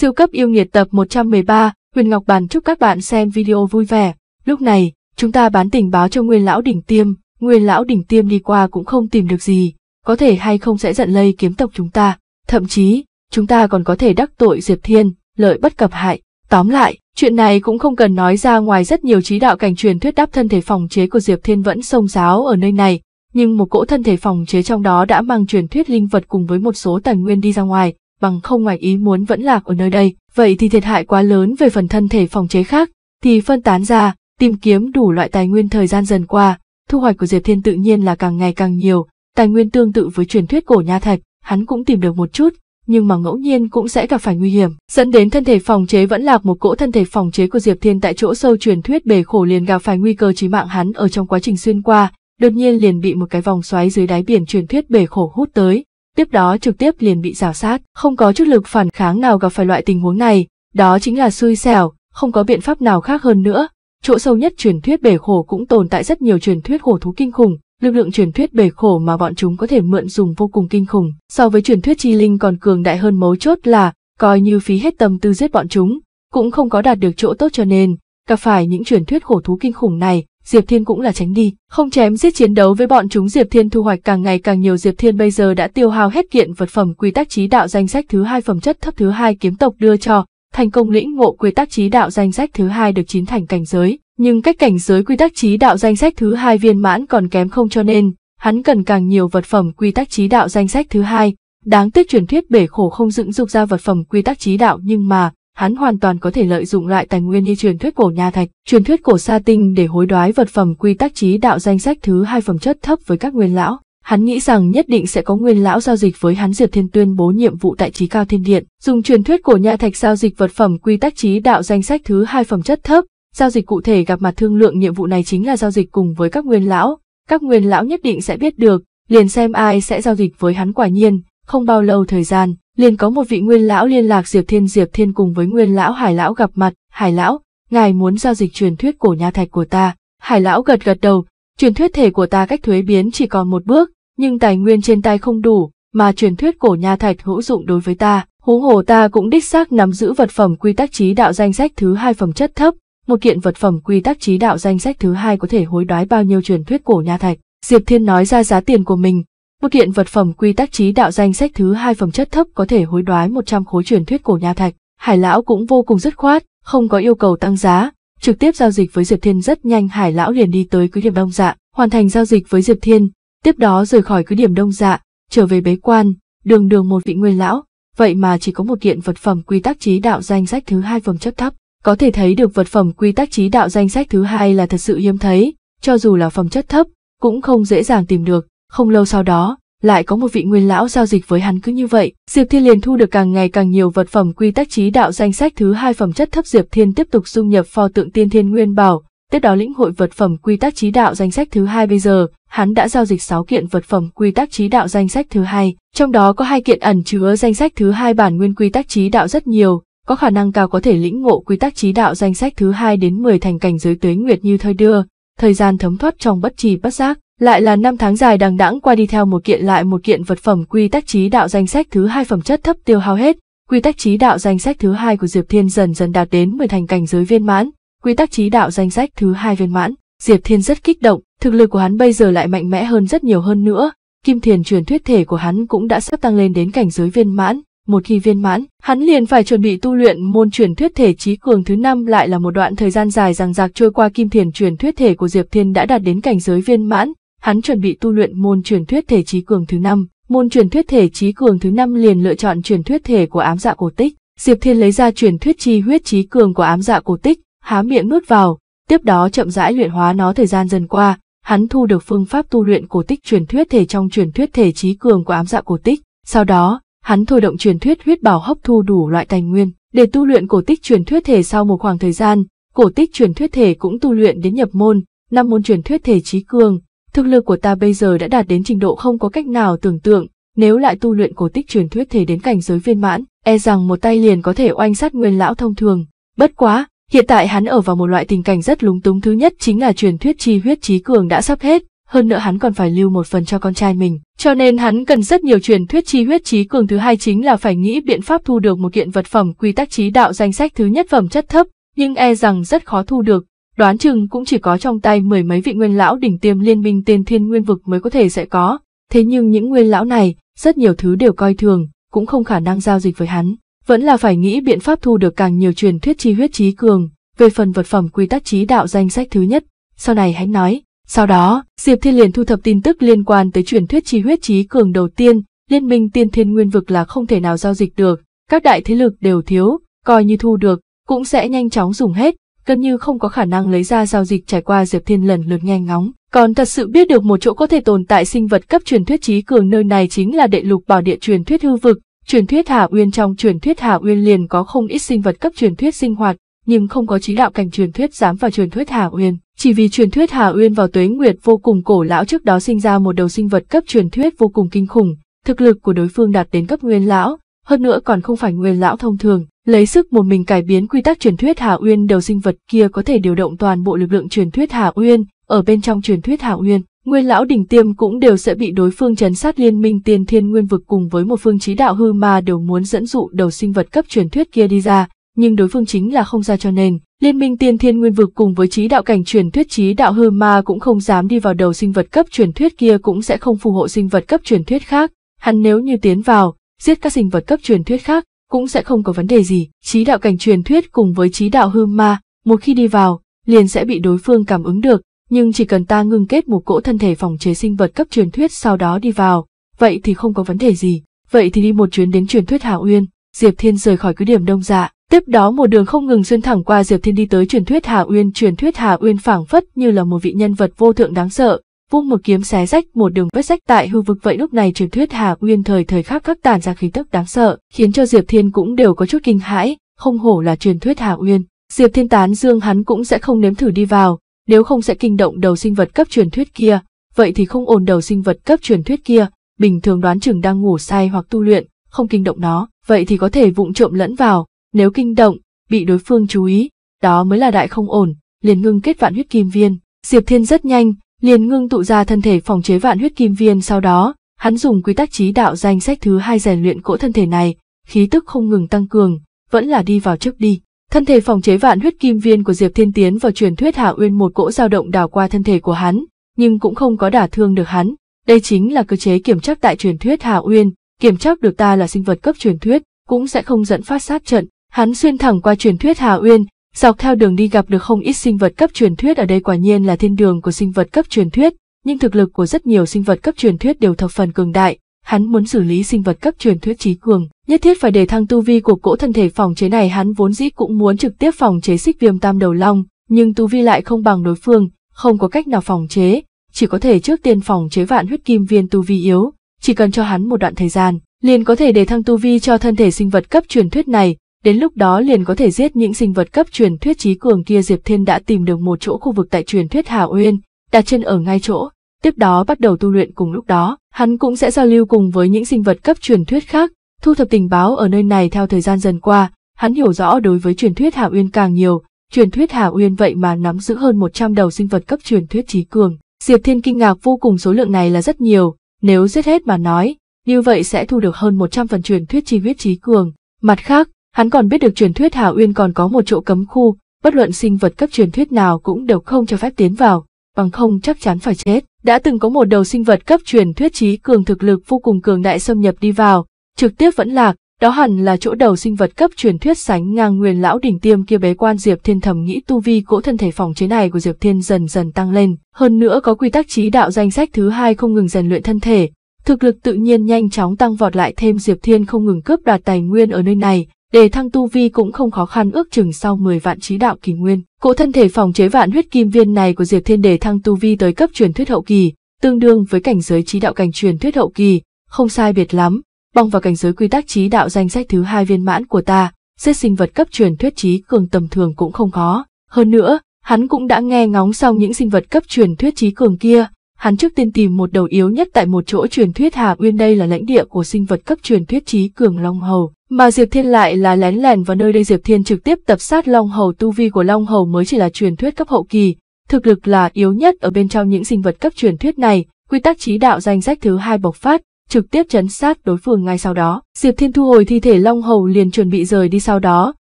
Siêu cấp yêu nghiệt tập 113, Huyền Ngọc Bàn chúc các bạn xem video vui vẻ. Lúc này, chúng ta bán tình báo cho Nguyên Lão Đỉnh Tiêm, Nguyên Lão Đỉnh Tiêm đi qua cũng không tìm được gì, có thể hay không sẽ giận lây kiếm tộc chúng ta, thậm chí, chúng ta còn có thể đắc tội Diệp Thiên, lợi bất cập hại. Tóm lại, chuyện này cũng không cần nói ra ngoài rất nhiều trí đạo cảnh truyền thuyết đáp thân thể phòng chế của Diệp Thiên vẫn sông giáo ở nơi này, nhưng một cỗ thân thể phòng chế trong đó đã mang truyền thuyết linh vật cùng với một số tài nguyên đi ra ngoài, bằng không ngoài ý muốn vẫn lạc ở nơi đây, vậy thì thiệt hại quá lớn về phần thân thể phòng chế khác, thì phân tán ra, tìm kiếm đủ loại tài nguyên thời gian dần qua, thu hoạch của Diệp Thiên tự nhiên là càng ngày càng nhiều, tài nguyên tương tự với truyền thuyết cổ nha thạch, hắn cũng tìm được một chút, nhưng mà ngẫu nhiên cũng sẽ gặp phải nguy hiểm, dẫn đến thân thể phòng chế vẫn lạc một cỗ thân thể phòng chế của Diệp Thiên tại chỗ sâu truyền thuyết bể khổ liền gặp phải nguy cơ chí mạng hắn ở trong quá trình xuyên qua, đột nhiên liền bị một cái vòng xoáy dưới đáy biển truyền thuyết bể khổ hút tới, tiếp đó trực tiếp liền bị rào sát, không có chút lực phản kháng nào gặp phải loại tình huống này, đó chính là xui xẻo, không có biện pháp nào khác hơn nữa. Chỗ sâu nhất truyền thuyết bể khổ cũng tồn tại rất nhiều truyền thuyết khổ thú kinh khủng, lực lượng truyền thuyết bể khổ mà bọn chúng có thể mượn dùng vô cùng kinh khủng, so với truyền thuyết chi linh còn cường đại hơn mấu chốt là, coi như phí hết tâm tư giết bọn chúng, cũng không có đạt được chỗ tốt cho nên, gặp phải những truyền thuyết khổ thú kinh khủng này, Diệp Thiên cũng là tránh đi, không chém giết chiến đấu với bọn chúng Diệp Thiên thu hoạch càng ngày càng nhiều Diệp Thiên bây giờ đã tiêu hao hết kiện vật phẩm quy tắc trí đạo danh sách thứ hai phẩm chất thấp thứ hai kiếm tộc đưa cho, thành công lĩnh ngộ quy tắc trí đạo danh sách thứ hai được chín thành cảnh giới, nhưng cách cảnh giới quy tắc trí đạo danh sách thứ hai viên mãn còn kém không cho nên, hắn cần càng nhiều vật phẩm quy tắc trí đạo danh sách thứ hai. Đáng tiếc truyền thuyết bể khổ không dựng dục ra vật phẩm quy tắc trí đạo nhưng mà, hắn hoàn toàn có thể lợi dụng loại tài nguyên như truyền thuyết cổ Nha thạch, truyền thuyết cổ sa tinh để hối đoái vật phẩm quy tắc trí đạo danh sách thứ hai phẩm chất thấp với các nguyên lão. Hắn nghĩ rằng nhất định sẽ có nguyên lão giao dịch với hắn Diệp Thiên tuyên bố nhiệm vụ tại trí cao thiên điện, dùng truyền thuyết cổ Nha thạch giao dịch vật phẩm quy tắc trí đạo danh sách thứ hai phẩm chất thấp. Giao dịch cụ thể gặp mặt thương lượng nhiệm vụ này chính là giao dịch cùng với các nguyên lão, các nguyên lão nhất định sẽ biết được, liền xem ai sẽ giao dịch với hắn quả nhiên, không bao lâu thời gian, liền có một vị nguyên lão liên lạc Diệp Thiên Diệp Thiên cùng với nguyên lão Hải lão gặp mặt, Hải lão, ngài muốn giao dịch truyền thuyết cổ nha thạch của ta. Hải lão gật gật đầu, truyền thuyết thể của ta cách thuế biến chỉ còn một bước, nhưng tài nguyên trên tay không đủ, mà truyền thuyết cổ nha thạch hữu dụng đối với ta. Hú hồ ta cũng đích xác nắm giữ vật phẩm quy tắc trí đạo danh sách thứ hai phẩm chất thấp, một kiện vật phẩm quy tắc trí đạo danh sách thứ hai có thể hối đoái bao nhiêu truyền thuyết cổ nha thạch. Diệp Thiên nói ra giá tiền của mình, một kiện vật phẩm quy tắc trí đạo danh sách thứ hai phẩm chất thấp có thể hối đoái 100 khối truyền thuyết cổ nha thạch. Hải lão cũng vô cùng dứt khoát, không có yêu cầu tăng giá, trực tiếp giao dịch với Diệp Thiên rất nhanh Hải lão liền đi tới cứ điểm Đông Dạ, hoàn thành giao dịch với Diệp Thiên, tiếp đó rời khỏi cứ điểm Đông Dạ, trở về bế quan, đường đường một vị nguyên lão, vậy mà chỉ có một kiện vật phẩm quy tắc trí đạo danh sách thứ hai phẩm chất thấp, có thể thấy được vật phẩm quy tắc trí đạo danh sách thứ hai là thật sự hiếm thấy, cho dù là phẩm chất thấp, cũng không dễ dàng tìm được không lâu sau đó, lại có một vị nguyên lão giao dịch với hắn cứ như vậy, Diệp Thiên liền thu được càng ngày càng nhiều vật phẩm quy tắc trí đạo danh sách thứ hai phẩm chất thấp Diệp Thiên tiếp tục dung nhập pho tượng tiên thiên nguyên bảo, tiếp đó lĩnh hội vật phẩm quy tắc trí đạo danh sách thứ hai bây giờ, hắn đã giao dịch 6 kiện vật phẩm quy tắc trí đạo danh sách thứ hai, trong đó có hai kiện ẩn chứa danh sách thứ hai bản nguyên quy tắc trí đạo rất nhiều, có khả năng cao có thể lĩnh ngộ quy tắc trí đạo danh sách thứ hai đến 10 thành cảnh giới tuế nguyệt như thời đưa, thời gian thấm thoát trong bất trì bất giác lại là năm tháng dài đằng đẵng qua đi theo một kiện lại một kiện vật phẩm quy tắc trí đạo danh sách thứ hai phẩm chất thấp tiêu hao hết, quy tắc trí đạo danh sách thứ hai của Diệp Thiên dần dần đạt đến mười thành cảnh giới viên mãn, quy tắc trí đạo danh sách thứ hai viên mãn. Diệp Thiên rất kích động, thực lực của hắn bây giờ lại mạnh mẽ hơn rất nhiều hơn nữa, kim thiền truyền thuyết thể của hắn cũng đã sắp tăng lên đến cảnh giới viên mãn, một khi viên mãn, hắn liền phải chuẩn bị tu luyện môn truyền thuyết thể trí cường thứ năm lại là một đoạn thời gian dài rằng rạc trôi qua kim thiền truyền thuyết thể của Diệp Thiên đã đạt đến cảnh giới viên mãn, hắn chuẩn bị tu luyện môn truyền thuyết thể trí cường thứ năm. Môn truyền thuyết thể trí cường thứ năm liền lựa chọn truyền thuyết thể của ám dạ cổ tích. Diệp Thiên lấy ra truyền thuyết chi huyết trí cường của ám dạ cổ tích, há miệng nuốt vào, tiếp đó chậm rãi luyện hóa nó thời gian dần qua, hắn thu được phương pháp tu luyện cổ tích truyền thuyết thể trong truyền thuyết thể trí cường của ám dạ cổ tích. Sau đó, hắn thôi động truyền thuyết huyết bảo hấp thu đủ loại tài nguyên, để tu luyện cổ tích truyền thuyết thể sau một khoảng thời gian, cổ tích truyền thuyết thể cũng tu luyện đến nhập môn, năm môn truyền thuyết thể trí cường, thực lực của ta bây giờ đã đạt đến trình độ không có cách nào tưởng tượng, nếu lại tu luyện cổ tích truyền thuyết thể đến cảnh giới viên mãn, e rằng một tay liền có thể oanh sát nguyên lão thông thường. Bất quá, hiện tại hắn ở vào một loại tình cảnh rất lúng túng thứ nhất chính là truyền thuyết chi huyết trí cường đã sắp hết, hơn nữa hắn còn phải lưu một phần cho con trai mình, cho nên hắn cần rất nhiều truyền thuyết chi huyết trí cường thứ hai chính là phải nghĩ biện pháp thu được một kiện vật phẩm quy tắc trí đạo danh sách thứ nhất phẩm chất thấp, nhưng e rằng rất khó thu được, đoán chừng cũng chỉ có trong tay mười mấy vị nguyên lão đỉnh tiêm liên minh tên thiên nguyên vực mới có thể sẽ có, thế nhưng những nguyên lão này, rất nhiều thứ đều coi thường, cũng không khả năng giao dịch với hắn, vẫn là phải nghĩ biện pháp thu được càng nhiều truyền thuyết chi huyết trí cường, về phần vật phẩm quy tắc trí đạo danh sách thứ nhất, sau này hắn nói. Sau đó, Diệp Thiên liền thu thập tin tức liên quan tới truyền thuyết chi huyết trí cường đầu tiên, liên minh tiên thiên nguyên vực là không thể nào giao dịch được, các đại thế lực đều thiếu, coi như thu được, cũng sẽ nhanh chóng dùng hết, gần như không có khả năng lấy ra giao dịch trải qua Diệp Thiên lần lượt nghe ngóng. Còn thật sự biết được một chỗ có thể tồn tại sinh vật cấp truyền thuyết trí cường nơi này chính là đệ lục bảo địa truyền thuyết hư vực. Truyền thuyết Hà Uyên trong truyền thuyết Hà Uyên liền có không ít sinh vật cấp truyền thuyết sinh hoạt, nhưng không có trí đạo cảnh truyền thuyết dám vào truyền thuyết Hà Uyên. Chỉ vì truyền thuyết Hà Uyên vào tuế nguyệt vô cùng cổ lão trước đó sinh ra một đầu sinh vật cấp truyền thuyết vô cùng kinh khủng, thực lực của đối phương đạt đến cấp nguyên lão, hơn nữa còn không phải nguyên lão thông thường, lấy sức một mình cải biến quy tắc truyền thuyết Hà Uyên đầu sinh vật kia có thể điều động toàn bộ lực lượng truyền thuyết Hà Uyên, ở bên trong truyền thuyết Hà Uyên, nguyên lão đỉnh tiêm cũng đều sẽ bị đối phương chấn sát liên minh tiên thiên nguyên vực cùng với một phương trí đạo hư mà đều muốn dẫn dụ đầu sinh vật cấp truyền thuyết kia đi ra, nhưng đối phương chính là không ra cho nên, liên minh tiên thiên nguyên vực cùng với trí đạo cảnh truyền thuyết trí đạo hư ma cũng không dám đi vào đầu sinh vật cấp truyền thuyết kia cũng sẽ không phù hộ sinh vật cấp truyền thuyết khác, hắn nếu như tiến vào, giết các sinh vật cấp truyền thuyết khác, cũng sẽ không có vấn đề gì. Trí đạo cảnh truyền thuyết cùng với trí đạo hư ma, một khi đi vào, liền sẽ bị đối phương cảm ứng được, nhưng chỉ cần ta ngưng kết một cỗ thân thể phòng chế sinh vật cấp truyền thuyết sau đó đi vào, vậy thì không có vấn đề gì. Vậy thì đi một chuyến đến truyền thuyết Hà Uyên, Diệp Thiên rời khỏi cứ điểm đông dạ, tiếp đó một đường không ngừng xuyên thẳng qua Diệp Thiên đi tới truyền thuyết Hà Uyên, truyền thuyết Hà Uyên phảng phất như là một vị nhân vật vô thượng đáng sợ, vung một kiếm xé rách một đường vết rách tại hư vực vậy lúc này truyền thuyết Hà nguyên thời thời khắc khắc tàn ra khí tức đáng sợ, khiến cho Diệp Thiên cũng đều có chút kinh hãi, không hổ là truyền thuyết Hà nguyên Diệp Thiên tán dương hắn cũng sẽ không nếm thử đi vào, nếu không sẽ kinh động đầu sinh vật cấp truyền thuyết kia, vậy thì không ổn đầu sinh vật cấp truyền thuyết kia, bình thường đoán chừng đang ngủ say hoặc tu luyện, không kinh động nó, vậy thì có thể vụng trộm lẫn vào, nếu kinh động, bị đối phương chú ý, đó mới là đại không ổn, liền ngưng kết vạn huyết kim viên. Diệp Thiên rất nhanh, liền ngưng tụ ra thân thể phòng chế vạn huyết kim viên sau đó, hắn dùng quy tắc trí đạo danh sách thứ hai rèn luyện cỗ thân thể này, khí tức không ngừng tăng cường, vẫn là đi vào trước đi. Thân thể phòng chế vạn huyết kim viên của Diệp Thiên Tiến vào truyền thuyết Hạ Uyên một cỗ dao động đào qua thân thể của hắn, nhưng cũng không có đả thương được hắn. Đây chính là cơ chế kiểm trắc tại truyền thuyết Hạ Uyên, kiểm trắc được ta là sinh vật cấp truyền thuyết, cũng sẽ không dẫn phát sát trận. Hắn xuyên thẳng qua truyền thuyết Hạ Uyên, Dọc theo đường đi gặp được không ít sinh vật cấp truyền thuyết ở đây quả nhiên là thiên đường của sinh vật cấp truyền thuyết, nhưng thực lực của rất nhiều sinh vật cấp truyền thuyết đều thập phần cường đại, hắn muốn xử lý sinh vật cấp truyền thuyết trí cường, nhất thiết phải để thăng tu vi của cỗ thân thể phòng chế này hắn vốn dĩ cũng muốn trực tiếp phòng chế xích viêm tam đầu long, nhưng tu vi lại không bằng đối phương, không có cách nào phòng chế, chỉ có thể trước tiên phòng chế vạn huyết kim viên tu vi yếu, chỉ cần cho hắn một đoạn thời gian, liền có thể để thăng tu vi cho thân thể sinh vật cấp truyền thuyết này, đến lúc đó liền có thể giết những sinh vật cấp truyền thuyết trí cường kia Diệp Thiên đã tìm được một chỗ khu vực tại truyền thuyết Hà Uyên, đặt chân ở ngay chỗ, tiếp đó bắt đầu tu luyện cùng lúc đó, hắn cũng sẽ giao lưu cùng với những sinh vật cấp truyền thuyết khác, thu thập tình báo ở nơi này theo thời gian dần qua, hắn hiểu rõ đối với truyền thuyết Hà Uyên càng nhiều, truyền thuyết Hà Uyên vậy mà nắm giữ hơn 100 đầu sinh vật cấp truyền thuyết trí cường. Diệp Thiên kinh ngạc vô cùng số lượng này là rất nhiều, nếu giết hết mà nói, như vậy sẽ thu được hơn 100 phần truyền thuyết chi huyết trí cường. Mặt khác, Hắn còn biết được truyền thuyết Hà Uyên còn có một chỗ cấm khu, bất luận sinh vật cấp truyền thuyết nào cũng đều không cho phép tiến vào, bằng không chắc chắn phải chết. Đã từng có một đầu sinh vật cấp truyền thuyết trí cường thực lực vô cùng cường đại xâm nhập đi vào, trực tiếp vẫn lạc, đó hẳn là chỗ đầu sinh vật cấp truyền thuyết sánh ngang nguyên lão đỉnh tiêm kia bế quan diệp thiên thầm nghĩ tu vi cỗ thân thể phòng chế này của diệp thiên dần dần tăng lên hơn nữa có quy tắc trí đạo danh sách thứ hai không ngừng rèn luyện thân thể thực lực tự nhiên nhanh chóng tăng vọt lại thêm diệp thiên không ngừng cướp đoạt tài nguyên ở nơi này đề thăng tu vi cũng không khó khăn ước chừng sau 10 vạn trí đạo kỳ nguyên. Cụ thân thể phòng chế vạn huyết kim viên này của Diệp Thiên đề thăng tu vi tới cấp truyền thuyết hậu kỳ, tương đương với cảnh giới trí đạo cảnh truyền thuyết hậu kỳ, không sai biệt lắm, bong vào cảnh giới quy tắc trí đạo danh sách thứ hai viên mãn của ta, giết sinh vật cấp truyền thuyết trí cường tầm thường cũng không khó. Hơn nữa, hắn cũng đã nghe ngóng xong những sinh vật cấp truyền thuyết trí cường kia, hắn trước tiên tìm một đầu yếu nhất tại một chỗ truyền thuyết Hà Uyên đây là lãnh địa của sinh vật cấp truyền thuyết trí cường Long Hầu. Mà Diệp Thiên lại là lén lẻn vào nơi đây Diệp Thiên trực tiếp tập sát Long Hầu tu vi của Long Hầu mới chỉ là truyền thuyết cấp hậu kỳ, thực lực là yếu nhất ở bên trong những sinh vật cấp truyền thuyết này, quy tắc trí đạo danh sách thứ hai bộc phát, trực tiếp chấn sát đối phương ngay sau đó. Diệp Thiên thu hồi thi thể Long Hầu liền chuẩn bị rời đi sau đó,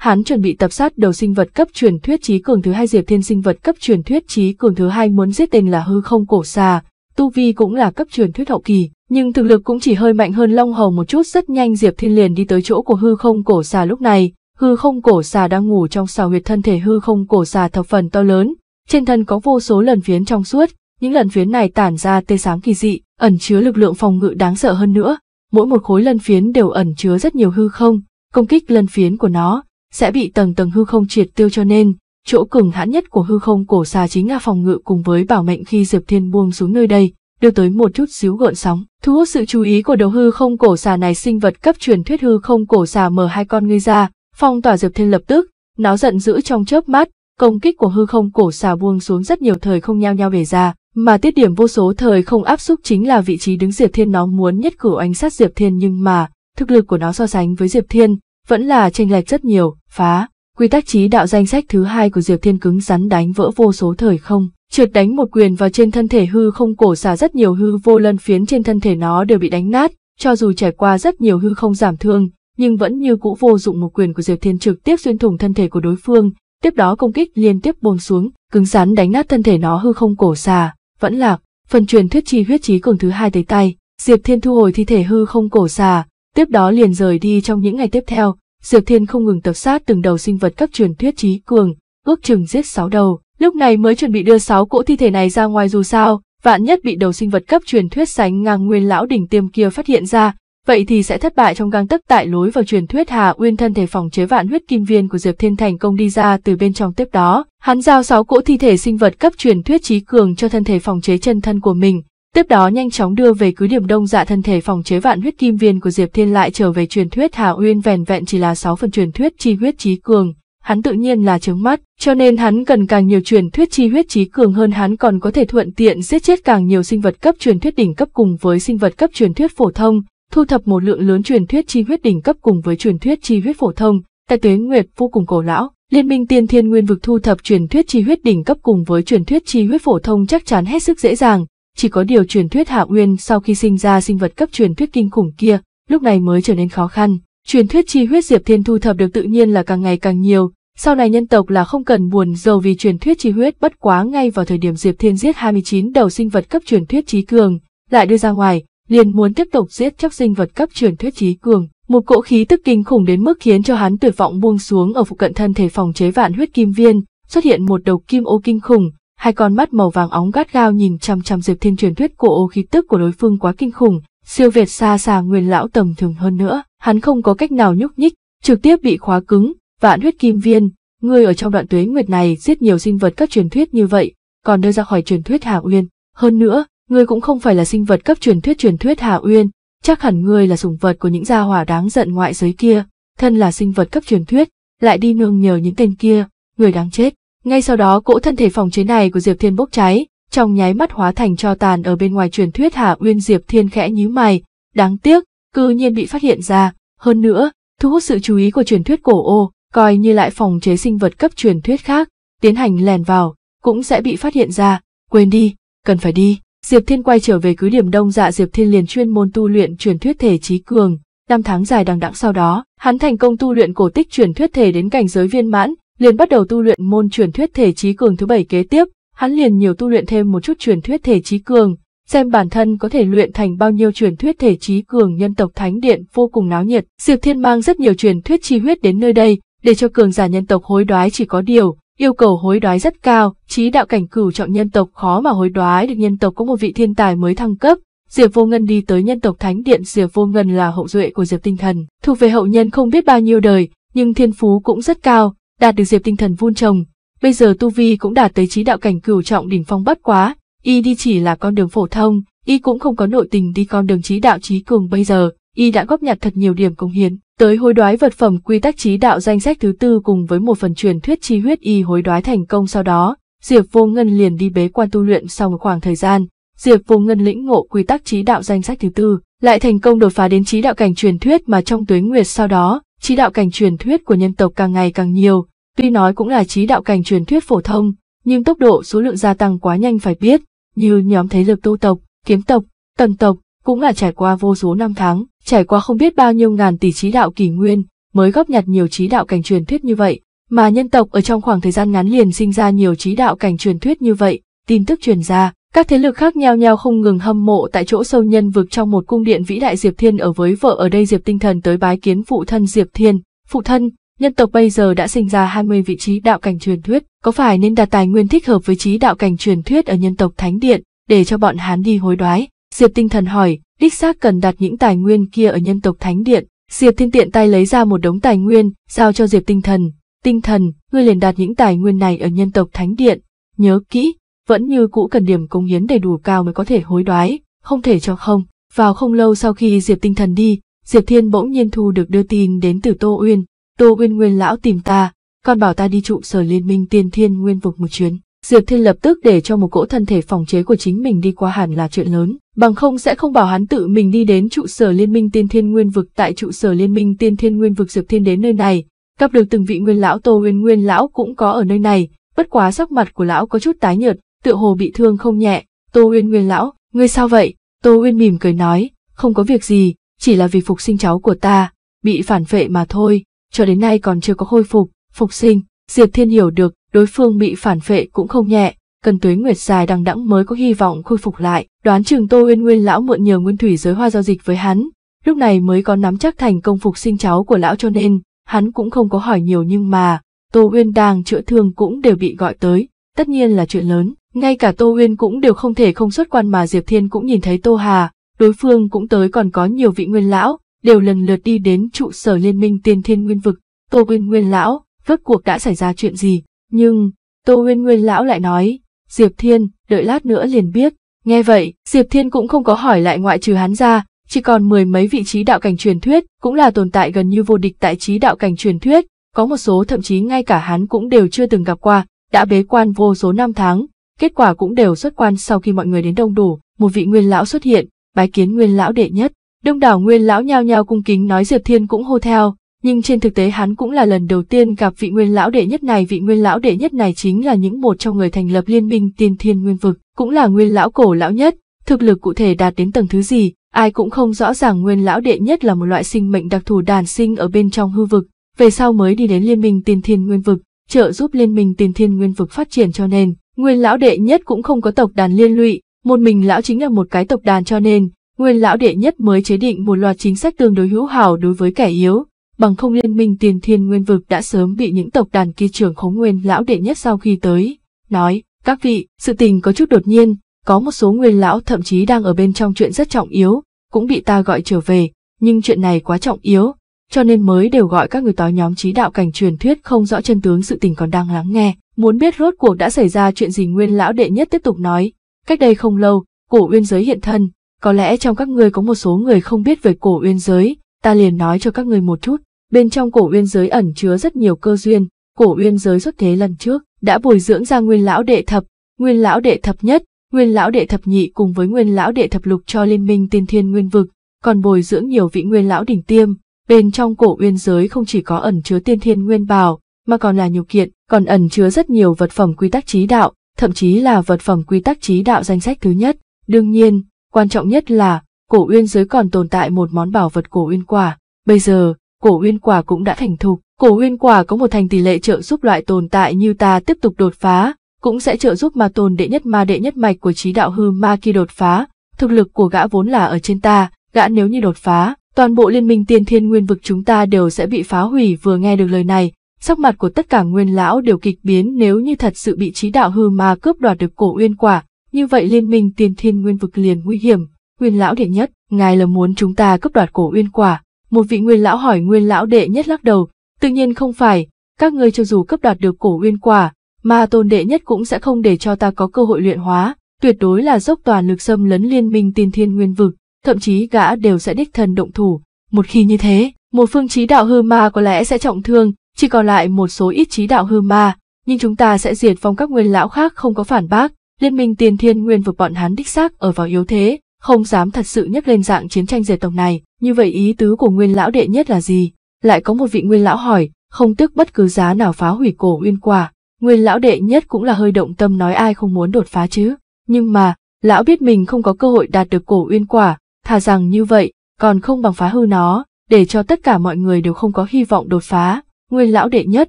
hắn chuẩn bị tập sát đầu sinh vật cấp truyền thuyết trí cường thứ hai Diệp Thiên sinh vật cấp truyền thuyết trí cường thứ hai muốn giết tên là hư không cổ xà, tu vi cũng là cấp truyền thuyết hậu kỳ, nhưng thực lực cũng chỉ hơi mạnh hơn Long Hầu một chút rất nhanh Diệp Thiên liền đi tới chỗ của hư không cổ xà lúc này, hư không cổ xà đang ngủ trong xào huyệt thân thể hư không cổ xà thập phần to lớn, trên thân có vô số lần phiến trong suốt, những lần phiến này tản ra tê sáng kỳ dị, ẩn chứa lực lượng phòng ngự đáng sợ hơn nữa, mỗi một khối lần phiến đều ẩn chứa rất nhiều hư không, công kích lần phiến của nó sẽ bị tầng tầng hư không triệt tiêu cho nên, chỗ cường hãn nhất của hư không cổ xà chính là phòng ngự cùng với bảo mệnh khi Diệp Thiên buông xuống nơi đây, đưa tới một chút xíu gợn sóng, thu hút sự chú ý của đầu hư không cổ xà này sinh vật cấp truyền thuyết hư không cổ xà mở hai con ngươi ra, phong tỏa Diệp Thiên lập tức, nó giận dữ trong chớp mắt, công kích của hư không cổ xà buông xuống rất nhiều thời không nhao nhao về ra, mà tiết điểm vô số thời không áp xúc chính là vị trí đứng Diệp Thiên nó muốn nhất cử ánh sát Diệp Thiên nhưng mà, thực lực của nó so sánh với Diệp Thiên, vẫn là chênh lệch rất nhiều, phá quy tắc trí đạo danh sách thứ hai của Diệp Thiên cứng rắn đánh vỡ vô số thời không, trượt đánh một quyền vào trên thân thể hư không cổ xả rất nhiều hư vô lân phiến trên thân thể nó đều bị đánh nát, cho dù trải qua rất nhiều hư không giảm thương, nhưng vẫn như cũ vô dụng một quyền của Diệp Thiên trực tiếp xuyên thủng thân thể của đối phương, tiếp đó công kích liên tiếp bồn xuống, cứng rắn đánh nát thân thể nó hư không cổ xà, vẫn lạc, phần truyền thuyết chi huyết trí cường thứ hai tới tay, Diệp Thiên thu hồi thi thể hư không cổ xà, tiếp đó liền rời đi trong những ngày tiếp theo, Diệp Thiên không ngừng tập sát từng đầu sinh vật cấp truyền thuyết trí cường, ước chừng giết 6 đầu, lúc này mới chuẩn bị đưa 6 cỗ thi thể này ra ngoài dù sao, vạn nhất bị đầu sinh vật cấp truyền thuyết sánh ngang nguyên lão đỉnh tiêm kia phát hiện ra, vậy thì sẽ thất bại trong găng tấc tại lối vào truyền thuyết Hà Uyên thân thể phòng chế vạn huyết kim viên của Diệp Thiên thành công đi ra từ bên trong tiếp đó, hắn giao 6 cỗ thi thể sinh vật cấp truyền thuyết trí cường cho thân thể phòng chế chân thân của mình, Tiếp đó nhanh chóng đưa về cứ điểm đông dạ thân thể phòng chế vạn huyết kim viên của Diệp Thiên lại trở về truyền thuyết Hà Uyên vẻn vẹn chỉ là sáu phần truyền thuyết chi huyết trí cường. Hắn tự nhiên là trứng mắt, cho nên hắn cần càng nhiều truyền thuyết chi huyết trí cường hơn hắn còn có thể thuận tiện giết chết càng nhiều sinh vật cấp truyền thuyết đỉnh cấp cùng với sinh vật cấp truyền thuyết phổ thông, thu thập một lượng lớn truyền thuyết chi huyết đỉnh cấp cùng với truyền thuyết chi huyết phổ thông, tại tuế nguyệt vô cùng cổ lão. Liên minh tiên thiên nguyên vực thu thập truyền thuyết chi huyết đỉnh cấp cùng với truyền thuyết chi huyết phổ thông chắc chắn hết sức dễ dàng, chỉ có điều truyền thuyết Hạ Uyên sau khi sinh ra sinh vật cấp truyền thuyết kinh khủng kia, lúc này mới trở nên khó khăn. Truyền thuyết chi huyết Diệp Thiên thu thập được tự nhiên là càng ngày càng nhiều, sau này nhân tộc là không cần buồn giàu vì truyền thuyết chi huyết bất quá ngay vào thời điểm Diệp Thiên giết 29 đầu sinh vật cấp truyền thuyết trí cường, lại đưa ra ngoài, liền muốn tiếp tục giết chóc sinh vật cấp truyền thuyết trí cường. Một cỗ khí tức kinh khủng đến mức khiến cho hắn tuyệt vọng buông xuống ở phụ cận thân thể phòng chế vạn huyết kim viên, xuất hiện một đầu kim ô kinh khủng, hai con mắt màu vàng óng gắt gao nhìn chằm chằm Diệp Thiên truyền thuyết của ô khí tức của đối phương quá kinh khủng, siêu việt xa xa nguyên lão tầm thường hơn nữa, hắn không có cách nào nhúc nhích, trực tiếp bị khóa cứng, vạn huyết kim viên, người ở trong đoạn tuế nguyệt này giết nhiều sinh vật các truyền thuyết như vậy, còn đưa ra khỏi truyền thuyết Hạ Uyên, hơn nữa, ngươi cũng không phải là sinh vật cấp truyền thuyết truyền thuyết Hạ Uyên, chắc hẳn ngươi là sủng vật của những gia hỏa đáng giận ngoại giới kia, thân là sinh vật cấp truyền thuyết, lại đi nương nhờ những tên kia, người đáng chết. Ngay sau đó cỗ thân thể phòng chế này của Diệp Thiên bốc cháy, trong nháy mắt hóa thành cho tàn ở bên ngoài truyền thuyết Hạ Uyên Diệp Thiên khẽ nhíu mày, đáng tiếc, cư nhiên bị phát hiện ra, hơn nữa, thu hút sự chú ý của truyền thuyết cổ ô, coi như lại phòng chế sinh vật cấp truyền thuyết khác, tiến hành lèn vào, cũng sẽ bị phát hiện ra, quên đi, cần phải đi. Diệp Thiên quay trở về cứ điểm đông dạ Diệp Thiên liền chuyên môn tu luyện truyền thuyết thể trí cường, năm tháng dài đằng đẵng sau đó, hắn thành công tu luyện cổ tích truyền thuyết thể đến cảnh giới viên mãn, liền bắt đầu tu luyện môn truyền thuyết thể trí cường thứ bảy kế tiếp, hắn liền nhiều tu luyện thêm một chút truyền thuyết thể trí cường, xem bản thân có thể luyện thành bao nhiêu truyền thuyết thể trí cường nhân tộc thánh điện vô cùng náo nhiệt. Diệp Thiên mang rất nhiều truyền thuyết chi huyết đến nơi đây, để cho cường giả nhân tộc hối đoái chỉ có điều, yêu cầu hối đoái rất cao, trí đạo cảnh cửu trọng nhân tộc khó mà hối đoái được nhân tộc có một vị thiên tài mới thăng cấp. Diệp Vô Ngân đi tới nhân tộc thánh điện, Diệp Vô Ngân là hậu duệ của Diệp Tinh Thần, thuộc về hậu nhân không biết bao nhiêu đời, nhưng thiên phú cũng rất cao, đạt được diệp tinh thần vun trồng, bây giờ tu vi cũng đạt tới trí đạo cảnh cửu trọng đỉnh phong bất quá, y đi chỉ là con đường phổ thông, y cũng không có nội tình đi con đường trí đạo trí cường bây giờ, y đã góp nhặt thật nhiều điểm công hiến, tới hối đoái vật phẩm quy tắc trí đạo danh sách thứ tư cùng với một phần truyền thuyết chi huyết y hối đoái thành công sau đó, Diệp Vô Ngân liền đi bế quan tu luyện sau một khoảng thời gian, Diệp Vô Ngân lĩnh ngộ quy tắc trí đạo danh sách thứ tư, lại thành công đột phá đến trí đạo cảnh truyền thuyết mà trong tuế nguyệt sau đó, trí đạo cảnh truyền thuyết của nhân tộc càng ngày càng nhiều, tuy nói cũng là trí đạo cảnh truyền thuyết phổ thông, nhưng tốc độ số lượng gia tăng quá nhanh phải biết, như nhóm thế lực tu tộc, kiếm tộc, tần tộc, cũng là trải qua vô số năm tháng, trải qua không biết bao nhiêu ngàn tỷ trí đạo kỷ nguyên, mới góp nhặt nhiều trí đạo cảnh truyền thuyết như vậy, mà nhân tộc ở trong khoảng thời gian ngắn liền sinh ra nhiều trí đạo cảnh truyền thuyết như vậy, tin tức truyền ra, các thế lực khác nhao nhao không ngừng hâm mộ tại chỗ sâu nhân vực trong một cung điện vĩ đại Diệp Thiên ở với vợ ở đây Diệp Tinh Thần tới bái kiến phụ thân Diệp Thiên. Phụ thân, nhân tộc bây giờ đã sinh ra 20 vị trí đạo cảnh truyền thuyết, có phải nên đặt tài nguyên thích hợp với trí đạo cảnh truyền thuyết ở nhân tộc Thánh Điện, để cho bọn Hán đi hối đoái? Diệp Tinh Thần hỏi, đích xác cần đặt những tài nguyên kia ở nhân tộc Thánh Điện. Diệp Thiên tiện tay lấy ra một đống tài nguyên, giao cho Diệp Tinh Thần. Tinh Thần, ngươi liền đặt những tài nguyên này ở nhân tộc Thánh Điện. Nhớ kỹ, vẫn như cũ cần điểm cống hiến đầy đủ cao mới có thể hối đoái, không thể cho không. Vào không lâu sau khi Diệp Tinh Thần đi, Diệp Thiên bỗng nhiên thu được đưa tin đến từ Tô Uyên, Tô Uyên Nguyên lão tìm ta, còn bảo ta đi trụ sở liên minh tiên thiên nguyên vực một chuyến. Diệp Thiên lập tức để cho một cỗ thân thể phòng chế của chính mình đi qua hẳn là chuyện lớn, bằng không sẽ không bảo hắn tự mình đi đến trụ sở liên minh tiên thiên nguyên vực tại trụ sở liên minh tiên thiên nguyên vực Diệp Thiên đến nơi này, gặp được từng vị nguyên lão Tô Uyên Nguyên lão cũng có ở nơi này, bất quá sắc mặt của lão có chút tái nhợt, tựa hồ bị thương không nhẹ, Tô Uyên Nguyên lão, ngươi sao vậy? Tô Uyên mỉm cười nói, không có việc gì, chỉ là vì phục sinh cháu của ta, bị phản vệ mà thôi, cho đến nay còn chưa có khôi phục, phục sinh, Diệp Thiên hiểu được, đối phương bị phản vệ cũng không nhẹ, cần tuế nguyệt dài đằng đẵng mới có hy vọng khôi phục lại, đoán chừng Tô Uyên Nguyên lão mượn nhờ nguyên thủy giới hoa giao dịch với hắn, lúc này mới có nắm chắc thành công phục sinh cháu của lão cho nên, hắn cũng không có hỏi nhiều nhưng mà, Tô Uyên đang chữa thương cũng đều bị gọi tới, tất nhiên là chuyện lớn. Ngay cả Tô Uyên cũng đều không thể không xuất quan mà Diệp Thiên cũng nhìn thấy Tô Hà, đối phương cũng tới còn có nhiều vị nguyên lão, đều lần lượt đi đến trụ sở liên minh tiên thiên nguyên vực. Tô Uyên nguyên lão, rốt cuộc đã xảy ra chuyện gì, nhưng, Tô Uyên nguyên lão lại nói, Diệp Thiên, đợi lát nữa liền biết. Nghe vậy, Diệp Thiên cũng không có hỏi lại ngoại trừ hắn ra, chỉ còn mười mấy vị trí đạo cảnh truyền thuyết, cũng là tồn tại gần như vô địch tại trí đạo cảnh truyền thuyết, có một số thậm chí ngay cả hắn cũng đều chưa từng gặp qua, đã bế quan vô số năm tháng, Kết quả cũng đều xuất quan sau khi mọi người đến đông đủ, một vị nguyên lão xuất hiện, bái kiến nguyên lão đệ nhất. Đông đảo nguyên lão nhao nhao cung kính nói Diệp Thiên cũng hô theo, nhưng trên thực tế hắn cũng là lần đầu tiên gặp vị nguyên lão đệ nhất này. Vị nguyên lão đệ nhất này chính là những một trong người thành lập liên minh tiên thiên nguyên vực, cũng là nguyên lão cổ lão nhất, thực lực cụ thể đạt đến tầng thứ gì, ai cũng không rõ ràng nguyên lão đệ nhất là một loại sinh mệnh đặc thù đàn sinh ở bên trong hư vực, về sau mới đi đến liên minh tiên thiên nguyên vực, trợ giúp liên minh tiên thiên nguyên vực phát triển cho nên, Nguyên lão đệ nhất cũng không có tộc đàn liên lụy, một mình lão chính là một cái tộc đàn cho nên, nguyên lão đệ nhất mới chế định một loạt chính sách tương đối hữu hảo đối với kẻ yếu, bằng không liên minh tiền thiên nguyên vực đã sớm bị những tộc đàn kỳ trưởng khống nguyên lão đệ nhất sau khi tới. Nói, các vị, sự tình có chút đột nhiên, có một số nguyên lão thậm chí đang ở bên trong chuyện rất trọng yếu, cũng bị ta gọi trở về, nhưng chuyện này quá trọng yếu, cho nên mới đều gọi các người tói nhóm trí đạo cảnh truyền thuyết không rõ chân tướng sự tình còn đang lắng nghe. Muốn biết rốt cuộc đã xảy ra chuyện gì nguyên lão đệ nhất tiếp tục nói. Cách đây không lâu, cổ uyên giới hiện thân, có lẽ trong các người có một số người không biết về cổ uyên giới, ta liền nói cho các người một chút. Bên trong cổ uyên giới ẩn chứa rất nhiều cơ duyên, cổ uyên giới xuất thế lần trước, đã bồi dưỡng ra nguyên lão đệ thập, nguyên lão đệ thập nhất, nguyên lão đệ thập nhị cùng với nguyên lão đệ thập lục cho liên minh tiên thiên nguyên vực, còn bồi dưỡng nhiều vị nguyên lão đỉnh tiêm, Bên trong cổ uyên giới không chỉ có ẩn chứa tiên thiên nguyên bào mà còn là nhục kiện, còn ẩn chứa rất nhiều vật phẩm quy tắc trí đạo, thậm chí là vật phẩm quy tắc trí đạo danh sách thứ nhất. Đương nhiên, quan trọng nhất là, cổ uyên giới còn tồn tại một món bảo vật cổ uyên quả. Bây giờ, cổ uyên quả cũng đã thành thục, cổ uyên quả có một thành tỷ lệ trợ giúp loại tồn tại như ta tiếp tục đột phá, cũng sẽ trợ giúp ma tồn đệ nhất ma đệ nhất mạch của trí đạo hư ma khi đột phá, thực lực của gã vốn là ở trên ta, gã nếu như đột phá, toàn bộ liên minh tiên thiên nguyên vực chúng ta đều sẽ bị phá hủy vừa nghe được lời này, sắc mặt của tất cả nguyên lão đều kịch biến nếu như thật sự bị trí đạo hư ma cướp đoạt được cổ uyên quả, như vậy liên minh tiên thiên nguyên vực liền nguy hiểm. Nguyên lão đệ nhất, ngài là muốn chúng ta cướp đoạt cổ uyên quả, một vị nguyên lão hỏi nguyên lão đệ nhất lắc đầu, tự nhiên không phải, các ngươi cho dù cướp đoạt được cổ uyên quả, ma tôn đệ nhất cũng sẽ không để cho ta có cơ hội luyện hóa, tuyệt đối là dốc toàn lực xâm lấn liên minh tiên thiên nguyên vực, thậm chí gã đều sẽ đích thân động thủ. Một khi như thế, một phương trí đạo hư ma có lẽ sẽ trọng thương, chỉ còn lại một số ít trí đạo hư ma, nhưng chúng ta sẽ diệt phong các nguyên lão khác không có phản bác, liên minh tiền thiên nguyên vực bọn hắn đích xác ở vào yếu thế, không dám thật sự nhắc lên dạng chiến tranh diệt tộc này, như vậy ý tứ của nguyên lão đệ nhất là gì? Lại có một vị nguyên lão hỏi, không tức bất cứ giá nào phá hủy cổ uyên quả, nguyên lão đệ nhất cũng là hơi động tâm nói ai không muốn đột phá chứ, nhưng mà, lão biết mình không có cơ hội đạt được cổ uyên quả, thà rằng như vậy, còn không bằng phá hư nó, để cho tất cả mọi người đều không có hy vọng đột phá. Nguyên lão đệ nhất,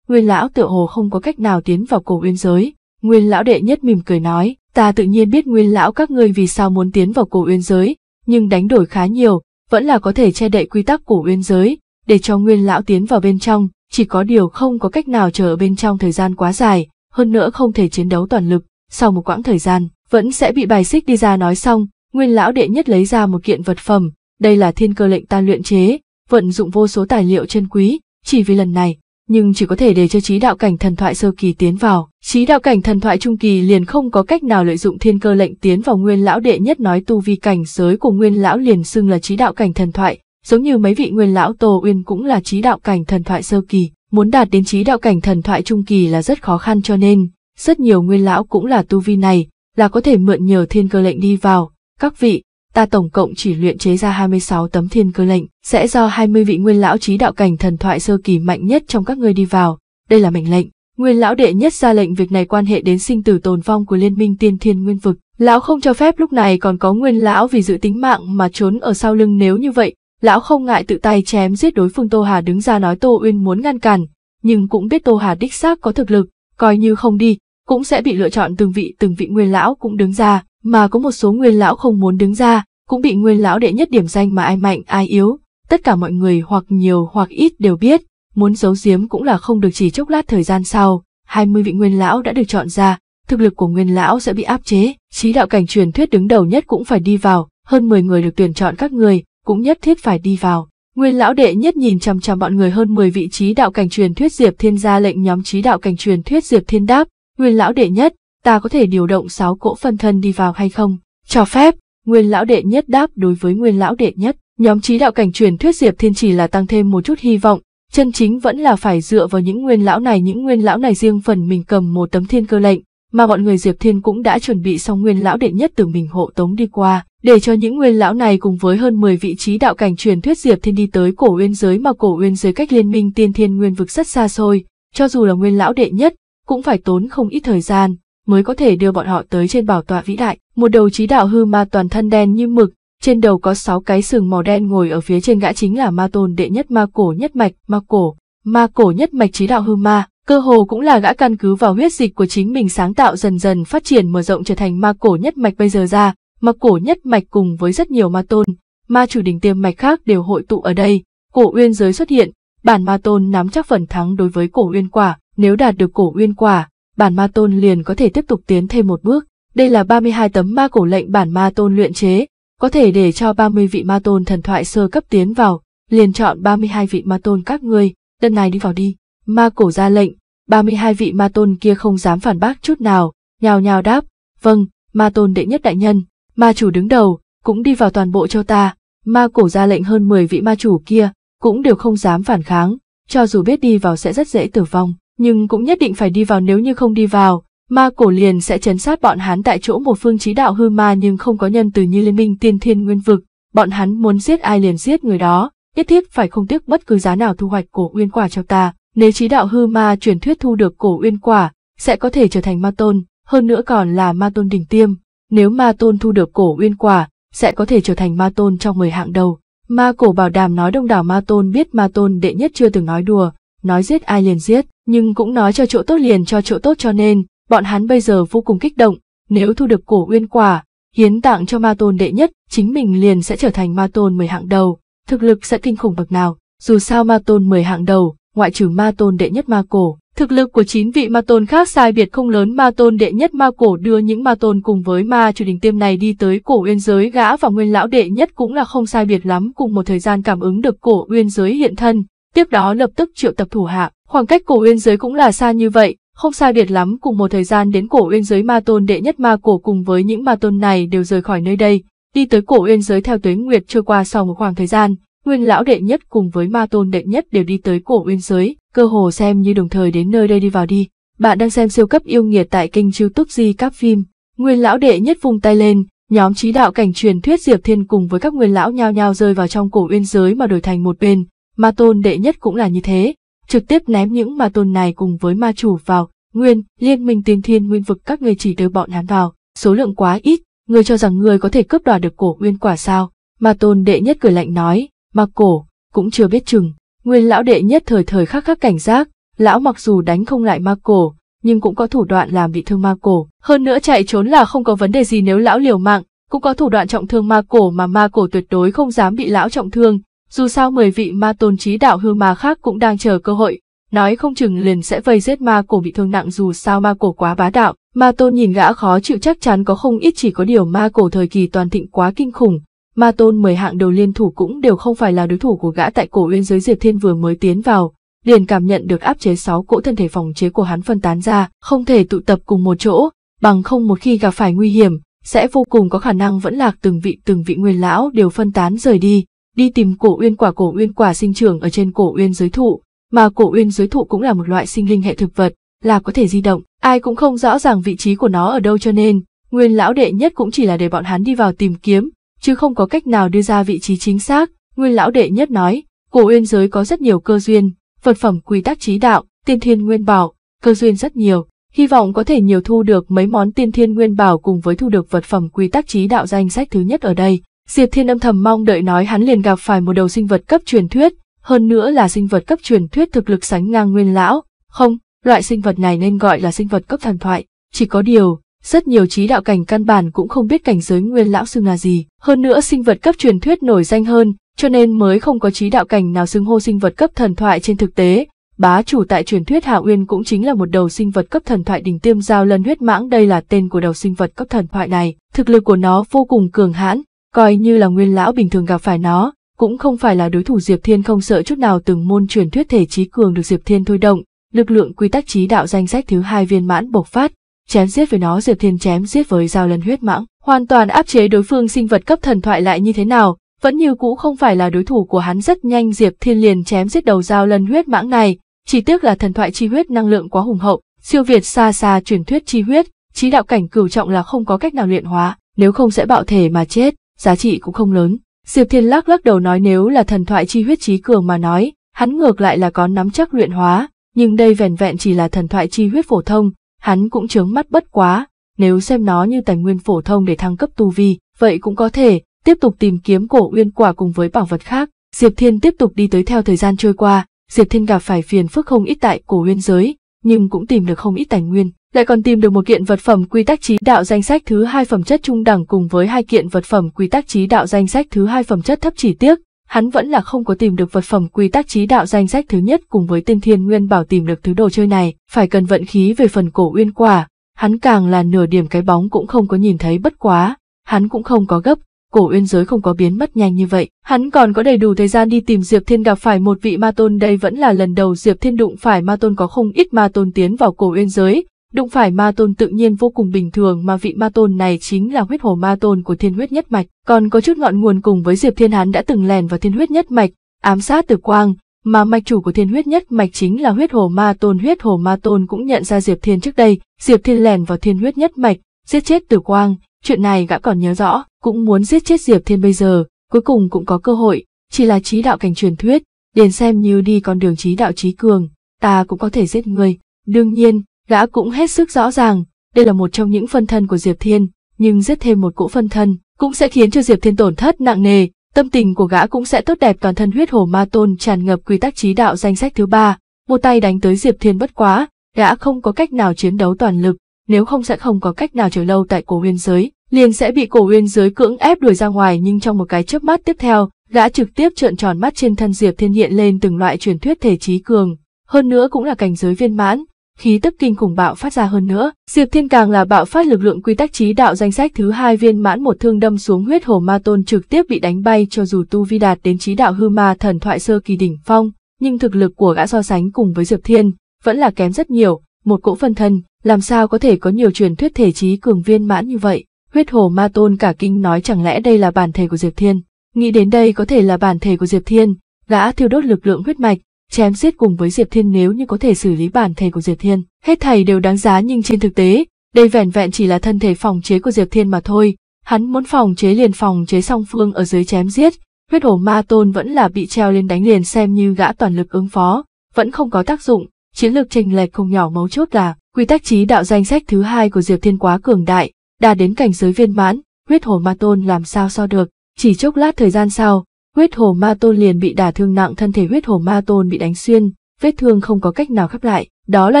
nguyên lão tựa hồ không có cách nào tiến vào cổ uyên giới. Nguyên lão đệ nhất mỉm cười nói, ta tự nhiên biết nguyên lão các ngươi vì sao muốn tiến vào cổ uyên giới, nhưng đánh đổi khá nhiều, vẫn là có thể che đậy quy tắc cổ uyên giới, để cho nguyên lão tiến vào bên trong, chỉ có điều không có cách nào chờ ở bên trong thời gian quá dài, hơn nữa không thể chiến đấu toàn lực, sau một quãng thời gian, vẫn sẽ bị bài xích đi ra nói xong, Nguyên lão đệ nhất lấy ra một kiện vật phẩm, đây là thiên cơ lệnh ta luyện chế, vận dụng vô số tài liệu chân quý, chỉ vì lần này, nhưng chỉ có thể để cho trí đạo cảnh thần thoại sơ kỳ tiến vào. Trí đạo cảnh thần thoại trung kỳ liền không có cách nào lợi dụng thiên cơ lệnh tiến vào nguyên lão đệ nhất nói tu vi cảnh giới của nguyên lão liền xưng là trí đạo cảnh thần thoại, giống như mấy vị nguyên lão Tô Uyên cũng là trí đạo cảnh thần thoại sơ kỳ. Muốn đạt đến trí đạo cảnh thần thoại trung kỳ là rất khó khăn cho nên, rất nhiều nguyên lão cũng là tu vi này, là có thể mượn nhờ thiên cơ lệnh đi vào, các vị, ta tổng cộng chỉ luyện chế ra 26 tấm thiên cơ lệnh, sẽ do 20 vị nguyên lão trí đạo cảnh thần thoại sơ kỳ mạnh nhất trong các ngươi đi vào, đây là mệnh lệnh. Nguyên lão đệ nhất ra lệnh việc này quan hệ đến sinh tử tồn vong của liên minh tiên thiên nguyên vực, lão không cho phép lúc này còn có nguyên lão vì giữ tính mạng mà trốn ở sau lưng nếu như vậy, lão không ngại tự tay chém giết đối phương Tô Hà đứng ra nói Tô Uyên muốn ngăn cản, nhưng cũng biết Tô Hà đích xác có thực lực, coi như không đi, cũng sẽ bị lựa chọn từng vị từng vị nguyên lão cũng đứng ra, mà có một số nguyên lão không muốn đứng ra, cũng bị nguyên lão đệ nhất điểm danh mà ai mạnh ai yếu, tất cả mọi người hoặc nhiều hoặc ít đều biết, muốn giấu giếm cũng là không được chỉ chốc lát thời gian sau, 20 vị nguyên lão đã được chọn ra, thực lực của nguyên lão sẽ bị áp chế, trí đạo cảnh truyền thuyết đứng đầu nhất cũng phải đi vào, hơn 10 người được tuyển chọn các người, cũng nhất thiết phải đi vào. Nguyên lão đệ nhất nhìn chằm chằm bọn người hơn 10 vị trí đạo cảnh truyền thuyết Diệp Thiên gia lệnh nhóm trí đạo cảnh truyền thuyết Diệp Thiên đáp, Nguyên lão đệ nhất, ta có thể điều động sáu cỗ phân thân đi vào hay không? Cho phép, nguyên lão đệ nhất đáp đối với nguyên lão đệ nhất. Nhóm trí đạo cảnh truyền thuyết Diệp Thiên chỉ là tăng thêm một chút hy vọng, chân chính vẫn là phải dựa vào những nguyên lão này những nguyên lão này riêng phần mình cầm một tấm thiên cơ lệnh, mà bọn người Diệp Thiên cũng đã chuẩn bị xong nguyên lão đệ nhất từ mình hộ tống đi qua, để cho những nguyên lão này cùng với hơn 10 vị trí đạo cảnh truyền thuyết Diệp Thiên đi tới cổ uyên giới mà cổ uyên giới cách liên minh tiên thiên nguyên vực rất xa xôi, cho dù là nguyên lão đệ nhất, cũng phải tốn không ít thời gian, mới có thể đưa bọn họ tới trên bảo tọa vĩ đại. Một đầu trí đạo hư ma toàn thân đen như mực, trên đầu có sáu cái sừng màu đen ngồi ở phía trên gã chính là ma tôn đệ nhất ma cổ nhất mạch, ma cổ, ma cổ nhất mạch trí đạo hư ma. Cơ hồ cũng là gã căn cứ vào huyết dịch của chính mình sáng tạo dần dần phát triển mở rộng trở thành ma cổ nhất mạch bây giờ ra, ma cổ nhất mạch cùng với rất nhiều ma tôn, ma chủ đỉnh tiêm mạch khác đều hội tụ ở đây, cổ uyên giới xuất hiện, bản ma tôn nắm chắc phần thắng đối với cổ uyên quả, nếu đạt được cổ uyên quả, bản ma tôn liền có thể tiếp tục tiến thêm một bước. Đây là 32 tấm ma cổ lệnh bản ma tôn luyện chế, có thể để cho 30 vị ma tôn thần thoại sơ cấp tiến vào, liền chọn 32 vị ma tôn các ngươi, lần này đi vào đi. Ma cổ ra lệnh, 32 vị ma tôn kia không dám phản bác chút nào, nhào nhào đáp, vâng, ma tôn đệ nhất đại nhân, ma chủ đứng đầu, cũng đi vào toàn bộ cho ta, ma cổ ra lệnh hơn 10 vị ma chủ kia, cũng đều không dám phản kháng, cho dù biết đi vào sẽ rất dễ tử vong nhưng cũng nhất định phải đi vào nếu như không đi vào, ma cổ liền sẽ chấn sát bọn hắn tại chỗ một phương trí đạo hư ma nhưng không có nhân từ như liên minh tiên thiên nguyên vực, bọn hắn muốn giết ai liền giết người đó, nhất thiết phải không tiếc bất cứ giá nào thu hoạch cổ uyên quả cho ta, nếu trí đạo hư ma truyền thuyết thu được cổ uyên quả, sẽ có thể trở thành ma tôn, hơn nữa còn là ma tôn đỉnh tiêm, nếu ma tôn thu được cổ uyên quả, sẽ có thể trở thành ma tôn trong 10 hạng đầu. Ma cổ bảo đảm nói đông đảo ma tôn biết ma tôn đệ nhất chưa từng nói đùa, nói giết ai liền giết, nhưng cũng nói cho chỗ tốt liền cho chỗ tốt cho nên, bọn hắn bây giờ vô cùng kích động, nếu thu được cổ uyên quả, hiến tặng cho ma tôn đệ nhất, chính mình liền sẽ trở thành ma tôn 10 hạng đầu, thực lực sẽ kinh khủng bậc nào, dù sao ma tôn 10 hạng đầu, ngoại trừ ma tôn đệ nhất ma cổ. Thực lực của 9 vị ma tôn khác sai biệt không lớn ma tôn đệ nhất ma cổ đưa những ma tôn cùng với ma chủ đình tiêm này đi tới cổ uyên giới gã và nguyên lão đệ nhất cũng là không sai biệt lắm cùng một thời gian cảm ứng được cổ uyên giới hiện thân, tiếp đó lập tức triệu tập thủ hạ. Khoảng cách cổ uyên giới cũng là xa như vậy, không xa biệt lắm cùng một thời gian đến cổ uyên giới ma tôn đệ nhất ma cổ cùng với những ma tôn này đều rời khỏi nơi đây, đi tới cổ uyên giới theo tuế nguyệt trôi qua sau một khoảng thời gian. Nguyên lão đệ nhất cùng với ma tôn đệ nhất đều đi tới cổ uyên giới, cơ hồ xem như đồng thời đến nơi đây đi vào đi. Bạn đang xem siêu cấp yêu nghiệt tại kênh youtube Di Các Phim. Nguyên lão đệ nhất vung tay lên, nhóm trí đạo cảnh truyền thuyết Diệp Thiên cùng với các nguyên lão nhao nhao rơi vào trong cổ uyên giới mà đổi thành một bên, ma tôn đệ nhất cũng là như thế, trực tiếp ném những ma tôn này cùng với ma chủ vào, nguyên, liên minh tiên thiên nguyên vực các người chỉ đưa bọn hắn vào, số lượng quá ít, người cho rằng người có thể cướp đoạt được cổ nguyên quả sao, ma tôn đệ nhất cười lạnh nói, ma cổ, cũng chưa biết chừng, nguyên lão đệ nhất thời thời khắc khắc cảnh giác, lão mặc dù đánh không lại ma cổ, nhưng cũng có thủ đoạn làm bị thương ma cổ, hơn nữa chạy trốn là không có vấn đề gì nếu lão liều mạng, cũng có thủ đoạn trọng thương ma cổ mà ma cổ tuyệt đối không dám bị lão trọng thương, dù sao 10 vị ma tôn trí đạo hương ma khác cũng đang chờ cơ hội, nói không chừng liền sẽ vây giết ma cổ bị thương nặng dù sao ma cổ quá bá đạo. Ma tôn nhìn gã khó chịu chắc chắn có không ít chỉ có điều ma cổ thời kỳ toàn thịnh quá kinh khủng. Ma tôn 10 hạng đầu liên thủ cũng đều không phải là đối thủ của gã tại cổ uyên giới Diệp Thiên vừa mới tiến vào, liền cảm nhận được áp chế 6 cỗ thân thể phòng chế của hắn phân tán ra, không thể tụ tập cùng một chỗ, bằng không một khi gặp phải nguy hiểm, sẽ vô cùng có khả năng vẫn lạc từng vị từng vị nguyên lão đều phân tán rời đi, đi tìm cổ uyên quả cổ uyên quả sinh trưởng ở trên cổ uyên giới thụ, mà cổ uyên giới thụ cũng là một loại sinh linh hệ thực vật, là có thể di động, ai cũng không rõ ràng vị trí của nó ở đâu cho nên, nguyên lão đệ nhất cũng chỉ là để bọn hắn đi vào tìm kiếm, chứ không có cách nào đưa ra vị trí chính xác, nguyên lão đệ nhất nói, cổ uyên giới có rất nhiều cơ duyên, vật phẩm quy tắc trí đạo, tiên thiên nguyên bảo, cơ duyên rất nhiều, hy vọng có thể nhiều thu được mấy món tiên thiên nguyên bảo cùng với thu được vật phẩm quy tắc trí đạo danh sách thứ nhất ở đây. Diệp Thiên âm thầm mong đợi nói hắn liền gặp phải một đầu sinh vật cấp truyền thuyết, hơn nữa là sinh vật cấp truyền thuyết thực lực sánh ngang nguyên lão, không, loại sinh vật này nên gọi là sinh vật cấp thần thoại, chỉ có điều, rất nhiều trí đạo cảnh căn bản cũng không biết cảnh giới nguyên lão xưng là gì, hơn nữa sinh vật cấp truyền thuyết nổi danh hơn, cho nên mới không có trí đạo cảnh nào xưng hô sinh vật cấp thần thoại trên thực tế. Bá chủ tại truyền thuyết Hạ Uyên cũng chính là một đầu sinh vật cấp thần thoại đỉnh tiêm giao lân huyết mãng đây là tên của đầu sinh vật cấp thần thoại này, thực lực của nó vô cùng cường hãn, coi như là nguyên lão bình thường gặp phải nó, cũng không phải là đối thủ Diệp Thiên không sợ chút nào từng môn truyền thuyết thể trí cường được Diệp Thiên thôi động, lực lượng quy tắc trí đạo danh sách thứ hai viên mãn bộc phát, chém giết với nó Diệp Thiên chém giết với dao lần huyết mãng, hoàn toàn áp chế đối phương sinh vật cấp thần thoại lại như thế nào, vẫn như cũ không phải là đối thủ của hắn rất nhanh Diệp Thiên liền chém giết đầu dao lần huyết mãng này, chỉ tiếc là thần thoại chi huyết năng lượng quá hùng hậu, siêu việt xa xa truyền thuyết chi huyết, trí đạo cảnh cửu trọng là không có cách nào luyện hóa, nếu không sẽ bạo thể mà chết giá trị cũng không lớn. Diệp Thiên lắc lắc đầu nói nếu là thần thoại chi huyết trí cường mà nói, hắn ngược lại là có nắm chắc luyện hóa, nhưng đây vẻn vẹn chỉ là thần thoại chi huyết phổ thông, hắn cũng chướng mắt bất quá, nếu xem nó như tài nguyên phổ thông để thăng cấp tu vi, vậy cũng có thể, tiếp tục tìm kiếm cổ uyên quả cùng với bảo vật khác. Diệp Thiên tiếp tục đi tới theo thời gian trôi qua, Diệp Thiên gặp phải phiền phức không ít tại cổ uyên giới, nhưng cũng tìm được không ít tài nguyên, lại còn tìm được một kiện vật phẩm quy tắc trí đạo danh sách thứ hai phẩm chất trung đẳng cùng với hai kiện vật phẩm quy tắc trí đạo danh sách thứ hai phẩm chất thấp chỉ tiếc, hắn vẫn là không có tìm được vật phẩm quy tắc trí đạo danh sách thứ nhất cùng với tiên thiên nguyên bảo tìm được thứ đồ chơi này, phải cần vận khí về phần cổ uyên quả, hắn càng là nửa điểm cái bóng cũng không có nhìn thấy bất quá, hắn cũng không có gấp, cổ uyên giới không có biến mất nhanh như vậy. Hắn còn có đầy đủ thời gian đi tìm Diệp Thiên gặp phải một vị ma tôn đây vẫn là lần đầu Diệp Thiên đụng phải ma tôn có không ít ma tôn tiến vào cổ uyên giới, Đụng phải ma tôn tự nhiên vô cùng bình thường mà vị ma tôn này chính là huyết hồ ma tôn của thiên huyết nhất mạch, còn có chút ngọn nguồn cùng với Diệp Thiên Hán đã từng lèn vào thiên huyết nhất mạch, ám sát tử quang, mà mạch chủ của thiên huyết nhất mạch chính là huyết hồ ma tôn. Huyết hồ ma tôn cũng nhận ra Diệp Thiên trước đây, Diệp Thiên lèn vào thiên huyết nhất mạch, giết chết tử quang, chuyện này gã còn nhớ rõ, cũng muốn giết chết Diệp Thiên bây giờ, cuối cùng cũng có cơ hội, chỉ là trí đạo cảnh truyền thuyết, điền xem như đi con đường trí đạo trí cường, ta cũng có thể giết người. Đương nhiên, Gã cũng hết sức rõ ràng, đây là một trong những phân thân của Diệp Thiên, nhưng giết thêm một cỗ phân thân, cũng sẽ khiến cho Diệp Thiên tổn thất nặng nề, tâm tình của gã cũng sẽ tốt đẹp toàn thân huyết hồ ma tôn tràn ngập quy tắc trí đạo danh sách thứ ba, một tay đánh tới Diệp Thiên bất quá, gã không có cách nào chiến đấu toàn lực, nếu không sẽ không có cách nào chờ lâu tại cổ uyên giới, liền sẽ bị cổ uyên giới cưỡng ép đuổi ra ngoài nhưng trong một cái chớp mắt tiếp theo, gã trực tiếp trợn tròn mắt trên thân Diệp Thiên hiện lên từng loại truyền thuyết thể trí cường, hơn nữa cũng là cảnh giới viên mãn, khí tức kinh khủng bạo phát ra hơn nữa. Diệp Thiên càng là bạo phát lực lượng quy tắc trí đạo danh sách thứ hai viên mãn một thương đâm xuống huyết hồ ma tôn trực tiếp bị đánh bay cho dù tu vi đạt đến trí đạo hư ma thần thoại sơ kỳ đỉnh phong, nhưng thực lực của gã so sánh cùng với Diệp Thiên vẫn là kém rất nhiều, một cỗ phân thân, làm sao có thể có nhiều truyền thuyết thể trí cường viên mãn như vậy. Huyết hồ ma tôn cả kinh nói chẳng lẽ đây là bản thể của Diệp Thiên. Nghĩ đến đây có thể là bản thể của Diệp Thiên, gã thiêu đốt lực lượng huyết mạch, chém giết cùng với Diệp Thiên nếu như có thể xử lý bản thể của Diệp Thiên. Hết thầy đều đáng giá nhưng trên thực tế, đây vẻn vẹn chỉ là thân thể phòng chế của Diệp Thiên mà thôi. Hắn muốn phòng chế liền phòng chế song phương ở dưới chém giết, huyết hổ ma tôn vẫn là bị treo lên đánh liền xem như gã toàn lực ứng phó, vẫn không có tác dụng, chiến lược chênh lệch không nhỏ mấu chốt là quy tắc trí đạo danh sách thứ hai của Diệp Thiên quá cường đại, đã đến cảnh giới viên mãn, huyết hổ ma tôn làm sao so được, chỉ chốc lát thời gian sau, Huyết hồ ma tôn liền bị đả thương nặng thân thể huyết hồ ma tôn bị đánh xuyên, vết thương không có cách nào khép lại. Đó là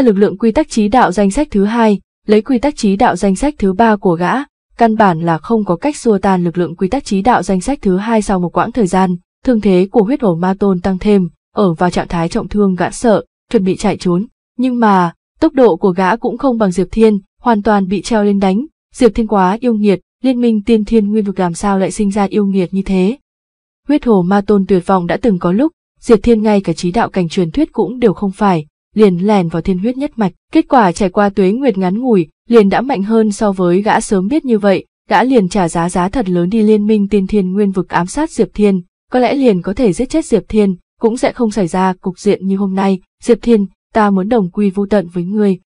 lực lượng quy tắc trí đạo danh sách thứ hai, lấy quy tắc trí đạo danh sách thứ ba của gã, căn bản là không có cách xua tan lực lượng quy tắc trí đạo danh sách thứ hai sau một quãng thời gian, thương thế của huyết hồ ma tôn tăng thêm, ở vào trạng thái trọng thương gã sợ, chuẩn bị chạy trốn. Nhưng mà, tốc độ của gã cũng không bằng Diệp Thiên, hoàn toàn bị treo lên đánh, Diệp Thiên quá yêu nghiệt, liên minh tiên thiên nguyên vực làm sao lại sinh ra yêu nghiệt như thế, huyết hồ ma tôn tuyệt vọng đã từng có lúc, Diệp Thiên ngay cả trí đạo cảnh truyền thuyết cũng đều không phải, liền lèn vào thiên huyết nhất mạch. Kết quả trải qua tuế nguyệt ngắn ngủi, liền đã mạnh hơn so với gã sớm biết như vậy, gã liền trả giá giá thật lớn đi liên minh tiên thiên nguyên vực ám sát Diệp Thiên, có lẽ liền có thể giết chết Diệp Thiên, cũng sẽ không xảy ra cục diện như hôm nay. Diệp Thiên, ta muốn đồng quy vô tận với ngươi.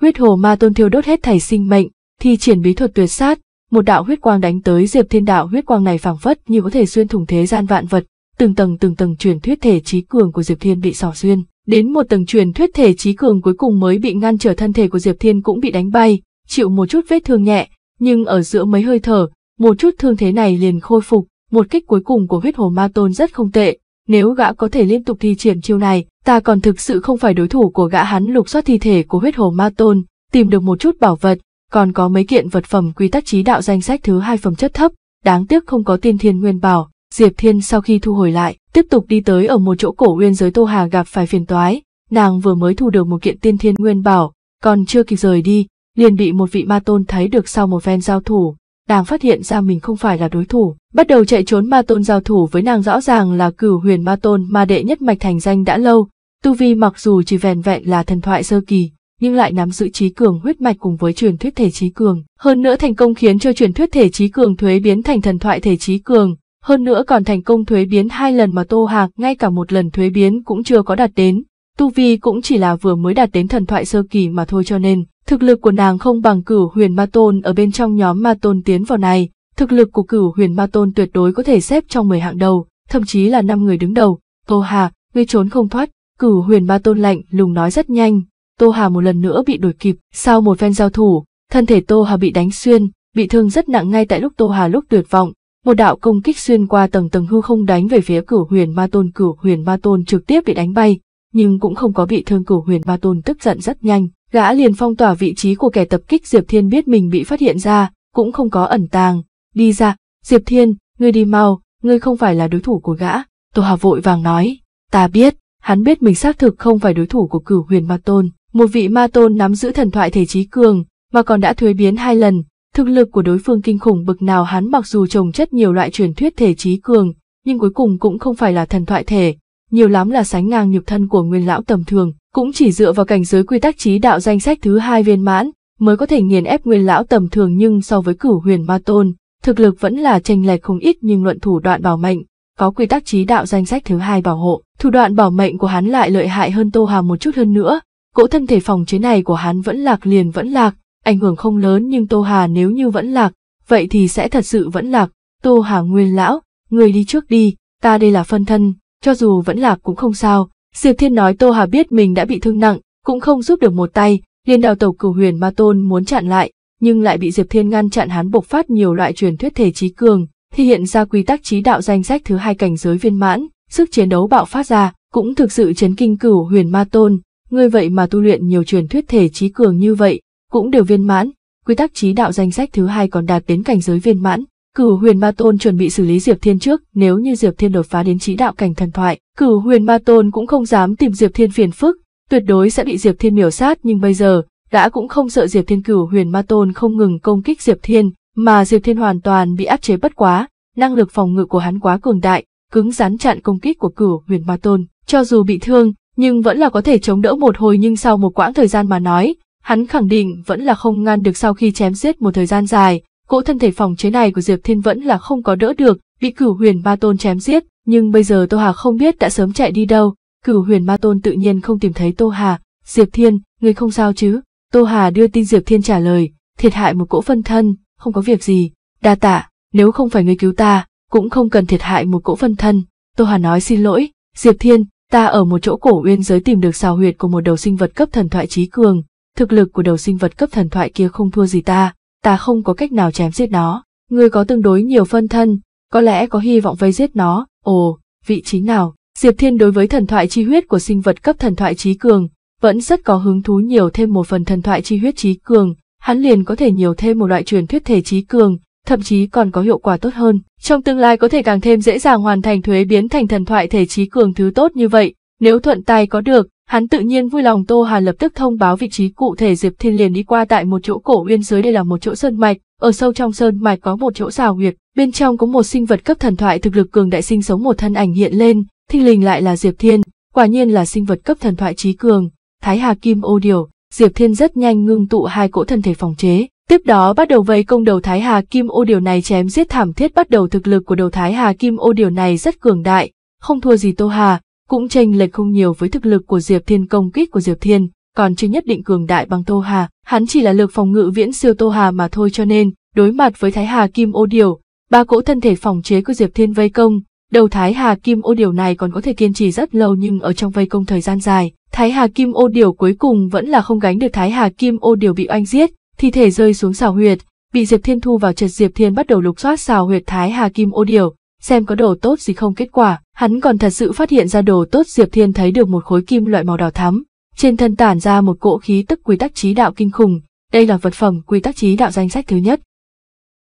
Huyết hồ ma tôn thiêu đốt hết thảy sinh mệnh, thi triển bí thuật tuyệt sát, một đạo huyết quang đánh tới Diệp Thiên đạo huyết quang này phảng phất như có thể xuyên thủng thế gian vạn vật, từng tầng từng tầng truyền thuyết thể trí cường của Diệp Thiên bị xỏ xuyên, đến một tầng truyền thuyết thể trí cường cuối cùng mới bị ngăn trở thân thể của Diệp Thiên cũng bị đánh bay, chịu một chút vết thương nhẹ, nhưng ở giữa mấy hơi thở, một chút thương thế này liền khôi phục, một kích cuối cùng của huyết hồ ma tôn rất không tệ, nếu gã có thể liên tục thi triển chiêu này, ta còn thực sự không phải đối thủ của gã hắn lục soát thi thể của huyết hồ ma tôn, tìm được một chút bảo vật, còn có mấy kiện vật phẩm quy tắc trí đạo danh sách thứ hai phẩm chất thấp, đáng tiếc không có tiên thiên nguyên bảo. Diệp Thiên sau khi thu hồi lại, tiếp tục đi tới ở một chỗ cổ nguyên giới Tô Hà gặp phải phiền toái, nàng vừa mới thu được một kiện tiên thiên nguyên bảo, còn chưa kịp rời đi, liền bị một vị ma tôn thấy được sau một phen giao thủ, nàng phát hiện ra mình không phải là đối thủ, bắt đầu chạy trốn ma tôn giao thủ với nàng rõ ràng là cửu huyền ma tôn ma đệ nhất mạch thành danh đã lâu, tu vi mặc dù chỉ vẹn vẹn là thần thoại sơ kỳ, nhưng lại nắm giữ trí cường huyết mạch cùng với truyền thuyết thể trí cường. Hơn nữa thành công khiến cho truyền thuyết thể trí cường thuế biến thành thần thoại thể trí cường, hơn nữa còn thành công thuế biến hai lần mà Tô Hạc ngay cả một lần thuế biến cũng chưa có đạt đến. Tu Vi cũng chỉ là vừa mới đạt đến thần thoại sơ kỳ mà thôi cho nên, thực lực của nàng không bằng cửu huyền ma tôn ở bên trong nhóm ma tôn tiến vào này, thực lực của cửu huyền ma tôn tuyệt đối có thể xếp trong 10 hạng đầu, thậm chí là năm người đứng đầu. Tô Hạc, ngươi trốn không thoát, cửu huyền ma tôn lạnh lùng nói rất nhanh, Tô Hà một lần nữa bị đuổi kịp, sau một phen giao thủ, thân thể Tô Hà bị đánh xuyên, bị thương rất nặng ngay tại lúc Tô Hà lúc tuyệt vọng, một đạo công kích xuyên qua tầng tầng hư không đánh về phía cửu huyền ma tôn cửu huyền ma tôn trực tiếp bị đánh bay nhưng cũng không có bị thương cửu huyền ma tôn tức giận rất nhanh gã liền phong tỏa vị trí của kẻ tập kích diệp thiên biết mình bị phát hiện ra cũng không có ẩn tàng đi ra diệp thiên ngươi đi mau ngươi không phải là đối thủ của gã tô hà vội vàng nói ta biết hắn biết mình xác thực không phải đối thủ của cửu huyền ma tôn một vị ma tôn nắm giữ thần thoại thể trí cường, mà còn đã thuế biến hai lần, thực lực của đối phương kinh khủng bực nào hắn mặc dù trồng chất nhiều loại truyền thuyết thể trí cường, nhưng cuối cùng cũng không phải là thần thoại thể, nhiều lắm là sánh ngang nhục thân của nguyên lão tầm thường, cũng chỉ dựa vào cảnh giới quy tắc trí đạo danh sách thứ hai viên mãn, mới có thể nghiền ép nguyên lão tầm thường nhưng so với cửu huyền ma tôn, thực lực vẫn là tranh lệch không ít nhưng luận thủ đoạn bảo mệnh, có quy tắc trí đạo danh sách thứ hai bảo hộ, thủ đoạn bảo mệnh của hắn lại lợi hại hơn Tô Hà một chút hơn nữa, cỗ thân thể phòng chế này của hắn vẫn lạc liền vẫn lạc, ảnh hưởng không lớn nhưng Tô Hà nếu như vẫn lạc, vậy thì sẽ thật sự vẫn lạc. Tô Hà nguyên lão, người đi trước đi, ta đây là phân thân, cho dù vẫn lạc cũng không sao. Diệp Thiên nói Tô Hà biết mình đã bị thương nặng, cũng không giúp được một tay, liền đào tẩu cửu huyền ma tôn muốn chặn lại, nhưng lại bị Diệp Thiên ngăn chặn hắn bộc phát nhiều loại truyền thuyết thể trí cường, thì hiện ra quy tắc trí đạo danh sách thứ hai cảnh giới viên mãn, sức chiến đấu bạo phát ra, cũng thực sự chấn kinh cửu huyền ma tôn, ngươi vậy mà tu luyện nhiều truyền thuyết thể trí cường như vậy, cũng đều viên mãn, quy tắc trí đạo danh sách thứ hai còn đạt đến cảnh giới viên mãn. Cửu Huyền Ma Tôn chuẩn bị xử lý Diệp Thiên trước, nếu như Diệp Thiên đột phá đến trí đạo cảnh thần thoại, Cửu Huyền Ma Tôn cũng không dám tìm Diệp Thiên phiền phức, tuyệt đối sẽ bị Diệp Thiên miểu sát nhưng bây giờ, đã cũng không sợ Diệp Thiên Cửu Huyền Ma Tôn không ngừng công kích Diệp Thiên, mà Diệp Thiên hoàn toàn bị áp chế bất quá, năng lực phòng ngự của hắn quá cường đại, cứng rắn chặn công kích của Cửu Huyền Ma Tôn, cho dù bị thương, nhưng vẫn là có thể chống đỡ một hồi nhưng sau một quãng thời gian mà nói, hắn khẳng định vẫn là không ngăn được sau khi chém giết một thời gian dài, cỗ thân thể phòng chế này của Diệp Thiên vẫn là không có đỡ được, bị cửu huyền ma tôn chém giết, nhưng bây giờ Tô Hà không biết đã sớm chạy đi đâu, cửu huyền ma tôn tự nhiên không tìm thấy Tô Hà, Diệp Thiên, người không sao chứ, Tô Hà đưa tin Diệp Thiên trả lời, thiệt hại một cỗ phân thân, không có việc gì, đa tạ, nếu không phải người cứu ta, cũng không cần thiệt hại một cỗ phân thân, Tô Hà nói xin lỗi, Diệp Thiên, Ta ở một chỗ cổ uyên giới tìm được xào huyệt của một đầu sinh vật cấp thần thoại trí cường, thực lực của đầu sinh vật cấp thần thoại kia không thua gì ta, ta không có cách nào chém giết nó. Ngươi có tương đối nhiều phân thân, có lẽ có hy vọng vây giết nó, ồ, vị trí nào? Diệp Thiên đối với thần thoại chi huyết của sinh vật cấp thần thoại trí cường, vẫn rất có hứng thú nhiều thêm một phần thần thoại chi huyết trí cường, hắn liền có thể nhiều thêm một loại truyền thuyết thể trí cường, thậm chí còn có hiệu quả tốt hơn. Trong tương lai có thể càng thêm dễ dàng hoàn thành thuế biến thành thần thoại thể trí cường thứ tốt như vậy, nếu thuận tài có được, hắn tự nhiên vui lòng Tô Hà lập tức thông báo vị trí cụ thể Diệp Thiên liền đi qua tại một chỗ cổ uyên dưới đây là một chỗ sơn mạch, ở sâu trong sơn mạch có một chỗ xào huyệt, bên trong có một sinh vật cấp thần thoại thực lực cường đại sinh sống một thân ảnh hiện lên, thinh lình lại là Diệp Thiên, quả nhiên là sinh vật cấp thần thoại trí cường, Thái Hà Kim Ô Điều, Diệp Thiên rất nhanh ngưng tụ hai cỗ thân thể phòng chế, Tiếp đó bắt đầu vây công đầu Thái Hà Kim Ô điều này chém giết thảm thiết bắt đầu thực lực của đầu Thái Hà Kim Ô điều này rất cường đại, không thua gì Tô Hà, cũng chênh lệch không nhiều với thực lực của Diệp Thiên công kích của Diệp Thiên, còn chưa nhất định cường đại bằng Tô Hà, hắn chỉ là lực phòng ngự viễn siêu Tô Hà mà thôi cho nên, đối mặt với Thái Hà Kim Ô điều, ba cỗ thân thể phòng chế của Diệp Thiên vây công, đầu Thái Hà Kim Ô điều này còn có thể kiên trì rất lâu nhưng ở trong vây công thời gian dài, Thái Hà Kim Ô điều cuối cùng vẫn là không gánh được Thái Hà Kim Ô điều bị oanh giết thi thể rơi xuống xào huyệt, bị Diệp Thiên thu vào chật Diệp Thiên bắt đầu lục soát xào huyệt Thái Hà Kim ô điểu, xem có đồ tốt gì không kết quả, hắn còn thật sự phát hiện ra đồ tốt Diệp Thiên thấy được một khối kim loại màu đỏ thắm, trên thân tản ra một cỗ khí tức quy tắc trí đạo kinh khủng, đây là vật phẩm quy tắc trí đạo danh sách thứ nhất.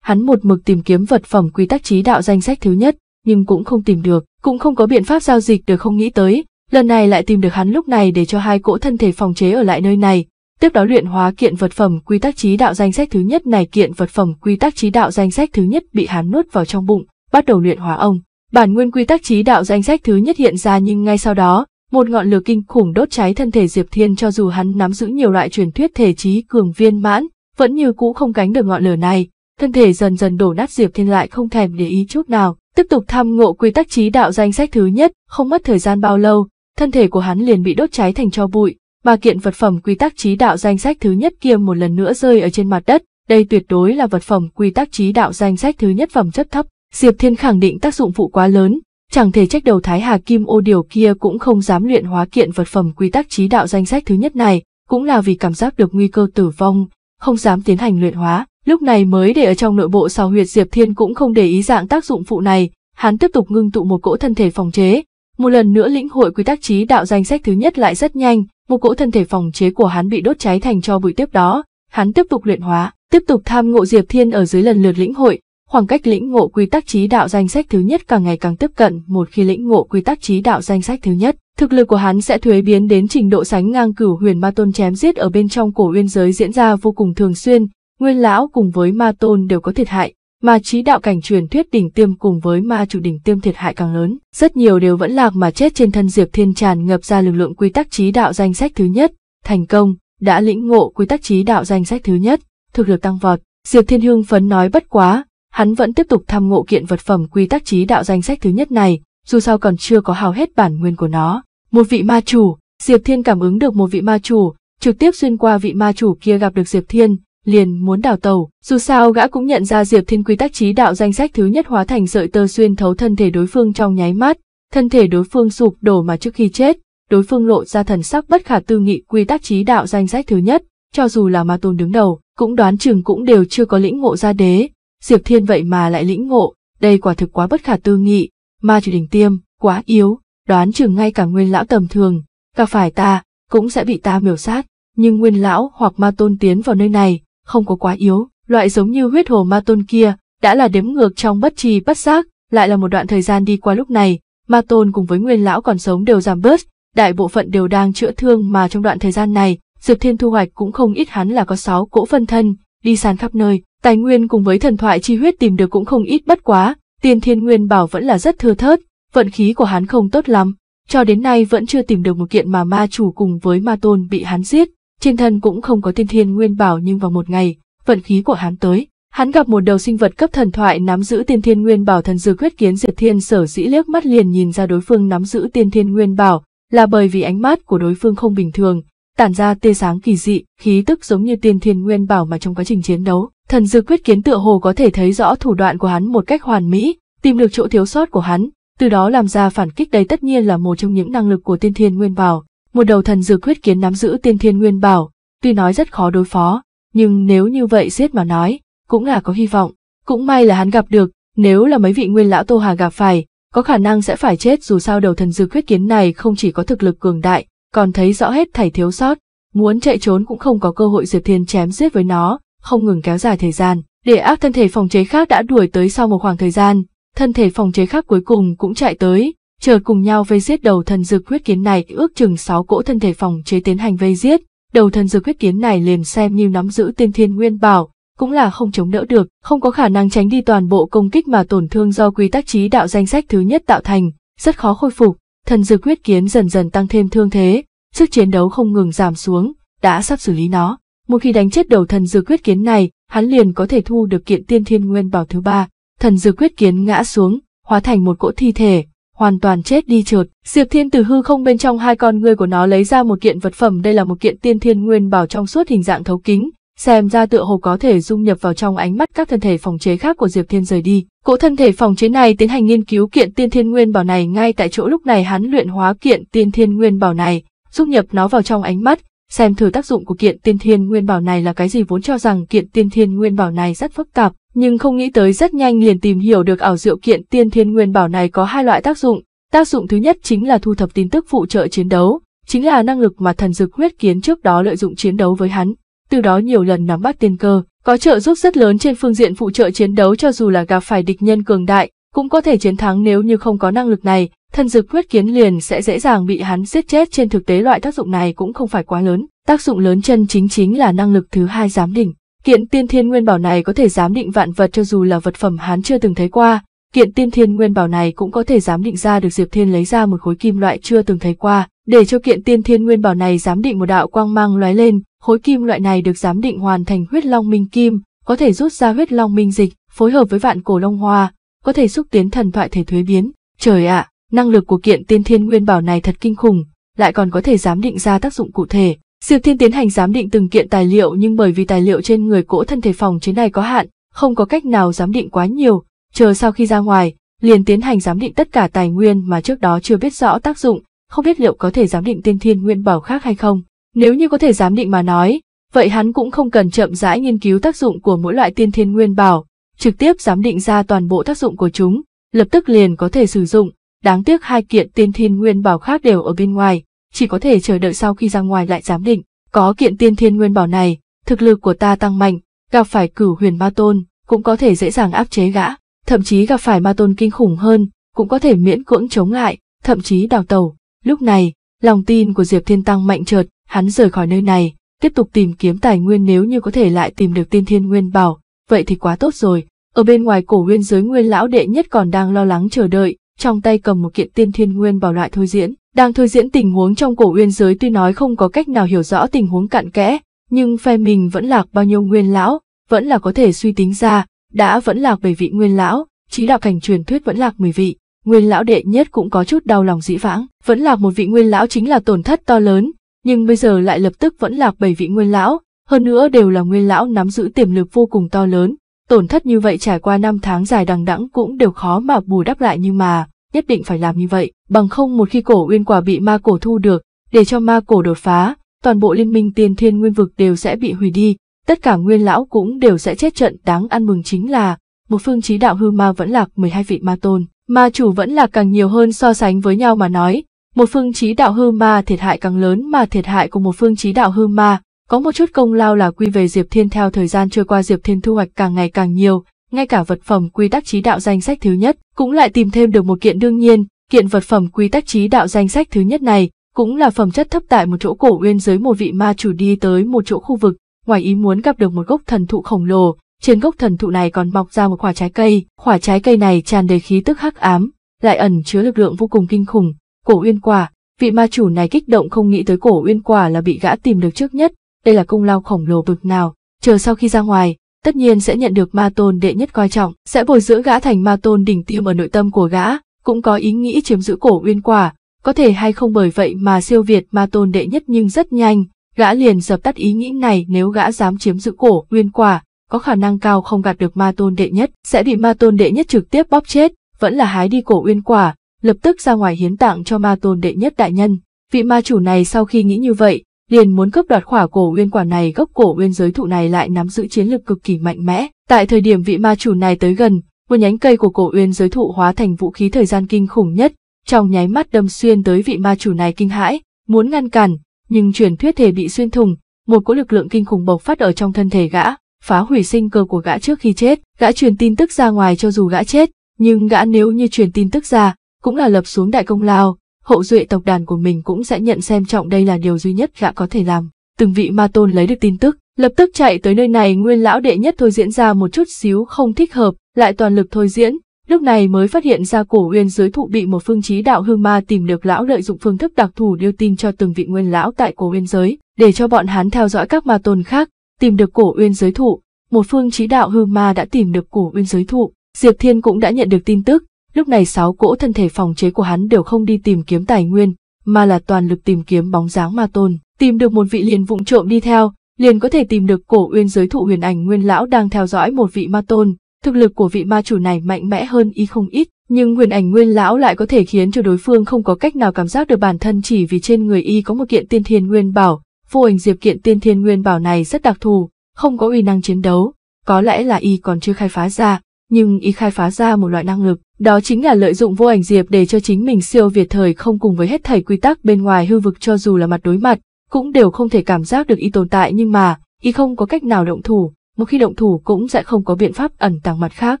Hắn một mực tìm kiếm vật phẩm quy tắc trí đạo danh sách thứ nhất, nhưng cũng không tìm được, cũng không có biện pháp giao dịch được không nghĩ tới, lần này lại tìm được hắn lúc này để cho hai cỗ thân thể phòng chế ở lại nơi này, Tiếp đó luyện hóa kiện vật phẩm quy tắc trí đạo danh sách thứ nhất này kiện vật phẩm quy tắc trí đạo danh sách thứ nhất bị hắn nuốt vào trong bụng, bắt đầu luyện hóa ông. Bản nguyên quy tắc trí đạo danh sách thứ nhất hiện ra nhưng ngay sau đó, một ngọn lửa kinh khủng đốt cháy thân thể Diệp Thiên cho dù hắn nắm giữ nhiều loại truyền thuyết thể trí cường viên mãn, vẫn như cũ không cánh được ngọn lửa này. Thân thể dần dần đổ nát Diệp Thiên lại không thèm để ý chút nào, tiếp tục tham ngộ quy tắc trí đạo danh sách thứ nhất, không mất thời gian bao lâu, thân thể của hắn liền bị đốt cháy thành cho bụi, Ba kiện vật phẩm quy tắc trí đạo danh sách thứ nhất kia một lần nữa rơi ở trên mặt đất, đây tuyệt đối là vật phẩm quy tắc trí đạo danh sách thứ nhất phẩm chất thấp. Diệp Thiên khẳng định tác dụng phụ quá lớn, chẳng thể trách đầu thái hà kim ô điều kia cũng không dám luyện hóa kiện vật phẩm quy tắc trí đạo danh sách thứ nhất này, cũng là vì cảm giác được nguy cơ tử vong, không dám tiến hành luyện hóa. Lúc này mới để ở trong nội bộ sao huyệt Diệp Thiên cũng không để ý dạng tác dụng phụ này, hắn tiếp tục ngưng tụ một cỗ thân thể phòng chế, một lần nữa lĩnh hội quy tắc trí đạo danh sách thứ nhất lại rất nhanh, một cỗ thân thể phòng chế của hắn bị đốt cháy thành cho bụi tiếp đó, hắn tiếp tục luyện hóa, tiếp tục tham ngộ Diệp Thiên ở dưới lần lượt lĩnh hội, khoảng cách lĩnh ngộ quy tắc trí đạo danh sách thứ nhất càng ngày càng tiếp cận, một khi lĩnh ngộ quy tắc trí đạo danh sách thứ nhất, thực lực của hắn sẽ thuế biến đến trình độ sánh ngang cửu huyền ma tôn chém giết ở bên trong cổ uyên giới diễn ra vô cùng thường xuyên, Nguyên lão cùng với ma tôn đều có thiệt hại, mà trí đạo cảnh truyền thuyết đỉnh tiêm cùng với ma chủ đỉnh tiêm thiệt hại càng lớn. Rất nhiều đều vẫn lạc mà chết trên thân Diệp Thiên tràn ngập ra lực lượng quy tắc trí đạo danh sách thứ nhất, thành công, đã lĩnh ngộ quy tắc trí đạo danh sách thứ nhất, thực lực tăng vọt. Diệp Thiên Hương phấn nói bất quá, hắn vẫn tiếp tục tham ngộ kiện vật phẩm quy tắc trí đạo danh sách thứ nhất này, dù sao còn chưa có hào hết bản nguyên của nó. Một vị ma chủ, Diệp Thiên cảm ứng được một vị ma chủ, trực tiếp xuyên qua vị ma chủ kia gặp được Diệp Thiên, liền muốn đào tẩu, dù sao gã cũng nhận ra Diệp Thiên quy tắc trí đạo danh sách thứ nhất hóa thành sợi tơ xuyên thấu thân thể đối phương trong nháy mắt, thân thể đối phương sụp đổ mà trước khi chết, đối phương lộ ra thần sắc bất khả tư nghị quy tắc trí đạo danh sách thứ nhất, cho dù là ma tôn đứng đầu, cũng đoán chừng cũng đều chưa có lĩnh ngộ ra đế, Diệp Thiên vậy mà lại lĩnh ngộ, đây quả thực quá bất khả tư nghị, ma chủ đỉnh tiêm, quá yếu, đoán chừng ngay cả nguyên lão tầm thường, gặp phải ta, cũng sẽ bị ta miểu sát, nhưng nguyên lão hoặc ma tôn tiến vào nơi này, không có quá yếu, loại giống như huyết hồ ma tôn kia, đã là đếm ngược trong bất trì bất giác, lại là một đoạn thời gian đi qua lúc này, ma tôn cùng với nguyên lão còn sống đều giảm bớt, đại bộ phận đều đang chữa thương mà trong đoạn thời gian này, Diệp Thiên thu hoạch cũng không ít hắn là có 6 cỗ phân thân, đi sàn khắp nơi, tài nguyên cùng với thần thoại chi huyết tìm được cũng không ít bất quá, tiên thiên nguyên bảo vẫn là rất thưa thớt, vận khí của hắn không tốt lắm, cho đến nay vẫn chưa tìm được một kiện mà ma chủ cùng với ma tôn bị hắn giết, trên thân cũng không có tiên thiên nguyên bảo nhưng vào một ngày, vận khí của hắn tới, hắn gặp một đầu sinh vật cấp thần thoại nắm giữ tiên thiên nguyên bảo thần dư quyết kiến diệt thiên sở dĩ liếc mắt liền nhìn ra đối phương nắm giữ tiên thiên nguyên bảo là bởi vì ánh mắt của đối phương không bình thường tản ra tia sáng kỳ dị khí tức giống như tiên thiên nguyên bảo mà trong quá trình chiến đấu thần dư quyết kiến tựa hồ có thể thấy rõ thủ đoạn của hắn một cách hoàn mỹ tìm được chỗ thiếu sót của hắn từ đó làm ra phản kích đây tất nhiên là một trong những năng lực của tiên thiên nguyên bảo một đầu thần dược huyết kiến nắm giữ tiên thiên nguyên bảo, tuy nói rất khó đối phó, nhưng nếu như vậy giết mà nói, cũng là có hy vọng. Cũng may là hắn gặp được, nếu là mấy vị nguyên lão Tô Hà gặp phải, có khả năng sẽ phải chết dù sao đầu thần dược huyết kiến này không chỉ có thực lực cường đại, còn thấy rõ hết thảy thiếu sót, muốn chạy trốn cũng không có cơ hội diệt Thiên chém giết với nó, không ngừng kéo dài thời gian. Để ác thân thể phòng chế khác đã đuổi tới sau một khoảng thời gian, thân thể phòng chế khác cuối cùng cũng chạy tới, chờ cùng nhau vây giết đầu thần dược huyết kiến này ước chừng 6 cỗ thân thể phòng chế tiến hành vây giết, đầu thần dược huyết kiến này liền xem như nắm giữ tiên thiên nguyên bảo, cũng là không chống đỡ được, không có khả năng tránh đi toàn bộ công kích mà tổn thương do quy tắc trí đạo danh sách thứ nhất tạo thành, rất khó khôi phục, thần dược huyết kiến dần dần tăng thêm thương thế, sức chiến đấu không ngừng giảm xuống, đã sắp xử lý nó. Một khi đánh chết đầu thần dược huyết kiến này, hắn liền có thể thu được kiện tiên thiên nguyên bảo thứ ba. Thần dược huyết kiến ngã xuống, hóa thành một cỗ thi thể, hoàn toàn chết đi trượt. Diệp Thiên từ hư không bên trong hai con người của nó lấy ra một kiện vật phẩm đây là một kiện tiên thiên nguyên bảo trong suốt hình dạng thấu kính, xem ra tựa hồ có thể dung nhập vào trong ánh mắt các thân thể phòng chế khác của Diệp Thiên rời đi. Cỗ thân thể phòng chế này tiến hành nghiên cứu kiện tiên thiên nguyên bảo này ngay tại chỗ lúc này hắn luyện hóa kiện tiên thiên nguyên bảo này, dung nhập nó vào trong ánh mắt, xem thử tác dụng của kiện tiên thiên nguyên bảo này là cái gì vốn cho rằng kiện tiên thiên nguyên bảo này rất phức tạp, nhưng không nghĩ tới rất nhanh liền tìm hiểu được ảo diệu kiện tiên thiên nguyên bảo này có hai loại tác dụng. Tác dụng thứ nhất chính là thu thập tin tức phụ trợ chiến đấu, chính là năng lực mà thần dực huyết kiến trước đó lợi dụng chiến đấu với hắn, từ đó nhiều lần nắm bắt tiên cơ, có trợ giúp rất lớn trên phương diện phụ trợ chiến đấu cho dù là gặp phải địch nhân cường đại, cũng có thể chiến thắng nếu như không có năng lực này, thần dực huyết kiến liền sẽ dễ dàng bị hắn giết chết trên thực tế loại tác dụng này cũng không phải quá lớn, tác dụng lớn chân chính chính là năng lực thứ hai giám đỉnh. Kiện tiên thiên nguyên bảo này có thể giám định vạn vật cho dù là vật phẩm hắn chưa từng thấy qua, kiện tiên thiên nguyên bảo này cũng có thể giám định ra được Diệp Thiên lấy ra một khối kim loại chưa từng thấy qua, để cho kiện tiên thiên nguyên bảo này giám định một đạo quang mang lóe lên, khối kim loại này được giám định hoàn thành huyết long minh kim, có thể rút ra huyết long minh dịch, phối hợp với vạn cổ long hoa, có thể xúc tiến thần thoại thể thuế biến. Trời ạ, năng lực của kiện tiên thiên nguyên bảo này thật kinh khủng, lại còn có thể giám định ra tác dụng cụ thể, Diệp Thiên tiến hành giám định từng kiện tài liệu nhưng bởi vì tài liệu trên người cỗ thân thể phòng chế này có hạn, không có cách nào giám định quá nhiều, chờ sau khi ra ngoài, liền tiến hành giám định tất cả tài nguyên mà trước đó chưa biết rõ tác dụng, không biết liệu có thể giám định tiên thiên nguyên bảo khác hay không. Nếu như có thể giám định mà nói, vậy hắn cũng không cần chậm rãi nghiên cứu tác dụng của mỗi loại tiên thiên nguyên bảo, trực tiếp giám định ra toàn bộ tác dụng của chúng, lập tức liền có thể sử dụng. Đáng tiếc hai kiện tiên thiên nguyên bảo khác đều ở bên ngoài, chỉ có thể chờ đợi sau khi ra ngoài lại giám định. Có kiện tiên thiên nguyên bảo này, thực lực của ta tăng mạnh, gặp phải cửu huyền ma tôn, cũng có thể dễ dàng áp chế gã, thậm chí gặp phải ma tôn kinh khủng hơn, cũng có thể miễn cưỡng chống lại, thậm chí đào tẩu. Lúc này, lòng tin của Diệp Thiên tăng mạnh chợt, hắn rời khỏi nơi này, tiếp tục tìm kiếm tài nguyên nếu như có thể lại tìm được tiên thiên nguyên bảo, vậy thì quá tốt rồi. Ở bên ngoài cổ nguyên giới nguyên lão đệ nhất còn đang lo lắng chờ đợi, trong tay cầm một kiện tiên thiên nguyên bảo loại thôi diễn, đang thôi diễn tình huống trong cổ uyên giới tuy nói không có cách nào hiểu rõ tình huống cặn kẽ, nhưng phe mình vẫn lạc bao nhiêu nguyên lão, vẫn là có thể suy tính ra, đã vẫn lạc bảy vị nguyên lão, trí đạo cảnh truyền thuyết vẫn lạc mười vị, nguyên lão đệ nhất cũng có chút đau lòng dĩ vãng, vẫn lạc một vị nguyên lão chính là tổn thất to lớn, nhưng bây giờ lại lập tức vẫn lạc bảy vị nguyên lão, hơn nữa đều là nguyên lão nắm giữ tiềm lực vô cùng to lớn, Tổn thất như vậy trải qua năm tháng dài đằng đẵng cũng đều khó mà bù đắp lại nhưng mà, nhất định phải làm như vậy, bằng không một khi cổ uyên quả bị ma cổ thu được, để cho ma cổ đột phá, toàn bộ liên minh tiền thiên nguyên vực đều sẽ bị hủy đi, tất cả nguyên lão cũng đều sẽ chết trận đáng ăn mừng chính là, một phương chí đạo hư ma vẫn là 12 vị ma tôn, ma chủ vẫn là càng nhiều hơn so sánh với nhau mà nói, một phương chí đạo hư ma thiệt hại càng lớn mà thiệt hại của một phương chí đạo hư ma có một chút công lao là quy về Diệp Thiên theo thời gian trôi qua Diệp Thiên thu hoạch càng ngày càng nhiều, ngay cả vật phẩm quy tắc trí đạo danh sách thứ nhất cũng lại tìm thêm được một kiện đương nhiên, kiện vật phẩm quy tắc trí đạo danh sách thứ nhất này cũng là phẩm chất thấp tại một chỗ cổ uyên dưới một vị ma chủ đi tới một chỗ khu vực, ngoài ý muốn gặp được một gốc thần thụ khổng lồ, trên gốc thần thụ này còn mọc ra một quả trái cây, quả trái cây này tràn đầy khí tức hắc ám, lại ẩn chứa lực lượng vô cùng kinh khủng, cổ uyên quả, vị ma chủ này kích động không nghĩ tới cổ uyên quả là bị gã tìm được trước nhất, đây là công lao khổng lồ bực nào, chờ sau khi ra ngoài, tất nhiên sẽ nhận được ma tôn đệ nhất coi trọng, sẽ bồi dưỡng gã thành ma tôn đỉnh tiêm ở nội tâm của gã, cũng có ý nghĩ chiếm giữ cổ uyên quả, có thể hay không bởi vậy mà siêu việt ma tôn đệ nhất nhưng rất nhanh, gã liền dập tắt ý nghĩ này nếu gã dám chiếm giữ cổ uyên quả, có khả năng cao không gạt được ma tôn đệ nhất, sẽ bị ma tôn đệ nhất trực tiếp bóp chết, vẫn là hái đi cổ uyên quả, lập tức ra ngoài hiến tặng cho ma tôn đệ nhất đại nhân. Vị ma chủ này sau khi nghĩ như vậy, liền muốn cướp đoạt khỏa cổ uyên quả này gốc cổ uyên giới thụ này lại nắm giữ chiến lược cực kỳ mạnh mẽ. Tại thời điểm vị ma chủ này tới gần, một nhánh cây của cổ uyên giới thụ hóa thành vũ khí thời gian kinh khủng nhất, trong nháy mắt đâm xuyên tới vị ma chủ này kinh hãi, muốn ngăn cản, nhưng truyền thuyết thể bị xuyên thùng, một cỗ lực lượng kinh khủng bộc phát ở trong thân thể gã, phá hủy sinh cơ của gã trước khi chết, gã truyền tin tức ra ngoài cho dù gã chết, nhưng gã nếu như truyền tin tức ra, cũng là lập xuống đại công lao, hậu duệ tộc đàn của mình cũng sẽ nhận xem trọng đây là điều duy nhất gã có thể làm. Từng vị ma tôn lấy được tin tức, lập tức chạy tới nơi này nguyên lão đệ nhất thôi diễn ra một chút xíu không thích hợp, lại toàn lực thôi diễn, lúc này mới phát hiện ra cổ uyên dưới thụ bị một phương trí đạo hương ma tìm được lão lợi dụng phương thức đặc thù đưa tin cho từng vị nguyên lão tại cổ uyên giới, để cho bọn hắn theo dõi các ma tôn khác, tìm được cổ uyên giới thụ, một phương trí đạo hương ma đã tìm được cổ uyên giới thụ, Diệp Thiên cũng đã nhận được tin tức, Lúc này sáu cỗ thân thể phòng chế của hắn đều không đi tìm kiếm tài nguyên, mà là toàn lực tìm kiếm bóng dáng ma tôn. Tìm được một vị liền vụng trộm đi theo, liền có thể tìm được cổ uyên giới thụ huyền ảnh nguyên lão đang theo dõi một vị ma tôn. Thực lực của vị ma chủ này mạnh mẽ hơn y không ít, nhưng huyền ảnh nguyên lão lại có thể khiến cho đối phương không có cách nào cảm giác được bản thân chỉ vì trên người y có một kiện tiên thiên nguyên bảo. Vô hình diệp kiện tiên thiên nguyên bảo này rất đặc thù, không có uy năng chiến đấu, có lẽ là y còn chưa khai phá ra, nhưng y khai phá ra một loại năng lực, đó chính là lợi dụng vô ảnh diệp để cho chính mình siêu việt thời không cùng với hết thảy quy tắc bên ngoài hư vực cho dù là mặt đối mặt, cũng đều không thể cảm giác được y tồn tại nhưng mà, y không có cách nào động thủ, một khi động thủ cũng sẽ không có biện pháp ẩn tàng mặt khác.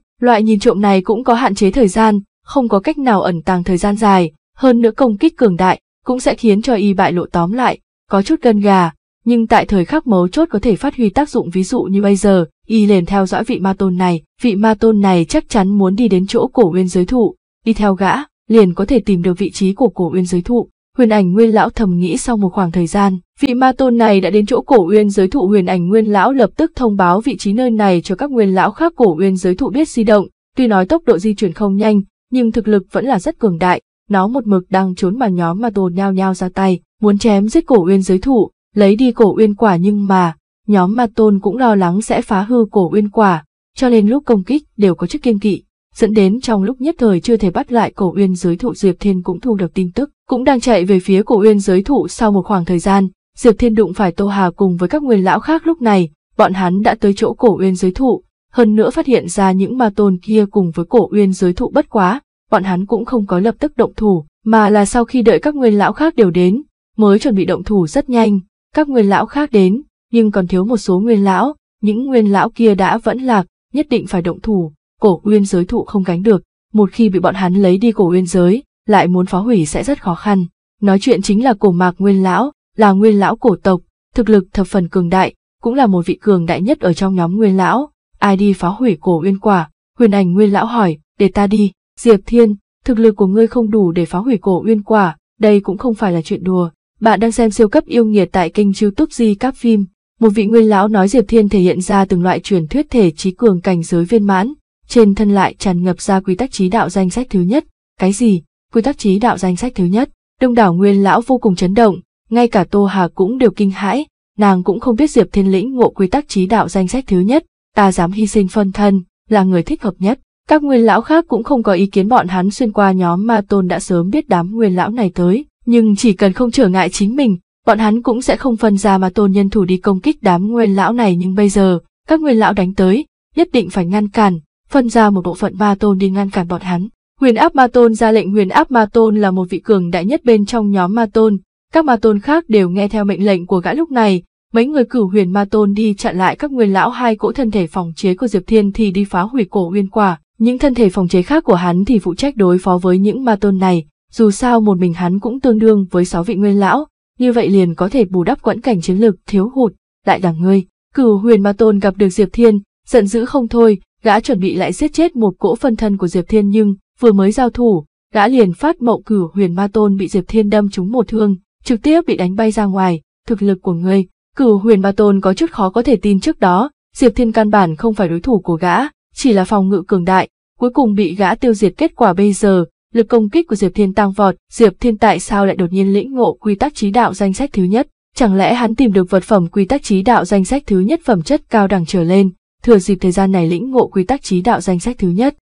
Loại nhìn trộm này cũng có hạn chế thời gian, không có cách nào ẩn tàng thời gian dài, hơn nữa công kích cường đại, cũng sẽ khiến cho y bại lộ tóm lại, có chút gân gà, nhưng tại thời khắc mấu chốt có thể phát huy tác dụng ví dụ như bây giờ, y liền theo dõi vị ma tôn này, vị ma tôn này chắc chắn muốn đi đến chỗ cổ nguyên giới thụ, đi theo gã, liền có thể tìm được vị trí của cổ nguyên giới thụ. Huyền ảnh nguyên lão thầm nghĩ sau một khoảng thời gian, vị ma tôn này đã đến chỗ cổ uyên giới thụ huyền ảnh nguyên lão lập tức thông báo vị trí nơi này cho các nguyên lão khác cổ uyên giới thụ biết di động, tuy nói tốc độ di chuyển không nhanh, nhưng thực lực vẫn là rất cường đại, nó một mực đang trốn mà nhóm ma tôn nhao nhao ra tay, muốn chém giết cổ uyên giới thụ, lấy đi cổ uyên quả nhưng mà, nhóm ma tôn cũng lo lắng sẽ phá hư cổ uyên quả, cho nên lúc công kích đều có chức kiên kỵ, dẫn đến trong lúc nhất thời chưa thể bắt lại cổ uyên giới thụ Diệp Thiên cũng thu được tin tức, cũng đang chạy về phía cổ uyên giới thụ sau một khoảng thời gian, Diệp Thiên đụng phải Tô Hà cùng với các nguyên lão khác lúc này, bọn hắn đã tới chỗ cổ uyên giới thụ, hơn nữa phát hiện ra những ma tôn kia cùng với cổ uyên giới thụ bất quá, bọn hắn cũng không có lập tức động thủ, mà là sau khi đợi các nguyên lão khác đều đến, mới chuẩn bị động thủ rất nhanh, các nguyên lão khác đến, nhưng còn thiếu một số nguyên lão, những nguyên lão kia đã vẫn lạc, nhất định phải động thủ, cổ nguyên giới thụ không gánh được, một khi bị bọn hắn lấy đi cổ nguyên giới, lại muốn phá hủy sẽ rất khó khăn. Nói chuyện chính là cổ mạc nguyên lão, là nguyên lão cổ tộc, thực lực thập phần cường đại, cũng là một vị cường đại nhất ở trong nhóm nguyên lão. Ai đi phá hủy cổ nguyên quả? Huyền ảnh nguyên lão hỏi, để ta đi, Diệp Thiên, thực lực của ngươi không đủ để phá hủy cổ nguyên quả, đây cũng không phải là chuyện đùa, bạn đang xem siêu cấp yêu nghiệt tại kênh youtube Di Cáp Phim. Một vị nguyên lão nói Diệp Thiên thể hiện ra từng loại truyền thuyết thể trí cường cảnh giới viên mãn, trên thân lại tràn ngập ra quy tắc trí đạo danh sách thứ nhất. Cái gì? Quy tắc trí đạo danh sách thứ nhất. Đông đảo nguyên lão vô cùng chấn động, ngay cả Tô Hà cũng đều kinh hãi, nàng cũng không biết Diệp Thiên lĩnh ngộ quy tắc trí đạo danh sách thứ nhất, ta dám hy sinh phân thân, là người thích hợp nhất. Các nguyên lão khác cũng không có ý kiến bọn hắn xuyên qua nhóm ma tôn đã sớm biết đám nguyên lão này tới, nhưng chỉ cần không trở ngại chính mình, bọn hắn cũng sẽ không phân ra mà tôn nhân thủ đi công kích đám nguyên lão này nhưng bây giờ, các nguyên lão đánh tới, nhất định phải ngăn cản, phân ra một bộ phận ma tôn đi ngăn cản bọn hắn. Huyền áp ma tôn ra lệnh huyền áp ma tôn là một vị cường đại nhất bên trong nhóm ma tôn, các ma tôn khác đều nghe theo mệnh lệnh của gã lúc này, mấy người cử huyền ma tôn đi chặn lại các nguyên lão hai cỗ thân thể phòng chế của Diệp Thiên thì đi phá hủy cổ uyên quả, những thân thể phòng chế khác của hắn thì phụ trách đối phó với những ma tôn này, dù sao một mình hắn cũng tương đương với sáu vị nguyên lão, như vậy liền có thể bù đắp quẫn cảnh chiến lực thiếu hụt, lại là ngươi. Cửu huyền ma tôn gặp được Diệp Thiên, giận dữ không thôi, gã chuẩn bị lại giết chết một cỗ phân thân của Diệp Thiên nhưng, vừa mới giao thủ, gã liền phát mộng cửu huyền ma tôn bị Diệp Thiên đâm trúng một thương, trực tiếp bị đánh bay ra ngoài, thực lực của ngươi. Cửu huyền ma tôn có chút khó có thể tin trước đó, Diệp Thiên căn bản không phải đối thủ của gã, chỉ là phòng ngự cường đại, cuối cùng bị gã tiêu diệt kết quả bây giờ, lực công kích của Diệp Thiên tăng vọt, Diệp Thiên tại sao lại đột nhiên lĩnh ngộ quy tắc trí đạo danh sách thứ nhất? Chẳng lẽ hắn tìm được vật phẩm quy tắc trí đạo danh sách thứ nhất phẩm chất cao đẳng trở lên, thừa dịp thời gian này lĩnh ngộ quy tắc trí đạo danh sách thứ nhất?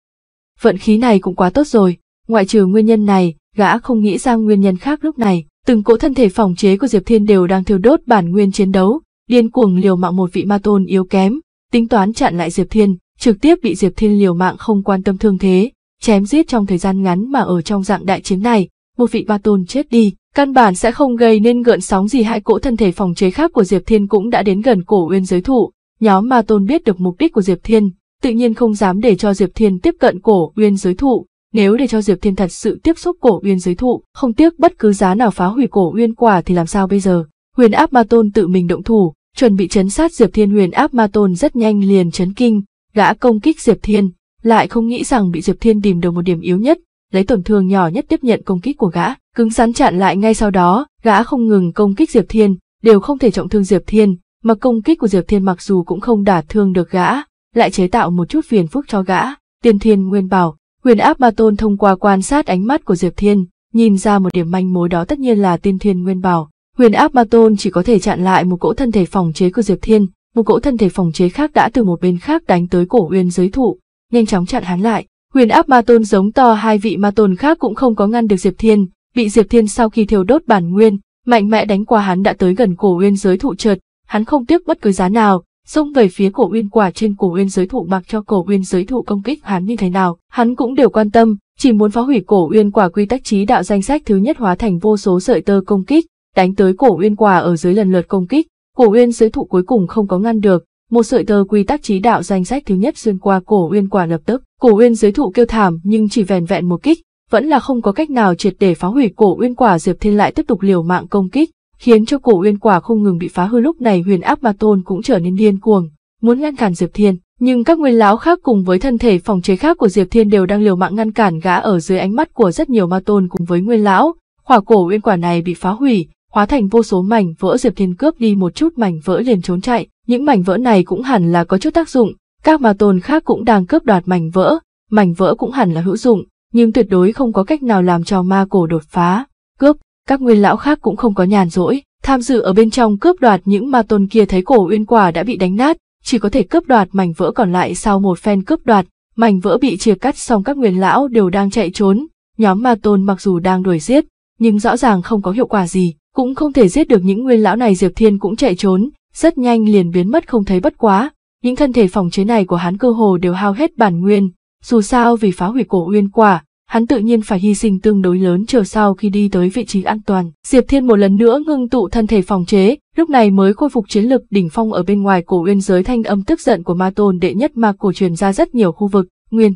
Vận khí này cũng quá tốt rồi, ngoại trừ nguyên nhân này, gã không nghĩ ra nguyên nhân khác lúc này, từng cỗ thân thể phòng chế của Diệp Thiên đều đang thiêu đốt bản nguyên chiến đấu, điên cuồng liều mạng một vị ma tôn yếu kém, tính toán chặn lại Diệp Thiên, trực tiếp bị Diệp Thiên liều mạng không quan tâm thương thế, chém giết trong thời gian ngắn mà ở trong dạng đại chiến này, một vị ba tôn chết đi, căn bản sẽ không gây nên gợn sóng gì hại cỗ thân thể phòng chế khác của Diệp Thiên cũng đã đến gần cổ uyên giới thụ. Nhóm ma tôn biết được mục đích của Diệp Thiên, tự nhiên không dám để cho Diệp Thiên tiếp cận cổ uyên giới thụ. Nếu để cho Diệp Thiên thật sự tiếp xúc cổ uyên giới thụ, không tiếc bất cứ giá nào phá hủy cổ uyên quả thì làm sao bây giờ? Huyền áp ma tôn tự mình động thủ, chuẩn bị chấn sát Diệp Thiên huyền áp ma tôn rất nhanh liền chấn kinh, gã công kích Diệp Thiên, lại không nghĩ rằng bị Diệp Thiên đìm được một điểm yếu nhất, lấy tổn thương nhỏ nhất tiếp nhận công kích của gã, cứng rắn chặn lại ngay sau đó, gã không ngừng công kích Diệp Thiên, đều không thể trọng thương Diệp Thiên, mà công kích của Diệp Thiên mặc dù cũng không đả thương được gã, lại chế tạo một chút phiền phức cho gã. Tiên Thiên Nguyên bảo, huyền áp ma tôn thông qua quan sát ánh mắt của Diệp Thiên, nhìn ra một điểm manh mối đó tất nhiên là Tiên Thiên Nguyên bảo. Huyền áp ma tôn chỉ có thể chặn lại một cỗ thân thể phòng chế của Diệp Thiên, một cỗ thân thể phòng chế khác đã từ một bên khác đánh tới cổ uyên giới thụ, nhanh chóng chặn hắn lại. Huyền áp ma tôn giống to hai vị ma tôn khác cũng không có ngăn được Diệp Thiên, bị Diệp Thiên sau khi thiêu đốt bản nguyên, mạnh mẽ đánh qua hắn đã tới gần cổ uyên giới thụ trượt, hắn không tiếc bất cứ giá nào, xông về phía cổ uyên quả trên cổ uyên giới thụ mặc cho cổ uyên giới thụ công kích hắn như thế nào, hắn cũng đều quan tâm, chỉ muốn phá hủy cổ uyên quả quy tắc trí đạo danh sách thứ nhất hóa thành vô số sợi tơ công kích, đánh tới cổ uyên quả ở dưới lần lượt công kích, cổ uyên giới thụ cuối cùng không có ngăn được, một sợi tơ quy tắc trí đạo danh sách thứ nhất xuyên qua cổ uyên quả lập tức cổ uyên dưới thụ kêu thảm nhưng chỉ vèn vẹn một kích vẫn là không có cách nào triệt để phá hủy cổ uyên quả diệp thiên lại tiếp tục liều mạng công kích khiến cho cổ uyên quả không ngừng bị phá hư lúc này huyền áp ma tôn cũng trở nên điên cuồng muốn ngăn cản diệp thiên nhưng các nguyên lão khác cùng với thân thể phòng chế khác của diệp thiên đều đang liều mạng ngăn cản gã ở dưới ánh mắt của rất nhiều ma tôn cùng với nguyên lão khỏa cổ uyên quả này bị phá hủy hóa thành vô số mảnh vỡ diệp thiên cướp đi một chút mảnh vỡ liền trốn chạy những mảnh vỡ này cũng hẳn là có chút tác dụng, các ma tôn khác cũng đang cướp đoạt mảnh vỡ, mảnh vỡ cũng hẳn là hữu dụng, nhưng tuyệt đối không có cách nào làm cho ma cổ đột phá, cướp, các nguyên lão khác cũng không có nhàn rỗi, tham dự ở bên trong cướp đoạt những ma tôn kia thấy cổ uyên quả đã bị đánh nát, chỉ có thể cướp đoạt mảnh vỡ còn lại sau một phen cướp đoạt, mảnh vỡ bị chia cắt xong các nguyên lão đều đang chạy trốn, nhóm ma tôn mặc dù đang đuổi giết, nhưng rõ ràng không có hiệu quả gì, cũng không thể giết được những nguyên lão này Diệp Thiên cũng chạy trốn, rất nhanh liền biến mất không thấy bất quá. Những thân thể phòng chế này của hắn cơ hồ đều hao hết bản nguyên, dù sao vì phá hủy cổ uyên quả, hắn tự nhiên phải hy sinh tương đối lớn chờ sau khi đi tới vị trí an toàn. Diệp Thiên một lần nữa ngưng tụ thân thể phòng chế, lúc này mới khôi phục chiến lực đỉnh phong ở bên ngoài cổ uyên giới thanh âm tức giận của ma tôn đệ nhất mà cổ truyền ra rất nhiều khu vực, nguyên.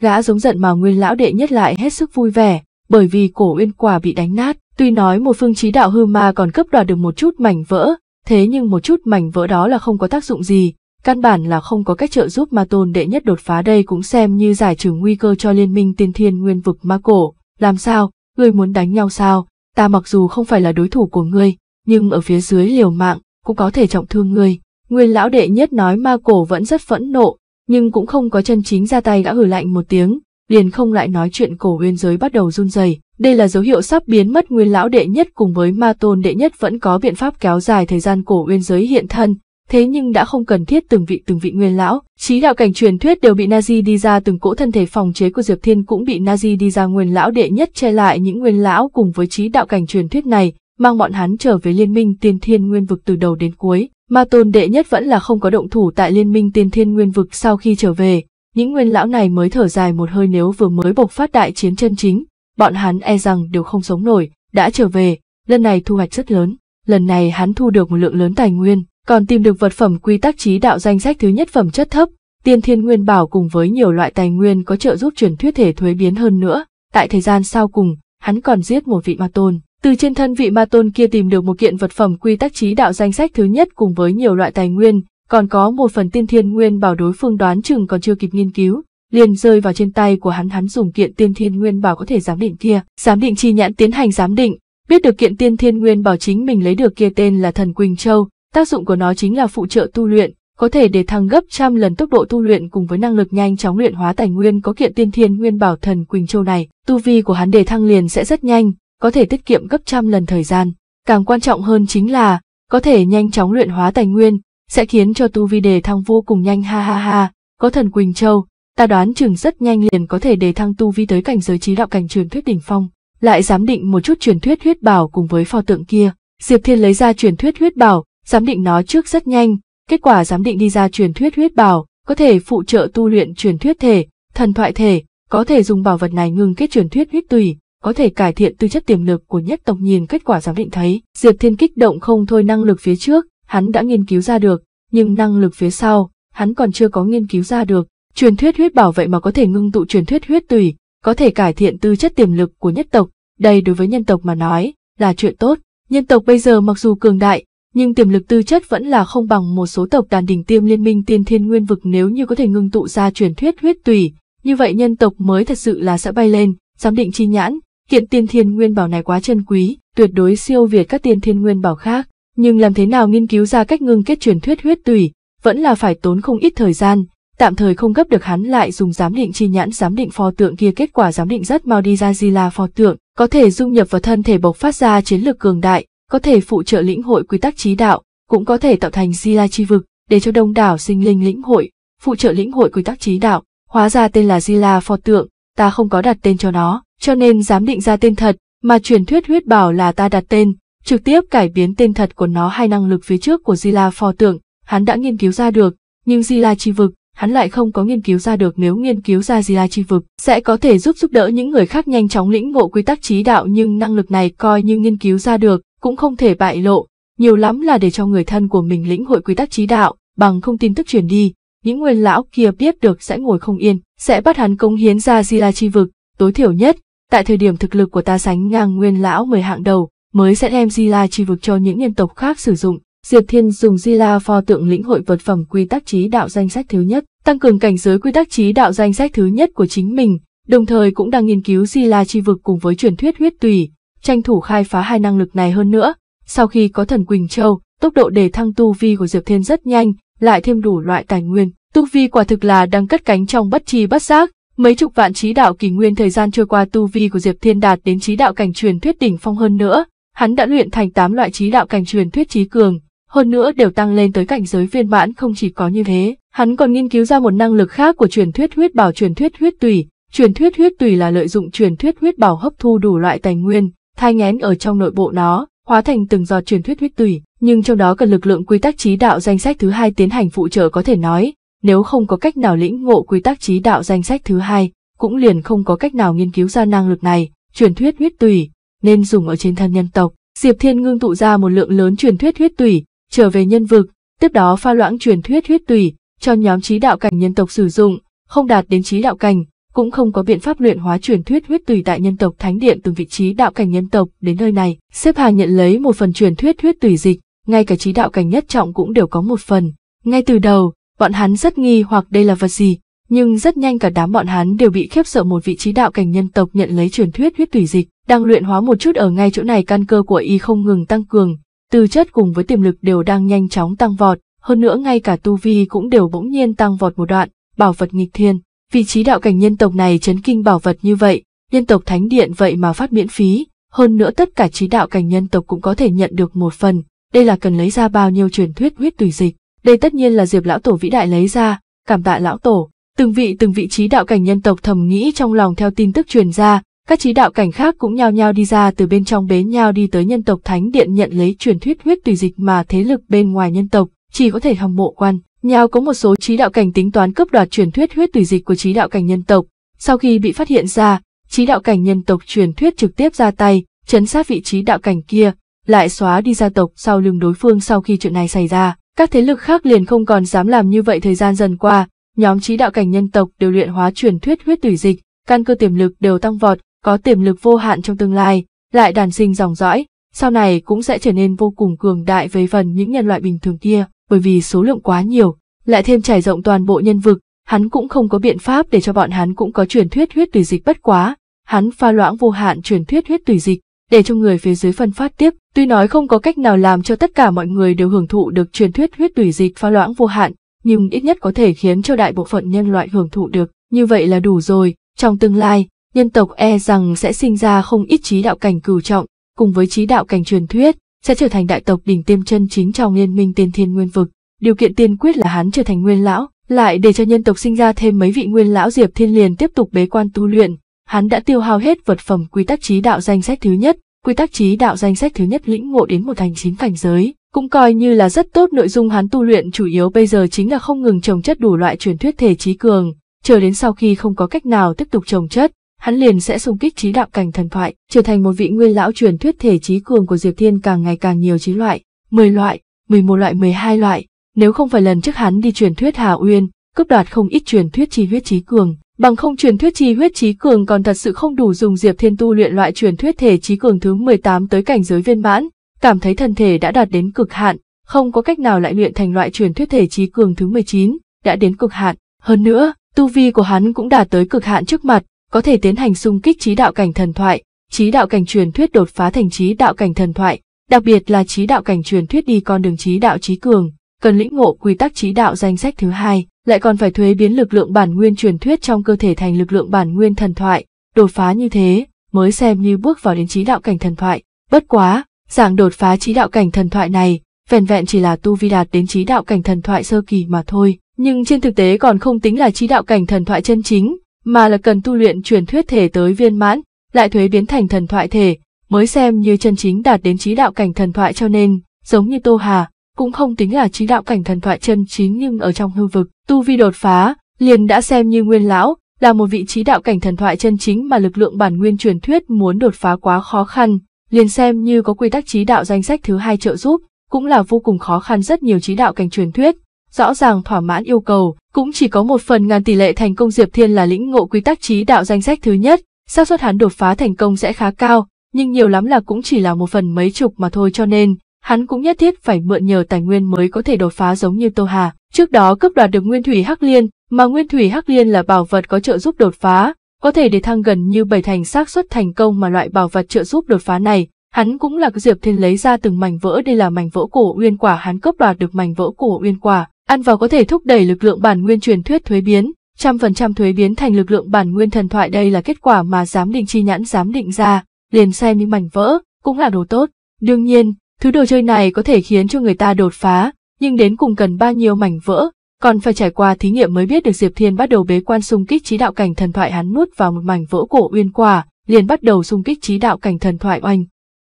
Gã giống giận mà nguyên lão đệ nhất lại hết sức vui vẻ, bởi vì cổ uyên quả bị đánh nát, tuy nói một phương trí đạo hư ma còn cướp đoạt được một chút mảnh vỡ, thế nhưng một chút mảnh vỡ đó là không có tác dụng gì, căn bản là không có cách trợ giúp ma tôn đệ nhất đột phá đây cũng xem như giải trừ nguy cơ cho liên minh tiên thiên nguyên vực ma cổ. Làm sao, ngươi muốn đánh nhau sao, ta mặc dù không phải là đối thủ của ngươi, nhưng ở phía dưới liều mạng, cũng có thể trọng thương ngươi. Nguyên lão đệ nhất nói ma cổ vẫn rất phẫn nộ, nhưng cũng không có chân chính ra tay đã hử lạnh một tiếng, liền không lại nói chuyện cổ nguyên giới bắt đầu run rẩy. Đây là dấu hiệu sắp biến mất nguyên lão đệ nhất cùng với ma tôn đệ nhất vẫn có biện pháp kéo dài thời gian cổ nguyên giới hiện thân, thế nhưng đã không cần thiết từng vị từng vị nguyên lão. Trí đạo cảnh truyền thuyết đều bị Nazi đi ra từng cỗ thân thể phòng chế của Diệp Thiên cũng bị Nazi đi ra nguyên lão đệ nhất che lại những nguyên lão cùng với trí đạo cảnh truyền thuyết này, mang bọn hắn trở về liên minh tiên thiên nguyên vực từ đầu đến cuối. Ma tôn đệ nhất vẫn là không có động thủ tại liên minh tiên thiên nguyên vực sau khi trở về, những nguyên lão này mới thở dài một hơi nếu vừa mới bộc phát đại chiến chân chính, bọn hắn e rằng đều không sống nổi, đã trở về, lần này thu hoạch rất lớn, lần này hắn thu được một lượng lớn tài nguyên, còn tìm được vật phẩm quy tắc trí đạo danh sách thứ nhất phẩm chất thấp, tiên thiên nguyên bảo cùng với nhiều loại tài nguyên có trợ giúp truyền thuyết thể thuế biến hơn nữa, tại thời gian sau cùng, hắn còn giết một vị ma tôn. Từ trên thân vị ma tôn kia tìm được một kiện vật phẩm quy tắc trí đạo danh sách thứ nhất cùng với nhiều loại tài nguyên, còn có một phần tiên thiên nguyên bảo đối phương đoán chừng còn chưa kịp nghiên cứu, liền rơi vào trên tay của hắn hắn dùng kiện tiên thiên nguyên bảo có thể giám định kia, giám định chi nhãn tiến hành giám định, biết được kiện tiên thiên nguyên bảo chính mình lấy được kia tên là thần Quỳnh Châu, tác dụng của nó chính là phụ trợ tu luyện, có thể để thăng gấp trăm lần tốc độ tu luyện cùng với năng lực nhanh chóng luyện hóa tài nguyên có kiện tiên thiên nguyên bảo thần Quỳnh Châu này, tu vi của hắn đề thăng liền sẽ rất nhanh, có thể tiết kiệm gấp trăm lần thời gian. Càng quan trọng hơn chính là, có thể nhanh chóng luyện hóa tài nguyên, sẽ khiến cho tu vi đề thăng vô cùng nhanh ha ha ha, có thần Quỳnh Châu, ta đoán chừng rất nhanh liền có thể đề thăng tu vi tới cảnh giới trí đạo cảnh truyền thuyết đỉnh phong, lại giám định một chút truyền thuyết huyết bảo cùng với pho tượng kia. Diệp Thiên lấy ra truyền thuyết huyết bảo, giám định nó trước rất nhanh, kết quả giám định đi ra truyền thuyết huyết bảo, có thể phụ trợ tu luyện truyền thuyết thể, thần thoại thể, có thể dùng bảo vật này ngưng kết truyền thuyết huyết tùy, có thể cải thiện tư chất tiềm lực của nhất tộc nhìn kết quả giám định thấy. Diệp Thiên kích động không thôi năng lực phía trước, hắn đã nghiên cứu ra được, nhưng năng lực phía sau, hắn còn chưa có nghiên cứu ra được. Truyền thuyết huyết bảo vậy mà có thể ngưng tụ truyền thuyết huyết tùy, có thể cải thiện tư chất tiềm lực của nhất tộc, đây đối với nhân tộc mà nói, là chuyện tốt. Nhân tộc bây giờ mặc dù cường đại, nhưng tiềm lực tư chất vẫn là không bằng một số tộc đàn đỉnh tiêm liên minh tiên thiên nguyên vực nếu như có thể ngưng tụ ra truyền thuyết huyết tùy, như vậy nhân tộc mới thật sự là sẽ bay lên, giám định chi nhãn, kiện tiên thiên nguyên bảo này quá chân quý, tuyệt đối siêu việt các tiên thiên nguyên bảo khác nhưng làm thế nào nghiên cứu ra cách ngưng kết truyền thuyết huyết tủy, vẫn là phải tốn không ít thời gian, tạm thời không gấp được hắn lại dùng giám định chi nhãn giám định pho tượng kia kết quả giám định rất mau đi ra di là pho tượng, có thể dung nhập vào thân thể bộc phát ra chiến lược cường đại, có thể phụ trợ lĩnh hội quy tắc trí đạo, cũng có thể tạo thành di la chi vực, để cho đông đảo sinh linh lĩnh hội, phụ trợ lĩnh hội quy tắc trí đạo, hóa ra tên là di la pho tượng, ta không có đặt tên cho nó, cho nên giám định ra tên thật, mà truyền thuyết huyết bảo là ta đặt tên, trực tiếp cải biến tên thật của nó hay năng lực phía trước của Zila pho tượng, hắn đã nghiên cứu ra được, nhưng Zila chi vực, hắn lại không có nghiên cứu ra được nếu nghiên cứu ra Zila chi vực, sẽ có thể giúp giúp đỡ những người khác nhanh chóng lĩnh ngộ quy tắc trí đạo nhưng năng lực này coi như nghiên cứu ra được, cũng không thể bại lộ, nhiều lắm là để cho người thân của mình lĩnh hội quy tắc trí đạo, bằng không tin tức truyền đi, những nguyên lão kia biết được sẽ ngồi không yên, sẽ bắt hắn công hiến ra Zila chi vực, tối thiểu nhất, tại thời điểm thực lực của ta sánh ngang nguyên lão mười hạng đầu, mới sẽ đem Zila chi vực cho những nhân tộc khác sử dụng. Diệp Thiên dùng Zila pho tượng lĩnh hội vật phẩm quy tắc trí đạo danh sách thứ nhất, tăng cường cảnh giới quy tắc trí đạo danh sách thứ nhất của chính mình, đồng thời cũng đang nghiên cứu Zila chi vực cùng với truyền thuyết huyết tùy, tranh thủ khai phá hai năng lực này hơn nữa. Sau khi có thần Quỳnh Châu, tốc độ để thăng tu vi của Diệp Thiên rất nhanh, lại thêm đủ loại tài nguyên, tu vi quả thực là đang cất cánh trong bất chi bất giác. Mấy chục vạn trí đạo kỳ nguyên thời gian trôi qua tu vi của Diệp Thiên đạt đến trí đạo cảnh truyền thuyết đỉnh phong hơn nữa, Hắn đã luyện thành tám loại trí đạo cảnh truyền thuyết trí cường, hơn nữa đều tăng lên tới cảnh giới viên mãn không chỉ có như thế, hắn còn nghiên cứu ra một năng lực khác của truyền thuyết huyết bảo truyền thuyết huyết tùy, truyền thuyết huyết tùy là lợi dụng truyền thuyết huyết bảo hấp thu đủ loại tài nguyên, thai ngén ở trong nội bộ nó, hóa thành từng giọt truyền thuyết huyết tùy, nhưng trong đó cần lực lượng quy tắc trí đạo danh sách thứ hai tiến hành phụ trợ có thể nói, nếu không có cách nào lĩnh ngộ quy tắc trí đạo danh sách thứ hai, cũng liền không có cách nào nghiên cứu ra năng lực này, truyền thuyết huyết tùy nên dùng ở trên thân nhân tộc. Diệp Thiên ngưng tụ ra một lượng lớn truyền thuyết huyết tủy, trở về nhân vực, tiếp đó pha loãng truyền thuyết huyết tủy cho nhóm trí đạo cảnh nhân tộc sử dụng, không đạt đến trí đạo cảnh, cũng không có biện pháp luyện hóa truyền thuyết huyết tùy tại nhân tộc thánh điện từ vị trí đạo cảnh nhân tộc đến nơi này xếp hàng nhận lấy một phần truyền thuyết huyết tùy dịch ngay cả trí đạo cảnh nhất trọng cũng đều có một phần ngay từ đầu bọn hắn rất nghi hoặc đây là vật gì nhưng rất nhanh cả đám bọn hắn đều bị khiếp sợ một vị trí đạo cảnh nhân tộc nhận lấy truyền thuyết huyết tùy dịch đang luyện hóa một chút ở ngay chỗ này căn cơ của y không ngừng tăng cường, tư chất cùng với tiềm lực đều đang nhanh chóng tăng vọt, hơn nữa ngay cả tu vi cũng đều bỗng nhiên tăng vọt một đoạn, bảo vật nghịch thiên, vị trí đạo cảnh nhân tộc này chấn kinh bảo vật như vậy, nhân tộc thánh điện vậy mà phát miễn phí, hơn nữa tất cả trí đạo cảnh nhân tộc cũng có thể nhận được một phần, đây là cần lấy ra bao nhiêu truyền thuyết huyết tùy dịch, đây tất nhiên là Diệp lão tổ vĩ đại lấy ra, cảm tạ lão tổ. Từng vị từng vị trí đạo cảnh nhân tộc thầm nghĩ trong lòng theo tin tức truyền ra, các trí đạo cảnh khác cũng nhao nhao đi ra từ bên trong bế nhau đi tới nhân tộc thánh điện nhận lấy truyền thuyết huyết tùy dịch mà thế lực bên ngoài nhân tộc, chỉ có thể hâm mộ quan. Nhao có một số trí đạo cảnh tính toán cướp đoạt truyền thuyết huyết tùy dịch của trí đạo cảnh nhân tộc. Sau khi bị phát hiện ra, trí đạo cảnh nhân tộc truyền thuyết trực tiếp ra tay, chấn sát vị trí đạo cảnh kia, lại xóa đi gia tộc sau lưng đối phương sau khi chuyện này xảy ra. Các thế lực khác liền không còn dám làm như vậy thời gian dần qua, nhóm trí đạo cảnh nhân tộc đều luyện hóa truyền thuyết huyết tùy dịch, căn cơ tiềm lực đều tăng vọt, có tiềm lực vô hạn trong tương lai, lại đàn sinh dòng dõi, sau này cũng sẽ trở nên vô cùng cường đại với phần những nhân loại bình thường kia, bởi vì số lượng quá nhiều, lại thêm trải rộng toàn bộ nhân vực, hắn cũng không có biện pháp để cho bọn hắn cũng có truyền thuyết huyết tùy dịch bất quá, hắn pha loãng vô hạn truyền thuyết huyết tùy dịch, để cho người phía dưới phân phát tiếp, tuy nói không có cách nào làm cho tất cả mọi người đều hưởng thụ được truyền thuyết huyết tùy dịch pha loãng vô hạn, nhưng ít nhất có thể khiến cho đại bộ phận nhân loại hưởng thụ được, như vậy là đủ rồi, trong tương lai nhân tộc e rằng sẽ sinh ra không ít trí đạo cảnh cửu trọng, cùng với trí đạo cảnh truyền thuyết, sẽ trở thành đại tộc đỉnh tiêm chân chính trong liên minh tiên thiên nguyên vực. Điều kiện tiên quyết là hắn trở thành nguyên lão, lại để cho nhân tộc sinh ra thêm mấy vị nguyên lão Diệp Thiên liền tiếp tục bế quan tu luyện. Hắn đã tiêu hao hết vật phẩm quy tắc trí đạo danh sách thứ nhất, quy tắc trí đạo danh sách thứ nhất lĩnh ngộ đến một thành chín cảnh giới, cũng coi như là rất tốt nội dung hắn tu luyện chủ yếu bây giờ chính là không ngừng trồng chất đủ loại truyền thuyết thể trí cường, chờ đến sau khi không có cách nào tiếp tục trồng chất, hắn liền sẽ xung kích trí đạo cảnh thần thoại, trở thành một vị nguyên lão truyền thuyết thể trí cường của Diệp Thiên càng ngày càng nhiều trí loại, 10 loại, 11 loại, 12 loại. Nếu không phải lần trước hắn đi truyền thuyết Hà Uyên, cướp đoạt không ít truyền thuyết chi huyết trí cường, bằng không truyền thuyết chi huyết trí cường còn thật sự không đủ dùng Diệp Thiên tu luyện loại truyền thuyết thể trí cường thứ 18 tới cảnh giới viên mãn, cảm thấy thân thể đã đạt đến cực hạn, không có cách nào lại luyện thành loại truyền thuyết thể trí cường thứ 19, đã đến cực hạn, hơn nữa, tu vi của hắn cũng đạt tới cực hạn trước mặt, có thể tiến hành xung kích trí đạo cảnh thần thoại, trí đạo cảnh truyền thuyết đột phá thành trí đạo cảnh thần thoại, đặc biệt là trí đạo cảnh truyền thuyết đi con đường trí đạo trí cường, cần lĩnh ngộ quy tắc trí đạo danh sách thứ hai, lại còn phải thuế biến lực lượng bản nguyên truyền thuyết trong cơ thể thành lực lượng bản nguyên thần thoại, đột phá như thế mới xem như bước vào đến trí đạo cảnh thần thoại. Bất quá, dạng đột phá trí đạo cảnh thần thoại này, vẹn vẹn chỉ là tu vi đạt đến trí đạo cảnh thần thoại sơ kỳ mà thôi, nhưng trên thực tế còn không tính là trí đạo cảnh thần thoại chân chính, mà là cần tu luyện truyền thuyết thể tới viên mãn, lại thuế biến thành thần thoại thể, mới xem như chân chính đạt đến trí đạo cảnh thần thoại cho nên, giống như Tô Hà, cũng không tính là trí đạo cảnh thần thoại chân chính nhưng ở trong hư vực, tu vi đột phá, liền đã xem như nguyên lão, là một vị trí đạo cảnh thần thoại chân chính mà lực lượng bản nguyên truyền thuyết muốn đột phá quá khó khăn, liền xem như có quy tắc trí đạo danh sách thứ hai trợ giúp, cũng là vô cùng khó khăn rất nhiều trí đạo cảnh truyền thuyết, rõ ràng thỏa mãn yêu cầu, cũng chỉ có một phần ngàn tỷ lệ thành công Diệp Thiên là lĩnh ngộ quy tắc trí đạo danh sách thứ nhất, xác suất hắn đột phá thành công sẽ khá cao, nhưng nhiều lắm là cũng chỉ là một phần mấy chục mà thôi cho nên, hắn cũng nhất thiết phải mượn nhờ tài nguyên mới có thể đột phá giống như Tô Hà. Trước đó cướp đoạt được Nguyên Thủy Hắc Liên, mà Nguyên Thủy Hắc Liên là bảo vật có trợ giúp đột phá, có thể để thăng gần như bảy thành xác suất thành công mà loại bảo vật trợ giúp đột phá này, hắn cũng là Diệp Thiên lấy ra từng mảnh vỡ đây là mảnh vỡ cổ uyên quả hắn cướp đoạt được mảnh vỡ cổ uyên quả, Ăn vào có thể thúc đẩy lực lượng bản nguyên truyền thuyết thuế biến, trăm phần trăm thuế biến thành lực lượng bản nguyên thần thoại đây là kết quả mà giám định chi nhãn giám định ra, liền xem như mảnh vỡ, cũng là đồ tốt. Đương nhiên, thứ đồ chơi này có thể khiến cho người ta đột phá, nhưng đến cùng cần bao nhiêu mảnh vỡ, còn phải trải qua thí nghiệm mới biết được Diệp Thiên bắt đầu bế quan xung kích trí đạo cảnh thần thoại hắn nuốt vào một mảnh vỡ cổ uyên quả, liền bắt đầu xung kích trí đạo cảnh thần thoại oanh.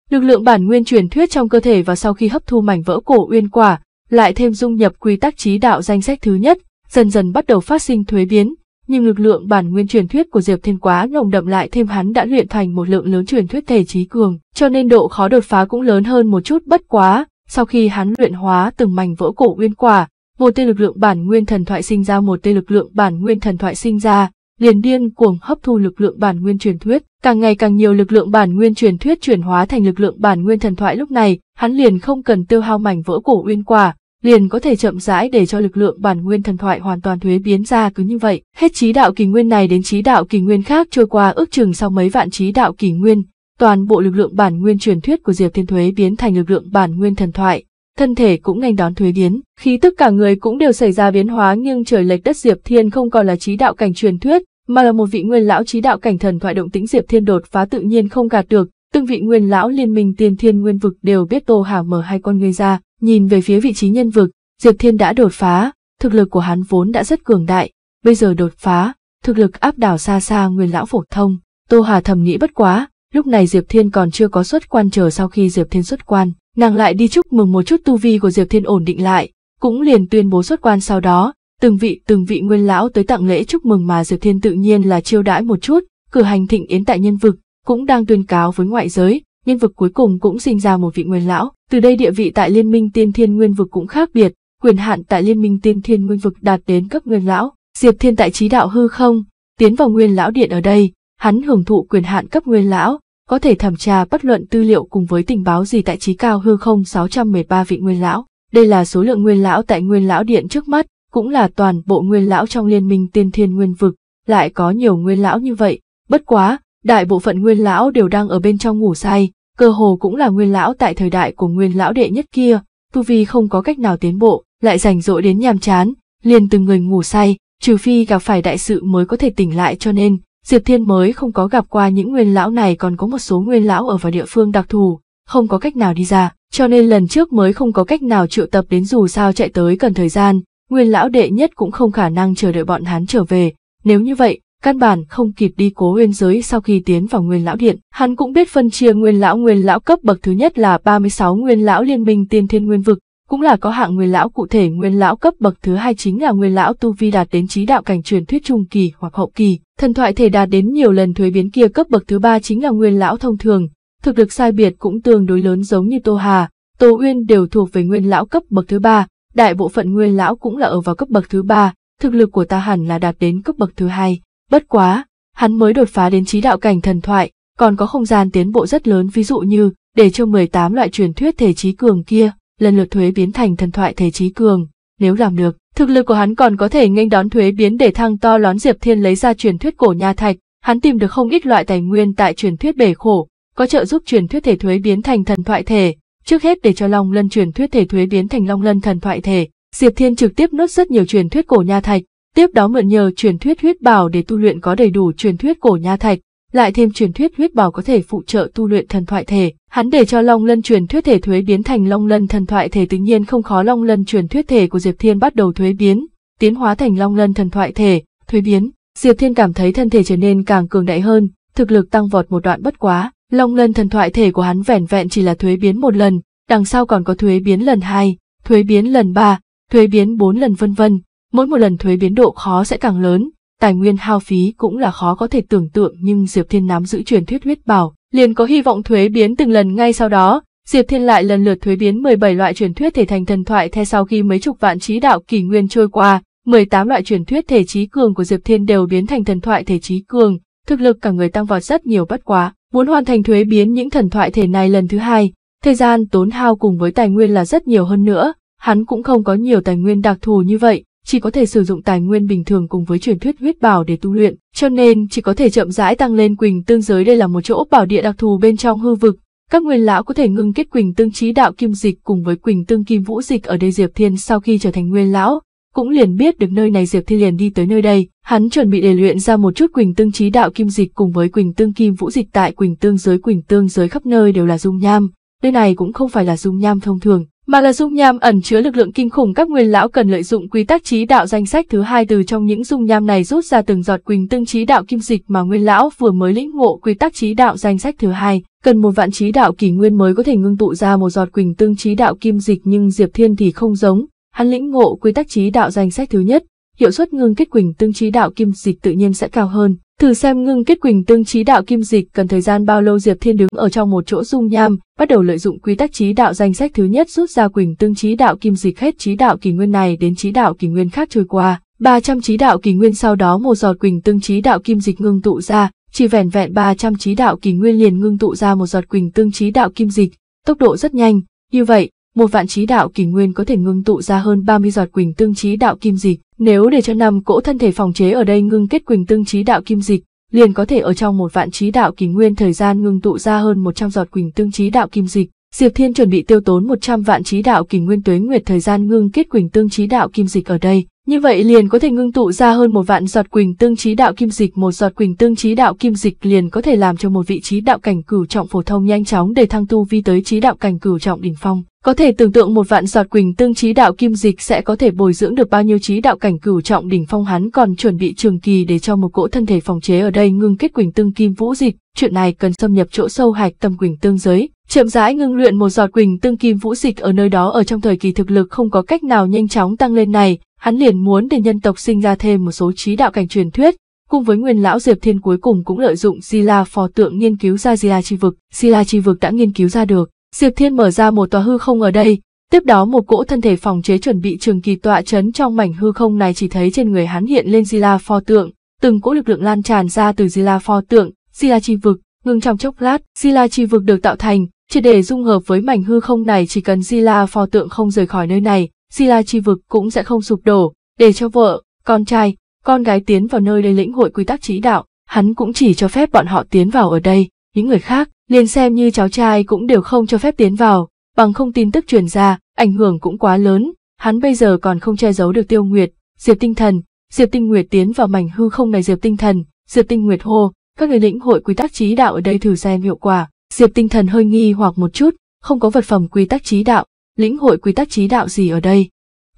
Lực lượng bản nguyên truyền thuyết trong cơ thể và sau khi hấp thu mảnh vỡ cổ uyên quả, lại thêm dung nhập quy tắc trí đạo danh sách thứ nhất, dần dần bắt đầu phát sinh thuế biến, nhưng lực lượng bản nguyên truyền thuyết của Diệp Thiên quá nồng đậm lại thêm hắn đã luyện thành một lượng lớn truyền thuyết thể trí cường, cho nên độ khó đột phá cũng lớn hơn một chút bất quá, sau khi hắn luyện hóa từng mảnh vỡ cổ nguyên quả, một tia lực lượng bản nguyên thần thoại sinh ra một tia lực lượng bản nguyên thần thoại sinh ra, liền điên cuồng hấp thu lực lượng bản nguyên truyền thuyết. Càng ngày càng nhiều lực lượng bản nguyên truyền thuyết chuyển hóa thành lực lượng bản nguyên thần thoại lúc này, hắn liền không cần tiêu hao mảnh vỡ cổ uyên quả, liền có thể chậm rãi để cho lực lượng bản nguyên thần thoại hoàn toàn thuế biến ra cứ như vậy. Hết trí đạo kỳ nguyên này đến trí đạo kỳ nguyên khác trôi qua ước chừng sau mấy vạn trí đạo kỳ nguyên, toàn bộ lực lượng bản nguyên truyền thuyết của Diệp Thiên Thuế biến thành lực lượng bản nguyên thần thoại thân thể cũng nhanh đón thuế biến, khí tức cả người cũng đều xảy ra biến hóa nhưng trời lệch đất Diệp Thiên không còn là trí đạo cảnh truyền thuyết, mà là một vị nguyên lão trí đạo cảnh thần thoại động tĩnh Diệp Thiên đột phá tự nhiên không gạt được, từng vị nguyên lão liên minh tiên thiên nguyên vực đều biết Tô Hà mở hai con ngươi ra, nhìn về phía vị trí nhân vực, Diệp Thiên đã đột phá, thực lực của hắn vốn đã rất cường đại, bây giờ đột phá, thực lực áp đảo xa xa nguyên lão phổ thông, Tô Hà thầm nghĩ bất quá, lúc này Diệp Thiên còn chưa có xuất quan chờ sau khi Diệp Thiên xuất quan, nàng lại đi chúc mừng một chút tu vi của Diệp Thiên ổn định lại, cũng liền tuyên bố xuất quan sau đó, từng vị từng vị nguyên lão tới tặng lễ chúc mừng mà Diệp Thiên tự nhiên là chiêu đãi một chút, cử hành thịnh yến tại nhân vực, cũng đang tuyên cáo với ngoại giới, nhân vực cuối cùng cũng sinh ra một vị nguyên lão, từ đây địa vị tại Liên minh Tiên Thiên Nguyên vực cũng khác biệt, quyền hạn tại Liên minh Tiên Thiên Nguyên vực đạt đến cấp nguyên lão, Diệp Thiên tại trí đạo hư không, tiến vào nguyên lão điện ở đây, hắn hưởng thụ quyền hạn cấp nguyên lão, có thể thẩm tra bất luận tư liệu cùng với tình báo gì tại trí cao hư không 613 vị nguyên lão. Đây là số lượng nguyên lão tại nguyên lão điện trước mắt, cũng là toàn bộ nguyên lão trong liên minh tiên thiên nguyên vực, lại có nhiều nguyên lão như vậy. Bất quá, đại bộ phận nguyên lão đều đang ở bên trong ngủ say, cơ hồ cũng là nguyên lão tại thời đại của nguyên lão đệ nhất kia, tu vi không có cách nào tiến bộ, lại rảnh rỗi đến nhàm chán, liền từng người ngủ say, trừ phi gặp phải đại sự mới có thể tỉnh lại cho nên, Diệp Thiên mới không có gặp qua những nguyên lão này còn có một số nguyên lão ở vào địa phương đặc thù, không có cách nào đi ra, cho nên lần trước mới không có cách nào triệu tập đến dù sao chạy tới cần thời gian, nguyên lão đệ nhất cũng không khả năng chờ đợi bọn hắn trở về, nếu như vậy, căn bản không kịp đi cố nguyên giới sau khi tiến vào nguyên lão điện, hắn cũng biết phân chia nguyên lão nguyên lão cấp bậc thứ nhất là 36 nguyên lão liên minh tiên thiên nguyên vực, cũng là có hạng nguyên lão cụ thể nguyên lão cấp bậc thứ hai chính là nguyên lão tu vi đạt đến trí đạo cảnh truyền thuyết trung kỳ hoặc hậu kỳ, thần thoại thể đạt đến nhiều lần thuế biến kia cấp bậc thứ ba chính là nguyên lão thông thường, thực lực sai biệt cũng tương đối lớn giống như Tô Hà, Tô Uyên đều thuộc về nguyên lão cấp bậc thứ ba, đại bộ phận nguyên lão cũng là ở vào cấp bậc thứ ba, thực lực của ta hẳn là đạt đến cấp bậc thứ hai, bất quá, hắn mới đột phá đến trí đạo cảnh thần thoại, còn có không gian tiến bộ rất lớn ví dụ như để cho 18 loại truyền thuyết thể trí cường kia, lần lượt thuế biến thành thần thoại thế trí cường. Nếu làm được, thực lực của hắn còn có thể nghênh đón thuế biến để thăng to lón Diệp Thiên lấy ra truyền thuyết cổ nha thạch, hắn tìm được không ít loại tài nguyên tại truyền thuyết bể khổ, có trợ giúp truyền thuyết thể thuế biến thành thần thoại thể. Trước hết để cho Long Lân truyền thuyết thể thuế biến thành Long Lân thần thoại thể, Diệp Thiên trực tiếp nốt rất nhiều truyền thuyết cổ nha thạch, tiếp đó mượn nhờ truyền thuyết huyết bảo để tu luyện có đầy đủ truyền thuyết cổ nha thạch, lại thêm truyền thuyết huyết bảo có thể phụ trợ tu luyện thần thoại thể. Hắn để cho Long Lân truyền thuyết thể thuế biến thành Long Lân thần thoại thể tự nhiên không khó Long Lân truyền thuyết thể của Diệp Thiên bắt đầu thuế biến, tiến hóa thành Long Lân thần thoại thể, thuế biến. Diệp Thiên cảm thấy thân thể trở nên càng cường đại hơn, thực lực tăng vọt một đoạn bất quá, Long Lân thần thoại thể của hắn vẻn vẹn chỉ là thuế biến một lần, đằng sau còn có thuế biến lần hai thuế biến lần ba thuế biến bốn lần vân vân, mỗi một lần thuế biến độ khó sẽ càng lớn, Tài nguyên hao phí cũng là khó có thể tưởng tượng nhưng Diệp Thiên nắm giữ truyền thuyết huyết bảo, liền có hy vọng thuế biến từng lần ngay sau đó. Diệp Thiên lại lần lượt thuế biến 17 loại truyền thuyết thể thành thần thoại theo sau khi mấy chục vạn trí đạo kỷ nguyên trôi qua, 18 loại truyền thuyết thể trí cường của Diệp Thiên đều biến thành thần thoại thể trí cường, thực lực cả người tăng vọt rất nhiều bất quá. Muốn hoàn thành thuế biến những thần thoại thể này lần thứ hai, thời gian tốn hao cùng với tài nguyên là rất nhiều hơn nữa, hắn cũng không có nhiều tài nguyên đặc thù như vậy, chỉ có thể sử dụng tài nguyên bình thường cùng với truyền thuyết huyết bảo để tu luyện, cho nên chỉ có thể chậm rãi tăng lên Quỳnh Tương giới đây là một chỗ bảo địa đặc thù bên trong hư vực. Các nguyên lão có thể ngưng kết Quỳnh Tương trí đạo kim dịch cùng với Quỳnh Tương kim vũ dịch ở đây Diệp Thiên sau khi trở thành nguyên lão, cũng liền biết được nơi này Diệp Thiên liền đi tới nơi đây, hắn chuẩn bị để luyện ra một chút Quỳnh Tương trí đạo kim dịch cùng với Quỳnh Tương kim vũ dịch tại Quỳnh Tương giới Quỳnh Tương giới khắp nơi đều là dung nham, nơi này cũng không phải là dung nham thông thường, mà là dung nham ẩn chứa lực lượng kinh khủng các nguyên lão cần lợi dụng quy tắc trí đạo danh sách thứ hai từ trong những dung nham này rút ra từng giọt quỳnh tương trí đạo kim dịch mà nguyên lão vừa mới lĩnh ngộ quy tắc trí đạo danh sách thứ hai cần một vạn trí đạo kỷ nguyên mới có thể ngưng tụ ra một giọt quỳnh tương trí đạo kim dịch nhưng diệp thiên thì không giống hắn lĩnh ngộ quy tắc trí đạo danh sách thứ nhất hiệu suất ngưng kết quỳnh tương trí đạo kim dịch tự nhiên sẽ cao hơn. Thử xem ngưng kết quỳnh tương trí đạo kim dịch cần thời gian bao lâu Diệp Thiên đứng ở trong một chỗ dung nham, bắt đầu lợi dụng quy tắc trí đạo danh sách thứ nhất rút ra quỳnh tương trí đạo kim dịch hết trí đạo kỳ nguyên này đến trí đạo kỳ nguyên khác trôi qua. 300 trí đạo kỳ nguyên sau đó một giọt quỳnh tương trí đạo kim dịch ngưng tụ ra, chỉ vẻn vẹn 300 trí đạo kỳ nguyên liền ngưng tụ ra một giọt quỳnh tương trí đạo kim dịch, tốc độ rất nhanh, như vậy, một vạn trí đạo kỳ nguyên có thể ngưng tụ ra hơn 30 giọt quỳnh tương trí đạo kim dịch. Nếu để cho năm cỗ thân thể phòng chế ở đây ngưng kết quỳnh tương trí đạo kim dịch, liền có thể ở trong một vạn trí đạo kỳ nguyên thời gian ngưng tụ ra hơn 100 giọt quỳnh tương trí đạo kim dịch. Diệp Thiên chuẩn bị tiêu tốn 100 vạn trí đạo kỳ nguyên tuế nguyệt thời gian ngưng kết quỳnh tương trí đạo kim dịch ở đây, như vậy liền có thể ngưng tụ ra hơn một vạn giọt quỳnh tương trí đạo kim dịch, một giọt quỳnh tương trí đạo kim dịch liền có thể làm cho một vị trí đạo cảnh cửu trọng phổ thông nhanh chóng để thăng tu vi tới trí đạo cảnh cửu trọng đỉnh phong. Có thể tưởng tượng một vạn giọt quỳnh tương trí đạo kim dịch sẽ có thể bồi dưỡng được bao nhiêu trí đạo cảnh cửu trọng đỉnh phong hắn còn chuẩn bị trường kỳ để cho một cỗ thân thể phòng chế ở đây ngưng kết quỳnh tương kim vũ dịch, chuyện này cần xâm nhập chỗ sâu hạch tâm quỳnh tương giới, chậm rãi ngưng luyện một giọt quỳnh tương kim vũ dịch ở nơi đó ở trong thời kỳ thực lực không có cách nào nhanh chóng tăng lên này, hắn liền muốn để nhân tộc sinh ra thêm một số trí đạo cảnh truyền thuyết, cùng với nguyên lão Diệp Thiên cuối cùng cũng lợi dụng Zila phò tượng nghiên cứu ra Zila chi vực, Zila chi vực đã nghiên cứu ra được. Diệp Thiên mở ra một tòa hư không ở đây, tiếp đó một cỗ thân thể phòng chế chuẩn bị trường kỳ tọa chấn trong mảnh hư không này chỉ thấy trên người hắn hiện lên Zila phò tượng, từng cỗ lực lượng lan tràn ra từ Zila phò tượng, Zila chi vực, ngừng trong chốc lát, Zila chi vực được tạo thành, chỉ để dung hợp với mảnh hư không này chỉ cần Zila phò tượng không rời khỏi nơi này, Sila chi vực cũng sẽ không sụp đổ, để cho vợ, con trai, con gái tiến vào nơi đây lĩnh hội quy tắc trí đạo, hắn cũng chỉ cho phép bọn họ tiến vào ở đây, những người khác, liền xem như cháu trai cũng đều không cho phép tiến vào, bằng không tin tức truyền ra, ảnh hưởng cũng quá lớn, hắn bây giờ còn không che giấu được tiêu nguyệt, diệp tinh thần, diệp tinh nguyệt tiến vào mảnh hư không này diệp tinh thần, diệp tinh nguyệt hô, các người lĩnh hội quy tắc trí đạo ở đây thử xem hiệu quả, diệp tinh thần hơi nghi hoặc một chút, không có vật phẩm quy tắc trí đạo, lĩnh hội quy tắc trí đạo gì ở đây.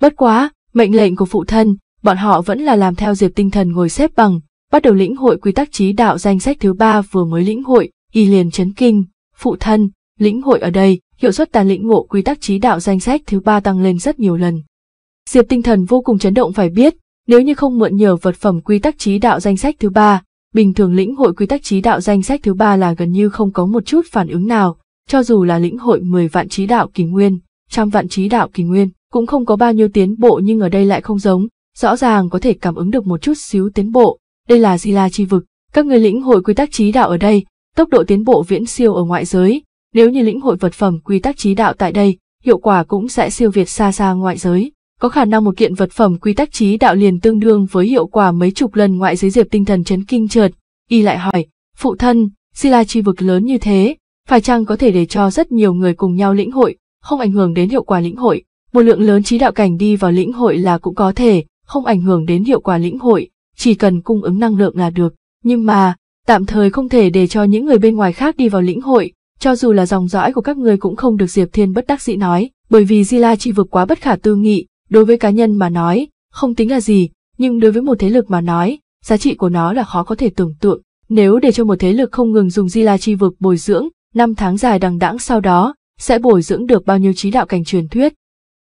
Bất quá, mệnh lệnh của phụ thân, bọn họ vẫn là làm theo Diệp Tinh Thần ngồi xếp bằng, bắt đầu lĩnh hội quy tắc trí đạo danh sách thứ ba vừa mới lĩnh hội, y liền chấn kinh, phụ thân, lĩnh hội ở đây, hiệu suất tàn lĩnh ngộ quy tắc trí đạo danh sách thứ ba tăng lên rất nhiều lần. Diệp Tinh Thần vô cùng chấn động phải biết, nếu như không mượn nhờ vật phẩm quy tắc trí đạo danh sách thứ ba, bình thường lĩnh hội quy tắc trí đạo danh sách thứ ba là gần như không có một chút phản ứng nào, cho dù là lĩnh hội 10 vạn trí đạo kỳ nguyên, trăm vạn trí đạo kỳ nguyên, cũng không có bao nhiêu tiến bộ nhưng ở đây lại không giống, rõ ràng có thể cảm ứng được một chút xíu tiến bộ. Đây là Di La chi vực, các người lĩnh hội quy tắc trí đạo ở đây, tốc độ tiến bộ viễn siêu ở ngoại giới, nếu như lĩnh hội vật phẩm quy tắc trí đạo tại đây, hiệu quả cũng sẽ siêu việt xa xa ngoại giới. Có khả năng một kiện vật phẩm quy tắc trí đạo liền tương đương với hiệu quả mấy chục lần ngoại giới diệp tinh thần chấn kinh trượt. Y lại hỏi, phụ thân, Sila chi vực lớn như thế, phải chăng có thể để cho rất nhiều người cùng nhau lĩnh hội, không ảnh hưởng đến hiệu quả lĩnh hội. Một lượng lớn trí đạo cảnh đi vào lĩnh hội là cũng có thể, không ảnh hưởng đến hiệu quả lĩnh hội, chỉ cần cung ứng năng lượng là được. Nhưng mà, tạm thời không thể để cho những người bên ngoài khác đi vào lĩnh hội, cho dù là dòng dõi của các người cũng không được Diệp Thiên bất đắc dĩ nói, bởi vì Di La chỉ vượt quá bất khả tư nghị, đối với cá nhân mà nói, không tính là gì, nhưng đối với một thế lực mà nói, giá trị của nó là khó có thể tưởng tượng. Nếu để cho một thế lực không ngừng dùng Di La chi vực bồi dưỡng, năm tháng dài đằng đẵng sau đó, sẽ bồi dưỡng được bao nhiêu trí đạo cảnh truyền thuyết,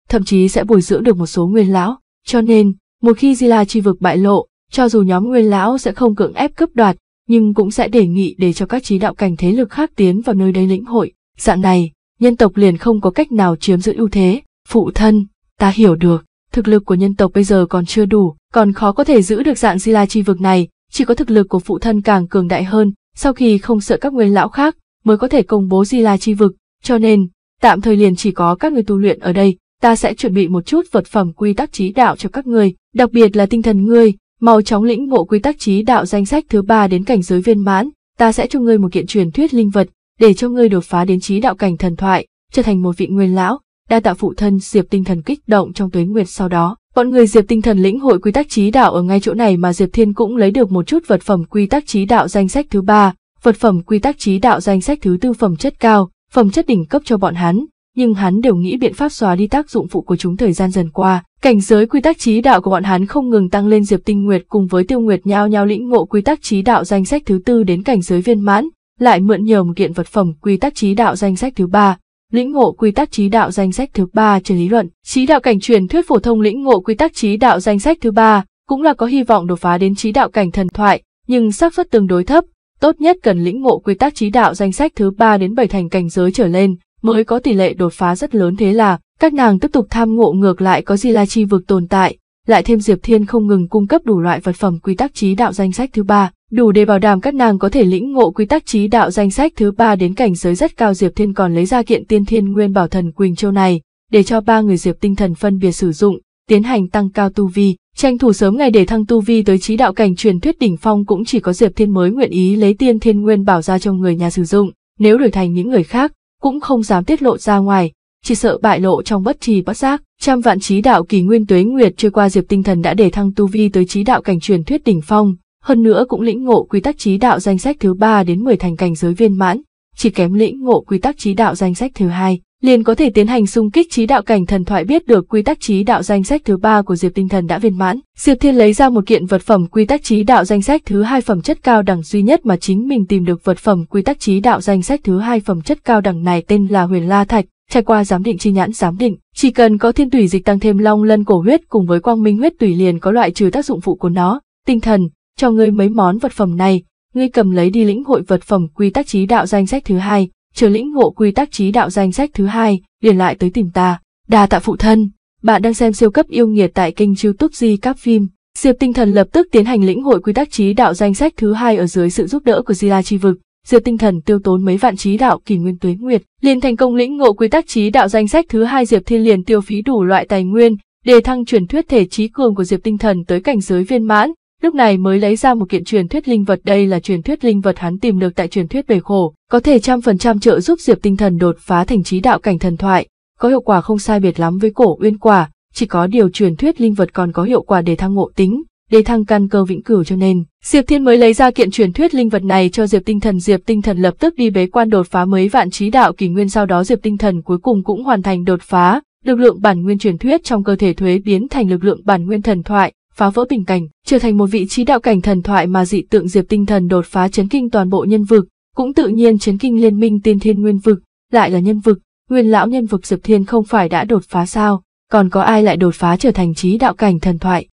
thậm chí sẽ bồi dưỡng được một số nguyên lão, cho nên, một khi Di La chi vực bại lộ, cho dù nhóm nguyên lão sẽ không cưỡng ép cướp đoạt, nhưng cũng sẽ đề nghị để cho các trí đạo cảnh thế lực khác tiến vào nơi đây lĩnh hội, dạng này, nhân tộc liền không có cách nào chiếm giữ ưu thế, phụ thân, ta hiểu được, thực lực của nhân tộc bây giờ còn chưa đủ, còn khó có thể giữ được dạng Di La chi vực này, chỉ có thực lực của phụ thân càng cường đại hơn, sau khi không sợ các nguyên lão khác, mới có thể công bố Di La chi vực, cho nên, tạm thời liền chỉ có các người tu luyện ở đây, ta sẽ chuẩn bị một chút vật phẩm quy tắc trí đạo cho các người, đặc biệt là tinh thần ngươi, mau chóng lĩnh ngộ quy tắc trí đạo danh sách thứ ba đến cảnh giới viên mãn, ta sẽ cho ngươi một kiện truyền thuyết linh vật, để cho ngươi đột phá đến trí đạo cảnh thần thoại, trở thành một vị nguyên lão, đa tạo phụ thân Diệp Tinh Thần kích động trong tuế nguyệt sau đó. Bọn người Diệp Tinh Thần lĩnh hội quy tắc trí đạo ở ngay chỗ này mà Diệp Thiên cũng lấy được một chút vật phẩm quy tắc trí đạo danh sách thứ ba, vật phẩm quy tắc trí đạo danh sách thứ tư phẩm chất cao, phẩm chất đỉnh cấp cho bọn hắn, nhưng hắn đều nghĩ biện pháp xóa đi tác dụng phụ của chúng thời gian dần qua. Cảnh giới quy tắc trí đạo của bọn hắn không ngừng tăng lên Diệp Tinh Nguyệt cùng với Tiêu Nguyệt nhao nhao lĩnh ngộ quy tắc trí đạo danh sách thứ tư đến cảnh giới viên mãn, lại mượn nhờ một kiện vật phẩm quy tắc trí đạo danh sách thứ ba, lĩnh ngộ quy tắc trí đạo danh sách thứ ba trên lý luận. Trí đạo cảnh truyền thuyết phổ thông lĩnh ngộ quy tắc trí đạo danh sách thứ ba cũng là có hy vọng đột phá đến trí đạo cảnh thần thoại, nhưng xác suất tương đối thấp, tốt nhất cần lĩnh ngộ quy tắc trí đạo danh sách thứ 3 đến 7 thành cảnh giới trở lên, mới có tỷ lệ đột phá rất lớn thế là, các nàng tiếp tục tham ngộ ngược lại có di la chi vực tồn tại, lại thêm Diệp Thiên không ngừng cung cấp đủ loại vật phẩm quy tắc trí đạo danh sách thứ 3, đủ để bảo đảm các nàng có thể lĩnh ngộ quy tắc trí đạo danh sách thứ 3 đến cảnh giới rất cao Diệp Thiên còn lấy ra kiện tiên thiên nguyên bảo thần Quỳnh Châu này, để cho ba người Diệp tinh thần phân biệt sử dụng, tiến hành tăng cao tu vi, Tranh thủ sớm ngày để thăng tu vi tới trí đạo cảnh truyền thuyết đỉnh phong cũng chỉ có Diệp Thiên mới nguyện ý lấy tiên thiên nguyên bảo ra cho người nhà sử dụng, nếu đổi thành những người khác, cũng không dám tiết lộ ra ngoài, chỉ sợ bại lộ trong bất trì bất giác. Trăm vạn trí đạo kỳ nguyên tuế nguyệt trôi qua Diệp Tinh Thần đã để thăng tu vi tới trí đạo cảnh truyền thuyết đỉnh phong, hơn nữa cũng lĩnh ngộ quy tắc trí đạo danh sách thứ ba đến 10 thành cảnh giới viên mãn, chỉ kém lĩnh ngộ quy tắc trí đạo danh sách thứ hai liền có thể tiến hành xung kích trí đạo cảnh thần thoại biết được quy tắc trí đạo danh sách thứ ba của diệp tinh thần đã viên mãn diệp thiên lấy ra một kiện vật phẩm quy tắc trí đạo danh sách thứ hai phẩm chất cao đẳng duy nhất mà chính mình tìm được vật phẩm quy tắc trí đạo danh sách thứ hai phẩm chất cao đẳng này tên là huyền la thạch trải qua giám định chi nhãn giám định chỉ cần có thiên tủy dịch tăng thêm long lân cổ huyết cùng với quang minh huyết tủy liền có loại trừ tác dụng phụ của nó tinh thần cho ngươi mấy món vật phẩm này ngươi cầm lấy đi lĩnh hội vật phẩm quy tắc trí đạo danh sách thứ hai, chờ lĩnh ngộ quy tắc trí đạo danh sách thứ hai, liền lại tới tìm ta. Đà tạ phụ thân, bạn đang xem siêu cấp yêu nghiệt tại kênh youtube Di Cáp Phim. Diệp Tinh Thần lập tức tiến hành lĩnh hội quy tắc trí đạo danh sách thứ hai ở dưới sự giúp đỡ của Di La Chi Vực. Diệp Tinh Thần tiêu tốn mấy vạn trí đạo kỳ nguyên tuế nguyệt, liền thành công lĩnh ngộ quy tắc trí đạo danh sách thứ hai Diệp Thiên liền tiêu phí đủ loại tài nguyên, đề thăng truyền thuyết thể trí cường của Diệp Tinh Thần tới cảnh giới viên mãn, lúc này mới lấy ra một kiện truyền thuyết linh vật đây là truyền thuyết linh vật hắn tìm được tại truyền thuyết về khổ, có thể trăm phần trăm trợ giúp Diệp tinh thần đột phá thành trí đạo cảnh thần thoại, có hiệu quả không sai biệt lắm với cổ uyên quả, chỉ có điều truyền thuyết linh vật còn có hiệu quả để thăng ngộ tính, để thăng căn cơ vĩnh cửu cho nên, Diệp Thiên mới lấy ra kiện truyền thuyết linh vật này cho Diệp Tinh Thần, Diệp Tinh Thần lập tức đi bế quan đột phá mấy vạn trí đạo kỳ nguyên sau đó Diệp Tinh Thần cuối cùng cũng hoàn thành đột phá, lực lượng bản nguyên truyền thuyết trong cơ thể thuế biến thành lực lượng bản nguyên thần thoại, phá vỡ bình cảnh, trở thành một vị trí đạo cảnh thần thoại mà dị tượng Diệp Tinh Thần đột phá chấn kinh toàn bộ nhân vực, cũng tự nhiên chấn kinh liên minh tiên thiên nguyên vực, lại là nhân vực, nguyên lão nhân vực Diệp Thiên không phải đã đột phá sao, còn có ai lại đột phá trở thành trí đạo cảnh thần thoại?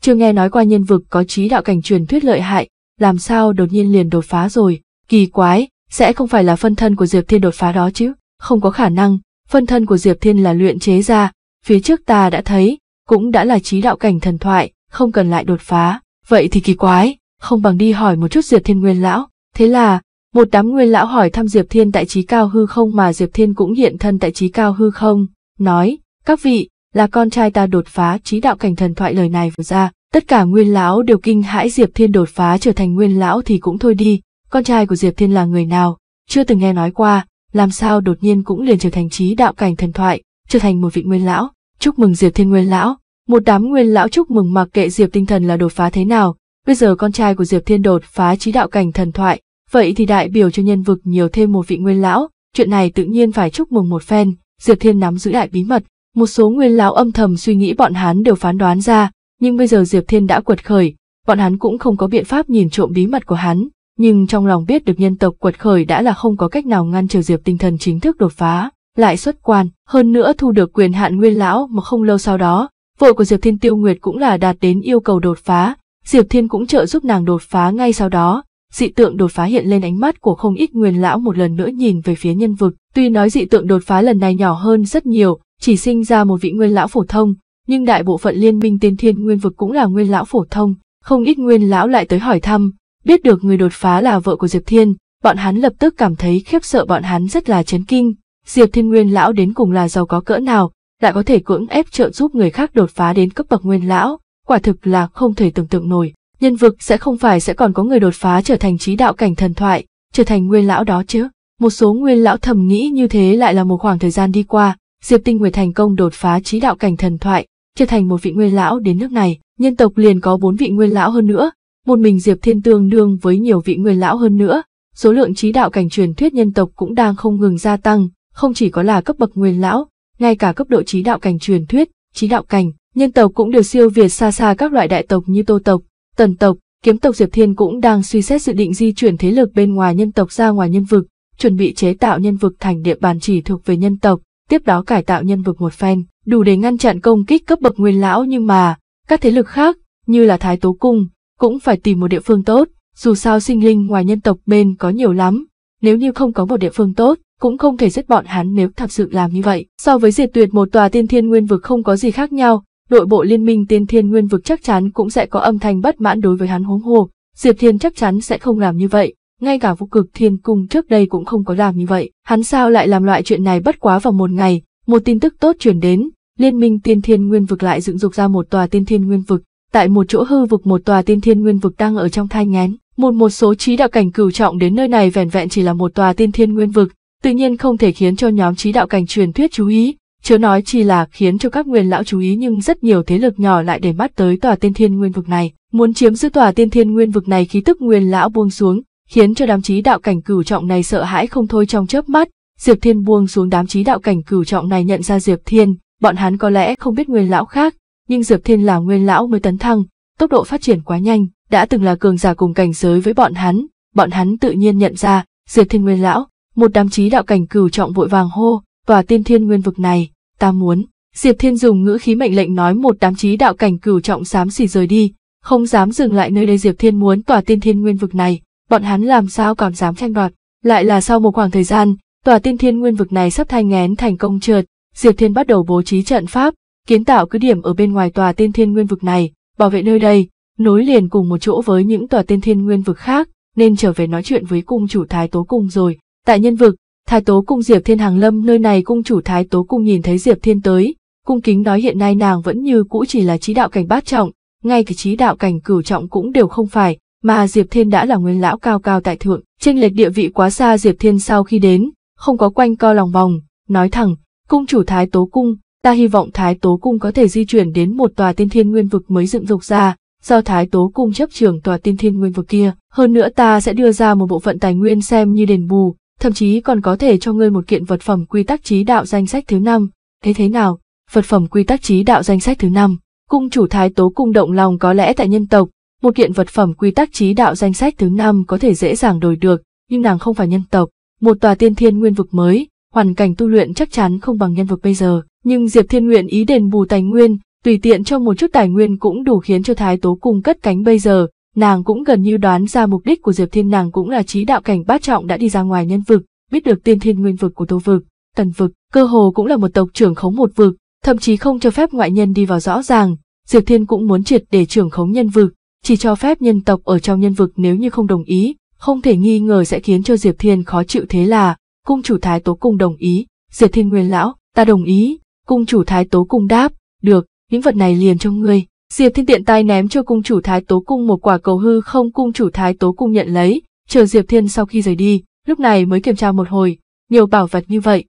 Chưa nghe nói qua nhân vực có trí đạo cảnh truyền thuyết lợi hại, làm sao đột nhiên liền đột phá rồi, kỳ quái, sẽ không phải là phân thân của Diệp Thiên đột phá đó chứ, không có khả năng, phân thân của Diệp Thiên là luyện chế ra, phía trước ta đã thấy, cũng đã là trí đạo cảnh thần thoại, không cần lại đột phá, vậy thì kỳ quái, không bằng đi hỏi một chút Diệp Thiên Nguyên lão. Thế là, một đám nguyên lão hỏi thăm Diệp Thiên tại trí cao hư không mà Diệp Thiên cũng hiện thân tại trí cao hư không, nói, các vị, là con trai ta đột phá trí đạo cảnh thần thoại lời này vừa ra, tất cả nguyên lão đều kinh hãi Diệp Thiên đột phá trở thành nguyên lão thì cũng thôi đi, con trai của Diệp Thiên là người nào, chưa từng nghe nói qua, làm sao đột nhiên cũng liền trở thành trí đạo cảnh thần thoại, trở thành một vị nguyên lão chúc mừng Diệp Thiên Nguyên Lão. Một đám Nguyên Lão chúc mừng mặc kệ Diệp Tinh Thần là đột phá thế nào, bây giờ con trai của Diệp Thiên đột phá trí đạo cảnh thần thoại, vậy thì đại biểu cho nhân vực nhiều thêm một vị Nguyên Lão, chuyện này tự nhiên phải chúc mừng một phen, Diệp Thiên nắm giữ lại bí mật. Một số Nguyên Lão âm thầm suy nghĩ bọn hắn đều phán đoán ra, nhưng bây giờ Diệp Thiên đã quật khởi, bọn hắn cũng không có biện pháp nhìn trộm bí mật của hắn, nhưng trong lòng biết được nhân tộc quật khởi đã là không có cách nào ngăn trở Diệp Tinh Thần chính thức đột phá lại xuất quan, hơn nữa thu được quyền hạn nguyên lão mà không lâu sau đó, vội của Diệp Thiên Tiêu Nguyệt cũng là đạt đến yêu cầu đột phá, Diệp Thiên cũng trợ giúp nàng đột phá ngay sau đó. Dị tượng đột phá hiện lên ánh mắt của không ít nguyên lão một lần nữa nhìn về phía nhân vực, tuy nói dị tượng đột phá lần này nhỏ hơn rất nhiều, chỉ sinh ra một vị nguyên lão phổ thông, nhưng đại bộ phận liên minh tiên thiên nguyên vực cũng là nguyên lão phổ thông, không ít nguyên lão lại tới hỏi thăm, biết được người đột phá là vợ của Diệp Thiên, bọn hắn lập tức cảm thấy khiếp sợ bọn hắn rất là chấn kinh, Diệp Thiên Nguyên lão đến cùng là giàu có cỡ nào, lại có thể cưỡng ép trợ giúp người khác đột phá đến cấp bậc nguyên lão, quả thực là không thể tưởng tượng nổi. Nhân vực sẽ không phải sẽ còn có người đột phá trở thành trí đạo cảnh thần thoại, trở thành nguyên lão đó chứ. Một số nguyên lão thầm nghĩ như thế lại là một khoảng thời gian đi qua, Diệp Tinh Nguyệt thành công đột phá trí đạo cảnh thần thoại, trở thành một vị nguyên lão đến nước này, nhân tộc liền có bốn vị nguyên lão hơn nữa, một mình Diệp Thiên tương đương với nhiều vị nguyên lão hơn nữa, số lượng trí đạo cảnh truyền thuyết nhân tộc cũng đang không ngừng gia tăng, không chỉ có là cấp bậc nguyên lão, ngay cả cấp độ trí đạo cảnh truyền thuyết, trí đạo cảnh, nhân tộc cũng đều siêu việt xa xa các loại đại tộc như Tô tộc, Tần tộc, Kiếm tộc Diệp Thiên cũng đang suy xét dự định di chuyển thế lực bên ngoài nhân tộc ra ngoài nhân vực, chuẩn bị chế tạo nhân vực thành địa bàn chỉ thuộc về nhân tộc, tiếp đó cải tạo nhân vực một phen, đủ để ngăn chặn công kích cấp bậc nguyên lão nhưng mà, các thế lực khác, như là Thái Tố Cung, cũng phải tìm một địa phương tốt, dù sao sinh linh ngoài nhân tộc bên có nhiều lắm, nếu như không có một địa phương tốt, cũng không thể giết bọn hắn nếu thật sự làm như vậy. So với diệt tuyệt một tòa tiên thiên nguyên vực không có gì khác nhau, đội bộ liên minh tiên thiên nguyên vực chắc chắn cũng sẽ có âm thanh bất mãn đối với hắn huống hồ, Diệp Thiên chắc chắn sẽ không làm như vậy. Ngay cả vũ cực thiên cung trước đây cũng không có làm như vậy, hắn sao lại làm loại chuyện này bất quá vào một ngày, một tin tức tốt chuyển đến, liên minh tiên thiên nguyên vực lại dựng dục ra một tòa tiên thiên nguyên vực, tại một chỗ hư vực một tòa tiên thiên nguyên vực đang ở trong thai ngén, một một số trí đạo cảnh cửu trọng đến nơi này vẻn vẹn chỉ là một tòa tiên thiên nguyên vực, tự nhiên không thể khiến cho nhóm trí đạo cảnh truyền thuyết chú ý, chớ nói chi là khiến cho các nguyên lão chú ý nhưng rất nhiều thế lực nhỏ lại để mắt tới tòa tiên thiên nguyên vực này, muốn chiếm giữ tòa tiên thiên nguyên vực này khí tức nguyên lão buông xuống, khiến cho đám trí đạo cảnh cửu trọng này sợ hãi không thôi trong chớp mắt. Diệp Thiên buông xuống đám trí đạo cảnh cửu trọng này nhận ra Diệp Thiên, bọn hắn có lẽ không biết nguyên lão khác, nhưng Diệp Thiên là nguyên lão mới tấn thăng, tốc độ phát triển quá nhanh, đã từng là cường giả cùng cảnh giới với bọn hắn, bọn hắn tự nhiên nhận ra Diệp Thiên nguyên lão, một đám trí đạo cảnh cửu trọng vội vàng hô, tòa tiên thiên nguyên vực này, ta muốn. Diệp Thiên dùng ngữ khí mệnh lệnh nói một đám trí đạo cảnh cửu trọng xám xỉ rời đi, không dám dừng lại nơi đây Diệp Thiên muốn tòa tiên thiên nguyên vực này, bọn hắn làm sao còn dám tranh đoạt. Lại là sau một khoảng thời gian, tòa tiên thiên nguyên vực này sắp thay ngén thành công trượt, Diệp Thiên bắt đầu bố trí trận pháp, kiến tạo cứ điểm ở bên ngoài tòa tiên thiên nguyên vực này, bảo vệ nơi đây, nối liền cùng một chỗ với những tòa tiên thiên nguyên vực khác, nên trở về nói chuyện với cung chủ thái tố cung rồi, Tại nhân vực, Thái Tố cung Diệp Thiên Hàng Lâm nơi này cung chủ Thái Tố cung nhìn thấy Diệp Thiên tới, cung kính nói hiện nay nàng vẫn như cũ chỉ là trí đạo cảnh bát trọng, ngay cả trí đạo cảnh cửu trọng cũng đều không phải, mà Diệp Thiên đã là nguyên lão cao cao tại thượng, chênh lệch địa vị quá xa Diệp Thiên sau khi đến, không có quanh co lòng vòng, nói thẳng, cung chủ Thái Tố cung, ta hy vọng Thái Tố cung có thể di chuyển đến một tòa tiên thiên nguyên vực mới dựng dục ra, do Thái Tố cung chấp trưởng tòa tiên thiên nguyên vực kia, hơn nữa ta sẽ đưa ra một bộ phận tài nguyên xem như đền bù, thậm chí còn có thể cho ngươi một kiện vật phẩm quy tắc trí đạo danh sách thứ năm thế thế nào vật phẩm quy tắc trí đạo danh sách thứ năm cung chủ thái tố cung động lòng có lẽ tại nhân tộc một kiện vật phẩm quy tắc trí đạo danh sách thứ năm có thể dễ dàng đổi được nhưng nàng không phải nhân tộc một tòa tiên thiên nguyên vực mới hoàn cảnh tu luyện chắc chắn không bằng nhân vực bây giờ nhưng diệp thiên nguyện ý đền bù tài nguyên tùy tiện cho một chút tài nguyên cũng đủ khiến cho thái tố cung cất cánh bây giờ Nàng cũng gần như đoán ra mục đích của Diệp Thiên nàng cũng là trí đạo cảnh bát trọng đã đi ra ngoài nhân vực, biết được tiên thiên nguyên vực của Tô vực, Tần vực, cơ hồ cũng là một tộc trưởng khống một vực, thậm chí không cho phép ngoại nhân đi vào rõ ràng, Diệp Thiên cũng muốn triệt để trưởng khống nhân vực, chỉ cho phép nhân tộc ở trong nhân vực nếu như không đồng ý, không thể nghi ngờ sẽ khiến cho Diệp Thiên khó chịu thế là, cung chủ thái tố cùng đồng ý, Diệp Thiên Nguyên lão, ta đồng ý, cung chủ thái tố cùng đáp, được, những vật này liền cho ngươi, Diệp Thiên tiện tay ném cho cung chủ Thái Tố Cung một quả cầu hư không cung chủ Thái Tố Cung nhận lấy, chờ Diệp Thiên sau khi rời đi, lúc này mới kiểm tra một hồi, nhiều bảo vật như vậy.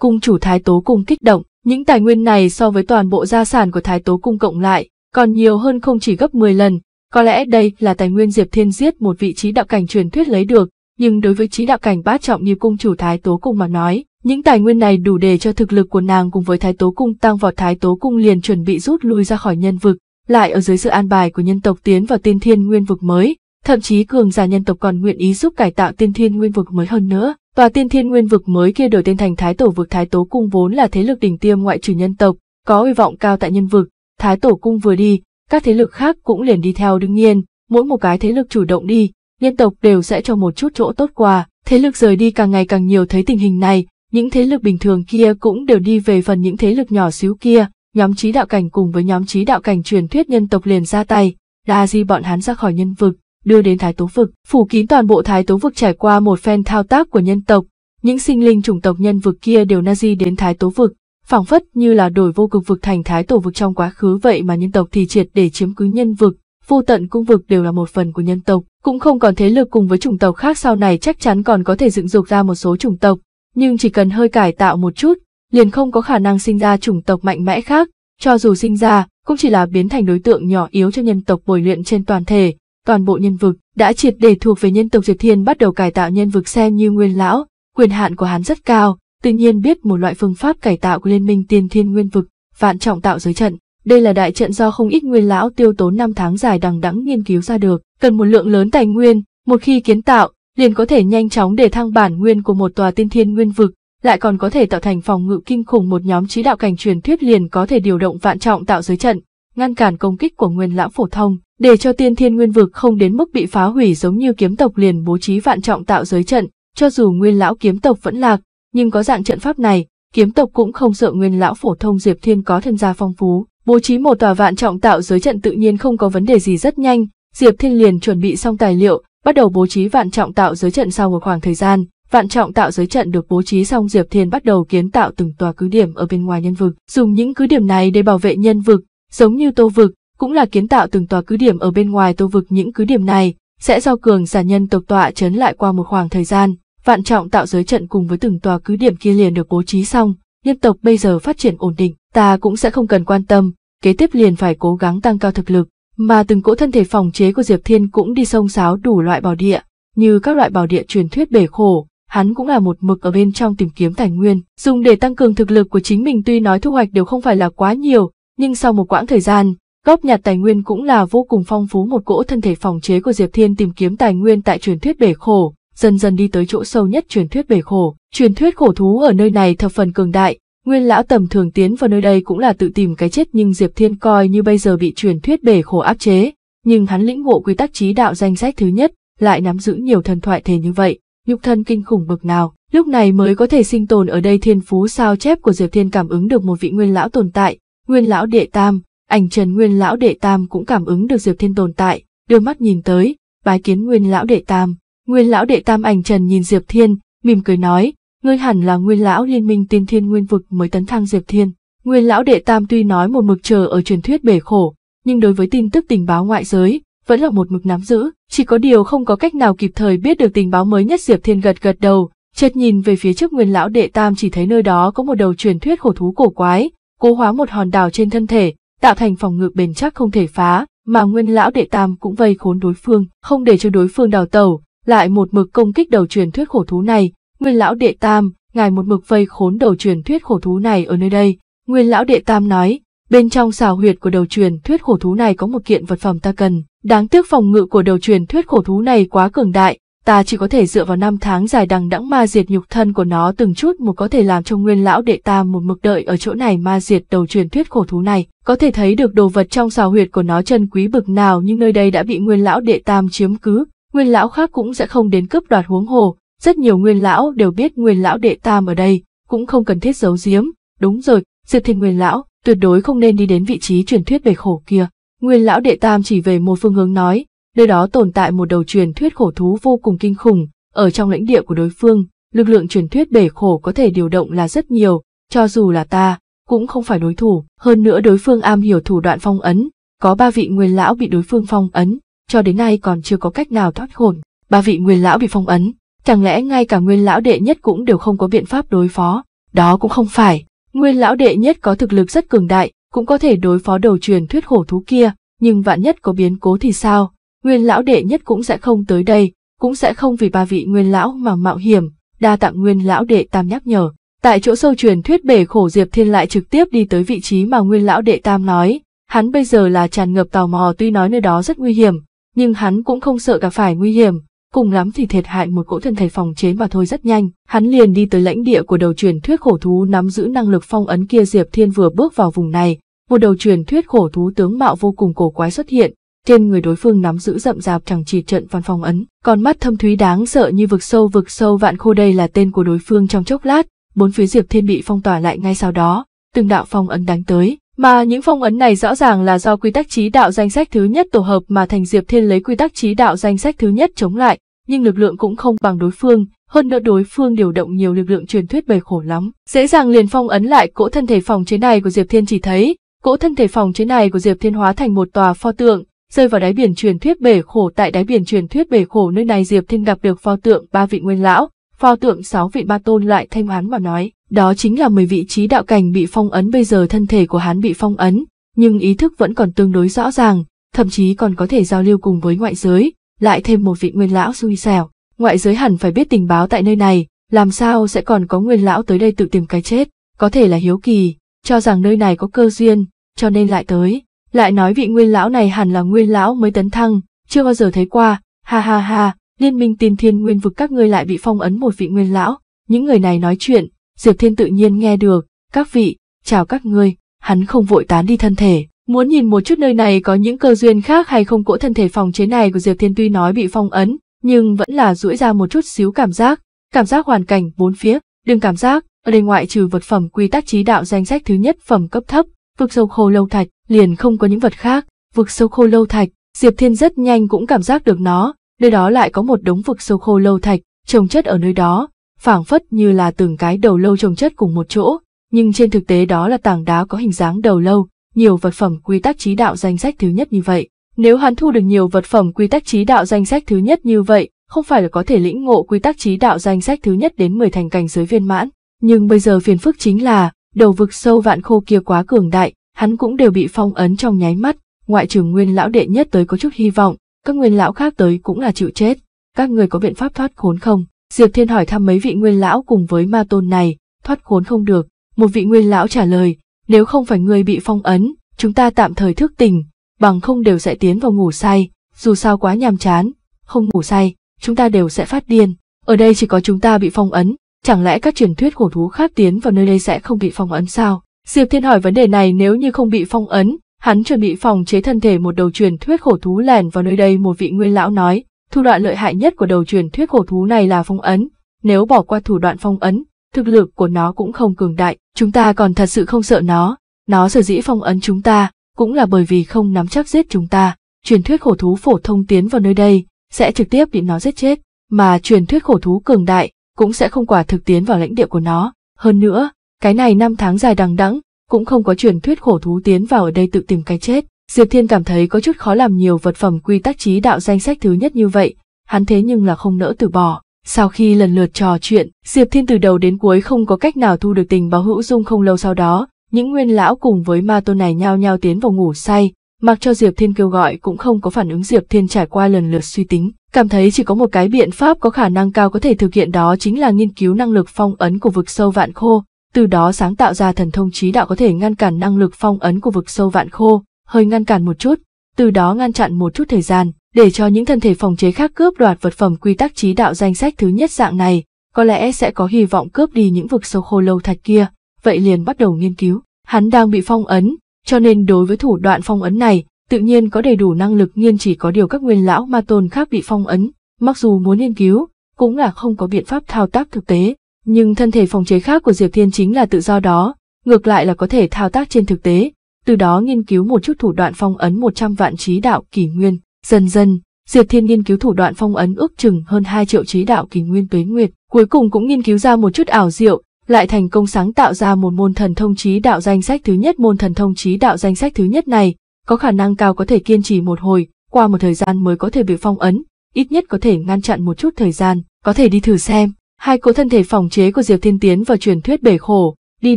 Cung chủ Thái Tố Cung kích động, những tài nguyên này so với toàn bộ gia sản của Thái Tố Cung cộng lại, còn nhiều hơn không chỉ gấp 10 lần, có lẽ đây là tài nguyên Diệp Thiên giết một vị trí đạo cảnh truyền thuyết lấy được, nhưng đối với trí đạo cảnh bát trọng như cung chủ Thái Tố Cung mà nói, những tài nguyên này đủ để cho thực lực của nàng cùng với Thái Tố Cung tăng vọt Thái Tố Cung liền chuẩn bị rút lui ra khỏi nhân vực, lại ở dưới sự an bài của nhân tộc tiến vào tiên thiên nguyên vực mới, thậm chí cường giả nhân tộc còn nguyện ý giúp cải tạo tiên thiên nguyên vực mới hơn nữa. Tòa tiên thiên nguyên vực mới kia đổi tên thành Thái Tổ vực Thái Tố Cung vốn là thế lực đỉnh tiêm ngoại trừ nhân tộc, có uy vọng cao tại nhân vực, Thái Tổ Cung vừa đi, các thế lực khác cũng liền đi theo đương nhiên, mỗi một cái thế lực chủ động đi, nhân tộc đều sẽ cho một chút chỗ tốt quà, thế lực rời đi càng ngày càng nhiều thấy tình hình này, những thế lực bình thường kia cũng đều đi về phần những thế lực nhỏ xíu kia, nhóm trí đạo cảnh cùng với nhóm trí đạo cảnh truyền thuyết nhân tộc liền ra tay, đa di bọn hắn ra khỏi nhân vực, đưa đến thái tố vực, phủ kín toàn bộ thái tố vực trải qua một phen thao tác của nhân tộc, những sinh linh chủng tộc nhân vực kia đều na di đến thái tố vực, phảng phất như là đổi vô cực vực thành thái tổ vực trong quá khứ vậy mà nhân tộc thì triệt để chiếm cứ nhân vực, Phu tận cung vực đều là một phần của nhân tộc, cũng không còn thế lực cùng với chủng tộc khác sau này chắc chắn còn có thể dựng dục ra một số chủng tộc, nhưng chỉ cần hơi cải tạo một chút, liền không có khả năng sinh ra chủng tộc mạnh mẽ khác, cho dù sinh ra, cũng chỉ là biến thành đối tượng nhỏ yếu cho nhân tộc bồi luyện trên toàn thể, toàn bộ nhân vực đã triệt để thuộc về nhân tộc diệt Thiên bắt đầu cải tạo nhân vực xem như nguyên lão, quyền hạn của hắn rất cao, tự nhiên biết một loại phương pháp cải tạo của liên minh tiên thiên nguyên vực, vạn trọng tạo giới trận, đây là đại trận do không ít nguyên lão tiêu tốn năm tháng dài đằng đẵng nghiên cứu ra được, cần một lượng lớn tài nguyên, một khi kiến tạo, liền có thể nhanh chóng để thăng bản nguyên của một tòa tiên thiên nguyên vực, lại còn có thể tạo thành phòng ngự kinh khủng một nhóm trí đạo cảnh truyền thuyết liền có thể điều động vạn trọng tạo giới trận, ngăn cản công kích của nguyên lão phổ thông, để cho tiên thiên nguyên vực không đến mức bị phá hủy giống như kiếm tộc liền bố trí vạn trọng tạo giới trận, cho dù nguyên lão kiếm tộc vẫn lạc, nhưng có dạng trận pháp này, kiếm tộc cũng không sợ nguyên lão phổ thông Diệp Thiên có thân gia phong phú, bố trí một tòa vạn trọng tạo giới trận tự nhiên không có vấn đề gì rất nhanh, Diệp Thiên liền chuẩn bị xong tài liệu, bắt đầu bố trí vạn trọng tạo giới trận sau một khoảng thời gian. Vạn trọng tạo giới trận được bố trí xong Diệp Thiên bắt đầu kiến tạo từng tòa cứ điểm ở bên ngoài nhân vực, dùng những cứ điểm này để bảo vệ nhân vực, giống như tô vực, cũng là kiến tạo từng tòa cứ điểm ở bên ngoài tô vực những cứ điểm này, sẽ do cường giả nhân tộc tọa chấn lại qua một khoảng thời gian. Vạn trọng tạo giới trận cùng với từng tòa cứ điểm kia liền được bố trí xong, nhân tộc bây giờ phát triển ổn định, ta cũng sẽ không cần quan tâm, kế tiếp liền phải cố gắng tăng cao thực lực, mà từng cỗ thân thể phòng chế của Diệp Thiên cũng đi sông sáo đủ loại bảo địa, như các loại bảo địa truyền thuyết bể khổ, hắn cũng là một mực ở bên trong tìm kiếm tài nguyên, dùng để tăng cường thực lực của chính mình tuy nói thu hoạch đều không phải là quá nhiều, nhưng sau một quãng thời gian, góp nhặt tài nguyên cũng là vô cùng phong phú một cỗ thân thể phòng chế của Diệp Thiên tìm kiếm tài nguyên tại truyền thuyết bể khổ, dần dần đi tới chỗ sâu nhất truyền thuyết bể khổ. Truyền thuyết khổ thú ở nơi này thập phần cường đại, Nguyên lão tầm thường tiến vào nơi đây cũng là tự tìm cái chết nhưng Diệp Thiên coi như bây giờ bị truyền thuyết bể khổ áp chế, nhưng hắn lĩnh ngộ quy tắc trí đạo danh sách thứ nhất, lại nắm giữ nhiều thần thoại thế như vậy, nhục thân kinh khủng bực nào, lúc này mới có thể sinh tồn ở đây thiên phú sao chép của Diệp Thiên cảm ứng được một vị nguyên lão tồn tại, nguyên lão đệ tam, ảnh trần nguyên lão đệ tam cũng cảm ứng được Diệp Thiên tồn tại, đưa mắt nhìn tới, bái kiến nguyên lão đệ tam, nguyên lão đệ tam ảnh trần nhìn Diệp Thiên, mỉm cười nói, ngươi hẳn là nguyên lão liên minh tiên thiên nguyên vực mới tấn thăng Diệp Thiên. Nguyên lão đệ tam tuy nói một mực chờ ở truyền thuyết bể khổ, nhưng đối với tin tức tình báo ngoại giới, vẫn là một mực nắm giữ, chỉ có điều không có cách nào kịp thời biết được tình báo mới nhất Diệp Thiên gật gật đầu, chợt nhìn về phía trước nguyên lão đệ tam chỉ thấy nơi đó có một đầu truyền thuyết khổ thú cổ quái, cố hóa một hòn đảo trên thân thể, tạo thành phòng ngự bền chắc không thể phá, mà nguyên lão đệ tam cũng vây khốn đối phương, không để cho đối phương đào tẩu, lại một mực công kích đầu truyền thuyết khổ thú này, Nguyên lão đệ tam, ngài một mực vây khốn đầu truyền thuyết khổ thú này ở nơi đây. Nguyên lão đệ tam nói, bên trong xào huyệt của đầu truyền thuyết khổ thú này có một kiện vật phẩm ta cần. Đáng tiếc phòng ngự của đầu truyền thuyết khổ thú này quá cường đại, ta chỉ có thể dựa vào năm tháng dài đằng đẵng ma diệt nhục thân của nó từng chút một có thể làm cho nguyên lão đệ tam một mực đợi ở chỗ này ma diệt đầu truyền thuyết khổ thú này có thể thấy được đồ vật trong xào huyệt của nó chân quý bực nào nhưng nơi đây đã bị nguyên lão đệ tam chiếm cứ nguyên lão khác cũng sẽ không đến cướp đoạt huống hồ rất nhiều nguyên lão đều biết nguyên lão đệ tam ở đây, cũng không cần thiết giấu giếm. Đúng rồi, Diệp Thiên nguyên lão, tuyệt đối không nên đi đến vị trí truyền thuyết về khổ kia. Nguyên lão đệ tam chỉ về một phương hướng nói, nơi đó tồn tại một đầu truyền thuyết khổ thú vô cùng kinh khủng, ở trong lãnh địa của đối phương, lực lượng truyền thuyết bể khổ có thể điều động là rất nhiều, cho dù là ta, cũng không phải đối thủ, hơn nữa đối phương am hiểu thủ đoạn phong ấn, có ba vị nguyên lão bị đối phương phong ấn, cho đến nay còn chưa có cách nào thoát hồn, ba vị nguyên lão bị phong ấn, chẳng lẽ ngay cả nguyên lão đệ nhất cũng đều không có biện pháp đối phó, đó cũng không phải. Nguyên lão đệ nhất có thực lực rất cường đại, cũng có thể đối phó đầu truyền thuyết hổ thú kia, nhưng vạn nhất có biến cố thì sao? Nguyên lão đệ nhất cũng sẽ không tới đây, cũng sẽ không vì ba vị nguyên lão mà mạo hiểm, đa tặng nguyên lão đệ tam nhắc nhở. Tại chỗ sâu truyền thuyết bể khổ Diệp Thiên lại trực tiếp đi tới vị trí mà nguyên lão đệ tam nói, hắn bây giờ là tràn ngập tò mò tuy nói nơi đó rất nguy hiểm, nhưng hắn cũng không sợ cả phải nguy hiểm, cùng lắm thì thiệt hại một cỗ thân thể phòng chế mà thôi rất nhanh. Hắn liền đi tới lãnh địa của đầu truyền thuyết khổ thú nắm giữ năng lực phong ấn kia Diệp Thiên vừa bước vào vùng này, một đầu truyền thuyết khổ thú tướng mạo vô cùng cổ quái xuất hiện, trên người đối phương nắm giữ rậm rạp chẳng chỉ trận văn phong ấn, còn mắt thâm thúy đáng sợ như vực sâu vực sâu vạn khô đây là tên của đối phương trong chốc lát, bốn phía Diệp Thiên bị phong tỏa lại ngay sau đó, từng đạo phong ấn đánh tới, mà những phong ấn này rõ ràng là do quy tắc trí đạo danh sách thứ nhất tổ hợp mà thành Diệp Thiên lấy quy tắc trí đạo danh sách thứ nhất chống lại, nhưng lực lượng cũng không bằng đối phương, hơn nữa đối phương điều động nhiều lực lượng truyền thuyết bầy khổ lắm. Dễ dàng liền phong ấn lại cỗ thân thể phòng chế này của Diệp Thiên chỉ thấy, cỗ thân thể phòng chế này của Diệp Thiên hóa thành một tòa pho tượng, rơi vào đáy biển truyền thuyết bể khổ tại đáy biển truyền thuyết bể khổ nơi này Diệp Thiên gặp được pho tượng ba vị nguyên lão, pho tượng sáu vị ba tôn lại thanh hắn mà nói, đó chính là 10 vị trí đạo cảnh bị phong ấn bây giờ thân thể của hắn bị phong ấn, nhưng ý thức vẫn còn tương đối rõ ràng, thậm chí còn có thể giao lưu cùng với ngoại giới, lại thêm một vị nguyên lão xui xẻo. Ngoại giới hẳn phải biết tình báo tại nơi này, làm sao sẽ còn có nguyên lão tới đây tự tìm cái chết, có thể là hiếu kỳ, cho rằng nơi này có cơ duyên, cho nên lại tới. Lại nói vị nguyên lão này hẳn là nguyên lão mới tấn thăng, chưa bao giờ thấy qua, ha ha ha, liên minh tiên thiên nguyên vực các ngươi lại bị phong ấn một vị nguyên lão, những người này nói chuyện, Diệp Thiên tự nhiên nghe được, các vị, chào các ngươi, hắn không vội tán đi thân thể. Muốn nhìn một chút nơi này có những cơ duyên khác hay không cỗ thân thể phòng chế này của Diệp Thiên tuy nói bị phong ấn, nhưng vẫn là duỗi ra một chút xíu cảm giác, cảm giác hoàn cảnh bốn phía, đừng cảm giác, ở đây ngoại trừ vật phẩm quy tắc trí đạo danh sách thứ nhất phẩm cấp thấp, vực sâu khô lâu thạch, liền không có những vật khác, vực sâu khô lâu thạch, Diệp Thiên rất nhanh cũng cảm giác được nó, nơi đó lại có một đống vực sâu khô lâu thạch, trồng chất ở nơi đó, phảng phất như là từng cái đầu lâu trồng chất cùng một chỗ, nhưng trên thực tế đó là tảng đá có hình dáng đầu lâu, nhiều vật phẩm quy tắc trí đạo danh sách thứ nhất như vậy. Nếu hắn thu được nhiều vật phẩm quy tắc trí đạo danh sách thứ nhất như vậy, không phải là có thể lĩnh ngộ quy tắc trí đạo danh sách thứ nhất đến 10 thành cảnh giới viên mãn, nhưng bây giờ phiền phức chính là, đầu vực sâu vạn khô kia quá cường đại, hắn cũng đều bị phong ấn trong nháy mắt, ngoại trừ nguyên lão đệ nhất tới có chút hy vọng, các nguyên lão khác tới cũng là chịu chết, các người có biện pháp thoát khốn không? Diệp Thiên hỏi thăm mấy vị nguyên lão cùng với ma tôn này, thoát khốn không được, một vị nguyên lão trả lời, nếu không phải ngươi bị phong ấn, chúng ta tạm thời thức tỉnh, bằng không đều sẽ tiến vào ngủ say, dù sao quá nhàm chán, không ngủ say, chúng ta đều sẽ phát điên, ở đây chỉ có chúng ta bị phong ấn, chẳng lẽ các truyền thuyết cổ thú khác tiến vào nơi đây sẽ không bị phong ấn sao? Diệp Thiên hỏi vấn đề này nếu như không bị phong ấn, hắn chuẩn bị phòng chế thân thể một đầu truyền thuyết khổ thú lèn vào nơi đây một vị nguyên lão nói, Thủ đoạn lợi hại nhất của đầu truyền thuyết cổ thú này là phong ấn, nếu bỏ qua thủ đoạn phong ấn, thực lực của nó cũng không cường đại, chúng ta còn thật sự không sợ nó, nó sở dĩ phong ấn chúng ta, cũng là bởi vì không nắm chắc giết chúng ta, truyền thuyết khổ thú phổ thông tiến vào nơi đây, sẽ trực tiếp bị nó giết chết, mà truyền thuyết khổ thú cường đại, cũng sẽ không quả thực tiến vào lãnh địa của nó, hơn nữa, cái này năm tháng dài đằng đẵng cũng không có truyền thuyết khổ thú tiến vào ở đây tự tìm cái chết. Diệp Thiên cảm thấy có chút khó làm nhiều vật phẩm quy tắc trí đạo danh sách thứ nhất như vậy, hắn thế nhưng là không nỡ từ bỏ. Sau khi lần lượt trò chuyện, Diệp Thiên từ đầu đến cuối không có cách nào thu được tình báo hữu dung không lâu sau đó, những nguyên lão cùng với ma tôn này nhao nhao tiến vào ngủ say, mặc cho Diệp Thiên kêu gọi cũng không có phản ứng Diệp Thiên trải qua lần lượt suy tính, cảm thấy chỉ có một cái biện pháp có khả năng cao có thể thực hiện đó chính là nghiên cứu năng lực phong ấn của vực sâu vạn khô, từ đó sáng tạo ra thần thông trí đạo có thể ngăn cản năng lực phong ấn của vực sâu vạn khô, hơi ngăn cản một chút, từ đó ngăn chặn một chút thời gian, để cho những thân thể phòng chế khác cướp đoạt vật phẩm quy tắc trí đạo danh sách thứ nhất dạng này, có lẽ sẽ có hy vọng cướp đi những vực sâu khô lâu thạch kia, vậy liền bắt đầu nghiên cứu. Hắn đang bị phong ấn, cho nên đối với thủ đoạn phong ấn này, tự nhiên có đầy đủ năng lực nghiên chỉ có điều các nguyên lão ma tôn khác bị phong ấn, mặc dù muốn nghiên cứu, cũng là không có biện pháp thao tác thực tế, nhưng thân thể phòng chế khác của Diệp Thiên chính là tự do đó, ngược lại là có thể thao tác trên thực tế, từ đó nghiên cứu một chút thủ đoạn phong ấn 100 vạn trí đạo kỳ nguyên. Dần dần, Diệp Thiên nghiên cứu thủ đoạn phong ấn ước chừng hơn 2 triệu trí đạo kỳ nguyên tuế nguyệt, cuối cùng cũng nghiên cứu ra một chút ảo diệu, lại thành công sáng tạo ra một môn thần thông trí đạo danh sách thứ nhất. Môn thần thông trí đạo danh sách thứ nhất này, có khả năng cao có thể kiên trì một hồi, qua một thời gian mới có thể bị phong ấn, ít nhất có thể ngăn chặn một chút thời gian, có thể đi thử xem. Hai cố thân thể phòng chế của Diệp Thiên Tiến vào truyền thuyết bể khổ, đi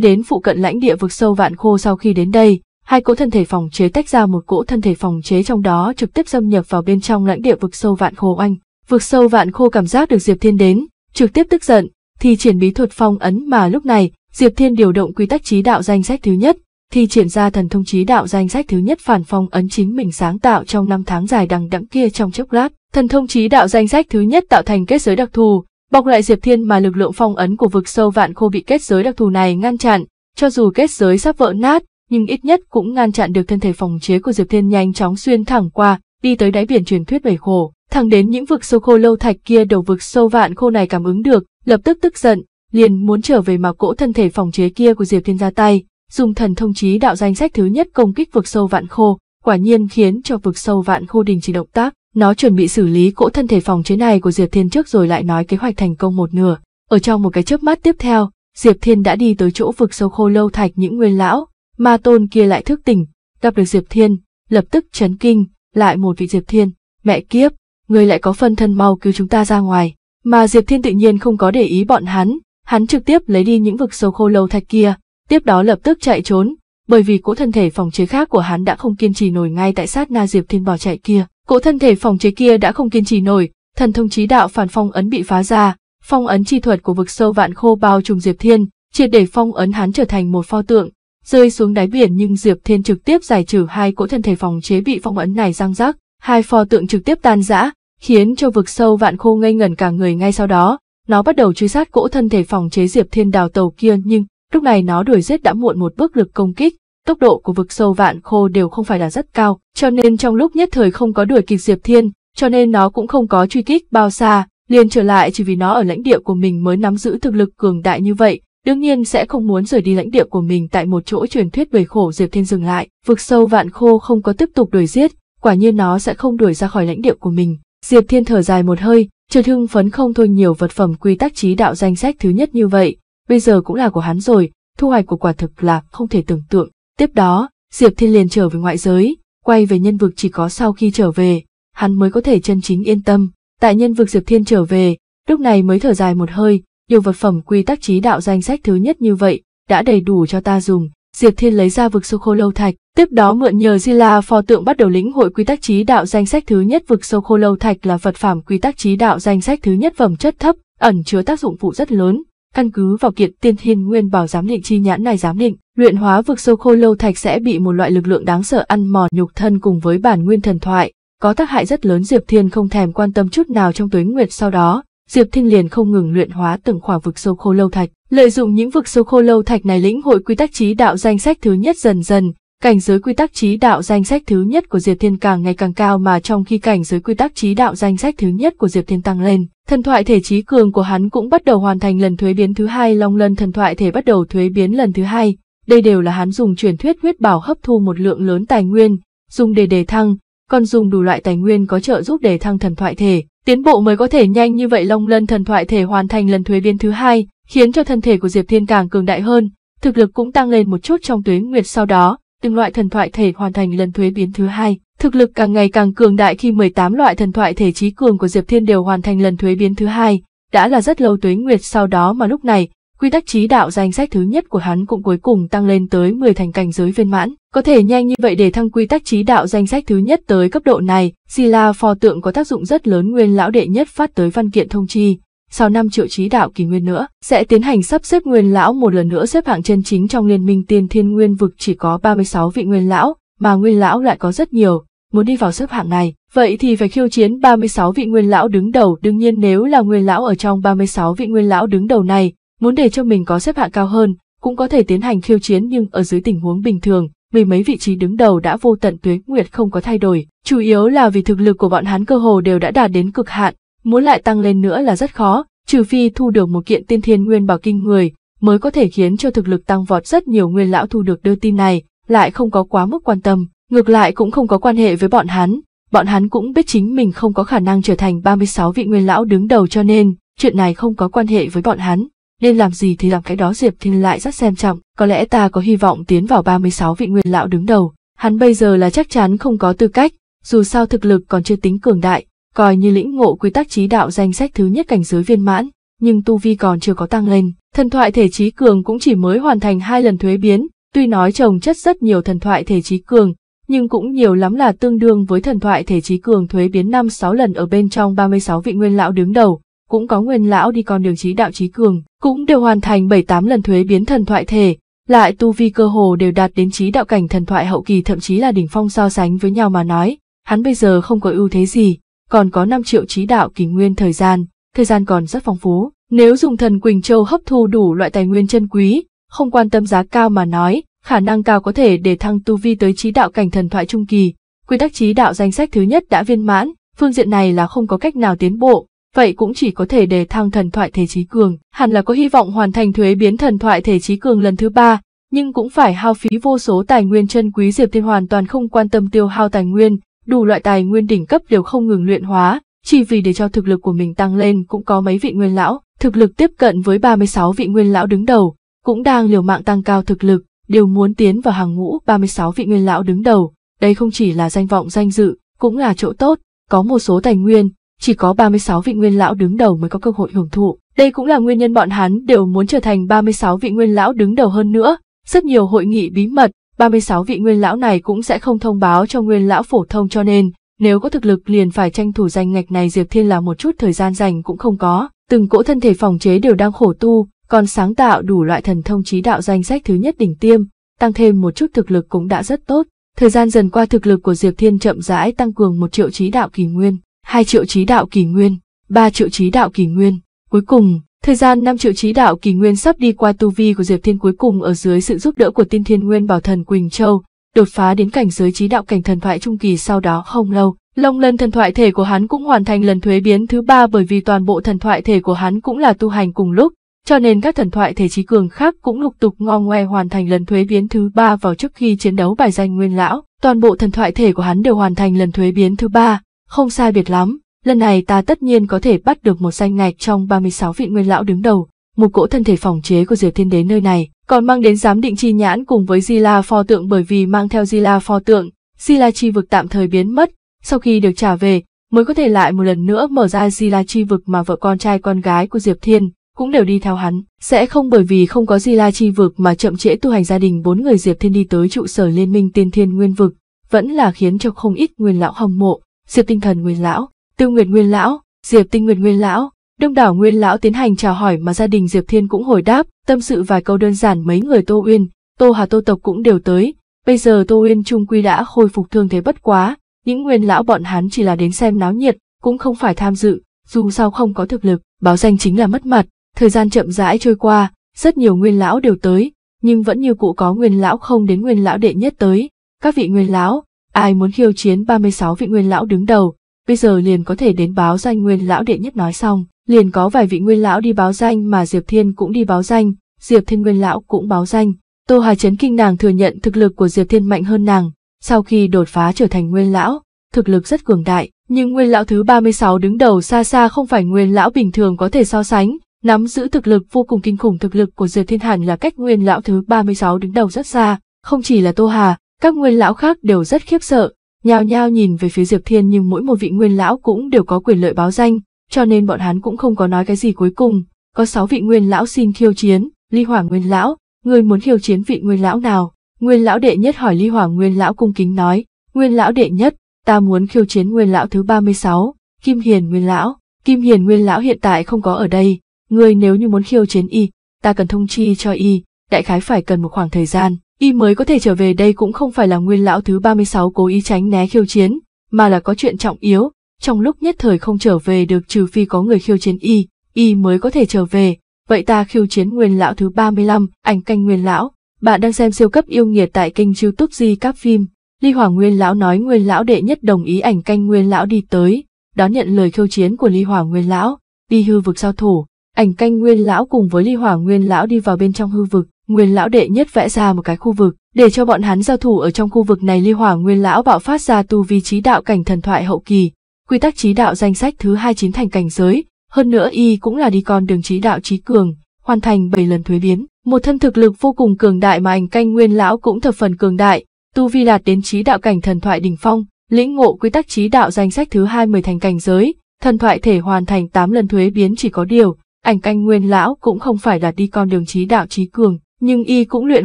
đến phụ cận lãnh địa vực sâu vạn khô sau khi đến đây, hai cỗ thân thể phòng chế tách ra một cỗ thân thể phòng chế trong đó trực tiếp xâm nhập vào bên trong lãnh địa vực sâu vạn khô oanh vực sâu vạn khô cảm giác được diệp thiên đến trực tiếp tức giận thì triển bí thuật phong ấn mà lúc này diệp thiên điều động quy tắc trí đạo danh sách thứ nhất thì triển ra thần thông trí đạo danh sách thứ nhất phản phong ấn chính mình sáng tạo trong năm tháng dài đằng đẵng kia trong chốc lát thần thông trí đạo danh sách thứ nhất tạo thành kết giới đặc thù bọc lại diệp thiên mà lực lượng phong ấn của vực sâu vạn khô bị kết giới đặc thù này ngăn chặn cho dù kết giới sắp vỡ nát nhưng ít nhất cũng ngăn chặn được thân thể phòng chế của Diệp Thiên nhanh chóng xuyên thẳng qua, đi tới đáy biển truyền thuyết bể khổ, thẳng đến những vực sâu khô lâu thạch kia đầu vực sâu vạn khô này cảm ứng được, lập tức tức giận, liền muốn trở về mà cỗ thân thể phòng chế kia của Diệp Thiên ra tay, dùng thần thông chí đạo danh sách thứ nhất công kích vực sâu vạn khô, quả nhiên khiến cho vực sâu vạn khô đình chỉ động tác, nó chuẩn bị xử lý cỗ thân thể phòng chế này của Diệp Thiên trước rồi lại nói kế hoạch thành công một nửa. Ở trong một cái chớp mắt tiếp theo, Diệp Thiên đã đi tới chỗ vực sâu khô lâu thạch những nguyên lão, ma tôn kia lại thức tỉnh, gặp được Diệp Thiên, lập tức chấn kinh, lại một vị Diệp Thiên, mẹ kiếp, người lại có phân thân mau cứu chúng ta ra ngoài, mà Diệp Thiên tự nhiên không có để ý bọn hắn, hắn trực tiếp lấy đi những vực sâu khô lâu thạch kia, tiếp đó lập tức chạy trốn, bởi vì cỗ thân thể phòng chế khác của hắn đã không kiên trì nổi ngay tại sát na Diệp Thiên bỏ chạy kia, cỗ thân thể phòng chế kia đã không kiên trì nổi, thần thông chí đạo phản phong ấn bị phá ra, phong ấn chi thuật của vực sâu vạn khô bao trùm Diệp Thiên, triệt để phong ấn hắn trở thành một pho tượng, rơi xuống đáy biển nhưng Diệp Thiên trực tiếp giải trừ hai cỗ thân thể phòng chế bị phong ấn này răng rác, hai pho tượng trực tiếp tan rã, khiến cho vực sâu vạn khô ngây ngẩn cả người ngay sau đó, nó bắt đầu truy sát cỗ thân thể phòng chế Diệp Thiên đào tàu kia nhưng lúc này nó đuổi giết đã muộn một bước lực công kích, tốc độ của vực sâu vạn khô đều không phải là rất cao, cho nên trong lúc nhất thời không có đuổi kịp Diệp Thiên, cho nên nó cũng không có truy kích bao xa, liền trở lại chỉ vì nó ở lãnh địa của mình mới nắm giữ thực lực cường đại như vậy, đương nhiên sẽ không muốn rời đi lãnh địa của mình tại một chỗ truyền thuyết về khổ Diệp Thiên dừng lại, vực sâu vạn khô không có tiếp tục đuổi giết, quả nhiên nó sẽ không đuổi ra khỏi lãnh địa của mình. Diệp Thiên thở dài một hơi, trừ hưng phấn không thôi nhiều vật phẩm quy tắc trí đạo danh sách thứ nhất như vậy, bây giờ cũng là của hắn rồi, thu hoạch của quả thực là không thể tưởng tượng. Tiếp đó, Diệp Thiên liền trở về ngoại giới, quay về nhân vực chỉ có sau khi trở về, hắn mới có thể chân chính yên tâm. Tại nhân vực Diệp Thiên trở về, lúc này mới thở dài một hơi, nhiều vật phẩm quy tắc trí đạo danh sách thứ nhất như vậy, đã đầy đủ cho ta dùng. Diệp Thiên lấy ra vực sâu khô lâu thạch, tiếp đó mượn nhờ Di La phò tượng bắt đầu lĩnh hội quy tắc trí đạo danh sách thứ nhất vực sâu khô lâu thạch là vật phẩm quy tắc trí đạo danh sách thứ nhất phẩm chất thấp, ẩn chứa tác dụng phụ rất lớn. Căn cứ vào kiện tiên thiên nguyên bảo giám định chi nhãn này giám định, luyện hóa vực sâu khô lâu thạch sẽ bị một loại lực lượng đáng sợ ăn mòn nhục thân cùng với bản nguyên thần thoại, có tác hại rất lớn Diệp Thiên không thèm quan tâm chút nào trong tuế nguyệt sau đó, Diệp Thiên liền không ngừng luyện hóa từng khoảng vực sâu khô lâu thạch, lợi dụng những vực sâu khô lâu thạch này lĩnh hội quy tắc trí đạo danh sách thứ nhất dần dần, cảnh giới quy tắc trí đạo danh sách thứ nhất của Diệp Thiên càng ngày càng cao mà trong khi cảnh giới quy tắc trí đạo danh sách thứ nhất của Diệp Thiên tăng lên, thần thoại thể trí cường của hắn cũng bắt đầu hoàn thành lần thuế biến thứ hai long lân thần thoại thể bắt đầu thuế biến lần thứ hai, đây đều là hắn dùng truyền thuyết huyết bảo hấp thu một lượng lớn tài nguyên, dùng để đề thăng, còn dùng đủ loại tài nguyên có trợ giúp để thăng thần thoại thể. Tiến bộ mới có thể nhanh như vậy Long Lân thần thoại thể hoàn thành lần thuế biến thứ hai, khiến cho thân thể của Diệp Thiên càng cường đại hơn, thực lực cũng tăng lên một chút trong tuyến nguyệt sau đó, từng loại thần thoại thể hoàn thành lần thuế biến thứ hai. Thực lực càng ngày càng cường đại khi 18 loại thần thoại thể trí cường của Diệp Thiên đều hoàn thành lần thuế biến thứ hai, đã là rất lâu tuế nguyệt sau đó mà lúc này, quy tắc trí đạo danh sách thứ nhất của hắn cũng cuối cùng tăng lên tới 10 thành cảnh giới viên mãn. Có thể nhanh như vậy để thăng quy tắc trí đạo danh sách thứ nhất tới cấp độ này, Sila phò tượng có tác dụng rất lớn nguyên lão đệ nhất phát tới văn kiện thông chi. Sau 5 triệu trí đạo kỳ nguyên nữa, sẽ tiến hành sắp xếp nguyên lão một lần nữa xếp hạng chân chính trong liên minh tiên thiên nguyên vực chỉ có 36 vị nguyên lão, mà nguyên lão lại có rất nhiều, muốn đi vào xếp hạng này, vậy thì phải khiêu chiến 36 vị nguyên lão đứng đầu. Đương nhiên nếu là nguyên lão ở trong 36 vị nguyên lão đứng đầu này, Muốn để cho mình có xếp hạng cao hơn, cũng có thể tiến hành khiêu chiến nhưng ở dưới tình huống bình thường, mười mấy vị trí đứng đầu đã vô tận tuế nguyệt không có thay đổi, chủ yếu là vì thực lực của bọn hắn cơ hồ đều đã đạt đến cực hạn, muốn lại tăng lên nữa là rất khó, trừ phi thu được một kiện tiên thiên nguyên bảo kinh người, mới có thể khiến cho thực lực tăng vọt rất nhiều nguyên lão thu được đưa tin này, lại không có quá mức quan tâm, ngược lại cũng không có quan hệ với bọn hắn, bọn hắn cũng biết chính mình không có khả năng trở thành 36 vị nguyên lão đứng đầu cho nên, chuyện này không có quan hệ với bọn hắn nên làm gì thì làm cái đó Diệp Thiên lại rất xem trọng, có lẽ ta có hy vọng tiến vào 36 vị nguyên lão đứng đầu, hắn bây giờ là chắc chắn không có tư cách, dù sao thực lực còn chưa tính cường đại, coi như lĩnh ngộ quy tắc trí đạo danh sách thứ nhất cảnh giới viên mãn, nhưng tu vi còn chưa có tăng lên, thần thoại thể trí cường cũng chỉ mới hoàn thành hai lần thuế biến, tuy nói trồng chất rất nhiều thần thoại thể trí cường, nhưng cũng nhiều lắm là tương đương với thần thoại thể trí cường thuế biến 5-6 lần ở bên trong 36 vị nguyên lão đứng đầu, cũng có nguyên lão đi con đường trí đạo trí cường, cũng đều hoàn thành 7-8 lần thuế biến thần thoại thể, lại tu vi cơ hồ đều đạt đến trí đạo cảnh thần thoại hậu kỳ thậm chí là đỉnh phong so sánh với nhau mà nói, hắn bây giờ không có ưu thế gì, còn có 5 triệu trí đạo kỷ nguyên thời gian, thời gian còn rất phong phú. Nếu dùng thần Quỳnh Châu hấp thu đủ loại tài nguyên chân quý, không quan tâm giá cao mà nói, khả năng cao có thể để thăng tu vi tới trí đạo cảnh thần thoại trung kỳ. Quy tắc trí đạo danh sách thứ nhất đã viên mãn, phương diện này là không có cách nào tiến bộ, vậy cũng chỉ có thể để thăng thần thoại thể trí cường. Hẳn là có hy vọng hoàn thành thuế biến thần thoại thể trí cường lần thứ ba, nhưng cũng phải hao phí vô số tài nguyên chân quý Diệp Thiên hoàn toàn không quan tâm tiêu hao tài nguyên, đủ loại tài nguyên đỉnh cấp đều không ngừng luyện hóa, chỉ vì để cho thực lực của mình tăng lên cũng có mấy vị nguyên lão, thực lực tiếp cận với 36 vị nguyên lão đứng đầu, cũng đang liều mạng tăng cao thực lực, đều muốn tiến vào hàng ngũ 36 vị nguyên lão đứng đầu, đây không chỉ là danh vọng danh dự, cũng là chỗ tốt, có một số tài nguyên, chỉ có 36 vị nguyên lão đứng đầu mới có cơ hội hưởng thụ. Đây cũng là nguyên nhân bọn hắn đều muốn trở thành 36 vị nguyên lão đứng đầu hơn nữa. Rất nhiều hội nghị bí mật, 36 vị nguyên lão này cũng sẽ không thông báo cho nguyên lão phổ thông cho nên, nếu có thực lực liền phải tranh thủ danh ngạch này Diệp Thiên là một chút thời gian dành cũng không có. Từng cỗ thân thể phòng chế đều đang khổ tu, còn sáng tạo đủ loại thần thông trí đạo danh sách thứ nhất đỉnh tiêm, tăng thêm một chút thực lực cũng đã rất tốt. Thời gian dần qua thực lực của Diệp Thiên chậm rãi tăng cường một triệu trí đạo kỳ nguyên. 2 triệu trí đạo kỳ nguyên, 3 triệu trí đạo kỳ nguyên. Cuối cùng, thời gian 5 triệu trí đạo kỳ nguyên sắp đi qua tu vi của Diệp Thiên cuối cùng ở dưới sự giúp đỡ của tiên thiên nguyên bảo thần Quỳnh Châu, đột phá đến cảnh giới trí đạo cảnh thần thoại trung kỳ sau đó không lâu. Long lân thần thoại thể của hắn cũng hoàn thành lần thuế biến thứ ba bởi vì toàn bộ thần thoại thể của hắn cũng là tu hành cùng lúc, cho nên các thần thoại thể trí cường khác cũng lục tục ngo ngoe hoàn thành lần thuế biến thứ ba vào trước khi chiến đấu bài danh nguyên lão. Toàn bộ thần thoại thể của hắn đều hoàn thành lần thuế biến thứ ba, không sai biệt lắm, lần này ta tất nhiên có thể bắt được một danh ngạch trong 36 vị nguyên lão đứng đầu, một cỗ thân thể phòng chế của Diệp Thiên Đế nơi này, còn mang đến giám định chi nhãn cùng với zila La pho tượng bởi vì mang theo zila La pho tượng, zila chi vực tạm thời biến mất, sau khi được trả về, mới có thể lại một lần nữa mở ra zila chi vực mà vợ con trai con gái của Diệp Thiên cũng đều đi theo hắn, sẽ không bởi vì không có zila chi vực mà chậm trễ tu hành gia đình bốn người Diệp Thiên đi tới trụ sở Liên minh Tiên Thiên Nguyên vực, vẫn là khiến cho không ít nguyên lão hâm mộ. Diệp Tinh Thần Nguyên Lão, Tiêu Nguyệt Nguyên Lão, Diệp Tinh Nguyệt Nguyên Lão, đông đảo Nguyên Lão tiến hành chào hỏi mà gia đình Diệp Thiên cũng hồi đáp, tâm sự vài câu đơn giản mấy người Tô Uyên, Tô Hà Tô Tộc cũng đều tới, bây giờ Tô Uyên Trung Quy đã khôi phục thương thế bất quá, những Nguyên Lão bọn hắn chỉ là đến xem náo nhiệt, cũng không phải tham dự, dù sao không có thực lực, báo danh chính là mất mặt, thời gian chậm rãi trôi qua, rất nhiều Nguyên Lão đều tới, nhưng vẫn như cũ có Nguyên Lão không đến Nguyên Lão đệ nhất tới, các vị Nguyên Lão, Ai muốn khiêu chiến 36 vị nguyên lão đứng đầu, bây giờ liền có thể đến báo danh nguyên lão đệ nhất nói xong, liền có vài vị nguyên lão đi báo danh mà Diệp Thiên cũng đi báo danh, Diệp Thiên nguyên lão cũng báo danh. Tô Hà Chấn Kinh nàng thừa nhận thực lực của Diệp Thiên mạnh hơn nàng, sau khi đột phá trở thành nguyên lão, thực lực rất cường đại, nhưng nguyên lão thứ 36 đứng đầu xa xa không phải nguyên lão bình thường có thể so sánh, nắm giữ thực lực vô cùng kinh khủng thực lực của Diệp Thiên hẳn là cách nguyên lão thứ 36 đứng đầu rất xa, không chỉ là Tô Hà, các nguyên lão khác đều rất khiếp sợ, nhao nhao nhìn về phía Diệp Thiên nhưng mỗi một vị nguyên lão cũng đều có quyền lợi báo danh, cho nên bọn hắn cũng không có nói cái gì cuối cùng. Có sáu vị nguyên lão xin khiêu chiến, Ly Hoàng nguyên lão, ngươi muốn khiêu chiến vị nguyên lão nào? Nguyên lão đệ nhất hỏi Ly Hoàng nguyên lão cung kính nói, nguyên lão đệ nhất, ta muốn khiêu chiến nguyên lão thứ 36, Kim Hiền nguyên lão. Kim Hiền nguyên lão hiện tại không có ở đây, ngươi nếu như muốn khiêu chiến y, ta cần thông chi cho y, đại khái phải cần một khoảng thời gian y mới có thể trở về đây cũng không phải là nguyên lão thứ 36 cố ý tránh né khiêu chiến, mà là có chuyện trọng yếu, trong lúc nhất thời không trở về được trừ phi có người khiêu chiến y, y mới có thể trở về, vậy ta khiêu chiến nguyên lão thứ 35, ảnh canh nguyên lão, bạn đang xem siêu cấp yêu nghiệt tại kênh youtube di các phim, Ly Hoàng nguyên lão nói nguyên lão đệ nhất đồng ý ảnh canh nguyên lão đi tới, đón nhận lời khiêu chiến của Ly Hoàng nguyên lão, đi hư vực giao thủ, ảnh canh nguyên lão cùng với Ly Hoàng nguyên lão đi vào bên trong hư vực, nguyên lão đệ nhất vẽ ra một cái khu vực, để cho bọn hắn giao thủ ở trong khu vực này ly hỏa nguyên lão bạo phát ra tu vi trí đạo cảnh thần thoại hậu kỳ, quy tắc trí đạo danh sách thứ hai chín thành cảnh giới, hơn nữa y cũng là đi con đường trí đạo trí cường, hoàn thành bảy lần thuế biến, một thân thực lực vô cùng cường đại mà ảnh canh nguyên lão cũng thập phần cường đại, tu vi đạt đến trí đạo cảnh thần thoại đỉnh phong, lĩnh ngộ quy tắc trí đạo danh sách thứ hai mười thành cảnh giới, thần thoại thể hoàn thành tám lần thuế biến chỉ có điều, ảnh canh nguyên lão cũng không phải là đi con đường trí đạo trí cường, nhưng y cũng luyện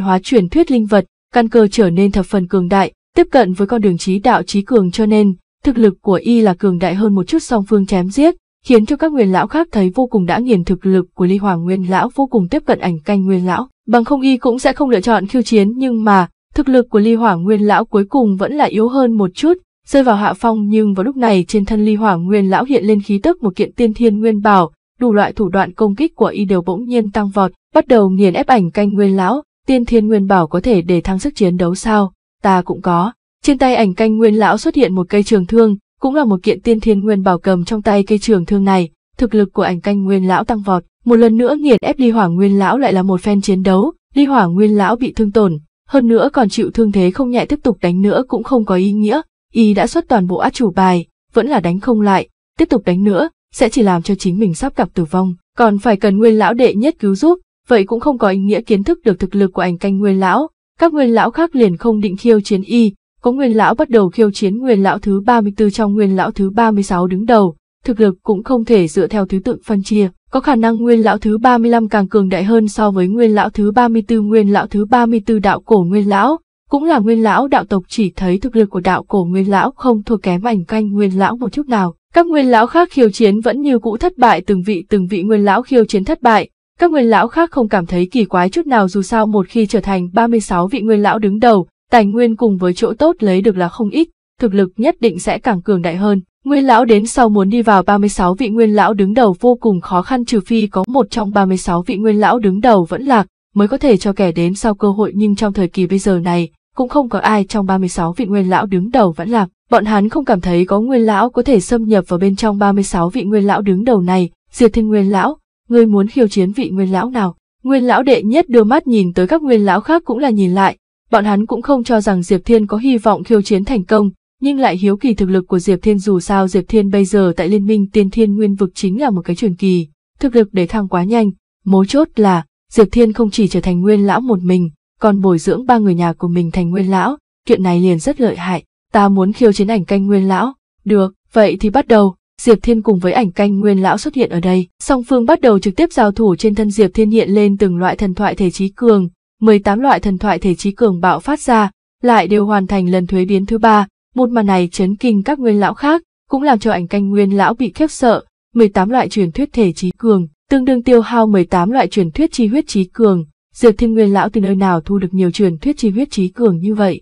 hóa truyền thuyết linh vật, căn cơ trở nên thập phần cường đại, tiếp cận với con đường trí đạo trí cường cho nên, thực lực của y là cường đại hơn một chút song phương chém giết, khiến cho các nguyên lão khác thấy vô cùng đã nghiền thực lực của Ly Hoàng Nguyên lão vô cùng tiếp cận ảnh canh nguyên lão, bằng không y cũng sẽ không lựa chọn khiêu chiến nhưng mà, thực lực của Ly Hoàng Nguyên lão cuối cùng vẫn là yếu hơn một chút, rơi vào hạ phong nhưng vào lúc này trên thân Ly Hoàng Nguyên lão hiện lên khí tức một kiện tiên thiên nguyên bảo, đủ loại thủ đoạn công kích của y đều bỗng nhiên tăng vọt, bắt đầu nghiền ép ảnh canh nguyên lão, tiên thiên nguyên bảo có thể để thăng sức chiến đấu sao, ta cũng có. Trên tay ảnh canh nguyên lão xuất hiện một cây trường thương, cũng là một kiện tiên thiên nguyên bảo cầm trong tay cây trường thương này, thực lực của ảnh canh nguyên lão tăng vọt, một lần nữa nghiền ép ly hỏa nguyên lão lại là một phen chiến đấu, ly hỏa nguyên lão bị thương tổn, hơn nữa còn chịu thương thế không nhẹ tiếp tục đánh nữa cũng không có ý nghĩa, y đã xuất toàn bộ át chủ bài, vẫn là đánh không lại, tiếp tục đánh nữa, sẽ chỉ làm cho chính mình sắp gặp tử vong, còn phải cần nguyên lão đệ nhất cứu giúp, vậy cũng không có ý nghĩa kiến thức được thực lực của ảnh canh nguyên lão, các nguyên lão khác liền không định khiêu chiến y, có nguyên lão bắt đầu khiêu chiến nguyên lão thứ 34 trong nguyên lão thứ 36 đứng đầu, thực lực cũng không thể dựa theo thứ tự phân chia, có khả năng nguyên lão thứ 35 càng cường đại hơn so với nguyên lão thứ 34, nguyên lão thứ 34 đạo cổ nguyên lão, cũng là nguyên lão đạo tộc chỉ thấy thực lực của đạo cổ nguyên lão không thua kém ảnh canh nguyên lão một chút nào, các nguyên lão khác khiêu chiến vẫn như cũ thất bại từng vị từng vị nguyên lão khiêu chiến thất bại. Các nguyên lão khác không cảm thấy kỳ quái chút nào dù sao một khi trở thành 36 vị nguyên lão đứng đầu, tài nguyên cùng với chỗ tốt lấy được là không ít, thực lực nhất định sẽ càng cường đại hơn. Nguyên lão đến sau muốn đi vào 36 vị nguyên lão đứng đầu vô cùng khó khăn trừ phi có một trong 36 vị nguyên lão đứng đầu vẫn lạc, mới có thể cho kẻ đến sau cơ hội nhưng trong thời kỳ bây giờ này, cũng không có ai trong 36 vị nguyên lão đứng đầu vẫn làm. Bọn hắn không cảm thấy có nguyên lão có thể xâm nhập vào bên trong 36 vị nguyên lão đứng đầu này, diệt thiên nguyên lão, ngươi muốn khiêu chiến vị nguyên lão nào? Nguyên lão đệ nhất đưa mắt nhìn tới các nguyên lão khác cũng là nhìn lại, bọn hắn cũng không cho rằng Diệp Thiên có hy vọng khiêu chiến thành công, nhưng lại hiếu kỳ thực lực của Diệp Thiên dù sao Diệp Thiên bây giờ tại Liên minh Tiên Thiên Nguyên vực chính là một cái truyền kỳ, thực lực để thăng quá nhanh, mấu chốt là Diệp Thiên không chỉ trở thành nguyên lão một mình, còn bồi dưỡng ba người nhà của mình thành nguyên lão, chuyện này liền rất lợi hại, ta muốn khiêu chiến ảnh canh nguyên lão, được, vậy thì bắt đầu. Diệp Thiên cùng với ảnh canh nguyên lão xuất hiện ở đây, song phương bắt đầu trực tiếp giao thủ trên thân Diệp Thiên hiện lên từng loại thần thoại thể trí cường, 18 loại thần thoại thể trí cường bạo phát ra, lại đều hoàn thành lần thuế biến thứ ba, một màn này chấn kinh các nguyên lão khác, cũng làm cho ảnh canh nguyên lão bị khiếp sợ, 18 loại truyền thuyết thể trí cường, tương đương tiêu hao 18 loại truyền thuyết chi huyết trí cường, Diệp Thiên Nguyên lão từ nơi nào thu được nhiều truyền thuyết chi huyết trí cường như vậy?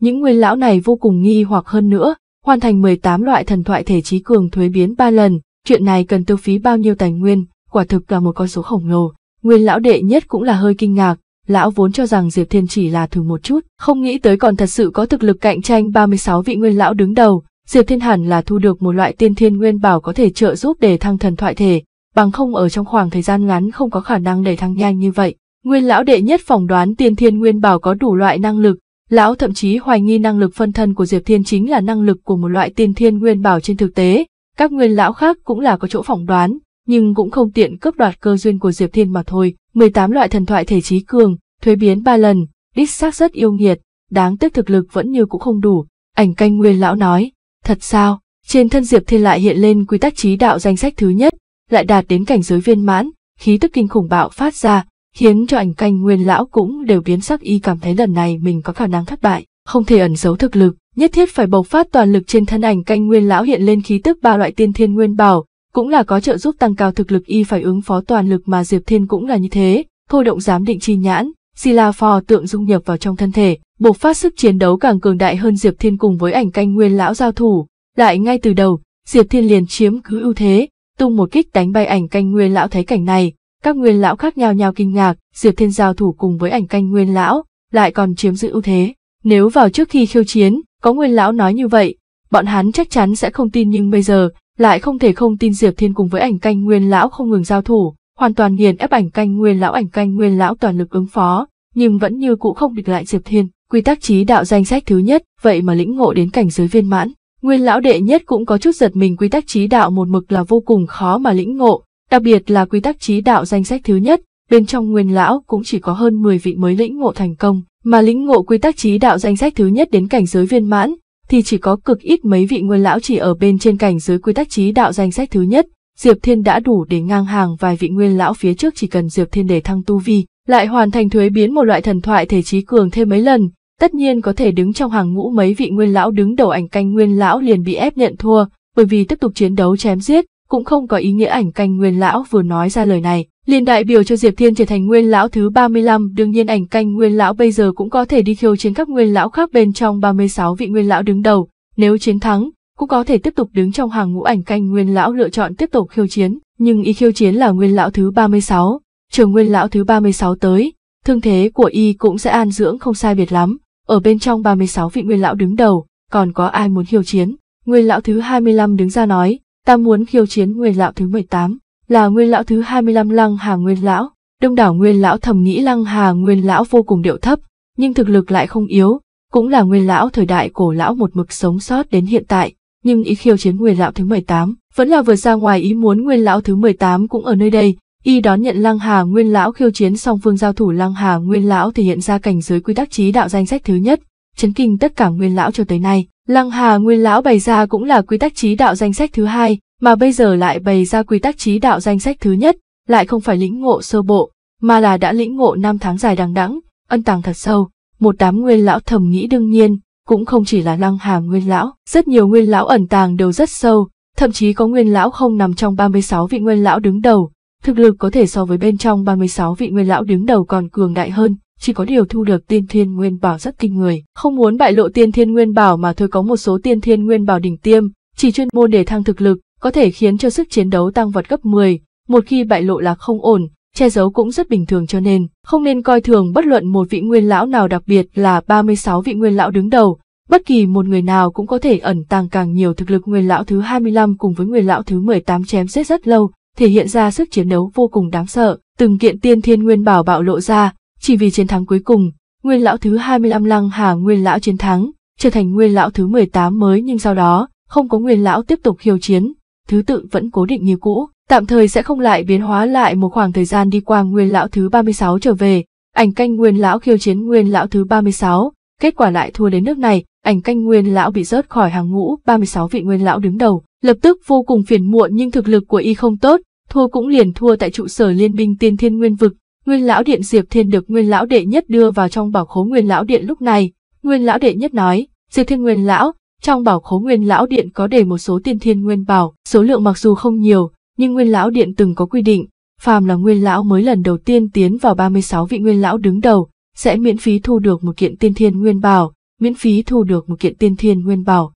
Những nguyên lão này vô cùng nghi hoặc hơn nữa, hoàn thành 18 loại thần thoại thể trí cường thuế biến 3 lần, chuyện này cần tiêu phí bao nhiêu tài nguyên, quả thực là một con số khổng lồ. Nguyên lão đệ nhất cũng là hơi kinh ngạc, lão vốn cho rằng Diệp Thiên chỉ là thử một chút, không nghĩ tới còn thật sự có thực lực cạnh tranh 36 vị nguyên lão đứng đầu, Diệp Thiên hẳn là thu được một loại tiên thiên nguyên bảo có thể trợ giúp để thăng thần thoại thể, bằng không ở trong khoảng thời gian ngắn không có khả năng để thăng nhanh như vậy. Nguyên lão đệ nhất phỏng đoán tiên thiên nguyên bảo có đủ loại năng lực, lão thậm chí hoài nghi năng lực phân thân của Diệp Thiên chính là năng lực của một loại tiên thiên nguyên bảo trên thực tế, các nguyên lão khác cũng là có chỗ phỏng đoán, nhưng cũng không tiện cướp đoạt cơ duyên của Diệp Thiên mà thôi. 18 loại thần thoại thể trí cường, thuế biến ba lần, đích xác rất yêu nghiệt, đáng tiếc thực lực vẫn như cũng không đủ. Ảnh canh nguyên lão nói, thật sao, trên thân Diệp Thiên lại hiện lên quy tắc trí đạo danh sách thứ nhất, lại đạt đến cảnh giới viên mãn, khí tức kinh khủng bạo phát ra, khiến cho ảnh canh nguyên lão cũng đều biến sắc y cảm thấy lần này mình có khả năng thất bại, không thể ẩn giấu thực lực, nhất thiết phải bộc phát toàn lực trên thân ảnh canh nguyên lão hiện lên khí tức ba loại tiên thiên nguyên bảo, cũng là có trợ giúp tăng cao thực lực y phải ứng phó toàn lực mà Diệp Thiên cũng là như thế, thôi động giám định chi nhãn, Sila Phò tượng dung nhập vào trong thân thể, bộc phát sức chiến đấu càng cường đại hơn Diệp Thiên cùng với ảnh canh nguyên lão giao thủ, lại ngay từ đầu, Diệp Thiên liền chiếm cứ ưu thế, tung một kích đánh bay ảnh canh nguyên lão thấy cảnh này, các nguyên lão khác nhào nhào kinh ngạc, Diệp Thiên giao thủ cùng với ảnh canh nguyên lão, lại còn chiếm giữ ưu thế. Nếu vào trước khi khiêu chiến, có nguyên lão nói như vậy, bọn hắn chắc chắn sẽ không tin nhưng bây giờ, lại không thể không tin Diệp Thiên cùng với ảnh canh nguyên lão không ngừng giao thủ, hoàn toàn nghiền ép ảnh canh nguyên lão ảnh canh nguyên lão toàn lực ứng phó, nhưng vẫn như cũ không địch lại Diệp Thiên. Quy tắc trí đạo danh sách thứ nhất, vậy mà lĩnh ngộ đến cảnh giới viên mãn. Nguyên lão đệ nhất cũng có chút giật mình quy tắc trí đạo một mực là vô cùng khó mà lĩnh ngộ, Đặc biệt là quy tắc trí đạo danh sách thứ nhất, bên trong nguyên lão cũng chỉ có hơn 10 vị mới lĩnh ngộ thành công, mà lĩnh ngộ quy tắc trí đạo danh sách thứ nhất đến cảnh giới viên mãn, thì chỉ có cực ít mấy vị nguyên lão chỉ ở bên trên cảnh giới quy tắc trí đạo danh sách thứ nhất. Diệp Thiên đã đủ để ngang hàng vài vị nguyên lão phía trước chỉ cần Diệp Thiên để thăng tu vi, lại hoàn thành thuế biến một loại thần thoại thể trí cường thêm mấy lần, tất nhiên có thể đứng trong hàng ngũ mấy vị nguyên lão đứng đầu ảnh canh nguyên lão liền bị ép nhận thua, bởi vì tiếp tục chiến đấu chém giết, cũng không có ý nghĩa ảnh canh nguyên lão vừa nói ra lời này. liền đại biểu cho Diệp Thiên trở thành nguyên lão thứ 35, đương nhiên ảnh canh nguyên lão bây giờ cũng có thể đi khiêu chiến các nguyên lão khác bên trong 36 vị nguyên lão đứng đầu, nếu chiến thắng, cũng có thể tiếp tục đứng trong hàng ngũ ảnh canh nguyên lão lựa chọn tiếp tục khiêu chiến, nhưng y khiêu chiến là nguyên lão thứ 36, trường nguyên lão thứ 36 tới, thương thế của y cũng sẽ an dưỡng không sai biệt lắm, ở bên trong 36 vị nguyên lão đứng đầu, còn có ai muốn khiêu chiến. Nguyên lão thứ 25 đứng ra nói, ta muốn khiêu chiến nguyên lão thứ 18, là nguyên lão thứ 25 lăng hà nguyên lão. Đông đảo nguyên lão thầm nghĩ lăng hà nguyên lão vô cùng điệu thấp, nhưng thực lực lại không yếu, cũng là nguyên lão thời đại cổ lão một mực sống sót đến hiện tại. Nhưng ý khiêu chiến nguyên lão thứ 18, vẫn là vừa ra ngoài ý muốn nguyên lão thứ 18 cũng ở nơi đây, y đón nhận lăng hà nguyên lão khiêu chiến song phương giao thủ lăng hà nguyên lão thể hiện ra cảnh giới quy tắc trí đạo danh sách thứ nhất, chấn kinh tất cả nguyên lão cho tới nay. Lăng Hà Nguyên Lão bày ra cũng là quy tắc trí đạo danh sách thứ hai, mà bây giờ lại bày ra quy tắc trí đạo danh sách thứ nhất, lại không phải lĩnh ngộ sơ bộ, mà là đã lĩnh ngộ năm tháng dài đằng đẵng, ân tàng thật sâu, một đám nguyên lão thầm nghĩ đương nhiên, cũng không chỉ là lăng hà nguyên lão, rất nhiều nguyên lão ẩn tàng đều rất sâu, thậm chí có nguyên lão không nằm trong 36 vị nguyên lão đứng đầu, thực lực có thể so với bên trong 36 vị nguyên lão đứng đầu còn cường đại hơn, chỉ có điều thu được tiên thiên nguyên bảo rất kinh người. Không muốn bại lộ tiên thiên nguyên bảo mà thôi có một số tiên thiên nguyên bảo đỉnh tiêm, chỉ chuyên môn để thăng thực lực, có thể khiến cho sức chiến đấu tăng vật gấp 10, một khi bại lộ là không ổn, che giấu cũng rất bình thường cho nên, không nên coi thường bất luận một vị nguyên lão nào đặc biệt là 36 vị nguyên lão đứng đầu, bất kỳ một người nào cũng có thể ẩn tàng càng nhiều thực lực nguyên lão thứ 25 cùng với nguyên lão thứ 18 chém giết rất lâu, thể hiện ra sức chiến đấu vô cùng đáng sợ, từng kiện tiên thiên nguyên bảo bạo lộ ra, chỉ vì chiến thắng cuối cùng, nguyên lão thứ 25 lăng hà nguyên lão chiến thắng, trở thành nguyên lão thứ 18 mới nhưng sau đó, không có nguyên lão tiếp tục khiêu chiến, thứ tự vẫn cố định như cũ, tạm thời sẽ không lại biến hóa lại một khoảng thời gian đi qua nguyên lão thứ 36 trở về, ảnh canh nguyên lão khiêu chiến nguyên lão thứ 36, kết quả lại thua đến nước này, ảnh canh nguyên lão bị rớt khỏi hàng ngũ 36 vị nguyên lão đứng đầu, lập tức vô cùng phiền muộn nhưng thực lực của y không tốt, thua cũng liền thua tại trụ sở liên binh tiên thiên nguyên vực, Nguyên lão điện Diệp Thiên được Nguyên lão đệ nhất đưa vào trong bảo khố Nguyên lão điện lúc này, Nguyên lão đệ nhất nói, Diệp Thiên Nguyên lão, trong bảo khố Nguyên lão điện có để một số tiên thiên nguyên bảo, số lượng mặc dù không nhiều, nhưng Nguyên lão điện từng có quy định, phàm là Nguyên lão mới lần đầu tiên tiến vào 36 vị Nguyên lão đứng đầu, sẽ miễn phí thu được một kiện tiên thiên nguyên bảo, miễn phí thu được một kiện tiên thiên nguyên bảo.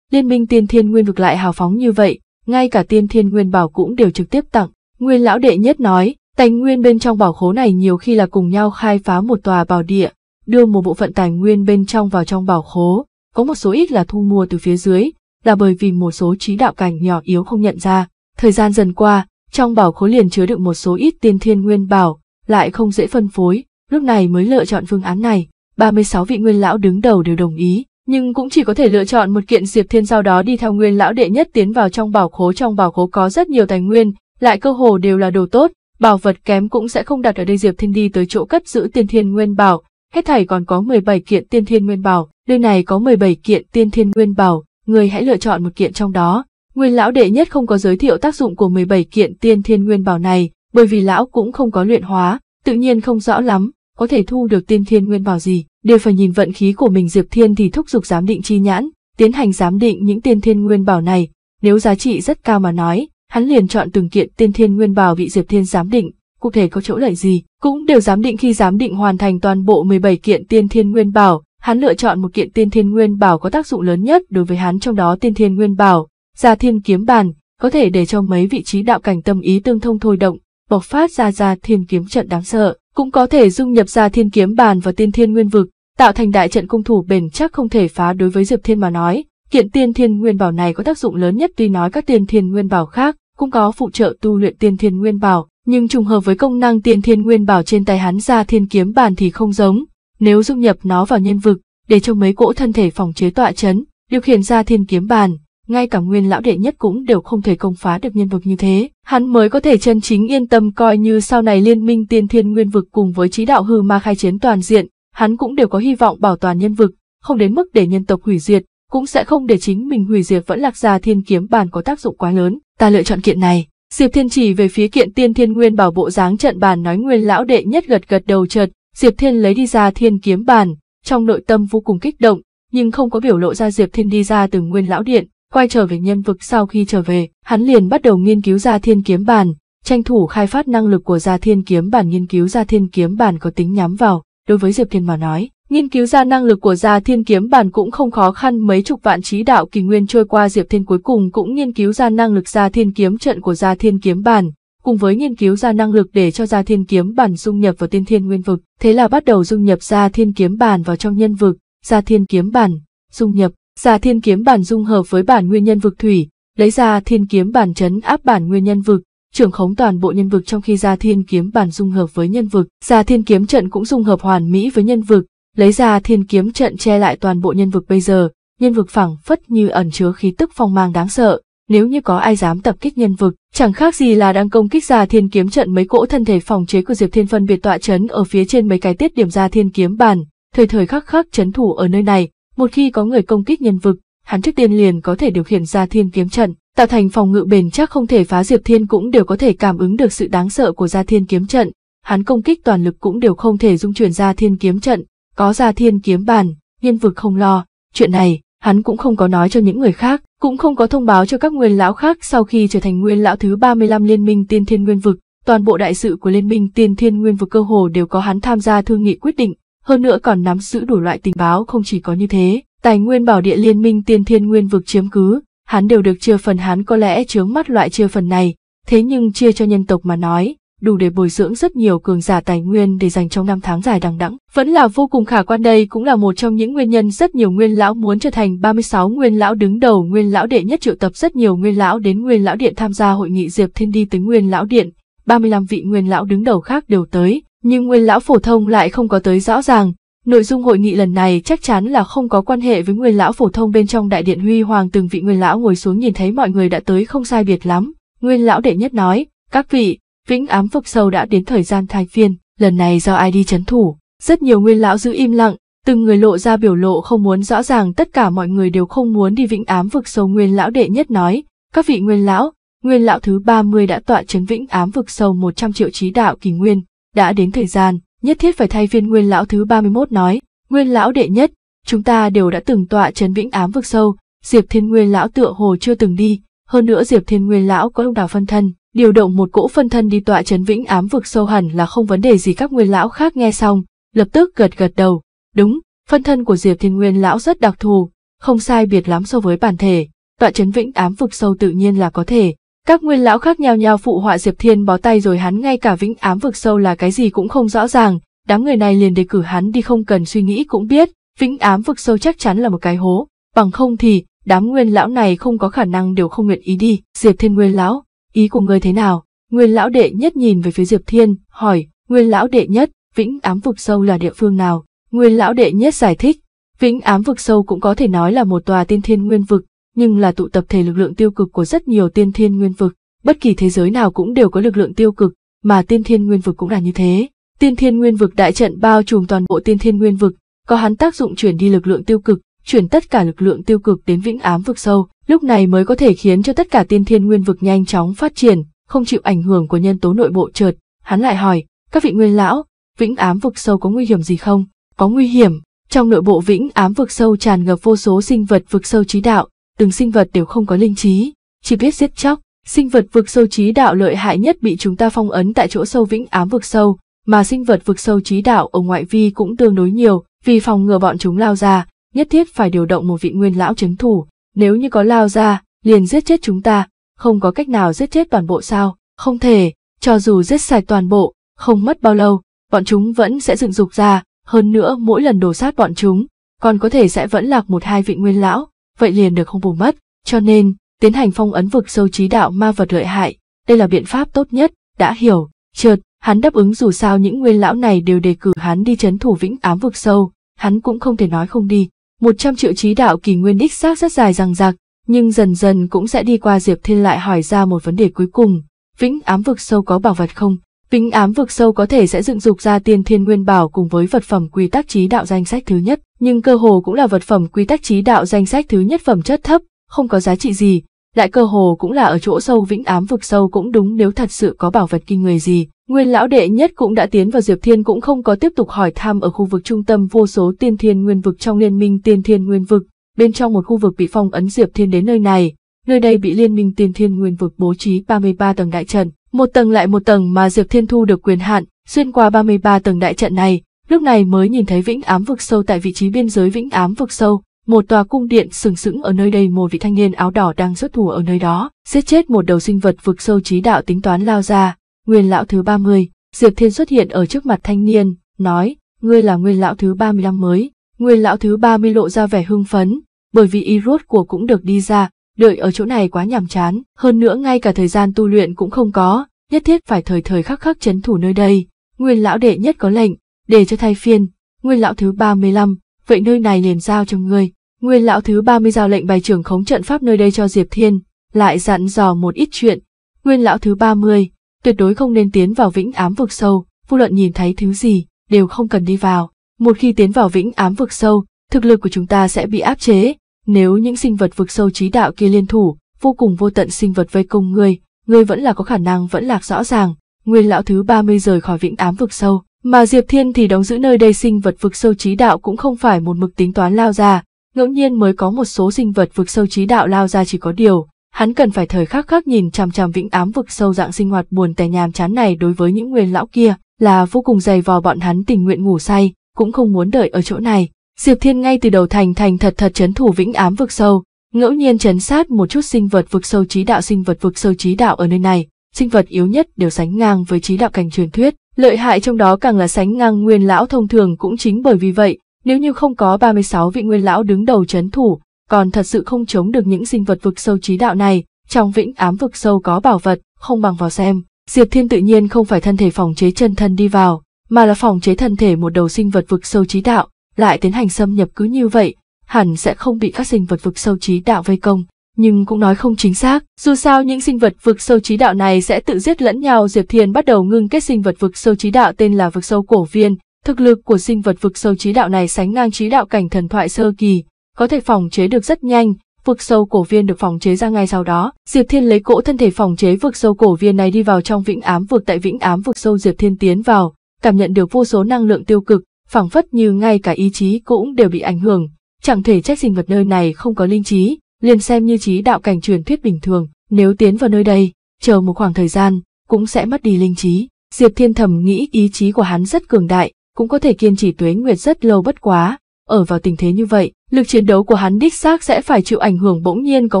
Liên minh tiên thiên nguyên vực lại hào phóng như vậy, ngay cả tiên thiên nguyên bảo cũng đều trực tiếp tặng, Nguyên lão đệ nhất nói, Tài nguyên bên trong bảo khố này nhiều khi là cùng nhau khai phá một tòa bảo địa, đưa một bộ phận tài nguyên bên trong vào trong bảo khố, có một số ít là thu mua từ phía dưới, là bởi vì một số trí đạo cảnh nhỏ yếu không nhận ra. Thời gian dần qua, trong bảo khố liền chứa được một số ít tiên thiên nguyên bảo, lại không dễ phân phối, lúc này mới lựa chọn phương án này. 36 vị nguyên lão đứng đầu đều đồng ý, nhưng cũng chỉ có thể lựa chọn một kiện diệp thiên sau đó đi theo nguyên lão đệ nhất tiến vào trong bảo khố. Trong bảo khố có rất nhiều tài nguyên, lại cơ hồ đều là đồ tốt, bảo vật kém cũng sẽ không đặt ở đây Diệp Thiên đi tới chỗ cất giữ tiên thiên nguyên bảo, hết thảy còn có 17 kiện tiên thiên nguyên bảo, nơi này có 17 kiện tiên thiên nguyên bảo, người hãy lựa chọn một kiện trong đó. Nguyên lão đệ nhất không có giới thiệu tác dụng của 17 kiện tiên thiên nguyên bảo này, bởi vì lão cũng không có luyện hóa, tự nhiên không rõ lắm, có thể thu được tiên thiên nguyên bảo gì, đều phải nhìn vận khí của mình Diệp Thiên thì thúc giục giám định chi nhãn, tiến hành giám định những tiên thiên nguyên bảo này, nếu giá trị rất cao mà nói, hắn liền chọn từng kiện tiên thiên nguyên bảo bị Diệp Thiên giám định, cụ thể có chỗ lợi gì, cũng đều giám định khi giám định hoàn thành toàn bộ 17 kiện tiên thiên nguyên bảo, hắn lựa chọn một kiện tiên thiên nguyên bảo có tác dụng lớn nhất đối với hắn trong đó tiên thiên nguyên bảo, gia thiên kiếm bàn, có thể để cho mấy vị trí đạo cảnh tâm ý tương thông thôi động, bộc phát ra ra thiên kiếm trận đáng sợ, cũng có thể dung nhập ra thiên kiếm bàn và tiên thiên nguyên vực, tạo thành đại trận cung thủ bền chắc không thể phá đối với Diệp Thiên mà nói, Kiện tiên thiên nguyên bảo này có tác dụng lớn nhất tuy nói các tiên thiên nguyên bảo khác cũng có phụ trợ tu luyện tiên thiên nguyên bảo, nhưng trùng hợp với công năng tiên thiên nguyên bảo trên tay hắn ra thiên kiếm bàn thì không giống. Nếu dung nhập nó vào nhân vực, để cho mấy cỗ thân thể phòng chế tọa chấn, điều khiển ra thiên kiếm bàn, ngay cả nguyên lão đệ nhất cũng đều không thể công phá được nhân vực như thế. Hắn mới có thể chân chính yên tâm coi như sau này liên minh tiên thiên nguyên vực cùng với trí đạo hư ma khai chiến toàn diện, hắn cũng đều có hy vọng bảo toàn nhân vực, không đến mức để nhân tộc hủy diệt, cũng sẽ không để chính mình hủy diệt vẫn lạc gia thiên kiếm bàn có tác dụng quá lớn. Ta lựa chọn kiện này. Diệp Thiên chỉ về phía kiện tiên thiên nguyên bảo bộ dáng trận bàn nói nguyên lão đệ nhất gật gật đầu chợt, Diệp Thiên lấy đi ra thiên kiếm bàn, trong nội tâm vô cùng kích động, nhưng không có biểu lộ ra Diệp Thiên đi ra từ nguyên lão điện, quay trở về nhân vực sau khi trở về, hắn liền bắt đầu nghiên cứu ra thiên kiếm bàn, tranh thủ khai phát năng lực của gia thiên kiếm bản nghiên cứu gia thiên kiếm bản có tính nhắm vào đối với diệp thiên mà nói Nghiên cứu ra năng lực của gia thiên kiếm bản cũng không khó khăn mấy chục vạn trí đạo kỳ nguyên trôi qua Diệp Thiên cuối cùng cũng nghiên cứu ra năng lực gia thiên kiếm trận của gia thiên kiếm bản, cùng với nghiên cứu ra năng lực để cho gia thiên kiếm bản dung nhập vào tiên thiên nguyên vực, thế là bắt đầu dung nhập gia thiên kiếm bản vào trong nhân vực, gia thiên kiếm bản, dung nhập, gia thiên kiếm bản dung hợp với bản nguyên nhân vực thủy, lấy ra thiên kiếm bản chấn áp bản nguyên nhân vực, trưởng khống toàn bộ nhân vực trong khi gia thiên kiếm bản dung hợp với nhân vực, gia thiên kiếm trận cũng dung hợp hoàn mỹ với nhân vực, lấy ra thiên kiếm trận che lại toàn bộ nhân vực bây giờ, nhân vực phẳng phất như ẩn chứa khí tức phong mang đáng sợ, nếu như có ai dám tập kích nhân vực, chẳng khác gì là đang công kích ra thiên kiếm trận mấy cỗ thân thể phòng chế của Diệp Thiên phân biệt tọa chấn ở phía trên mấy cái tiết điểm ra thiên kiếm bàn, thời thời khắc khắc chấn thủ ở nơi này, một khi có người công kích nhân vực, hắn trước tiên liền có thể điều khiển ra thiên kiếm trận, tạo thành phòng ngự bền chắc không thể phá Diệp Thiên cũng đều có thể cảm ứng được sự đáng sợ của gia thiên kiếm trận, hắn công kích toàn lực cũng đều không thể dung chuyển ra thiên kiếm trận, có ra thiên kiếm bàn nhân vực không lo, chuyện này, hắn cũng không có nói cho những người khác, cũng không có thông báo cho các nguyên lão khác sau khi trở thành nguyên lão thứ 35 liên minh tiên thiên nguyên vực. Toàn bộ đại sự của Liên minh Tiên Thiên Nguyên vực cơ hồ đều có hắn tham gia thương nghị quyết định, hơn nữa còn nắm giữ đủ loại tình báo không chỉ có như thế, tài nguyên bảo địa Liên minh Tiên Thiên Nguyên vực chiếm cứ, hắn đều được chia phần hắn có lẽ chướng mắt loại chia phần này, thế nhưng chia cho nhân tộc mà nói, đủ để bồi dưỡng rất nhiều cường giả tài nguyên để dành trong năm tháng dài đằng đẵng. Vẫn là vô cùng khả quan đây cũng là một trong những nguyên nhân rất nhiều nguyên lão muốn trở thành 36 nguyên lão đứng đầu nguyên lão đệ nhất triệu tập rất nhiều nguyên lão đến nguyên lão điện tham gia hội nghị Diệp Thiên đi tới nguyên lão điện. 35 vị nguyên lão đứng đầu khác đều tới, nhưng nguyên lão phổ thông lại không có tới rõ ràng. Nội dung hội nghị lần này chắc chắn là không có quan hệ với nguyên lão phổ thông bên trong đại điện huy hoàng từng vị nguyên lão ngồi xuống nhìn thấy mọi người đã tới không sai biệt lắm. Nguyên lão đệ nhất nói, các vị, Vĩnh ám Phục sâu đã đến thời gian thai phiên, lần này do ai đi chấn thủ, rất nhiều nguyên lão giữ im lặng, từng người lộ ra biểu lộ không muốn rõ ràng tất cả mọi người đều không muốn đi vĩnh ám vực sâu nguyên lão đệ nhất nói, các vị nguyên lão, nguyên lão thứ 30 đã tọa chấn vĩnh ám vực sâu 100 triệu trí đạo kỳ nguyên, đã đến thời gian, nhất thiết phải thay phiên nguyên lão thứ 31 nói, nguyên lão đệ nhất, chúng ta đều đã từng tọa chấn vĩnh ám vực sâu, Diệp Thiên Nguyên lão tựa hồ chưa từng đi, hơn nữa Diệp Thiên Nguyên lão có đông đảo phân thân, điều động một cỗ phân thân đi tọa trấn vĩnh ám vực sâu hẳn là không vấn đề gì các nguyên lão khác nghe xong, lập tức gật gật đầu, đúng, phân thân của Diệp Thiên Nguyên lão rất đặc thù, không sai biệt lắm so với bản thể, tọa trấn vĩnh ám vực sâu tự nhiên là có thể. Các nguyên lão khác nhao nhao phụ họa Diệp Thiên bó tay rồi hắn ngay cả vĩnh ám vực sâu là cái gì cũng không rõ ràng, đám người này liền đề cử hắn đi không cần suy nghĩ cũng biết, vĩnh ám vực sâu chắc chắn là một cái hố, bằng không thì, đám nguyên lão này không có khả năng đều không nguyện ý đi, Diệp Thiên Nguyên lão, ý của ngươi thế nào? Nguyên lão đệ nhất nhìn về phía Diệp Thiên, hỏi, Nguyên lão đệ nhất, vĩnh ám vực sâu là địa phương nào? Nguyên lão đệ nhất giải thích, vĩnh ám vực sâu cũng có thể nói là một tòa tiên thiên nguyên vực, nhưng là tụ tập thể lực lượng tiêu cực của rất nhiều tiên thiên nguyên vực. Bất kỳ thế giới nào cũng đều có lực lượng tiêu cực, mà tiên thiên nguyên vực cũng là như thế. Tiên thiên nguyên vực đại trận bao trùm toàn bộ tiên thiên nguyên vực, có hắn tác dụng chuyển đi lực lượng tiêu cực, chuyển tất cả lực lượng tiêu cực đến vĩnh ám vực sâu, lúc này mới có thể khiến cho tất cả tiên thiên nguyên vực nhanh chóng phát triển, không chịu ảnh hưởng của nhân tố nội bộ chợt. Hắn lại hỏi, các vị nguyên lão, vĩnh ám vực sâu có nguy hiểm gì không? Có nguy hiểm, trong nội bộ vĩnh ám vực sâu tràn ngập vô số sinh vật vực sâu trí đạo, từng sinh vật đều không có linh trí, chỉ biết giết chóc. Sinh vật vực sâu trí đạo lợi hại nhất bị chúng ta phong ấn tại chỗ sâu vĩnh ám vực sâu, mà sinh vật vực sâu trí đạo ở ngoại vi cũng tương đối nhiều, vì phòng ngừa bọn chúng lao ra, nhất thiết phải điều động một vị nguyên lão chấn thủ, nếu như có lao ra, liền giết chết chúng ta, không có cách nào giết chết toàn bộ sao, không thể, cho dù giết sạch toàn bộ, không mất bao lâu, bọn chúng vẫn sẽ dựng dục ra, hơn nữa mỗi lần đổ sát bọn chúng, còn có thể sẽ vẫn lạc một hai vị nguyên lão, vậy liền được không bù mất, cho nên, tiến hành phong ấn vực sâu trí đạo ma vật lợi hại, đây là biện pháp tốt nhất, đã hiểu, chợt, hắn đáp ứng dù sao những nguyên lão này đều đề cử hắn đi chấn thủ vĩnh ám vực sâu, hắn cũng không thể nói không đi, 100 triệu trí đạo kỳ nguyên đích xác rất dài rằng rạc, nhưng dần dần cũng sẽ đi qua Diệp Thiên lại hỏi ra một vấn đề cuối cùng, vĩnh ám vực sâu có bảo vật không? Vĩnh ám vực sâu có thể sẽ dựng dục ra tiên thiên nguyên bảo cùng với vật phẩm quy tắc trí đạo danh sách thứ nhất, nhưng cơ hồ cũng là vật phẩm quy tắc trí đạo danh sách thứ nhất phẩm chất thấp, không có giá trị gì, lại cơ hồ cũng là ở chỗ sâu vĩnh ám vực sâu cũng đúng nếu thật sự có bảo vật kinh người gì. Nguyên lão đệ nhất cũng đã tiến vào Diệp Thiên cũng không có tiếp tục hỏi thăm ở khu vực trung tâm vô số tiên thiên nguyên vực trong liên minh tiên thiên nguyên vực, bên trong một khu vực bị phong ấn Diệp Thiên đến nơi này, nơi đây bị liên minh tiên thiên nguyên vực bố trí 33 tầng đại trận, một tầng lại một tầng mà Diệp Thiên thu được quyền hạn, xuyên qua 33 tầng đại trận này, lúc này mới nhìn thấy vĩnh ám vực sâu tại vị trí biên giới vĩnh ám vực sâu, một tòa cung điện sừng sững ở nơi đây một vị thanh niên áo đỏ đang xuất thủ ở nơi đó, giết chết một đầu sinh vật vực sâu trí đạo tính toán lao ra, nguyên lão thứ ba mươi Diệp Thiên xuất hiện ở trước mặt thanh niên, nói, ngươi là nguyên lão thứ ba mươi 35 mới, nguyên lão thứ ba mươi lộ ra vẻ hưng phấn, bởi vì y của cũng được đi ra, đợi ở chỗ này quá nhàm chán, hơn nữa ngay cả thời gian tu luyện cũng không có, nhất thiết phải thời thời khắc khắc chấn thủ nơi đây, nguyên lão đệ nhất có lệnh, để cho thay phiên, nguyên lão thứ ba mươi 35, vậy nơi này liền giao cho ngươi. Nguyên lão thứ 30 giao lệnh bài trưởng khống trận pháp nơi đây cho Diệp Thiên, lại dặn dò một ít chuyện. Nguyên lão thứ 30, tuyệt đối không nên tiến vào vĩnh ám vực sâu, vô luận nhìn thấy thứ gì, đều không cần đi vào. Một khi tiến vào vĩnh ám vực sâu, thực lực của chúng ta sẽ bị áp chế. Nếu những sinh vật vực sâu trí đạo kia liên thủ, vô cùng vô tận sinh vật vây công ngươi, ngươi vẫn là có khả năng vẫn lạc rõ ràng. Nguyên lão thứ 30 rời khỏi vĩnh ám vực sâu, mà Diệp Thiên thì đóng giữ nơi đây sinh vật vực sâu trí đạo cũng không phải một mực tính toán lao ra, ngẫu nhiên mới có một số sinh vật vực sâu trí đạo lao ra chỉ có điều, hắn cần phải thời khắc khắc nhìn chằm chằm vĩnh ám vực sâu dạng sinh hoạt buồn tẻ nhàm chán này đối với những nguyên lão kia, là vô cùng dày vò bọn hắn tình nguyện ngủ say, cũng không muốn đợi ở chỗ này. Diệp Thiên ngay từ đầu thành thành thật thật chấn thủ vĩnh ám vực sâu, ngẫu nhiên chấn sát một chút sinh vật vực sâu trí đạo sinh vật vực sâu trí đạo ở nơi này, sinh vật yếu nhất đều sánh ngang với trí đạo cảnh truyền thuyết, lợi hại trong đó càng là sánh ngang nguyên lão thông thường cũng chính bởi vì vậy, nếu như không có 36 vị nguyên lão đứng đầu chấn thủ, còn thật sự không chống được những sinh vật vực sâu trí đạo này, trong vĩnh ám vực sâu có bảo vật, không bằng vào xem. Diệp Thiên tự nhiên không phải thân thể phòng chế chân thân đi vào, mà là phòng chế thân thể một đầu sinh vật vực sâu trí đạo, lại tiến hành xâm nhập cứ như vậy, hẳn sẽ không bị các sinh vật vực sâu trí đạo vây công, nhưng cũng nói không chính xác, dù sao những sinh vật vực sâu trí đạo này sẽ tự giết lẫn nhau, Diệp Thiên bắt đầu ngưng kết sinh vật vực sâu trí đạo tên là vực sâu cổ viên, Thực lực của sinh vật vực sâu trí đạo này sánh ngang trí đạo cảnh thần thoại sơ kỳ, có thể phòng chế được rất nhanh, vực sâu cổ viên được phòng chế ra ngay sau đó. Diệp Thiên lấy cỗ thân thể phòng chế vực sâu cổ viên này đi vào trong vĩnh ám vực tại vĩnh ám vực sâu Diệp Thiên tiến vào, cảm nhận được vô số năng lượng tiêu cực, phảng phất như ngay cả ý chí cũng đều bị ảnh hưởng, chẳng thể trách sinh vật nơi này không có linh trí, liền xem như trí đạo cảnh truyền thuyết bình thường, nếu tiến vào nơi đây, chờ một khoảng thời gian, cũng sẽ mất đi linh trí. Diệp Thiên thầm nghĩ ý chí của hắn rất cường đại, cũng có thể kiên trì tuế nguyệt rất lâu bất quá, ở vào tình thế như vậy, lực chiến đấu của hắn đích xác sẽ phải chịu ảnh hưởng bỗng nhiên có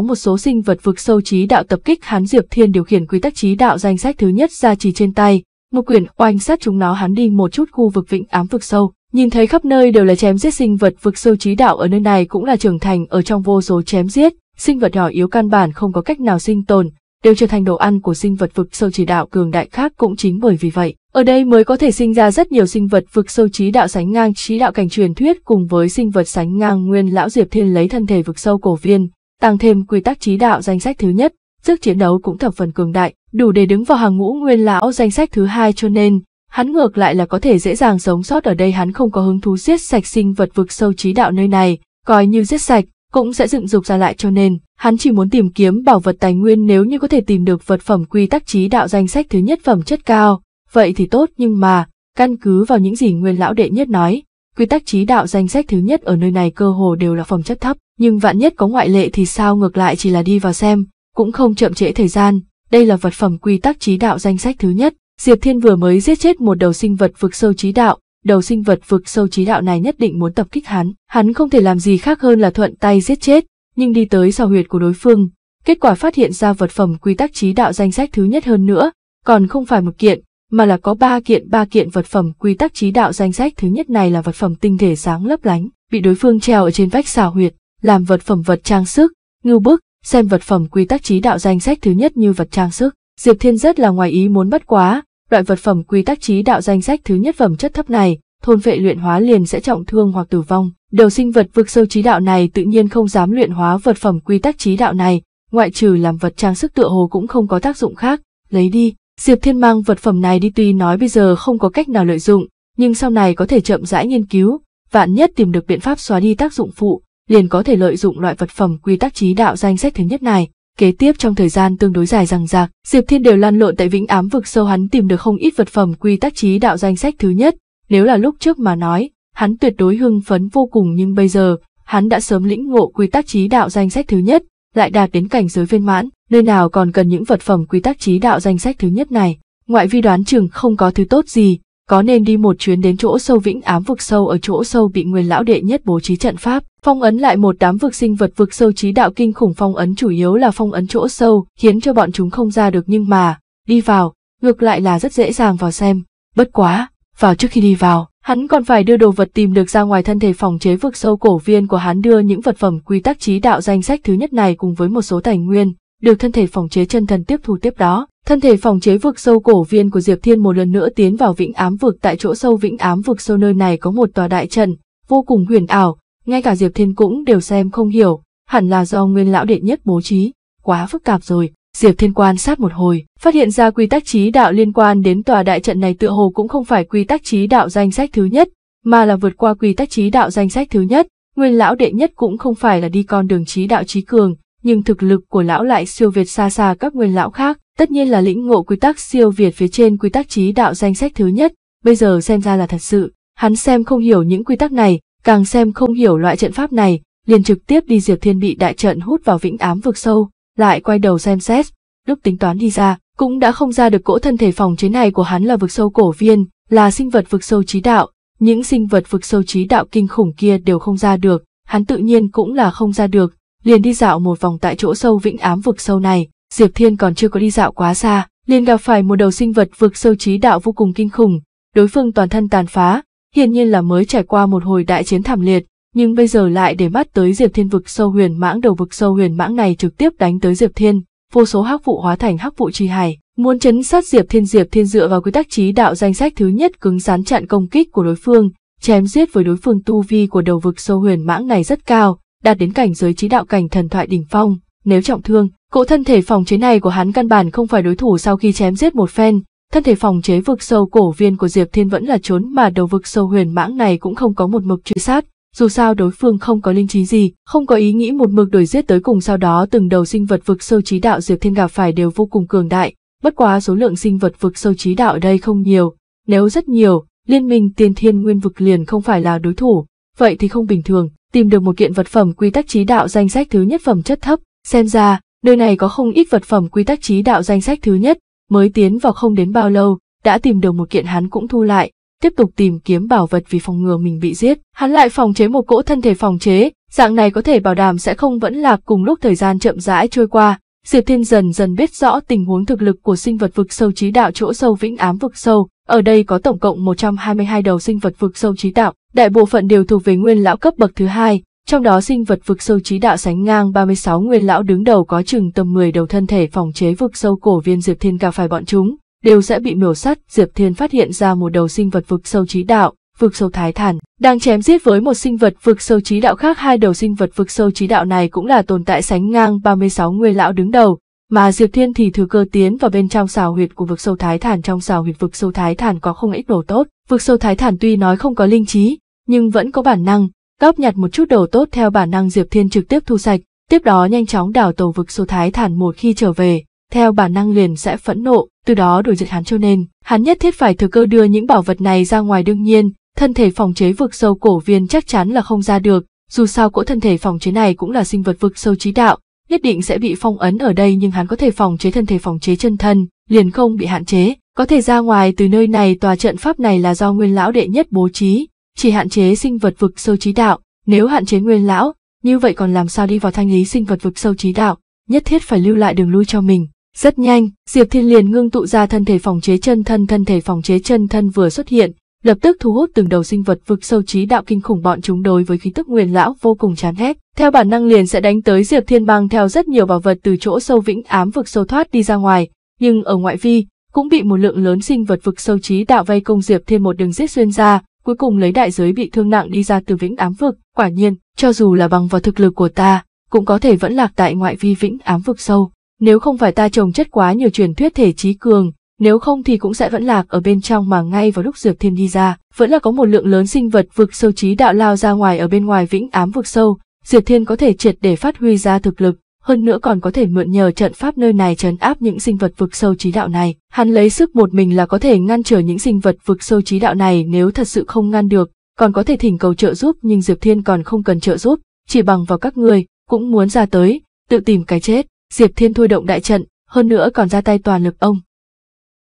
một số sinh vật vực sâu trí đạo tập kích hắn Diệp Thiên điều khiển quy tắc trí đạo danh sách thứ nhất ra chỉ trên tay, một quyển oanh sát chúng nó hắn đi một chút khu vực vịnh ám vực sâu, nhìn thấy khắp nơi đều là chém giết sinh vật vực sâu trí đạo ở nơi này cũng là trưởng thành ở trong vô số chém giết, sinh vật nhỏ yếu căn bản không có cách nào sinh tồn, đều trở thành đồ ăn của sinh vật vực sâu chỉ đạo cường đại khác cũng chính bởi vì vậy. Ở đây mới có thể sinh ra rất nhiều sinh vật vực sâu trí đạo sánh ngang trí đạo cảnh truyền thuyết cùng với sinh vật sánh ngang nguyên lão Diệp Thiên lấy thân thể vực sâu cổ viên, tăng thêm quy tắc trí đạo danh sách thứ nhất, sức chiến đấu cũng thập phần cường đại, đủ để đứng vào hàng ngũ nguyên lão danh sách thứ hai cho nên, hắn ngược lại là có thể dễ dàng sống sót ở đây hắn không có hứng thú giết sạch sinh vật vực sâu trí đạo nơi này, coi như giết sạch, cũng sẽ dựng dục ra lại cho nên, hắn chỉ muốn tìm kiếm bảo vật tài nguyên nếu như có thể tìm được vật phẩm quy tắc trí đạo danh sách thứ nhất phẩm chất cao, vậy thì tốt nhưng mà, căn cứ vào những gì nguyên lão đệ nhất nói, quy tắc trí đạo danh sách thứ nhất ở nơi này cơ hồ đều là phẩm chất thấp, nhưng vạn nhất có ngoại lệ thì sao ngược lại chỉ là đi vào xem, cũng không chậm trễ thời gian, đây là vật phẩm quy tắc trí đạo danh sách thứ nhất. Diệp Thiên vừa mới giết chết một đầu sinh vật vực sâu trí đạo, đầu sinh vật vực sâu trí đạo này nhất định muốn tập kích hắn. Hắn không thể làm gì khác hơn là thuận tay giết chết, nhưng đi tới sào huyệt của đối phương, kết quả phát hiện ra vật phẩm quy tắc trí đạo danh sách thứ nhất hơn nữa, còn không phải một kiện, mà là có ba kiện ba kiện vật phẩm quy tắc trí đạo danh sách thứ nhất này là vật phẩm tinh thể sáng lấp lánh, bị đối phương treo ở trên vách xào huyệt, làm vật phẩm vật trang sức, ngưu bức, xem vật phẩm quy tắc trí đạo danh sách thứ nhất như vật trang sức. Diệp Thiên rất là ngoài ý muốn bất quá, Loại vật phẩm quy tắc trí đạo danh sách thứ nhất phẩm chất thấp này, thôn vệ luyện hóa liền sẽ trọng thương hoặc tử vong. Đầu sinh vật vực sâu trí đạo này tự nhiên không dám luyện hóa vật phẩm quy tắc trí đạo này, ngoại trừ làm vật trang sức tựa hồ cũng không có tác dụng khác, lấy đi. Diệp Thiên mang vật phẩm này đi tuy nói bây giờ không có cách nào lợi dụng, nhưng sau này có thể chậm rãi nghiên cứu, vạn nhất tìm được biện pháp xóa đi tác dụng phụ, liền có thể lợi dụng loại vật phẩm quy tắc trí đạo danh sách thứ nhất này. Kế tiếp trong thời gian tương đối dài rằng rạc, Diệp Thiên đều lan lộn tại vĩnh ám vực sâu hắn tìm được không ít vật phẩm quy tắc trí đạo danh sách thứ nhất, nếu là lúc trước mà nói, hắn tuyệt đối hưng phấn vô cùng nhưng bây giờ, hắn đã sớm lĩnh ngộ quy tắc trí đạo danh sách thứ nhất, lại đạt đến cảnh giới viên mãn, nơi nào còn cần những vật phẩm quy tắc trí đạo danh sách thứ nhất này. Ngoại vi đoán chừng không có thứ tốt gì, có nên đi một chuyến đến chỗ sâu vĩnh ám vực sâu ở chỗ sâu bị nguyên lão đệ nhất bố trí trận pháp phong ấn lại một đám vực sinh vật vực sâu trí đạo kinh khủng phong ấn chủ yếu là phong ấn chỗ sâu khiến cho bọn chúng không ra được nhưng mà đi vào ngược lại là rất dễ dàng vào xem bất quá vào trước khi đi vào hắn còn phải đưa đồ vật tìm được ra ngoài thân thể phòng chế vực sâu cổ viên của hắn đưa những vật phẩm quy tắc trí đạo danh sách thứ nhất này cùng với một số tài nguyên được thân thể phòng chế chân thần tiếp thu tiếp đó. Thân thể phòng chế vực sâu cổ viên của Diệp Thiên một lần nữa tiến vào vĩnh ám vực tại chỗ sâu vĩnh ám vực sâu nơi này có một tòa đại trận, vô cùng huyền ảo, ngay cả Diệp Thiên cũng đều xem không hiểu, hẳn là do nguyên lão đệ nhất bố trí, quá phức tạp rồi. Diệp Thiên quan sát một hồi, phát hiện ra quy tắc trí đạo liên quan đến tòa đại trận này tựa hồ cũng không phải quy tắc trí đạo danh sách thứ nhất, mà là vượt qua quy tắc trí đạo danh sách thứ nhất, nguyên lão đệ nhất cũng không phải là đi con đường trí đạo trí cường, nhưng thực lực của lão lại siêu việt xa xa các nguyên lão khác, tất nhiên là lĩnh ngộ quy tắc siêu việt phía trên quy tắc trí đạo danh sách thứ nhất, bây giờ xem ra là thật sự, hắn xem không hiểu những quy tắc này, càng xem không hiểu loại trận pháp này, liền trực tiếp đi diệp thiên bị đại trận hút vào vĩnh ám vực sâu, lại quay đầu xem xét, lúc tính toán đi ra, cũng đã không ra được cỗ thân thể phòng chế này của hắn là vực sâu cổ viên, là sinh vật vực sâu trí đạo, những sinh vật vực sâu trí đạo kinh khủng kia đều không ra được, hắn tự nhiên cũng là không ra được, liền đi dạo một vòng tại chỗ sâu vĩnh ám vực sâu này, Diệp Thiên còn chưa có đi dạo quá xa, liền gặp phải một đầu sinh vật vực sâu trí đạo vô cùng kinh khủng, đối phương toàn thân tàn phá, hiển nhiên là mới trải qua một hồi đại chiến thảm liệt, nhưng bây giờ lại để mắt tới Diệp Thiên vực sâu huyền mãng đầu vực sâu huyền mãng này trực tiếp đánh tới Diệp Thiên, vô số hắc vụ hóa thành hắc vụ chi hải, muốn chấn sát Diệp Thiên Diệp Thiên dựa vào quy tắc trí đạo danh sách thứ nhất cứng rắn chặn công kích của đối phương, chém giết với đối phương tu vi của đầu vực sâu huyền mãng này rất cao, đạt đến cảnh giới trí đạo cảnh thần thoại đỉnh phong, nếu trọng thương, cỗ thân thể phòng chế này của hắn căn bản không phải đối thủ sau khi chém giết một phen, thân thể phòng chế vực sâu cổ viên của Diệp Thiên vẫn là trốn mà đầu vực sâu huyền mãng này cũng không có một mực truy sát, dù sao đối phương không có linh trí gì, không có ý nghĩ một mực đuổi giết tới cùng sau đó từng đầu sinh vật vực sâu trí đạo Diệp Thiên gặp phải đều vô cùng cường đại, bất quá số lượng sinh vật vực sâu trí đạo ở đây không nhiều, nếu rất nhiều, liên minh tiên thiên nguyên vực liền không phải là đối thủ, vậy thì không bình thường, tìm được một kiện vật phẩm quy tắc trí đạo danh sách thứ nhất phẩm chất thấp, xem ra, nơi này có không ít vật phẩm quy tắc trí đạo danh sách thứ nhất, mới tiến vào không đến bao lâu, đã tìm được một kiện hắn cũng thu lại, tiếp tục tìm kiếm bảo vật vì phòng ngừa mình bị giết. Hắn lại phòng chế một cỗ thân thể phòng chế, dạng này có thể bảo đảm sẽ không vẫn lạc cùng lúc thời gian chậm rãi trôi qua, Diệp Thiên dần dần biết rõ tình huống thực lực của sinh vật vực sâu trí đạo chỗ sâu vĩnh ám vực sâu, ở đây có tổng cộng 122 đầu sinh vật vực sâu trí đạo, đại bộ phận đều thuộc về nguyên lão cấp bậc thứ hai, trong đó sinh vật vực sâu trí đạo sánh ngang 36 nguyên lão đứng đầu có chừng tầm 10 đầu thân thể phòng chế vực sâu cổ viên Diệp Thiên cao phải bọn chúng, đều sẽ bị miểu sắt, Diệp Thiên phát hiện ra một đầu sinh vật vực sâu trí đạo, vực sâu thái thản, đang chém giết với một sinh vật vực sâu trí đạo khác hai đầu sinh vật vực sâu trí đạo này cũng là tồn tại sánh ngang 36 nguyên lão đứng đầu, mà Diệp Thiên thì thừa cơ tiến vào bên trong xào huyệt của vực sâu thái thản trong xào huyệt vực sâu thái thản có không ít đồ tốt, vực sâu thái thản tuy nói không có linh trí, nhưng vẫn có bản năng, góp nhặt một chút đồ tốt theo bản năng Diệp Thiên trực tiếp thu sạch, tiếp đó nhanh chóng đảo tàu vực sâu thái thản một khi trở về, theo bản năng liền sẽ phẫn nộ, từ đó đuổi giật hắn cho nên, hắn nhất thiết phải thừa cơ đưa những bảo vật này ra ngoài đương nhiên, thân thể phòng chế vực sâu cổ viên chắc chắn là không ra được, dù sao cỗ thân thể phòng chế này cũng là sinh vật vực sâu trí đạo, nhất định sẽ bị phong ấn ở đây nhưng hắn có thể phòng chế thân thể phòng chế chân thân, liền không bị hạn chế, có thể ra ngoài từ nơi này tòa trận pháp này là do nguyên lão đệ nhất bố trí, chỉ hạn chế sinh vật vực sâu trí đạo, nếu hạn chế nguyên lão, như vậy còn làm sao đi vào thanh lý sinh vật vực sâu trí đạo, nhất thiết phải lưu lại đường lui cho mình. Rất nhanh, Diệp Thiên liền ngưng tụ ra thân thể phòng chế chân thân thân thể phòng chế chân thân vừa xuất hiện, lập tức thu hút từng đầu sinh vật vực sâu trí đạo kinh khủng bọn chúng đối với khí tức nguyên lão vô cùng chán ghét. Theo bản năng liền sẽ đánh tới Diệp Thiên bang theo rất nhiều bảo vật từ chỗ sâu vĩnh ám vực sâu thoát đi ra ngoài, nhưng ở ngoại vi cũng bị một lượng lớn sinh vật vực sâu trí đạo vây công Diệp Thiên một đường giết xuyên ra, cuối cùng lấy đại giới bị thương nặng đi ra từ vĩnh ám vực. Quả nhiên, cho dù là bằng vào thực lực của ta, cũng có thể vẫn lạc tại ngoại vi vĩnh ám vực sâu. Nếu không phải ta trồng chất quá nhiều truyền thuyết thể trí cường, nếu không thì cũng sẽ vẫn lạc ở bên trong mà ngay vào lúc dược Thiên đi ra, vẫn là có một lượng lớn sinh vật vực sâu trí đạo lao ra ngoài ở bên ngoài vĩnh ám vực sâu, Diệp Thiên có thể triệt để phát huy ra thực lực, hơn nữa còn có thể mượn nhờ trận pháp nơi này trấn áp những sinh vật vực sâu trí đạo này. Hắn lấy sức một mình là có thể ngăn trở những sinh vật vực sâu trí đạo này nếu thật sự không ngăn được, còn có thể thỉnh cầu trợ giúp nhưng Diệp Thiên còn không cần trợ giúp, chỉ bằng vào các người, cũng muốn ra tới, tự tìm cái chết. Diệp Thiên thôi động đại trận, hơn nữa còn ra tay toàn lực ông.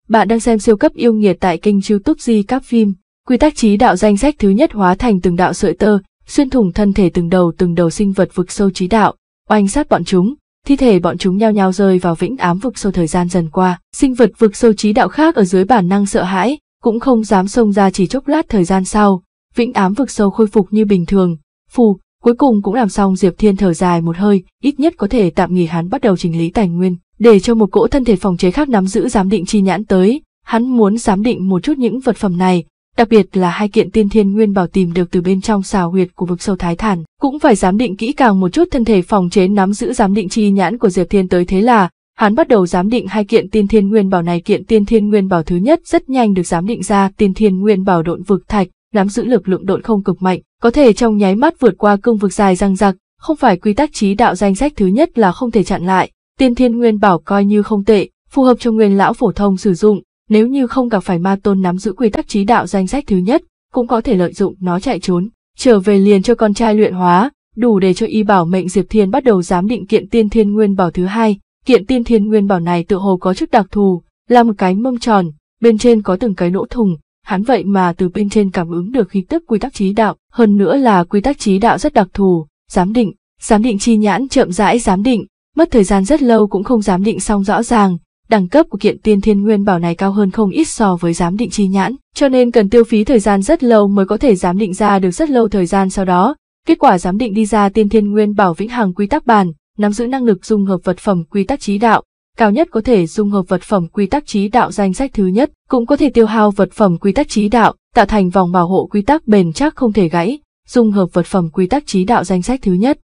Bạn đang xem siêu cấp yêu nghiệt tại kênh youtube Di Các Phim. Quy tắc trí đạo danh sách thứ nhất hóa thành từng đạo sợi tơ, xuyên thủng thân thể từng đầu từng đầu sinh vật vực sâu trí đạo, oanh sát bọn chúng, thi thể bọn chúng nhao nhao rơi vào vĩnh ám vực sâu thời gian dần qua. Sinh vật vực sâu trí đạo khác ở dưới bản năng sợ hãi, cũng không dám xông ra chỉ chốc lát thời gian sau. Vĩnh ám vực sâu khôi phục như bình thường, phù, Cuối cùng cũng làm xong Diệp Thiên thở dài một hơi, ít nhất có thể tạm nghỉ hắn bắt đầu chỉnh lý tài nguyên, để cho một cỗ thân thể phòng chế khác nắm giữ giám định chi nhãn tới. Hắn muốn giám định một chút những vật phẩm này, đặc biệt là hai kiện tiên thiên nguyên bảo tìm được từ bên trong xào huyệt của vực sâu thái thản, cũng phải giám định kỹ càng một chút thân thể phòng chế nắm giữ giám định chi nhãn của Diệp Thiên tới thế là, hắn bắt đầu giám định hai kiện tiên thiên nguyên bảo này kiện tiên thiên nguyên bảo thứ nhất rất nhanh được giám định ra tiên thiên nguyên bảo độn vực thạch nắm giữ lực lượng độn không cực mạnh, có thể trong nháy mắt vượt qua cương vực dài răng rặc, không phải quy tắc trí đạo danh sách thứ nhất là không thể chặn lại, tiên thiên nguyên bảo coi như không tệ, phù hợp cho nguyên lão phổ thông sử dụng, nếu như không gặp phải ma tôn nắm giữ quy tắc trí đạo danh sách thứ nhất, cũng có thể lợi dụng nó chạy trốn, trở về liền cho con trai luyện hóa, đủ để cho y bảo mệnh Diệp Thiên bắt đầu giám định kiện tiên thiên nguyên bảo thứ hai, kiện tiên thiên nguyên bảo này tự hồ có chức đặc thù, là một cái mâm tròn, bên trên có từng cái lỗ thùng, hắn vậy mà từ bên trên cảm ứng được khí tức quy tắc trí đạo, hơn nữa là quy tắc trí đạo rất đặc thù, giám định, giám định chi nhãn chậm rãi giám định, mất thời gian rất lâu cũng không giám định xong rõ ràng, đẳng cấp của kiện tiên thiên nguyên bảo này cao hơn không ít so với giám định chi nhãn, cho nên cần tiêu phí thời gian rất lâu mới có thể giám định ra được rất lâu thời gian sau đó. Kết quả giám định đi ra tiên thiên nguyên bảo vĩnh hằng quy tắc bàn, nắm giữ năng lực dung hợp vật phẩm quy tắc trí đạo, cao nhất có thể dung hợp vật phẩm quy tắc trí đạo danh sách thứ nhất, cũng có thể tiêu hao vật phẩm quy tắc trí đạo, tạo thành vòng bảo hộ quy tắc bền chắc không thể gãy, dung hợp vật phẩm quy tắc trí đạo danh sách thứ nhất.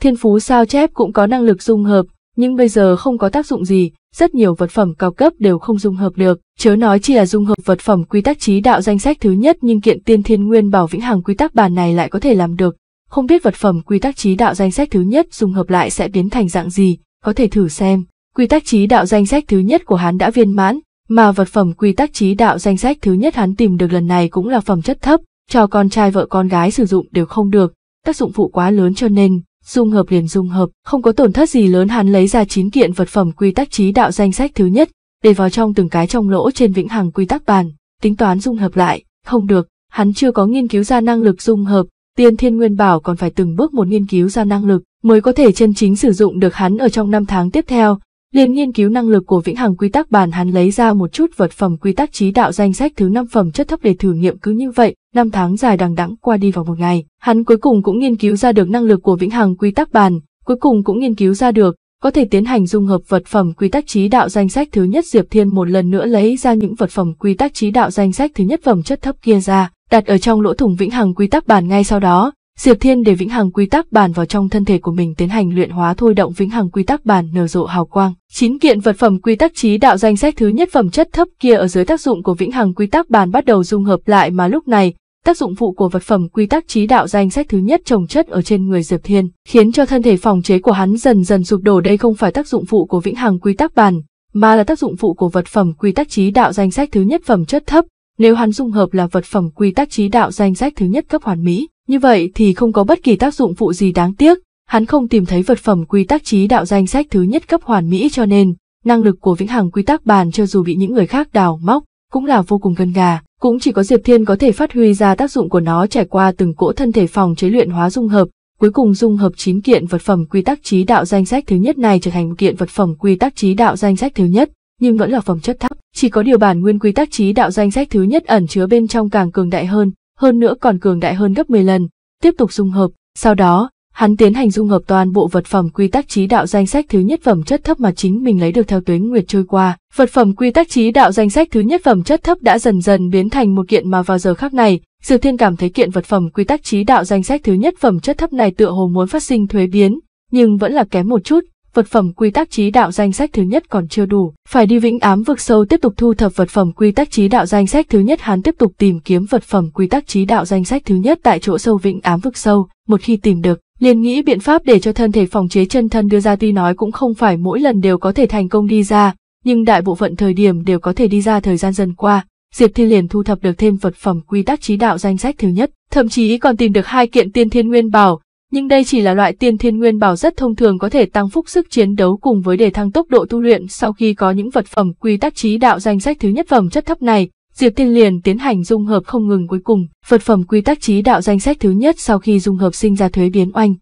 Thiên phú sao chép cũng có năng lực dung hợp, nhưng bây giờ không có tác dụng gì, rất nhiều vật phẩm cao cấp đều không dung hợp được, chớ nói chỉ là dung hợp vật phẩm quy tắc trí đạo danh sách thứ nhất nhưng kiện tiên thiên nguyên bảo vĩnh hằng quy tắc bàn này lại có thể làm được. Không biết vật phẩm quy tắc trí đạo danh sách thứ nhất dung hợp lại sẽ biến thành dạng gì, có thể thử xem quy tắc trí đạo danh sách thứ nhất của hắn đã viên mãn, mà vật phẩm quy tắc trí đạo danh sách thứ nhất hắn tìm được lần này cũng là phẩm chất thấp, cho con trai vợ con gái sử dụng đều không được, tác dụng phụ quá lớn cho nên, dung hợp liền dung hợp, không có tổn thất gì lớn hắn lấy ra chín kiện vật phẩm quy tắc trí đạo danh sách thứ nhất, để vào trong từng cái trong lỗ trên vĩnh hằng quy tắc bàn, tính toán dung hợp lại, không được, hắn chưa có nghiên cứu ra năng lực dung hợp, tiên thiên nguyên bảo còn phải từng bước một nghiên cứu ra năng lực, mới có thể chân chính sử dụng được hắn ở trong năm tháng tiếp theo, liền nghiên cứu năng lực của vĩnh hằng quy tắc bàn hắn lấy ra một chút vật phẩm quy tắc trí đạo danh sách thứ năm phẩm chất thấp để thử nghiệm cứ như vậy năm tháng dài đằng đẵng qua đi vào một ngày hắn cuối cùng cũng nghiên cứu ra được năng lực của vĩnh hằng quy tắc bàn cuối cùng cũng nghiên cứu ra được có thể tiến hành dung hợp vật phẩm quy tắc trí đạo danh sách thứ nhất diệp thiên một lần nữa lấy ra những vật phẩm quy tắc trí đạo danh sách thứ nhất phẩm chất thấp kia ra đặt ở trong lỗ thủng vĩnh hằng quy tắc bàn ngay sau đó Diệp Thiên để vĩnh hằng quy tắc bàn vào trong thân thể của mình tiến hành luyện hóa thôi động vĩnh hằng quy tắc bàn nở rộ hào quang. Chín kiện vật phẩm quy tắc trí đạo danh sách thứ nhất phẩm chất thấp kia ở dưới tác dụng của vĩnh hằng quy tắc bàn bắt đầu dung hợp lại mà lúc này, tác dụng phụ của vật phẩm quy tắc trí đạo danh sách thứ nhất trồng chất ở trên người Diệp Thiên, khiến cho thân thể phòng chế của hắn dần dần sụp đổ đây không phải tác dụng phụ của vĩnh hằng quy tắc bàn, mà là tác dụng phụ của vật phẩm quy tắc trí đạo danh sách thứ nhất phẩm chất thấp. Nếu hắn dung hợp là vật phẩm quy tắc trí đạo danh sách thứ nhất cấp hoàn mỹ, như vậy thì không có bất kỳ tác dụng phụ gì đáng tiếc, hắn không tìm thấy vật phẩm quy tắc trí đạo danh sách thứ nhất cấp hoàn mỹ cho nên, năng lực của vĩnh hằng quy tắc bàn cho dù bị những người khác đào móc, cũng là vô cùng gần gà, cũng chỉ có Diệp Thiên có thể phát huy ra tác dụng của nó trải qua từng cỗ thân thể phòng chế luyện hóa dung hợp, cuối cùng dung hợp chín kiện vật phẩm quy tắc trí đạo danh sách thứ nhất này trở thành một kiện vật phẩm quy tắc trí đạo danh sách thứ nhất, nhưng vẫn là phẩm chất thấp, chỉ có điều bản nguyên quy tắc trí đạo danh sách thứ nhất ẩn chứa bên trong càng cường đại hơn, hơn nữa còn cường đại hơn gấp 10 lần, tiếp tục dung hợp, sau đó, hắn tiến hành dung hợp toàn bộ vật phẩm quy tắc trí đạo danh sách thứ nhất phẩm chất thấp mà chính mình lấy được theo tuyến nguyệt trôi qua. Vật phẩm quy tắc trí đạo danh sách thứ nhất phẩm chất thấp đã dần dần biến thành một kiện mà vào giờ khác này, Dư Thiên cảm thấy kiện vật phẩm quy tắc trí đạo danh sách thứ nhất phẩm chất thấp này tựa hồ muốn phát sinh thuế biến, nhưng vẫn là kém một chút, vật phẩm quy tắc trí đạo danh sách thứ nhất còn chưa đủ, phải đi vĩnh ám vực sâu tiếp tục thu thập vật phẩm quy tắc trí đạo danh sách thứ nhất hắn tiếp tục tìm kiếm vật phẩm quy tắc trí đạo danh sách thứ nhất tại chỗ sâu vĩnh ám vực sâu, một khi tìm được, liền nghĩ biện pháp để cho thân thể phòng chế chân thân đưa ra tuy nói cũng không phải mỗi lần đều có thể thành công đi ra, nhưng đại bộ phận thời điểm đều có thể đi ra thời gian dần qua. Diệp Thiên liền thu thập được thêm vật phẩm quy tắc trí đạo danh sách thứ nhất, thậm chí còn tìm được hai kiện tiên thiên nguyên bảo, nhưng đây chỉ là loại tiên thiên nguyên bảo rất thông thường có thể tăng phúc sức chiến đấu cùng với đề thăng tốc độ tu luyện sau khi có những vật phẩm quy tắc trí đạo danh sách thứ nhất phẩm chất thấp này. Diệp thiên liền tiến hành dung hợp không ngừng cuối cùng, vật phẩm quy tắc trí đạo danh sách thứ nhất sau khi dung hợp sinh ra thuế biến oanh.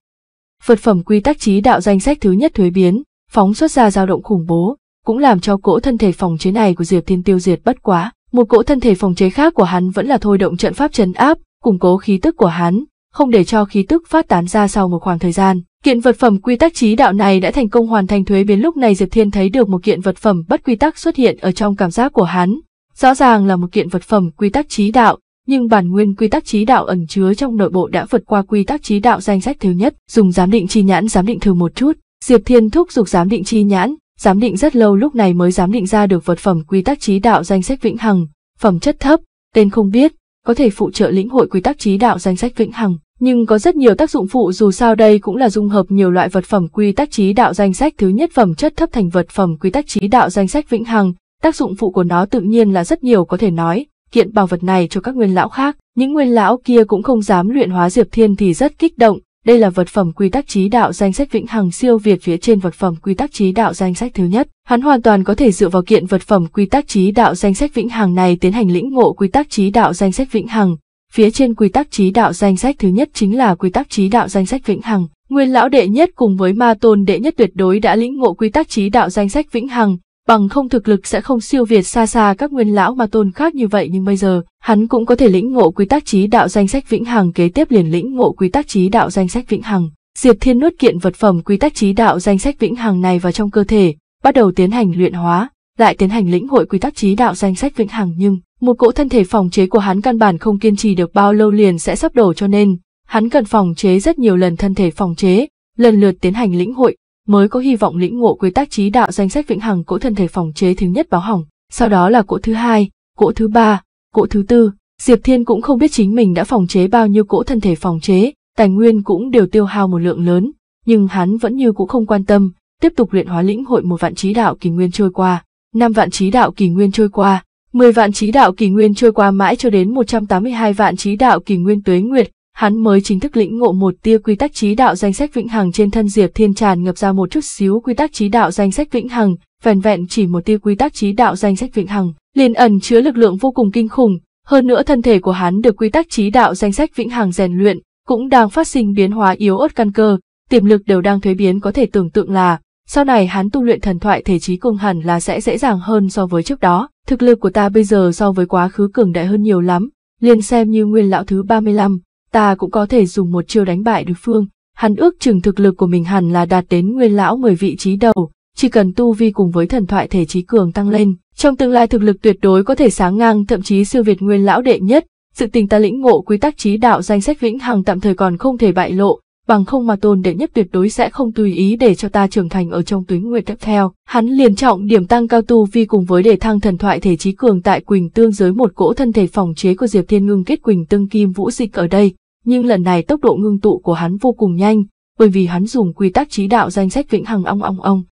Vật phẩm quy tắc trí đạo danh sách thứ nhất thuế biến, phóng xuất ra dao động khủng bố, cũng làm cho cỗ thân thể phòng chế này của Diệp Thiên tiêu diệt bất quá. Một cỗ thân thể phòng chế khác của hắn vẫn là thôi động trận pháp chấn áp, củng cố khí tức của hắn, không để cho khí tức phát tán ra sau một khoảng thời gian. Kiện vật phẩm quy tắc trí đạo này đã thành công hoàn thành thuế biến lúc này Diệp Thiên thấy được một kiện vật phẩm bất quy tắc xuất hiện ở trong cảm giác của hắn. Rõ ràng là một kiện vật phẩm quy tắc trí đạo, nhưng bản nguyên quy tắc trí đạo ẩn chứa trong nội bộ đã vượt qua quy tắc trí đạo danh sách thứ nhất, dùng giám định chi nhãn giám định thử một chút. Diệp Thiên thúc giục giám định chi nhãn, giám định rất lâu lúc này mới giám định ra được vật phẩm quy tắc trí đạo danh sách vĩnh hằng, phẩm chất thấp, tên không biết, có thể phụ trợ lĩnh hội quy tắc trí đạo danh sách vĩnh hằng nhưng có rất nhiều tác dụng phụ dù sao đây cũng là dung hợp nhiều loại vật phẩm quy tắc trí đạo danh sách thứ nhất phẩm chất thấp thành vật phẩm quy tắc trí đạo danh sách vĩnh hằng, tác dụng phụ của nó tự nhiên là rất nhiều có thể nói, kiện bảo vật này cho các nguyên lão khác, những nguyên lão kia cũng không dám luyện hóa Diệp Thiên thì rất kích động, đây là vật phẩm quy tắc trí đạo danh sách vĩnh hằng siêu việt phía trên vật phẩm quy tắc trí đạo danh sách thứ nhất hắn hoàn toàn có thể dựa vào kiện vật phẩm quy tắc trí đạo danh sách vĩnh hằng này tiến hành lĩnh ngộ quy tắc trí đạo danh sách vĩnh hằng Phía trên quy tắc trí đạo danh sách thứ nhất chính là quy tắc trí đạo danh sách vĩnh hằng. Nguyên lão đệ nhất cùng với ma tôn đệ nhất tuyệt đối đã lĩnh ngộ quy tắc trí đạo danh sách vĩnh hằng, bằng không thực lực sẽ không siêu việt xa xa các nguyên lão ma tôn khác như vậy nhưng bây giờ, hắn cũng có thể lĩnh ngộ quy tắc trí đạo danh sách vĩnh hằng kế tiếp liền lĩnh ngộ quy tắc trí đạo danh sách vĩnh hằng. Diệp Thiên nuốt kiện vật phẩm quy tắc trí đạo danh sách vĩnh hằng này vào trong cơ thể, bắt đầu tiến hành luyện hóa, lại tiến hành lĩnh hội quy tắc trí đạo danh sách vĩnh hằng nhưng một cỗ thân thể phòng chế của hắn căn bản không kiên trì được bao lâu liền sẽ sắp đổ cho nên, hắn cần phòng chế rất nhiều lần thân thể phòng chế, lần lượt tiến hành lĩnh hội, mới có hy vọng lĩnh ngộ quy tắc trí đạo danh sách vĩnh hằng cỗ thân thể phòng chế thứ nhất báo hỏng, sau đó là cỗ thứ hai, cỗ thứ ba, cỗ thứ tư. Diệp Thiên cũng không biết chính mình đã phòng chế bao nhiêu cỗ thân thể phòng chế, tài nguyên cũng đều tiêu hao một lượng lớn, nhưng hắn vẫn như cũ không quan tâm, tiếp tục luyện hóa lĩnh hội một vạn trí đạo kỳ nguyên trôi qua. Năm vạn trí đạo kỳ nguyên trôi qua, 10 vạn trí đạo kỳ nguyên trôi qua mãi cho đến 182 vạn trí đạo kỳ nguyên tuế nguyệt, hắn mới chính thức lĩnh ngộ một tia quy tắc trí đạo danh sách vĩnh hằng trên thân Diệp Thiên tràn ngập ra một chút xíu quy tắc trí đạo danh sách vĩnh hằng, vẹn vẹn chỉ một tia quy tắc trí đạo danh sách vĩnh hằng, liền ẩn chứa lực lượng vô cùng kinh khủng, hơn nữa thân thể của hắn được quy tắc trí đạo danh sách vĩnh hằng rèn luyện, cũng đang phát sinh biến hóa yếu ớt căn cơ, tiềm lực đều đang thuế biến có thể tưởng tượng là sau này hắn tu luyện thần thoại thể trí cùng hẳn là sẽ dễ dàng hơn so với trước đó, thực lực của ta bây giờ so với quá khứ cường đại hơn nhiều lắm, liền xem như nguyên lão thứ 35, ta cũng có thể dùng một chiêu đánh bại đối phương. Hắn ước chừng thực lực của mình hẳn là đạt đến nguyên lão 10 vị trí đầu, chỉ cần tu vi cùng với thần thoại thể trí cường tăng lên, trong tương lai thực lực tuyệt đối có thể sáng ngang thậm chí siêu việt nguyên lão đệ nhất. Sự tình ta lĩnh ngộ quy tắc trí đạo danh sách vĩnh hằng tạm thời còn không thể bại lộ, bằng không mà tôn đệ nhất tuyệt đối sẽ không tùy ý để cho ta trưởng thành ở trong tuyến nguyệt tiếp theo. Hắn liền trọng điểm tăng cao tu vi cùng với đề thăng thần thoại thể trí cường tại Quỳnh Tương giới một cỗ thân thể phòng chế của Diệp Thiên ngưng kết Quỳnh Tương Kim Vũ Dịch ở đây, nhưng lần này tốc độ ngưng tụ của hắn vô cùng nhanh, bởi vì hắn dùng quy tắc trí đạo danh sách vĩnh hằng ong ong ong.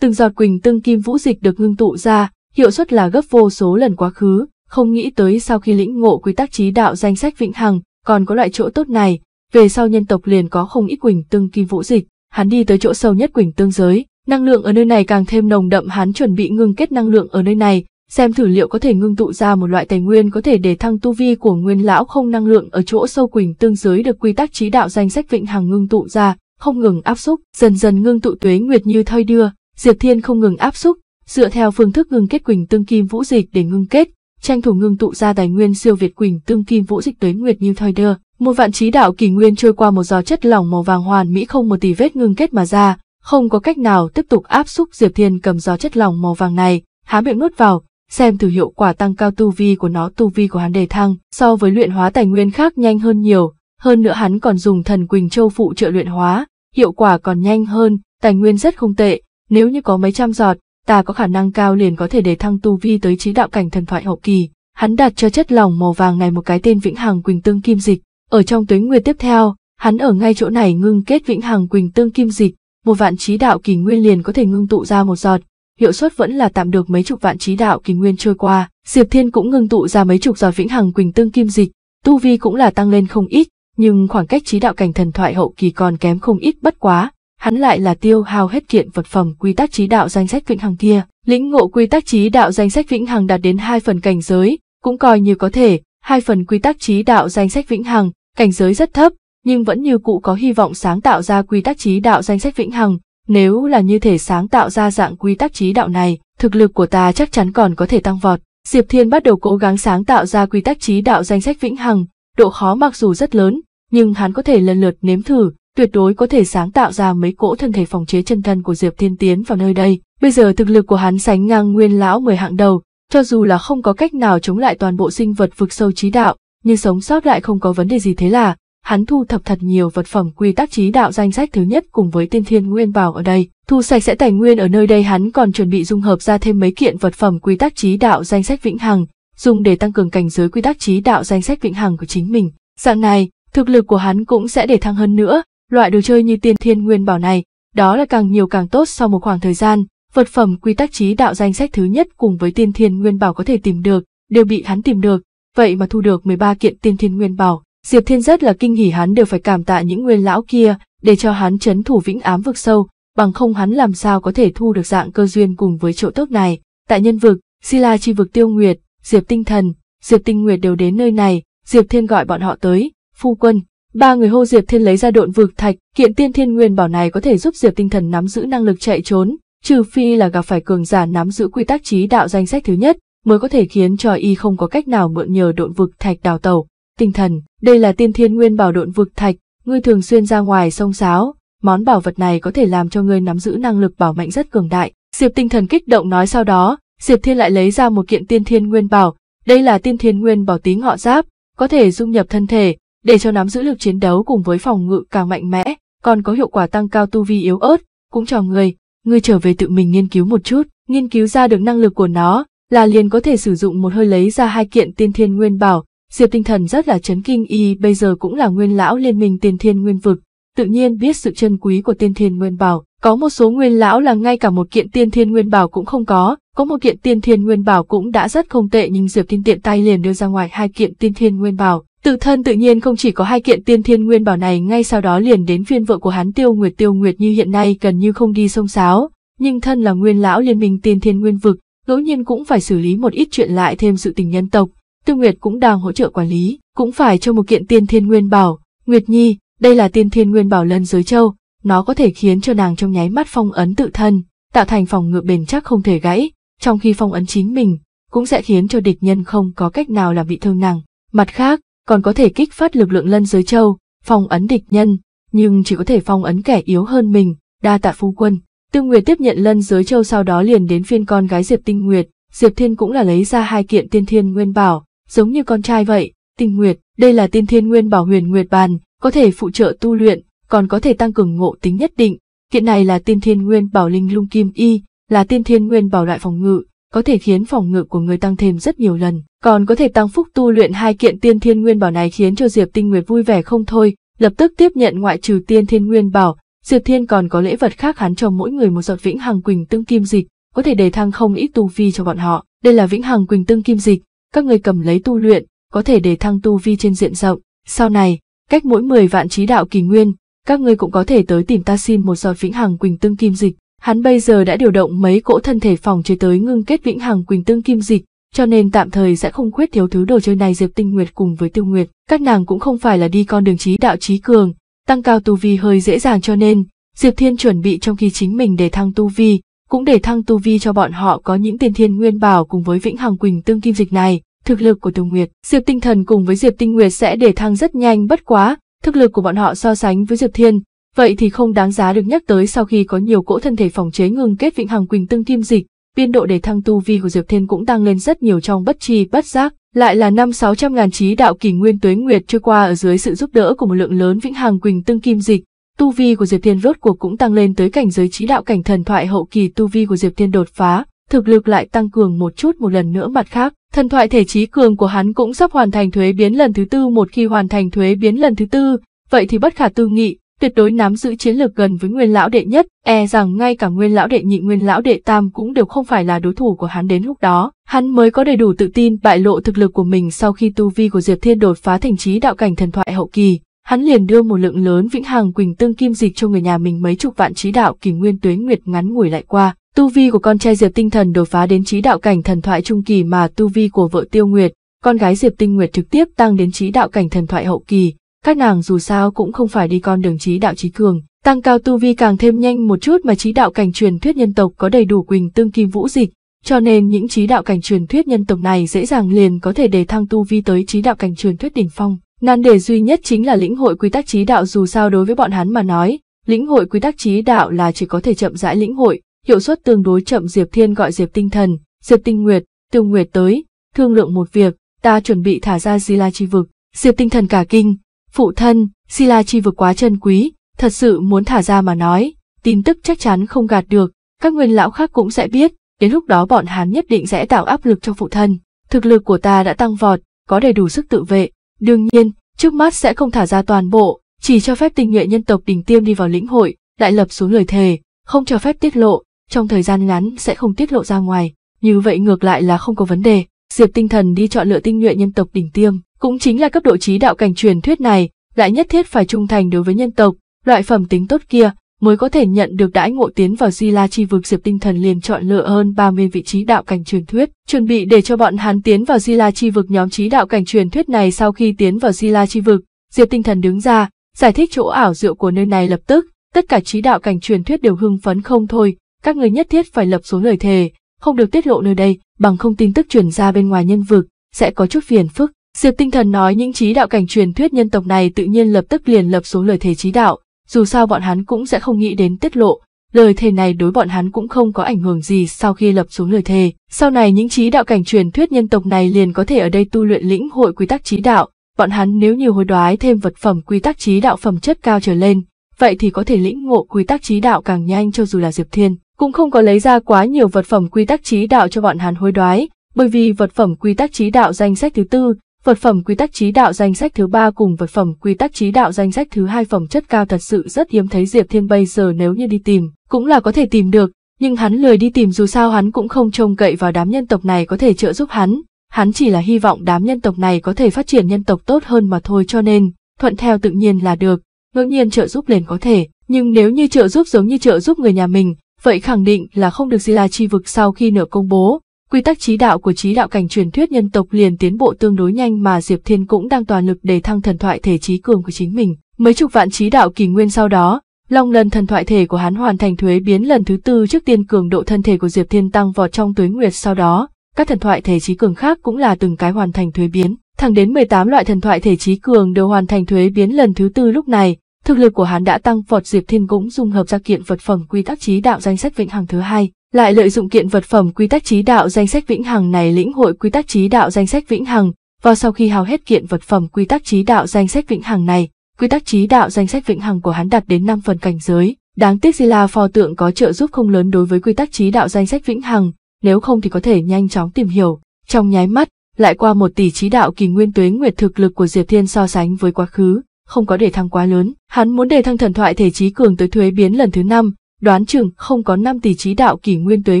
Từng giọt Quỳnh Tương Kim Vũ Dịch được ngưng tụ ra, hiệu suất là gấp vô số lần quá khứ, không nghĩ tới sau khi lĩnh ngộ quy tắc trí đạo danh sách vĩnh hằng, còn có loại chỗ tốt này, về sau nhân tộc liền có không ít Quỳnh Tương Kim Vũ Dịch, hắn đi tới chỗ sâu nhất Quỳnh Tương giới, năng lượng ở nơi này càng thêm nồng đậm hắn chuẩn bị ngưng kết năng lượng ở nơi này, xem thử liệu có thể ngưng tụ ra một loại tài nguyên có thể để thăng tu vi của nguyên lão không năng lượng ở chỗ sâu Quỳnh Tương giới được quy tắc trí đạo danh sách vịnh hằng ngưng tụ ra, không ngừng áp xúc, dần dần ngưng tụ tuế nguyệt như thoi đưa, Diệp Thiên không ngừng áp xúc, dựa theo phương thức ngưng kết Quỳnh Tương Kim Vũ Dịch để ngưng kết tranh thủ ngưng tụ ra tài nguyên siêu việt quỳnh tương kim vũ dịch tuế nguyệt như thoi đưa một vạn trí đạo kỷ nguyên trôi qua một giò chất lỏng màu vàng hoàn mỹ không một tỷ vết ngưng kết mà ra, không có cách nào tiếp tục áp xúc Diệp Thiên cầm giò chất lỏng màu vàng này, há miệng nuốt vào, xem thử hiệu quả tăng cao tu vi của nó tu vi của hắn đề thăng so với luyện hóa tài nguyên khác nhanh hơn nhiều, hơn nữa hắn còn dùng thần Quỳnh Châu phụ trợ luyện hóa, hiệu quả còn nhanh hơn, tài nguyên rất không tệ, nếu như có mấy trăm giọt, ta có khả năng cao liền có thể đề thăng tu vi tới trí đạo cảnh thần thoại hậu kỳ. Hắn đặt cho chất lỏng màu vàng này một cái tên vĩnh hằng quỳnh tương kim dịch, ở trong tuế nguyệt tiếp theo, hắn ở ngay chỗ này ngưng kết vĩnh hằng quỳnh tương kim dịch, một vạn trí đạo kỳ nguyên liền có thể ngưng tụ ra một giọt, hiệu suất vẫn là tạm được mấy chục vạn trí đạo kỳ nguyên trôi qua. Diệp Thiên cũng ngưng tụ ra mấy chục giọt vĩnh hằng quỳnh tương kim dịch, tu vi cũng là tăng lên không ít, nhưng khoảng cách trí đạo cảnh thần thoại hậu kỳ còn kém không ít bất quá, hắn lại là tiêu hao hết kiện vật phẩm quy tắc trí đạo danh sách vĩnh hằng kia. Lĩnh ngộ quy tắc trí đạo danh sách vĩnh hằng đạt đến hai phần cảnh giới, cũng coi như có thể, hai phần quy tắc trí đạo danh sách vĩnh hằng, cảnh giới rất thấp, nhưng vẫn như cụ có hy vọng sáng tạo ra quy tắc trí đạo danh sách vĩnh hằng, nếu là như thể sáng tạo ra dạng quy tắc trí đạo này, thực lực của ta chắc chắn còn có thể tăng vọt. Diệp Thiên bắt đầu cố gắng sáng tạo ra quy tắc trí đạo danh sách vĩnh hằng, độ khó mặc dù rất lớn, nhưng hắn có thể lần lượt nếm thử, tuyệt đối có thể sáng tạo ra mấy cỗ thân thể phòng chế chân thân của Diệp Thiên tiến vào nơi đây. Bây giờ thực lực của hắn sánh ngang nguyên lão mười hạng đầu, cho dù là không có cách nào chống lại toàn bộ sinh vật vực sâu trí đạo, như sống sót lại không có vấn đề gì thế là, hắn thu thập thật nhiều vật phẩm quy tắc trí đạo danh sách thứ nhất cùng với tiên thiên nguyên bảo ở đây. Thu sạch sẽ tài nguyên ở nơi đây hắn còn chuẩn bị dung hợp ra thêm mấy kiện vật phẩm quy tắc trí đạo danh sách vĩnh hằng, dùng để tăng cường cảnh giới quy tắc trí đạo danh sách vĩnh hằng của chính mình. Dạng này, thực lực của hắn cũng sẽ để thăng hơn nữa, loại đồ chơi như tiên thiên nguyên bảo này, đó là càng nhiều càng tốt sau một khoảng thời gian, vật phẩm quy tắc trí đạo danh sách thứ nhất cùng với tiên thiên nguyên bảo có thể tìm được, đều bị hắn tìm được, vậy mà thu được 13 kiện tiên thiên nguyên bảo. Diệp Thiên rất là kinh hỉ hắn đều phải cảm tạ những nguyên lão kia, để cho hắn chấn thủ vĩnh ám vực sâu, bằng không hắn làm sao có thể thu được dạng cơ duyên cùng với chỗ tốt này. Tại nhân vực, Sila chi vực tiêu nguyệt, Diệp Tinh Thần, Diệp Tinh Nguyệt đều đến nơi này, Diệp Thiên gọi bọn họ tới, phu quân. Ba người hô Diệp Thiên lấy ra độn vực thạch, kiện tiên thiên nguyên bảo này có thể giúp Diệp Tinh Thần nắm giữ năng lực chạy trốn, trừ phi là gặp phải cường giả nắm giữ quy tắc trí đạo danh sách thứ nhất, mới có thể khiến cho y không có cách nào mượn nhờ độn vực thạch đào tẩu. Tinh thần, đây là tiên thiên nguyên bảo độn vực thạch, ngươi thường xuyên ra ngoài sông sáo, món bảo vật này có thể làm cho ngươi nắm giữ năng lực bảo mệnh rất cường đại. Diệp tinh thần kích động nói sau đó, Diệp Thiên lại lấy ra một kiện tiên thiên nguyên bảo, đây là tiên thiên nguyên bảo tí ngọ giáp, có thể dung nhập thân thể, để cho nắm giữ lực chiến đấu cùng với phòng ngự càng mạnh mẽ, còn có hiệu quả tăng cao tu vi yếu ớt, cũng cho người, ngươi trở về tự mình nghiên cứu một chút, nghiên cứu ra được năng lực của nó, là liền có thể sử dụng một hơi lấy ra hai kiện tiên thiên nguyên bảo, Diệp Tinh Thần rất là chấn kinh y bây giờ cũng là nguyên lão liên minh tiên thiên nguyên vực, tự nhiên biết sự chân quý của tiên thiên nguyên bảo, có một số nguyên lão là ngay cả một kiện tiên thiên nguyên bảo cũng không có, có một kiện tiên thiên nguyên bảo cũng đã rất không tệ nhưng Diệp Tinh tiện tay liền đưa ra ngoài hai kiện tiên thiên nguyên bảo. Tự thân tự nhiên không chỉ có hai kiện tiên thiên nguyên bảo này ngay sau đó liền đến phiên vợ của hắn Tiêu Nguyệt Tiêu Nguyệt như hiện nay gần như không đi sông sáo, nhưng thân là nguyên lão liên minh tiên thiên nguyên vực, ngẫu nhiên cũng phải xử lý một ít chuyện lại thêm sự tình nhân tộc, Tư Nguyệt cũng đang hỗ trợ quản lý, cũng phải cho một kiện tiên thiên nguyên bảo, Nguyệt Nhi, đây là tiên thiên nguyên bảo lân giới châu, nó có thể khiến cho nàng trong nháy mắt phong ấn tự thân, tạo thành phòng ngự bền chắc không thể gãy, trong khi phong ấn chính mình, cũng sẽ khiến cho địch nhân không có cách nào làm bị thương nàng. Mặt khác, còn có thể kích phát lực lượng lân giới châu, phong ấn địch nhân, nhưng chỉ có thể phong ấn kẻ yếu hơn mình, đa tạ phu quân. Tư Nguyệt tiếp nhận lân giới châu sau đó liền đến phiên con gái Diệp Tinh Nguyệt, Diệp Thiên cũng là lấy ra hai kiện tiên thiên nguyên bảo, giống như con trai vậy, Tinh Nguyệt, đây là tiên thiên nguyên bảo huyền nguyệt bàn, có thể phụ trợ tu luyện, còn có thể tăng cường ngộ tính nhất định. Kiện này là tiên thiên nguyên bảo linh lung kim y, là tiên thiên nguyên bảo loại phòng ngự, có thể khiến phòng ngự của người tăng thêm rất nhiều lần, còn có thể tăng phúc tu luyện hai kiện tiên thiên nguyên bảo này khiến cho Diệp Tinh Nguyệt vui vẻ không thôi, lập tức tiếp nhận ngoại trừ tiên thiên nguyên bảo, Diệp Thiên còn có lễ vật khác hắn cho mỗi người một giọt vĩnh hằng quỳnh tương kim dịch, có thể đề thăng không ít tu vi cho bọn họ. Đây là vĩnh hằng quỳnh tương kim dịch, các người cầm lấy tu luyện, có thể đề thăng tu vi trên diện rộng. Sau này, cách mỗi 10 vạn trí đạo kỳ nguyên, các ngươi cũng có thể tới tìm ta xin một giọt vĩnh hằng quỳnh tương kim dịch. Hắn bây giờ đã điều động mấy cỗ thân thể phòng chế tới ngưng kết vĩnh hằng quỳnh tương kim dịch, cho nên tạm thời sẽ không khuyết thiếu thứ đồ chơi này Diệp Tinh Nguyệt cùng với Tiêu Nguyệt. Các nàng cũng không phải là đi con đường trí đạo trí cường, tăng cao tu vi hơi dễ dàng cho nên, Diệp Thiên chuẩn bị trong khi chính mình để thăng tu vi, cũng để thăng tu vi cho bọn họ có những tiền thiên nguyên bảo cùng với vĩnh hằng quỳnh tương kim dịch này, thực lực của tiêu Nguyệt, Diệp Tinh Thần cùng với Diệp Tinh Nguyệt sẽ để thăng rất nhanh bất quá, thực lực của bọn họ so sánh với Diệp Thiên, vậy thì không đáng giá được nhắc tới sau khi có nhiều cỗ thân thể phòng chế ngừng kết vĩnh hằng quỳnh tương kim dịch, biên độ để thăng tu vi của Diệp Thiên cũng tăng lên rất nhiều trong bất chi bất giác, lại là năm 600 ngàn trí đạo kỳ nguyên tuế nguyệt trôi qua ở dưới sự giúp đỡ của một lượng lớn vĩnh hằng quỳnh tương kim dịch, tu vi của Diệp Thiên rốt cuộc cũng tăng lên tới cảnh giới trí đạo cảnh thần thoại hậu kỳ tu vi của Diệp Thiên đột phá, thực lực lại tăng cường một chút một lần nữa mặt khác. Thần thoại thể trí cường của hắn cũng sắp hoàn thành thuế biến lần thứ tư một khi hoàn thành thuế biến lần thứ tư, vậy thì bất khả tư nghị, tuyệt đối nắm giữ chiến lược gần với nguyên lão đệ nhất, e rằng ngay cả nguyên lão đệ nhị nguyên lão đệ tam cũng đều không phải là đối thủ của hắn đến lúc đó. Hắn mới có đầy đủ tự tin bại lộ thực lực của mình sau khi tu vi của Diệp Thiên đột phá thành trí đạo cảnh thần thoại hậu kỳ. Hắn liền đưa một lượng lớn vĩnh hằng quỳnh tương kim dịch cho người nhà mình mấy chục vạn trí đạo kỳ nguyên tuế nguyệt ngắn ngủi lại qua. Tu vi của con trai Diệp Tinh Thần đột phá đến trí đạo cảnh thần thoại trung kỳ mà tu vi của vợ Tiêu Nguyệt, con gái Diệp Tinh Nguyệt trực tiếp tăng đến trí đạo cảnh thần thoại hậu kỳ, các nàng dù sao cũng không phải đi con đường trí đạo trí cường, tăng cao tu vi càng thêm nhanh một chút mà trí đạo cảnh truyền thuyết nhân tộc có đầy đủ quỳnh tương kim vũ dịch, cho nên những trí đạo cảnh truyền thuyết nhân tộc này dễ dàng liền có thể đề thăng tu vi tới trí đạo cảnh truyền thuyết đỉnh phong. Nan đề duy nhất chính là lĩnh hội quy tắc trí đạo dù sao đối với bọn hắn mà nói, lĩnh hội quy tắc trí đạo là chỉ có thể chậm rãi lĩnh hội, hiệu suất tương đối chậm Diệp Thiên gọi Diệp Tinh Thần, Diệp Tinh Nguyệt, Tiêu Nguyệt tới, thương lượng một việc, ta chuẩn bị thả ra Di La chi vực. Diệp Tinh Thần cả kinh, Phụ thân, Sila chi vực quá chân quý, thật sự muốn thả ra mà nói, tin tức chắc chắn không gạt được, các nguyên lão khác cũng sẽ biết, đến lúc đó bọn hắn nhất định sẽ tạo áp lực cho phụ thân. Thực lực của ta đã tăng vọt, có đầy đủ sức tự vệ, đương nhiên, trước mắt sẽ không thả ra toàn bộ, chỉ cho phép tình nguyện nhân tộc đỉnh tiêm đi vào lĩnh hội, đại lập xuống lời thề, không cho phép tiết lộ, trong thời gian ngắn sẽ không tiết lộ ra ngoài, như vậy ngược lại là không có vấn đề. Diệp Tinh Thần đi chọn lựa tinh nhuệ nhân tộc đỉnh tiêm, cũng chính là cấp độ trí đạo cảnh truyền thuyết này, lại nhất thiết phải trung thành đối với nhân tộc, loại phẩm tính tốt kia mới có thể nhận được đãi ngộ tiến vào Di La chi vực Diệp Tinh Thần liền chọn lựa hơn 30 vị trí đạo cảnh truyền thuyết, chuẩn bị để cho bọn hắn tiến vào Di La chi vực nhóm trí đạo cảnh truyền thuyết này sau khi tiến vào Di La chi vực, Diệp Tinh Thần đứng ra, giải thích chỗ ảo diệu của nơi này lập tức, tất cả trí đạo cảnh truyền thuyết đều hưng phấn không thôi, các người nhất thiết phải lập số lời thề, không được tiết lộ nơi đây, bằng không tin tức truyền ra bên ngoài nhân vực, sẽ có chút phiền phức. Diệp tinh thần nói những trí đạo cảnh truyền thuyết nhân tộc này tự nhiên lập tức liền lập xuống lời thề trí đạo, dù sao bọn hắn cũng sẽ không nghĩ đến tiết lộ, lời thề này đối bọn hắn cũng không có ảnh hưởng gì sau khi lập xuống lời thề. Sau này những trí đạo cảnh truyền thuyết nhân tộc này liền có thể ở đây tu luyện lĩnh hội quy tắc trí đạo, bọn hắn nếu nhiều hối đoái thêm vật phẩm quy tắc trí đạo phẩm chất cao trở lên, vậy thì có thể lĩnh ngộ quy tắc trí đạo càng nhanh cho dù là Diệp Thiên. Cũng không có lấy ra quá nhiều vật phẩm quy tắc trí đạo cho bọn hắn hối đoái, bởi vì vật phẩm quy tắc trí đạo danh sách thứ tư Vật phẩm quy tắc trí đạo danh sách thứ ba cùng vật phẩm quy tắc trí đạo danh sách thứ hai phẩm chất cao thật sự rất hiếm thấy Diệp Thiên bây giờ nếu như đi tìm, cũng là có thể tìm được, nhưng hắn lười đi tìm dù sao hắn cũng không trông cậy vào đám nhân tộc này có thể trợ giúp hắn, hắn chỉ là hy vọng đám nhân tộc này có thể phát triển nhân tộc tốt hơn mà thôi cho nên, thuận theo tự nhiên là được, ngẫu nhiên trợ giúp liền có thể, nhưng nếu như trợ giúp giống như trợ giúp người nhà mình, vậy khẳng định là không được Di La chi vực sau khi nửa công bố, quy tắc trí đạo của trí đạo cảnh truyền thuyết nhân tộc liền tiến bộ tương đối nhanh mà Diệp Thiên cũng đang toàn lực để thăng thần thoại thể trí cường của chính mình. Mấy chục vạn trí đạo kỳ nguyên sau đó, Long lần thần thoại thể của hắn hoàn thành thuế biến lần thứ tư trước tiên cường độ thân thể của Diệp Thiên tăng vọt trong tuế nguyệt sau đó, các thần thoại thể trí cường khác cũng là từng cái hoàn thành thuế biến. Thẳng đến 18 loại thần thoại thể trí cường đều hoàn thành thuế biến lần thứ tư lúc này, thực lực của hắn đã tăng vọt Diệp Thiên cũng dung hợp ra kiện vật phẩm quy tắc trí đạo danh sách vĩnh hằng thứ hai lại lợi dụng kiện vật phẩm quy tắc trí đạo danh sách vĩnh hằng này lĩnh hội quy tắc trí đạo danh sách vĩnh hằng và sau khi hao hết kiện vật phẩm quy tắc trí đạo danh sách vĩnh hằng này quy tắc trí đạo danh sách vĩnh hằng của hắn đạt đến năm phần cảnh giới đáng tiếc Zilla pho tượng có trợ giúp không lớn đối với quy tắc trí đạo danh sách vĩnh hằng nếu không thì có thể nhanh chóng tìm hiểu trong nháy mắt lại qua một tỷ trí đạo kỳ nguyên tuế nguyệt thực lực của diệp thiên so sánh với quá khứ không có để thăng quá lớn hắn muốn đề thăng thần thoại thể trí cường tới thuế biến lần thứ năm Đoán chừng không có năm tỷ trí đạo kỷ nguyên tuế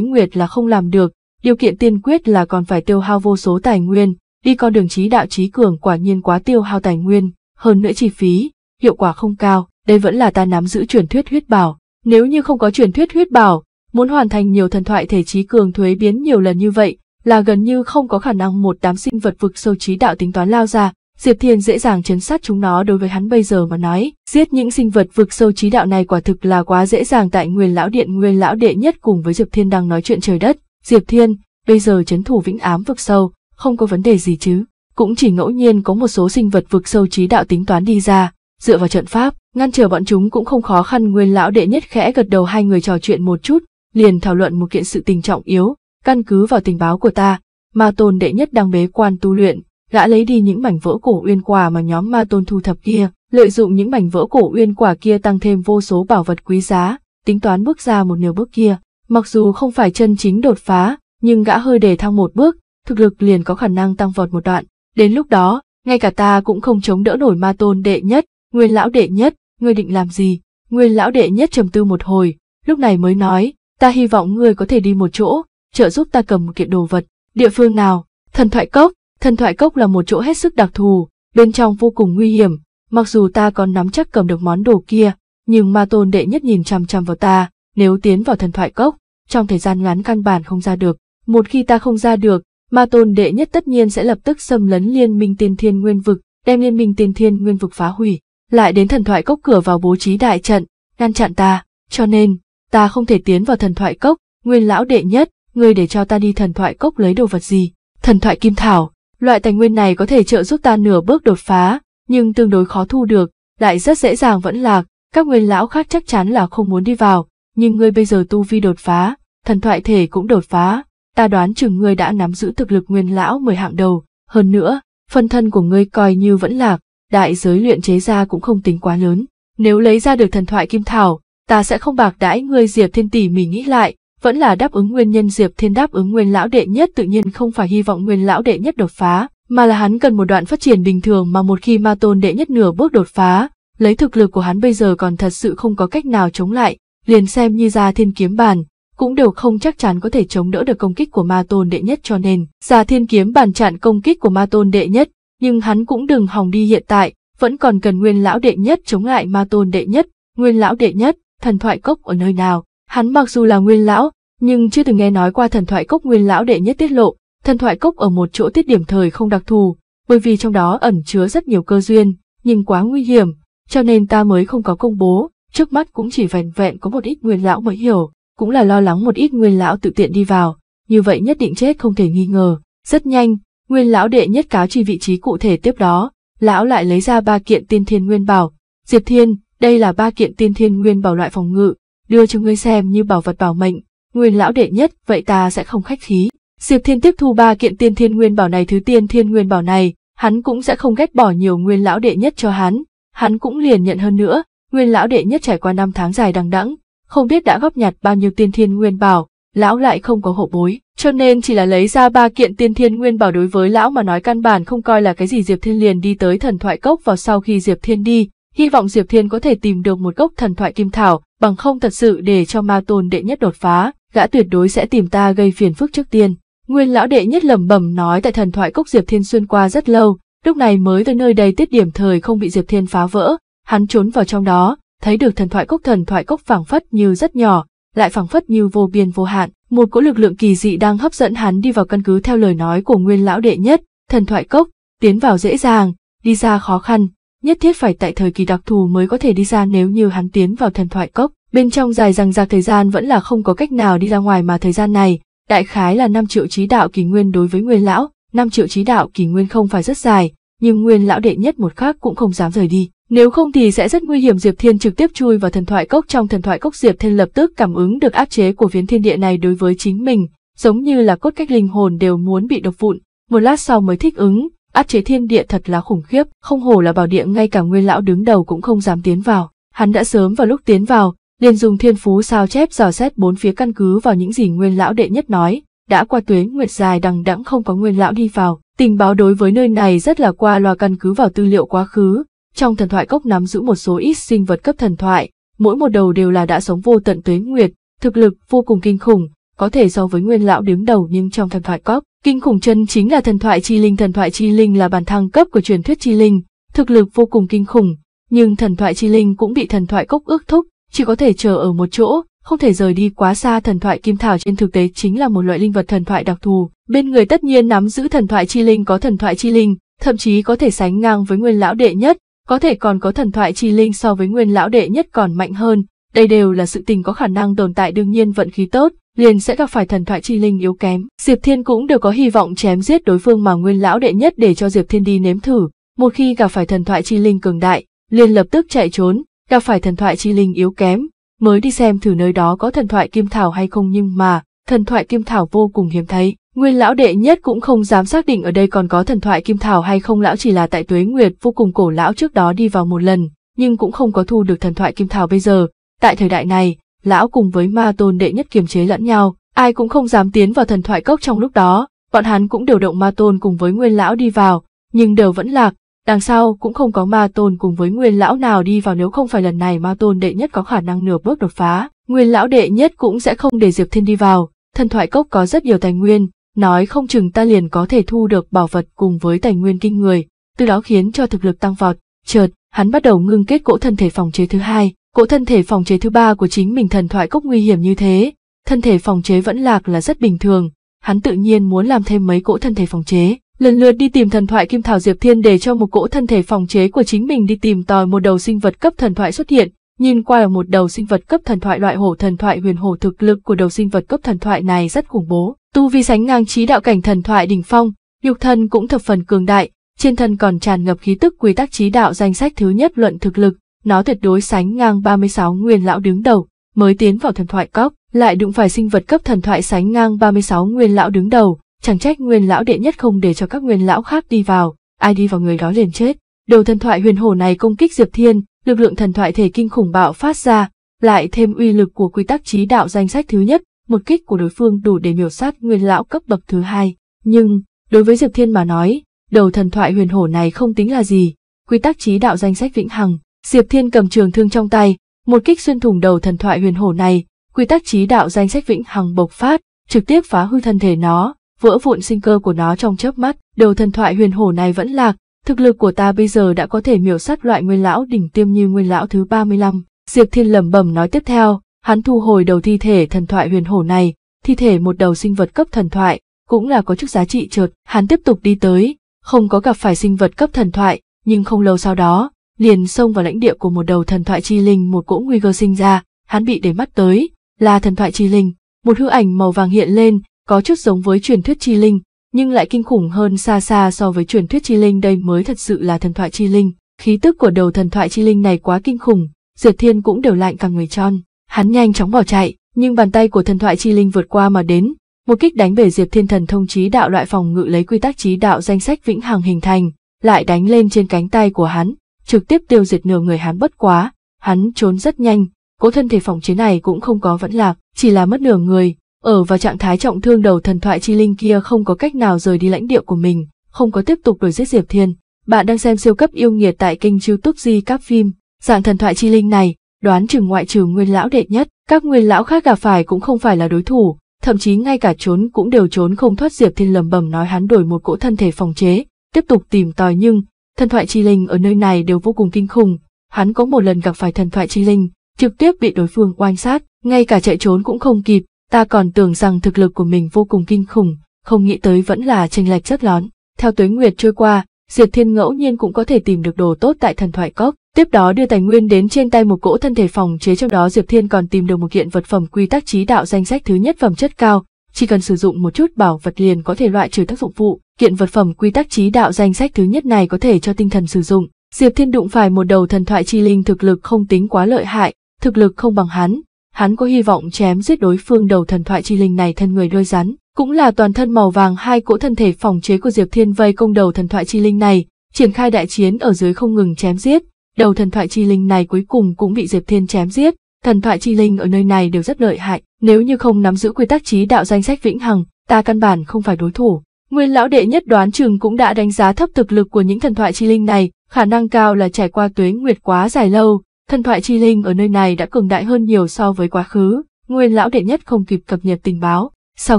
nguyệt là không làm được, điều kiện tiên quyết là còn phải tiêu hao vô số tài nguyên, đi con đường trí đạo trí cường quả nhiên quá tiêu hao tài nguyên, hơn nữa chi phí, hiệu quả không cao, đây vẫn là ta nắm giữ truyền thuyết huyết bảo. Nếu như không có truyền thuyết huyết bảo, muốn hoàn thành nhiều thần thoại thể trí cường thuế biến nhiều lần như vậy, là gần như không có khả năng một đám sinh vật vực sâu trí đạo tính toán lao ra, Diệp Thiên dễ dàng chấn sát chúng nó đối với hắn bây giờ mà nói, giết những sinh vật vực sâu trí đạo này quả thực là quá dễ dàng tại Nguyên Lão Điện Nguyên Lão Đệ nhất cùng với Diệp Thiên đang nói chuyện trời đất. Diệp Thiên, bây giờ chấn thủ vĩnh ám vực sâu, không có vấn đề gì chứ, cũng chỉ ngẫu nhiên có một số sinh vật vực sâu trí đạo tính toán đi ra, dựa vào trận pháp, ngăn trở bọn chúng cũng không khó khăn Nguyên Lão Đệ nhất khẽ gật đầu hai người trò chuyện một chút, liền thảo luận một kiện sự tình trọng yếu, căn cứ vào tình báo của ta, Ma Tôn Đệ nhất đang bế quan tu luyện gã lấy đi những mảnh vỡ cổ uyên quả mà nhóm ma tôn thu thập kia, lợi dụng những mảnh vỡ cổ uyên quả kia tăng thêm vô số bảo vật quý giá, tính toán bước ra một nửa bước kia. Mặc dù không phải chân chính đột phá, nhưng gã hơi để thăng một bước, thực lực liền có khả năng tăng vọt một đoạn. Đến lúc đó, ngay cả ta cũng không chống đỡ nổi ma tôn đệ nhất, nguyên lão đệ nhất, ngươi định làm gì? Nguyên lão đệ nhất trầm tư một hồi, lúc này mới nói, ta hy vọng ngươi có thể đi một chỗ, trợ giúp ta cầm một kiện đồ vật. Địa phương nào? Thần thoại cốc, Thần thoại cốc là một chỗ hết sức đặc thù, bên trong vô cùng nguy hiểm, mặc dù ta còn nắm chắc cầm được món đồ kia, nhưng ma tôn đệ nhất nhìn chằm chằm vào ta, nếu tiến vào thần thoại cốc, trong thời gian ngắn căn bản không ra được, một khi ta không ra được, ma tôn đệ nhất tất nhiên sẽ lập tức xâm lấn liên minh tiên thiên nguyên vực, đem liên minh tiên thiên nguyên vực phá hủy, lại đến thần thoại cốc cửa vào bố trí đại trận, ngăn chặn ta, cho nên, ta không thể tiến vào thần thoại cốc, nguyên lão đệ nhất, ngươi để cho ta đi thần thoại cốc lấy đồ vật gì, thần thoại kim thảo, Loại tài nguyên này có thể trợ giúp ta nửa bước đột phá, nhưng tương đối khó thu được, lại rất dễ dàng vẫn lạc, các nguyên lão khác chắc chắn là không muốn đi vào, nhưng ngươi bây giờ tu vi đột phá, thần thoại thể cũng đột phá, ta đoán chừng ngươi đã nắm giữ thực lực nguyên lão mười hạng đầu, hơn nữa, phân thân của ngươi coi như vẫn lạc, đại giới luyện chế ra cũng không tính quá lớn, nếu lấy ra được thần thoại kim thảo, ta sẽ không bạc đãi ngươi Diệp Thiên tỷ mình nghĩ lại, vẫn là đáp ứng nguyên nhân Diệp Thiên đáp ứng nguyên lão đệ nhất tự nhiên không phải hy vọng nguyên lão đệ nhất đột phá, mà là hắn cần một đoạn phát triển bình thường mà một khi ma tôn đệ nhất nửa bước đột phá, lấy thực lực của hắn bây giờ còn thật sự không có cách nào chống lại, liền xem như gia thiên kiếm bàn, cũng đều không chắc chắn có thể chống đỡ được công kích của ma tôn đệ nhất cho nên, gia thiên kiếm bàn chặn công kích của ma tôn đệ nhất, nhưng hắn cũng đừng hòng đi hiện tại, vẫn còn cần nguyên lão đệ nhất chống lại ma tôn đệ nhất, nguyên lão đệ nhất, thần thoại cốc ở nơi nào. Hắn mặc dù là nguyên lão, nhưng chưa từng nghe nói qua thần thoại cốc nguyên lão đệ nhất tiết lộ, thần thoại cốc ở một chỗ tiết điểm thời không đặc thù, bởi vì trong đó ẩn chứa rất nhiều cơ duyên, nhưng quá nguy hiểm, cho nên ta mới không có công bố, trước mắt cũng chỉ vẹn vẹn có một ít nguyên lão mới hiểu, cũng là lo lắng một ít nguyên lão tự tiện đi vào, như vậy nhất định chết không thể nghi ngờ. Rất nhanh, nguyên lão đệ nhất cáo chi vị trí cụ thể tiếp đó, lão lại lấy ra ba kiện tiên thiên nguyên bảo. Diệp Thiên, đây là ba kiện tiên thiên nguyên bảo loại phòng ngự, đưa cho ngươi xem như bảo vật bảo mệnh, nguyên lão đệ nhất, vậy ta sẽ không khách khí. Diệp Thiên tiếp thu ba kiện tiên thiên nguyên bảo này thứ tiên thiên nguyên bảo này, hắn cũng sẽ không ghét bỏ nhiều nguyên lão đệ nhất cho hắn, hắn cũng liền nhận hơn nữa, nguyên lão đệ nhất trải qua năm tháng dài đằng đẵng, không biết đã góp nhặt bao nhiêu tiên thiên nguyên bảo, lão lại không có hộ bối, cho nên chỉ là lấy ra ba kiện tiên thiên nguyên bảo đối với lão mà nói căn bản không coi là cái gì Diệp Thiên liền đi tới thần thoại cốc vào sau khi Diệp Thiên đi, hy vọng Diệp Thiên có thể tìm được một gốc thần thoại kim thảo, bằng không thật sự để cho ma tôn đệ nhất đột phá, gã tuyệt đối sẽ tìm ta gây phiền phức trước tiên. Nguyên lão đệ nhất lẩm bẩm nói tại thần thoại cốc Diệp Thiên xuyên qua rất lâu, lúc này mới tới nơi đây tiết điểm thời không bị Diệp Thiên phá vỡ, hắn trốn vào trong đó, thấy được thần thoại cốc thần thoại cốc phảng phất như rất nhỏ, lại phảng phất như vô biên vô hạn, một cỗ lực lượng kỳ dị đang hấp dẫn hắn đi vào căn cứ theo lời nói của Nguyên lão đệ nhất, thần thoại cốc, tiến vào dễ dàng, đi ra khó khăn, nhất thiết phải tại thời kỳ đặc thù mới có thể đi ra nếu như hắn tiến vào thần thoại cốc. Bên trong dài rằng rạc thời gian vẫn là không có cách nào đi ra ngoài mà thời gian này, đại khái là 5 triệu trí đạo kỳ nguyên đối với nguyên lão, 5 triệu trí đạo kỳ nguyên không phải rất dài, nhưng nguyên lão đệ nhất một khác cũng không dám rời đi. Nếu không thì sẽ rất nguy hiểm Diệp Thiên trực tiếp chui vào thần thoại cốc trong thần thoại cốc Diệp Thiên lập tức cảm ứng được áp chế của viễn thiên địa này đối với chính mình, giống như là cốt cách linh hồn đều muốn bị độc vụn, một lát sau mới thích ứng, áp chế thiên địa thật là khủng khiếp, không hổ là bảo địa ngay cả nguyên lão đứng đầu cũng không dám tiến vào. Hắn đã sớm vào lúc tiến vào, liền dùng thiên phú sao chép dò xét bốn phía căn cứ vào những gì nguyên lão đệ nhất nói, đã qua tuyến nguyệt dài đằng đẵng không có nguyên lão đi vào. Tình báo đối với nơi này rất là qua loa căn cứ vào tư liệu quá khứ, trong thần thoại cốc nắm giữ một số ít sinh vật cấp thần thoại, mỗi một đầu đều là đã sống vô tận tuyến nguyệt, thực lực vô cùng kinh khủng, có thể so với nguyên lão đứng đầu nhưng trong thần thoại cốc, Kinh khủng chân chính là thần thoại chi linh, thần thoại chi linh là bản thăng cấp của truyền thuyết chi linh, thực lực vô cùng kinh khủng, nhưng thần thoại chi linh cũng bị thần thoại cốc ước thúc, chỉ có thể chờ ở một chỗ, không thể rời đi quá xa thần thoại kim thảo trên thực tế chính là một loại linh vật thần thoại đặc thù, bên người tất nhiên nắm giữ thần thoại chi linh có thần thoại chi linh, thậm chí có thể sánh ngang với nguyên lão đệ nhất, có thể còn có thần thoại chi linh so với nguyên lão đệ nhất còn mạnh hơn, đây đều là sự tình có khả năng tồn tại đương nhiên vận khí tốt, liền sẽ gặp phải thần thoại chi linh yếu kém. Diệp Thiên cũng đều có hy vọng chém giết đối phương mà nguyên lão đệ nhất để cho Diệp Thiên đi nếm thử. Một khi gặp phải thần thoại chi linh cường đại, liền lập tức chạy trốn, gặp phải thần thoại chi linh yếu kém, mới đi xem thử nơi đó có thần thoại kim thảo hay không nhưng mà, thần thoại kim thảo vô cùng hiếm thấy. Nguyên lão đệ nhất cũng không dám xác định ở đây còn có thần thoại kim thảo hay không lão chỉ là tại tuế nguyệt vô cùng cổ lão trước đó đi vào một lần, nhưng cũng không có thu được thần thoại kim thảo bây giờ, Tại thời đại này, lão cùng với ma tôn đệ nhất kiềm chế lẫn nhau, ai cũng không dám tiến vào thần thoại cốc trong lúc đó, bọn hắn cũng điều động ma tôn cùng với nguyên lão đi vào, nhưng đều vẫn lạc, đằng sau cũng không có ma tôn cùng với nguyên lão nào đi vào nếu không phải lần này ma tôn đệ nhất có khả năng nửa bước đột phá, nguyên lão đệ nhất cũng sẽ không để Diệp Thiên đi vào, thần thoại cốc có rất nhiều tài nguyên, nói không chừng ta liền có thể thu được bảo vật cùng với tài nguyên kinh người, từ đó khiến cho thực lực tăng vọt, chợt, hắn bắt đầu ngưng kết cỗ thân thể phòng chế thứ hai, Cỗ thân thể phòng chế thứ ba của chính mình thần thoại cốc nguy hiểm như thế, thân thể phòng chế vẫn lạc là rất bình thường, hắn tự nhiên muốn làm thêm mấy cỗ thân thể phòng chế. Lần lượt đi tìm thần thoại Kim Thảo Diệp Thiên để cho một cỗ thân thể phòng chế của chính mình đi tìm tòi một đầu sinh vật cấp thần thoại xuất hiện, nhìn qua một đầu sinh vật cấp thần thoại loại hổ thần thoại huyền hổ thực lực của đầu sinh vật cấp thần thoại này rất khủng bố. Tu vi sánh ngang trí đạo cảnh thần thoại đỉnh phong, nhục thân cũng thập phần cường đại, trên thân còn tràn ngập khí tức quy tắc trí đạo danh sách thứ nhất luận thực lực, nó tuyệt đối sánh ngang 36 nguyên lão đứng đầu, mới tiến vào thần thoại cốc, lại đụng phải sinh vật cấp thần thoại sánh ngang 36 nguyên lão đứng đầu, chẳng trách nguyên lão đệ nhất không để cho các nguyên lão khác đi vào, ai đi vào người đó liền chết. Đầu thần thoại huyền hổ này công kích Diệp Thiên, lực lượng thần thoại thể kinh khủng bạo phát ra, lại thêm uy lực của quy tắc trí đạo danh sách thứ nhất, một kích của đối phương đủ để miểu sát nguyên lão cấp bậc thứ hai. Nhưng, đối với Diệp Thiên mà nói, đầu thần thoại huyền hổ này không tính là gì, quy tắc trí đạo danh sách vĩnh hằng, Diệp Thiên cầm trường thương trong tay, một kích xuyên thủng đầu thần thoại huyền hổ này, quy tắc trí đạo danh sách vĩnh hằng bộc phát, trực tiếp phá hư thân thể nó, vỡ vụn sinh cơ của nó trong chớp mắt, đầu thần thoại huyền hổ này vẫn lạc, thực lực của ta bây giờ đã có thể miểu sát loại nguyên lão đỉnh tiêm như nguyên lão thứ 35. Diệp Thiên lẩm bẩm nói tiếp theo, hắn thu hồi đầu thi thể thần thoại huyền hổ này, thi thể một đầu sinh vật cấp thần thoại, cũng là có chút giá trị trượt, hắn tiếp tục đi tới, không có gặp phải sinh vật cấp thần thoại, nhưng không lâu sau đó, liền xông vào lãnh địa của một đầu thần thoại chi linh một cỗ nguy cơ sinh ra, hắn bị để mắt tới, là thần thoại chi linh, một hư ảnh màu vàng hiện lên, có chút giống với truyền thuyết chi linh, nhưng lại kinh khủng hơn xa xa so với truyền thuyết chi linh đây mới thật sự là thần thoại chi linh, khí tức của đầu thần thoại chi linh này quá kinh khủng, Diệp Thiên cũng đều lạnh cả người tròn, hắn nhanh chóng bỏ chạy, nhưng bàn tay của thần thoại chi linh vượt qua mà đến, một kích đánh bể Diệp Thiên thần thông trí đạo loại phòng ngự lấy quy tắc trí đạo danh sách vĩnh hằng hình thành, lại đánh lên trên cánh tay của hắn, trực tiếp tiêu diệt nửa người hắn bất quá, hắn trốn rất nhanh, cố thân thể phòng chế này cũng không có vẫn lạc, chỉ là mất nửa người, ở vào trạng thái trọng thương đầu thần thoại chi linh kia không có cách nào rời đi lãnh địa của mình, không có tiếp tục đuổi giết Diệp Thiên. Bạn đang xem siêu cấp yêu nghiệt tại kênh youtube Di các Phim, dạng thần thoại chi linh này, đoán chừng ngoại trừ nguyên lão đệ nhất, các nguyên lão khác gặp phải cũng không phải là đối thủ, thậm chí ngay cả trốn cũng đều trốn không thoát Diệp Thiên lầm bầm nói hắn đổi một cỗ thân thể phòng chế, tiếp tục tìm tòi nhưng thần thoại chi linh ở nơi này đều vô cùng kinh khủng. Hắn có một lần gặp phải thần thoại chi linh, trực tiếp bị đối phương oanh sát, ngay cả chạy trốn cũng không kịp, ta còn tưởng rằng thực lực của mình vô cùng kinh khủng, không nghĩ tới vẫn là tranh lệch rất lớn. Theo tuế nguyệt trôi qua, Diệp Thiên ngẫu nhiên cũng có thể tìm được đồ tốt tại thần thoại cốc, tiếp đó đưa tài nguyên đến trên tay một cỗ thân thể phòng chế trong đó Diệp Thiên còn tìm được một kiện vật phẩm quy tắc trí đạo danh sách thứ nhất phẩm chất cao, chỉ cần sử dụng một chút bảo vật liền có thể loại trừ tác dụng phụ. Kiện vật phẩm quy tắc trí đạo danh sách thứ nhất này có thể cho tinh thần sử dụng. Diệp Thiên đụng phải một đầu thần thoại chi linh thực lực không tính quá lợi hại, thực lực không bằng hắn, hắn có hy vọng chém giết đối phương đầu thần thoại chi linh này thân người đôi rắn, cũng là toàn thân màu vàng hai cỗ thân thể phòng chế của Diệp Thiên vây công đầu thần thoại chi linh này, triển khai đại chiến ở dưới không ngừng chém giết, đầu thần thoại chi linh này cuối cùng cũng bị Diệp Thiên chém giết, thần thoại chi linh ở nơi này đều rất lợi hại, nếu như không nắm giữ quy tắc trí đạo danh sách vĩnh hằng, ta căn bản không phải đối thủ. Nguyên lão đệ nhất đoán chừng cũng đã đánh giá thấp thực lực của những thần thoại chi linh này, khả năng cao là trải qua tuế nguyệt quá dài lâu, thần thoại chi linh ở nơi này đã cường đại hơn nhiều so với quá khứ, nguyên lão đệ nhất không kịp cập nhật tình báo. Sau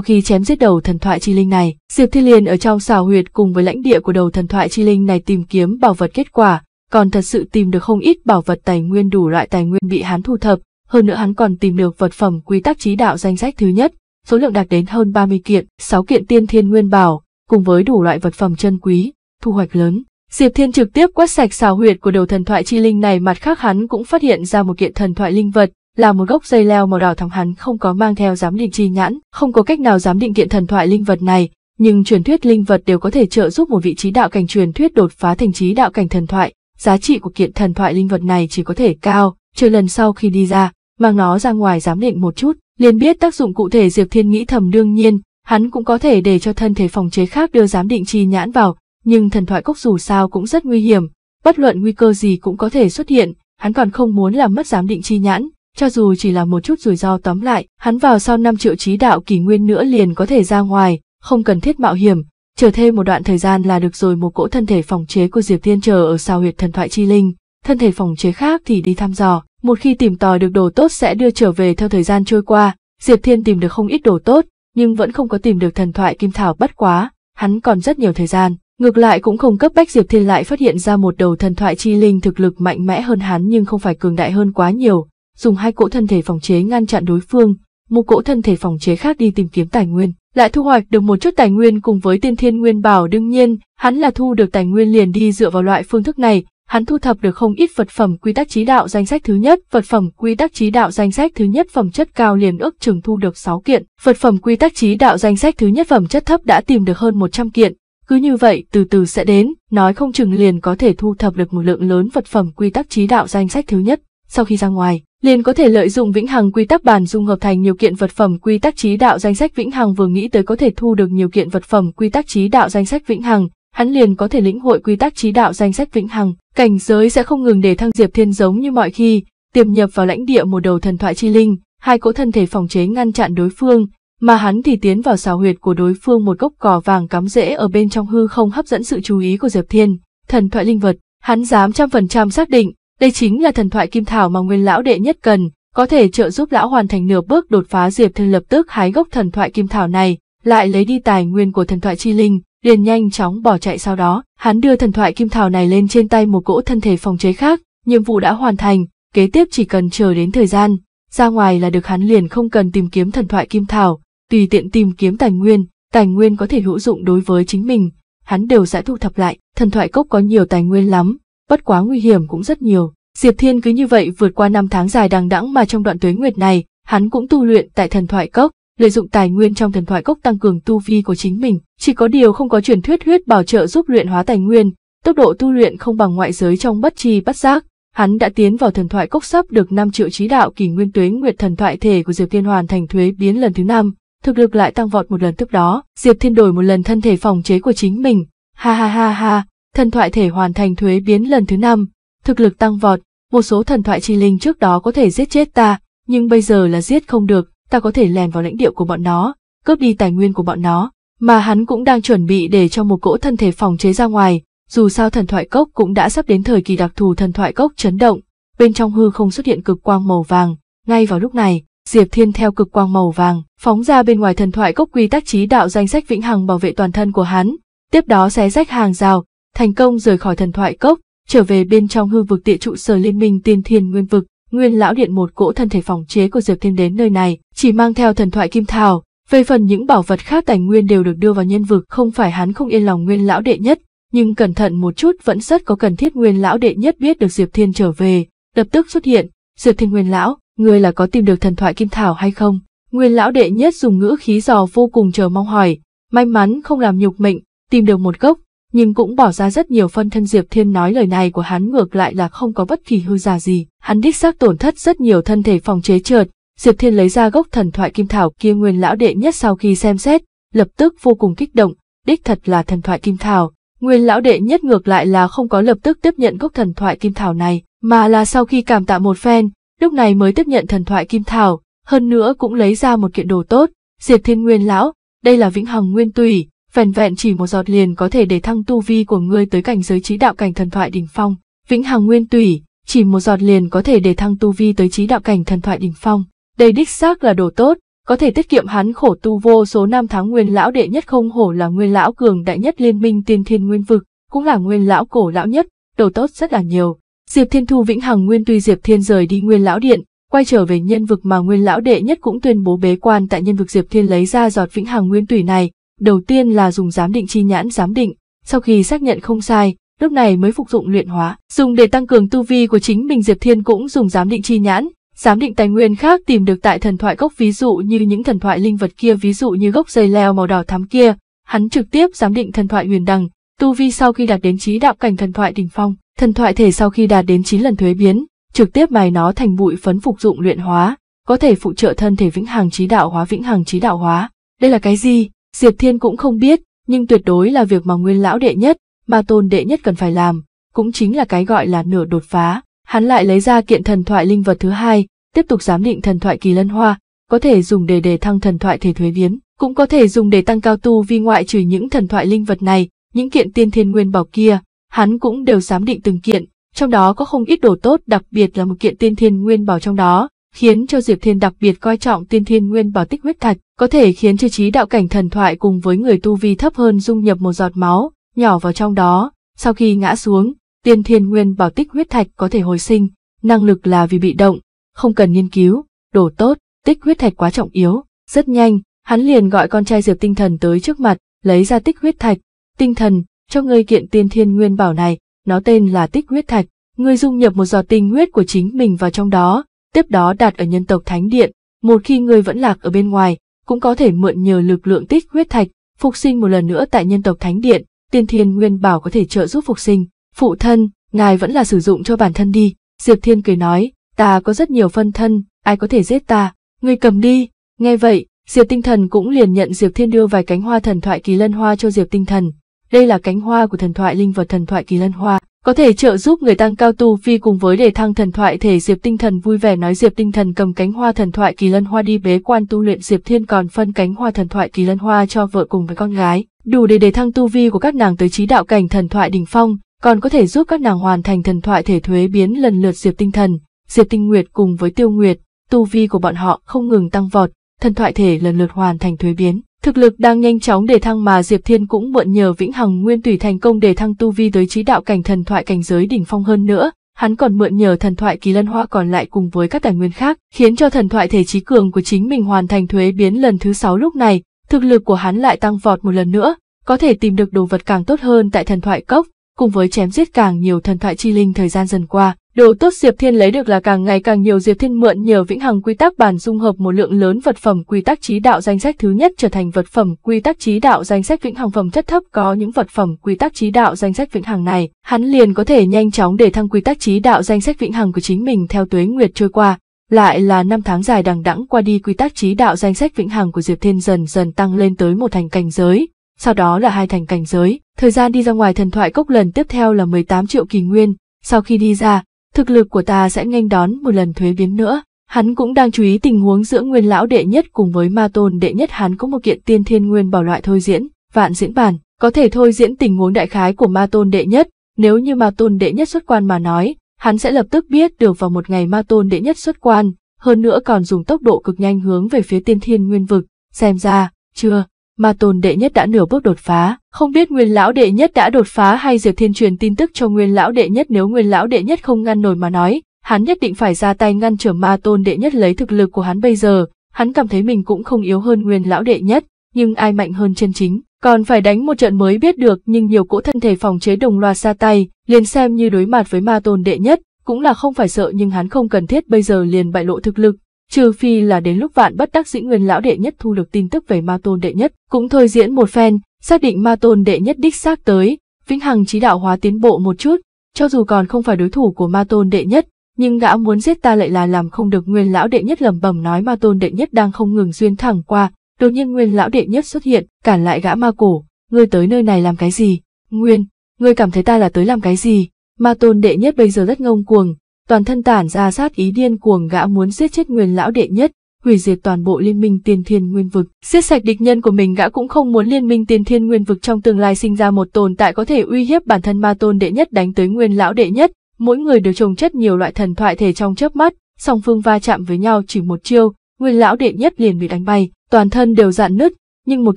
khi chém giết đầu thần thoại chi linh này, Diệp Thi Liên ở trong xào huyệt cùng với lãnh địa của đầu thần thoại chi linh này tìm kiếm bảo vật kết quả, còn thật sự tìm được không ít bảo vật tài nguyên đủ loại tài nguyên bị hắn thu thập, hơn nữa hắn còn tìm được vật phẩm quy tắc trí đạo danh sách thứ nhất, số lượng đạt đến hơn 30 kiện, 6 kiện tiên thiên nguyên bảo, cùng với đủ loại vật phẩm chân quý, thu hoạch lớn. Diệp Thiên trực tiếp quét sạch xào huyệt của đầu thần thoại chi linh này mặt khác hắn cũng phát hiện ra một kiện thần thoại linh vật, là một gốc dây leo màu đỏ thắm hắn không có mang theo giám định chi nhãn, không có cách nào giám định kiện thần thoại linh vật này, nhưng truyền thuyết linh vật đều có thể trợ giúp một vị trí đạo cảnh truyền thuyết đột phá thành trí đạo cảnh thần thoại, giá trị của kiện thần thoại linh vật này chỉ có thể cao, trừ lần sau khi đi ra, mang nó ra ngoài giám định một chút, liền biết tác dụng cụ thể Diệp Thiên nghĩ thầm đương nhiên, hắn cũng có thể để cho thân thể phòng chế khác đưa giám định chi nhãn vào, nhưng thần thoại cốc dù sao cũng rất nguy hiểm, bất luận nguy cơ gì cũng có thể xuất hiện, hắn còn không muốn làm mất giám định chi nhãn, cho dù chỉ là một chút rủi ro tóm lại, hắn vào sau 5 triệu trí đạo kỷ nguyên nữa liền có thể ra ngoài, không cần thiết mạo hiểm, chờ thêm một đoạn thời gian là được rồi một cỗ thân thể phòng chế của Diệp Thiên chờ ở sao huyệt thần thoại chi linh, thân thể phòng chế khác thì đi thăm dò, một khi tìm tòi được đồ tốt sẽ đưa trở về theo thời gian trôi qua, Diệp Thiên tìm được không ít đồ tốt, nhưng vẫn không có tìm được thần thoại kim thảo bất quá, hắn còn rất nhiều thời gian. Ngược lại cũng không cấp bách Diệp Thiên lại phát hiện ra một đầu thần thoại chi linh thực lực mạnh mẽ hơn hắn nhưng không phải cường đại hơn quá nhiều, dùng hai cỗ thân thể phòng chế ngăn chặn đối phương, một cỗ thân thể phòng chế khác đi tìm kiếm tài nguyên, lại thu hoạch được một chút tài nguyên cùng với tiên thiên nguyên bảo đương nhiên, hắn là thu được tài nguyên liền đi dựa vào loại phương thức này, hắn thu thập được không ít vật phẩm quy tắc trí đạo danh sách thứ nhất, vật phẩm quy tắc trí đạo danh sách thứ nhất phẩm chất cao liền ước chừng thu được 6 kiện, vật phẩm quy tắc trí đạo danh sách thứ nhất phẩm chất thấp đã tìm được hơn 100 kiện. Cứ như vậy từ từ sẽ đến, nói không chừng liền có thể thu thập được một lượng lớn vật phẩm quy tắc trí đạo danh sách thứ nhất. Sau khi ra ngoài, liền có thể lợi dụng vĩnh hằng quy tắc bàn dung hợp thành nhiều kiện vật phẩm quy tắc trí đạo danh sách vĩnh hằng vừa nghĩ tới có thể thu được nhiều kiện vật phẩm quy tắc trí đạo danh sách vĩnh hằng, hắn liền có thể lĩnh hội quy tắc trí đạo danh sách vĩnh hằng, cảnh giới sẽ không ngừng để thăng Diệp Thiên giống như mọi khi, tiềm nhập vào lãnh địa một đầu thần thoại chi linh, hai cỗ thân thể phòng chế ngăn chặn đối phương, mà hắn thì tiến vào xào huyệt của đối phương một gốc cỏ vàng cắm rễ ở bên trong hư không hấp dẫn sự chú ý của Diệp Thiên. Thần thoại linh vật, hắn dám trăm phần trăm xác định, đây chính là thần thoại kim thảo mà nguyên lão đệ nhất cần, có thể trợ giúp lão hoàn thành nửa bước đột phá Diệp Thiên lập tức hái gốc thần thoại kim thảo này, lại lấy đi tài nguyên của thần thoại chi linh, liền nhanh chóng bỏ chạy sau đó, hắn đưa thần thoại kim thảo này lên trên tay một cỗ thân thể phòng chế khác, nhiệm vụ đã hoàn thành, kế tiếp chỉ cần chờ đến thời gian, ra ngoài là được hắn liền không cần tìm kiếm thần thoại kim thảo, tùy tiện tìm kiếm tài nguyên, tài nguyên có thể hữu dụng đối với chính mình, hắn đều sẽ thu thập lại, thần thoại cốc có nhiều tài nguyên lắm, bất quá nguy hiểm cũng rất nhiều. Diệp Thiên cứ như vậy vượt qua năm tháng dài đằng đẵng mà trong đoạn tuế nguyệt này, hắn cũng tu luyện tại thần thoại cốc, lợi dụng tài nguyên trong thần thoại cốc tăng cường tu vi của chính mình, chỉ có điều không có truyền thuyết huyết bảo trợ giúp luyện hóa tài nguyên, tốc độ tu luyện không bằng ngoại giới trong bất chi bất giác. Hắn đã tiến vào thần thoại cốc sắp được 5 triệu trí đạo kỳ nguyên tuế nguyệt thần thoại thể của Diệp Thiên Hoàn thành thuế biến lần thứ năm, thực lực lại tăng vọt một lần tức đó, Diệp Thiên đổi một lần thân thể phòng chế của chính mình. Ha ha ha ha, thần thoại thể hoàn thành thuế biến lần thứ năm, thực lực tăng vọt, một số thần thoại chi linh trước đó có thể giết chết ta, nhưng bây giờ là giết không được, ta có thể lèn vào lãnh địa của bọn nó, cướp đi tài nguyên của bọn nó, mà hắn cũng đang chuẩn bị để cho một cỗ thân thể phòng chế ra ngoài, dù sao thần thoại cốc cũng đã sắp đến thời kỳ đặc thù thần thoại cốc chấn động, bên trong hư không xuất hiện cực quang màu vàng, ngay vào lúc này, Diệp Thiên theo cực quang màu vàng, phóng ra bên ngoài thần thoại cốc quy tắc trí đạo danh sách vĩnh hằng bảo vệ toàn thân của hắn, tiếp đó xé rách hàng rào, thành công rời khỏi thần thoại cốc, trở về bên trong hư vực địa trụ sở liên minh tiên thiên nguyên vực, Nguyên lão điện một cỗ thân thể phòng chế của Diệp Thiên đến nơi này, chỉ mang theo thần thoại kim thảo, về phần những bảo vật khác tài nguyên đều được đưa vào nhân vực, không phải hắn không yên lòng Nguyên lão đệ nhất, nhưng cẩn thận một chút vẫn rất có cần thiết Nguyên lão đệ nhất biết được Diệp Thiên trở về, lập tức xuất hiện, "Diệp Thiên Nguyên lão, ngươi là có tìm được thần thoại kim thảo hay không?" Nguyên lão đệ nhất dùng ngữ khí dò vô cùng chờ mong hỏi, may mắn không làm nhục mệnh, tìm được một gốc, nhưng cũng bỏ ra rất nhiều phân thân Diệp Thiên nói lời này của hắn ngược lại là không có bất kỳ hư giả gì, hắn đích xác tổn thất rất nhiều thân thể phòng chế trượt. Diệp Thiên lấy ra gốc thần thoại kim thảo kia nguyên lão đệ nhất sau khi xem xét, lập tức vô cùng kích động, đích thật là thần thoại kim thảo. Nguyên lão đệ nhất ngược lại là không có lập tức tiếp nhận gốc thần thoại kim thảo này, mà là sau khi cảm tạ một phen, lúc này mới tiếp nhận thần thoại kim thảo, hơn nữa cũng lấy ra một kiện đồ tốt, Diệp Thiên Nguyên lão, đây là vĩnh hằng nguyên tùy, vẹn vẹn chỉ một giọt liền có thể để thăng tu vi của ngươi tới cảnh giới trí đạo cảnh thần thoại đỉnh phong, vĩnh hằng nguyên tủy, chỉ một giọt liền có thể để thăng tu vi tới trí đạo cảnh thần thoại đỉnh phong. Đây đích xác là đồ tốt, có thể tiết kiệm hắn khổ tu vô số năm tháng nguyên lão đệ nhất không hổ là nguyên lão cường đại nhất liên minh tiên thiên nguyên vực, cũng là nguyên lão cổ lão nhất, đồ tốt rất là nhiều. Diệp Thiên Thu vĩnh hằng nguyên tuy Diệp Thiên rời đi nguyên lão điện, quay trở về nhân vực mà nguyên lão đệ nhất cũng tuyên bố bế quan tại nhân vực Diệp Thiên lấy ra giọt vĩnh hằng nguyên tủy này, đầu tiên là dùng giám định chi nhãn giám định, sau khi xác nhận không sai, lúc này mới phục dụng luyện hóa. Dùng để tăng cường tu vi của chính mình Diệp Thiên cũng dùng giám định chi nhãn, giám định tài nguyên khác tìm được tại thần thoại gốc ví dụ như những thần thoại linh vật kia ví dụ như gốc dây leo màu đỏ thắm kia, hắn trực tiếp giám định thần thoại huyền đằng, tu vi sau khi đạt đến trí đạo cảnh thần thoại đỉnh phong, thần thoại thể sau khi đạt đến 9 lần thuế biến, trực tiếp mài nó thành bụi phấn phục dụng luyện hóa, có thể phụ trợ thân thể vĩnh hằng trí đạo hóa vĩnh hằng trí đạo hóa. Đây là cái gì? Diệp Thiên cũng không biết, nhưng tuyệt đối là việc mà nguyên lão đệ nhất, ma tôn đệ nhất cần phải làm, cũng chính là cái gọi là nửa đột phá. Hắn lại lấy ra kiện thần thoại linh vật thứ hai, tiếp tục giám định thần thoại kỳ lân hoa, có thể dùng để đề thăng thần thoại thể thuế viếm, cũng có thể dùng để tăng cao tu vi ngoại trừ những thần thoại linh vật này, những kiện tiên thiên nguyên bảo kia, hắn cũng đều giám định từng kiện, trong đó có không ít đồ tốt đặc biệt là một kiện tiên thiên nguyên bảo trong đó, khiến cho Diệp Thiên đặc biệt coi trọng tiên thiên nguyên bảo tích huyết thạch, có thể khiến cho trí đạo cảnh thần thoại cùng với người tu vi thấp hơn dung nhập một giọt máu, nhỏ vào trong đó, sau khi ngã xuống, tiên thiên nguyên bảo tích huyết thạch có thể hồi sinh, năng lực là vì bị động, không cần nghiên cứu, đổ tốt, tích huyết thạch quá trọng yếu, rất nhanh, hắn liền gọi con trai Diệp Tinh Thần tới trước mặt, lấy ra tích huyết thạch, "Tinh Thần, cho ngươi kiện tiên thiên nguyên bảo này, nó tên là tích huyết thạch, ngươi dung nhập một giọt tinh huyết của chính mình vào trong đó, tiếp đó đặt ở nhân tộc Thánh Điện, một khi ngươi vẫn lạc ở bên ngoài, cũng có thể mượn nhờ lực lượng tích huyết thạch, phục sinh một lần nữa tại nhân tộc Thánh Điện, tiên thiên nguyên bảo có thể trợ giúp phục sinh, phụ thân, ngài vẫn là sử dụng cho bản thân đi, Diệp Thiên cười nói, ta có rất nhiều phân thân, ai có thể giết ta, ngươi cầm đi, nghe vậy, Diệp Tinh Thần cũng liền nhận Diệp Thiên đưa vài cánh hoa thần thoại kỳ lân hoa cho Diệp Tinh Thần. Đây là cánh hoa của thần thoại linh vật thần thoại kỳ lân hoa, có thể trợ giúp người tăng cao tu vi cùng với đề thăng thần thoại thể diệp tinh thần vui vẻ nói diệp tinh thần cầm cánh hoa thần thoại kỳ lân hoa đi bế quan tu luyện diệp thiên còn phân cánh hoa thần thoại kỳ lân hoa cho vợ cùng với con gái đủ để đề thăng tu vi của các nàng tới trí đạo cảnh thần thoại đỉnh phong còn có thể giúp các nàng hoàn thành thần thoại thể thuế biến lần lượt diệp tinh thần diệp tinh nguyệt cùng với tiêu nguyệt tu vi của bọn họ không ngừng tăng vọt thần thoại thể lần lượt hoàn thành thuế biến Thực lực đang nhanh chóng để thăng mà Diệp Thiên cũng mượn nhờ Vĩnh Hằng Nguyên Tùy thành công để thăng tu vi tới trí đạo cảnh thần thoại cảnh giới đỉnh phong hơn nữa, hắn còn mượn nhờ thần thoại kỳ lân hoa còn lại cùng với các tài nguyên khác, khiến cho thần thoại thể trí cường của chính mình hoàn thành thuế biến lần thứ 6 lúc này, thực lực của hắn lại tăng vọt một lần nữa, có thể tìm được đồ vật càng tốt hơn tại thần thoại cốc, cùng với chém giết càng nhiều thần thoại chi linh thời gian dần qua, Đồ tốt Diệp Thiên lấy được là càng ngày càng nhiều Diệp Thiên mượn nhờ vĩnh hằng quy tắc bản dung hợp một lượng lớn vật phẩm quy tắc trí đạo danh sách thứ nhất trở thành vật phẩm quy tắc trí đạo danh sách vĩnh hằng phẩm chất thấp có những vật phẩm quy tắc trí đạo danh sách vĩnh hằng này, hắn liền có thể nhanh chóng để thăng quy tắc trí đạo danh sách vĩnh hằng của chính mình theo tuế nguyệt trôi qua. Lại là năm tháng dài đằng đẵng qua đi quy tắc trí đạo danh sách vĩnh hằng của Diệp Thiên dần dần tăng lên tới một thành cảnh giới, sau đó là hai thành cảnh giới, thời gian đi ra ngoài thần thoại cốc lần tiếp theo là 18 triệu kỳ nguyên, sau khi đi ra thực lực của ta sẽ nghênh đón một lần thuế biến nữa. Hắn cũng đang chú ý tình huống giữa nguyên lão đệ nhất cùng với ma tôn đệ nhất hắn có một kiện tiên thiên nguyên bảo loại thôi diễn, vạn diễn bản, có thể thôi diễn tình huống đại khái của ma tôn đệ nhất, nếu như ma tôn đệ nhất xuất quan mà nói, hắn sẽ lập tức biết được vào một ngày ma tôn đệ nhất xuất quan, hơn nữa còn dùng tốc độ cực nhanh hướng về phía tiên thiên nguyên vực, xem ra, chưa, ma tôn đệ nhất đã nửa bước đột phá, không biết nguyên lão đệ nhất đã đột phá hay Diệp Thiên truyền tin tức cho nguyên lão đệ nhất nếu nguyên lão đệ nhất không ngăn nổi mà nói, hắn nhất định phải ra tay ngăn trở ma tôn đệ nhất lấy thực lực của hắn bây giờ, hắn cảm thấy mình cũng không yếu hơn nguyên lão đệ nhất, nhưng ai mạnh hơn chân chính, còn phải đánh một trận mới biết được nhưng nhiều cỗ thân thể phòng chế đồng loạt ra tay, liền xem như đối mặt với ma tôn đệ nhất, cũng là không phải sợ nhưng hắn không cần thiết bây giờ liền bại lộ thực lực, trừ phi là đến lúc vạn bất đắc dĩ nguyên lão đệ nhất thu được tin tức về ma tôn đệ nhất, cũng thôi diễn một phen, xác định ma tôn đệ nhất đích xác tới, vĩnh hằng trí đạo hóa tiến bộ một chút, cho dù còn không phải đối thủ của ma tôn đệ nhất, nhưng gã muốn giết ta lại là làm không được nguyên lão đệ nhất lẩm bẩm nói ma tôn đệ nhất đang không ngừng xuyên thẳng qua, đột nhiên nguyên lão đệ nhất xuất hiện, cản lại gã ma cổ, ngươi tới nơi này làm cái gì? Nguyên, ngươi cảm thấy ta là tới làm cái gì? Ma tôn đệ nhất bây giờ rất ngông cuồng, toàn thân tản ra sát ý điên cuồng gã muốn giết chết nguyên lão đệ nhất, hủy diệt toàn bộ liên minh tiên thiên nguyên vực. Giết sạch địch nhân của mình gã cũng không muốn liên minh tiên thiên nguyên vực trong tương lai sinh ra một tồn tại có thể uy hiếp bản thân ma tôn đệ nhất đánh tới nguyên lão đệ nhất, mỗi người đều trồng chất nhiều loại thần thoại thể trong chớp mắt, song phương va chạm với nhau chỉ một chiêu, nguyên lão đệ nhất liền bị đánh bay, toàn thân đều dạn nứt, nhưng một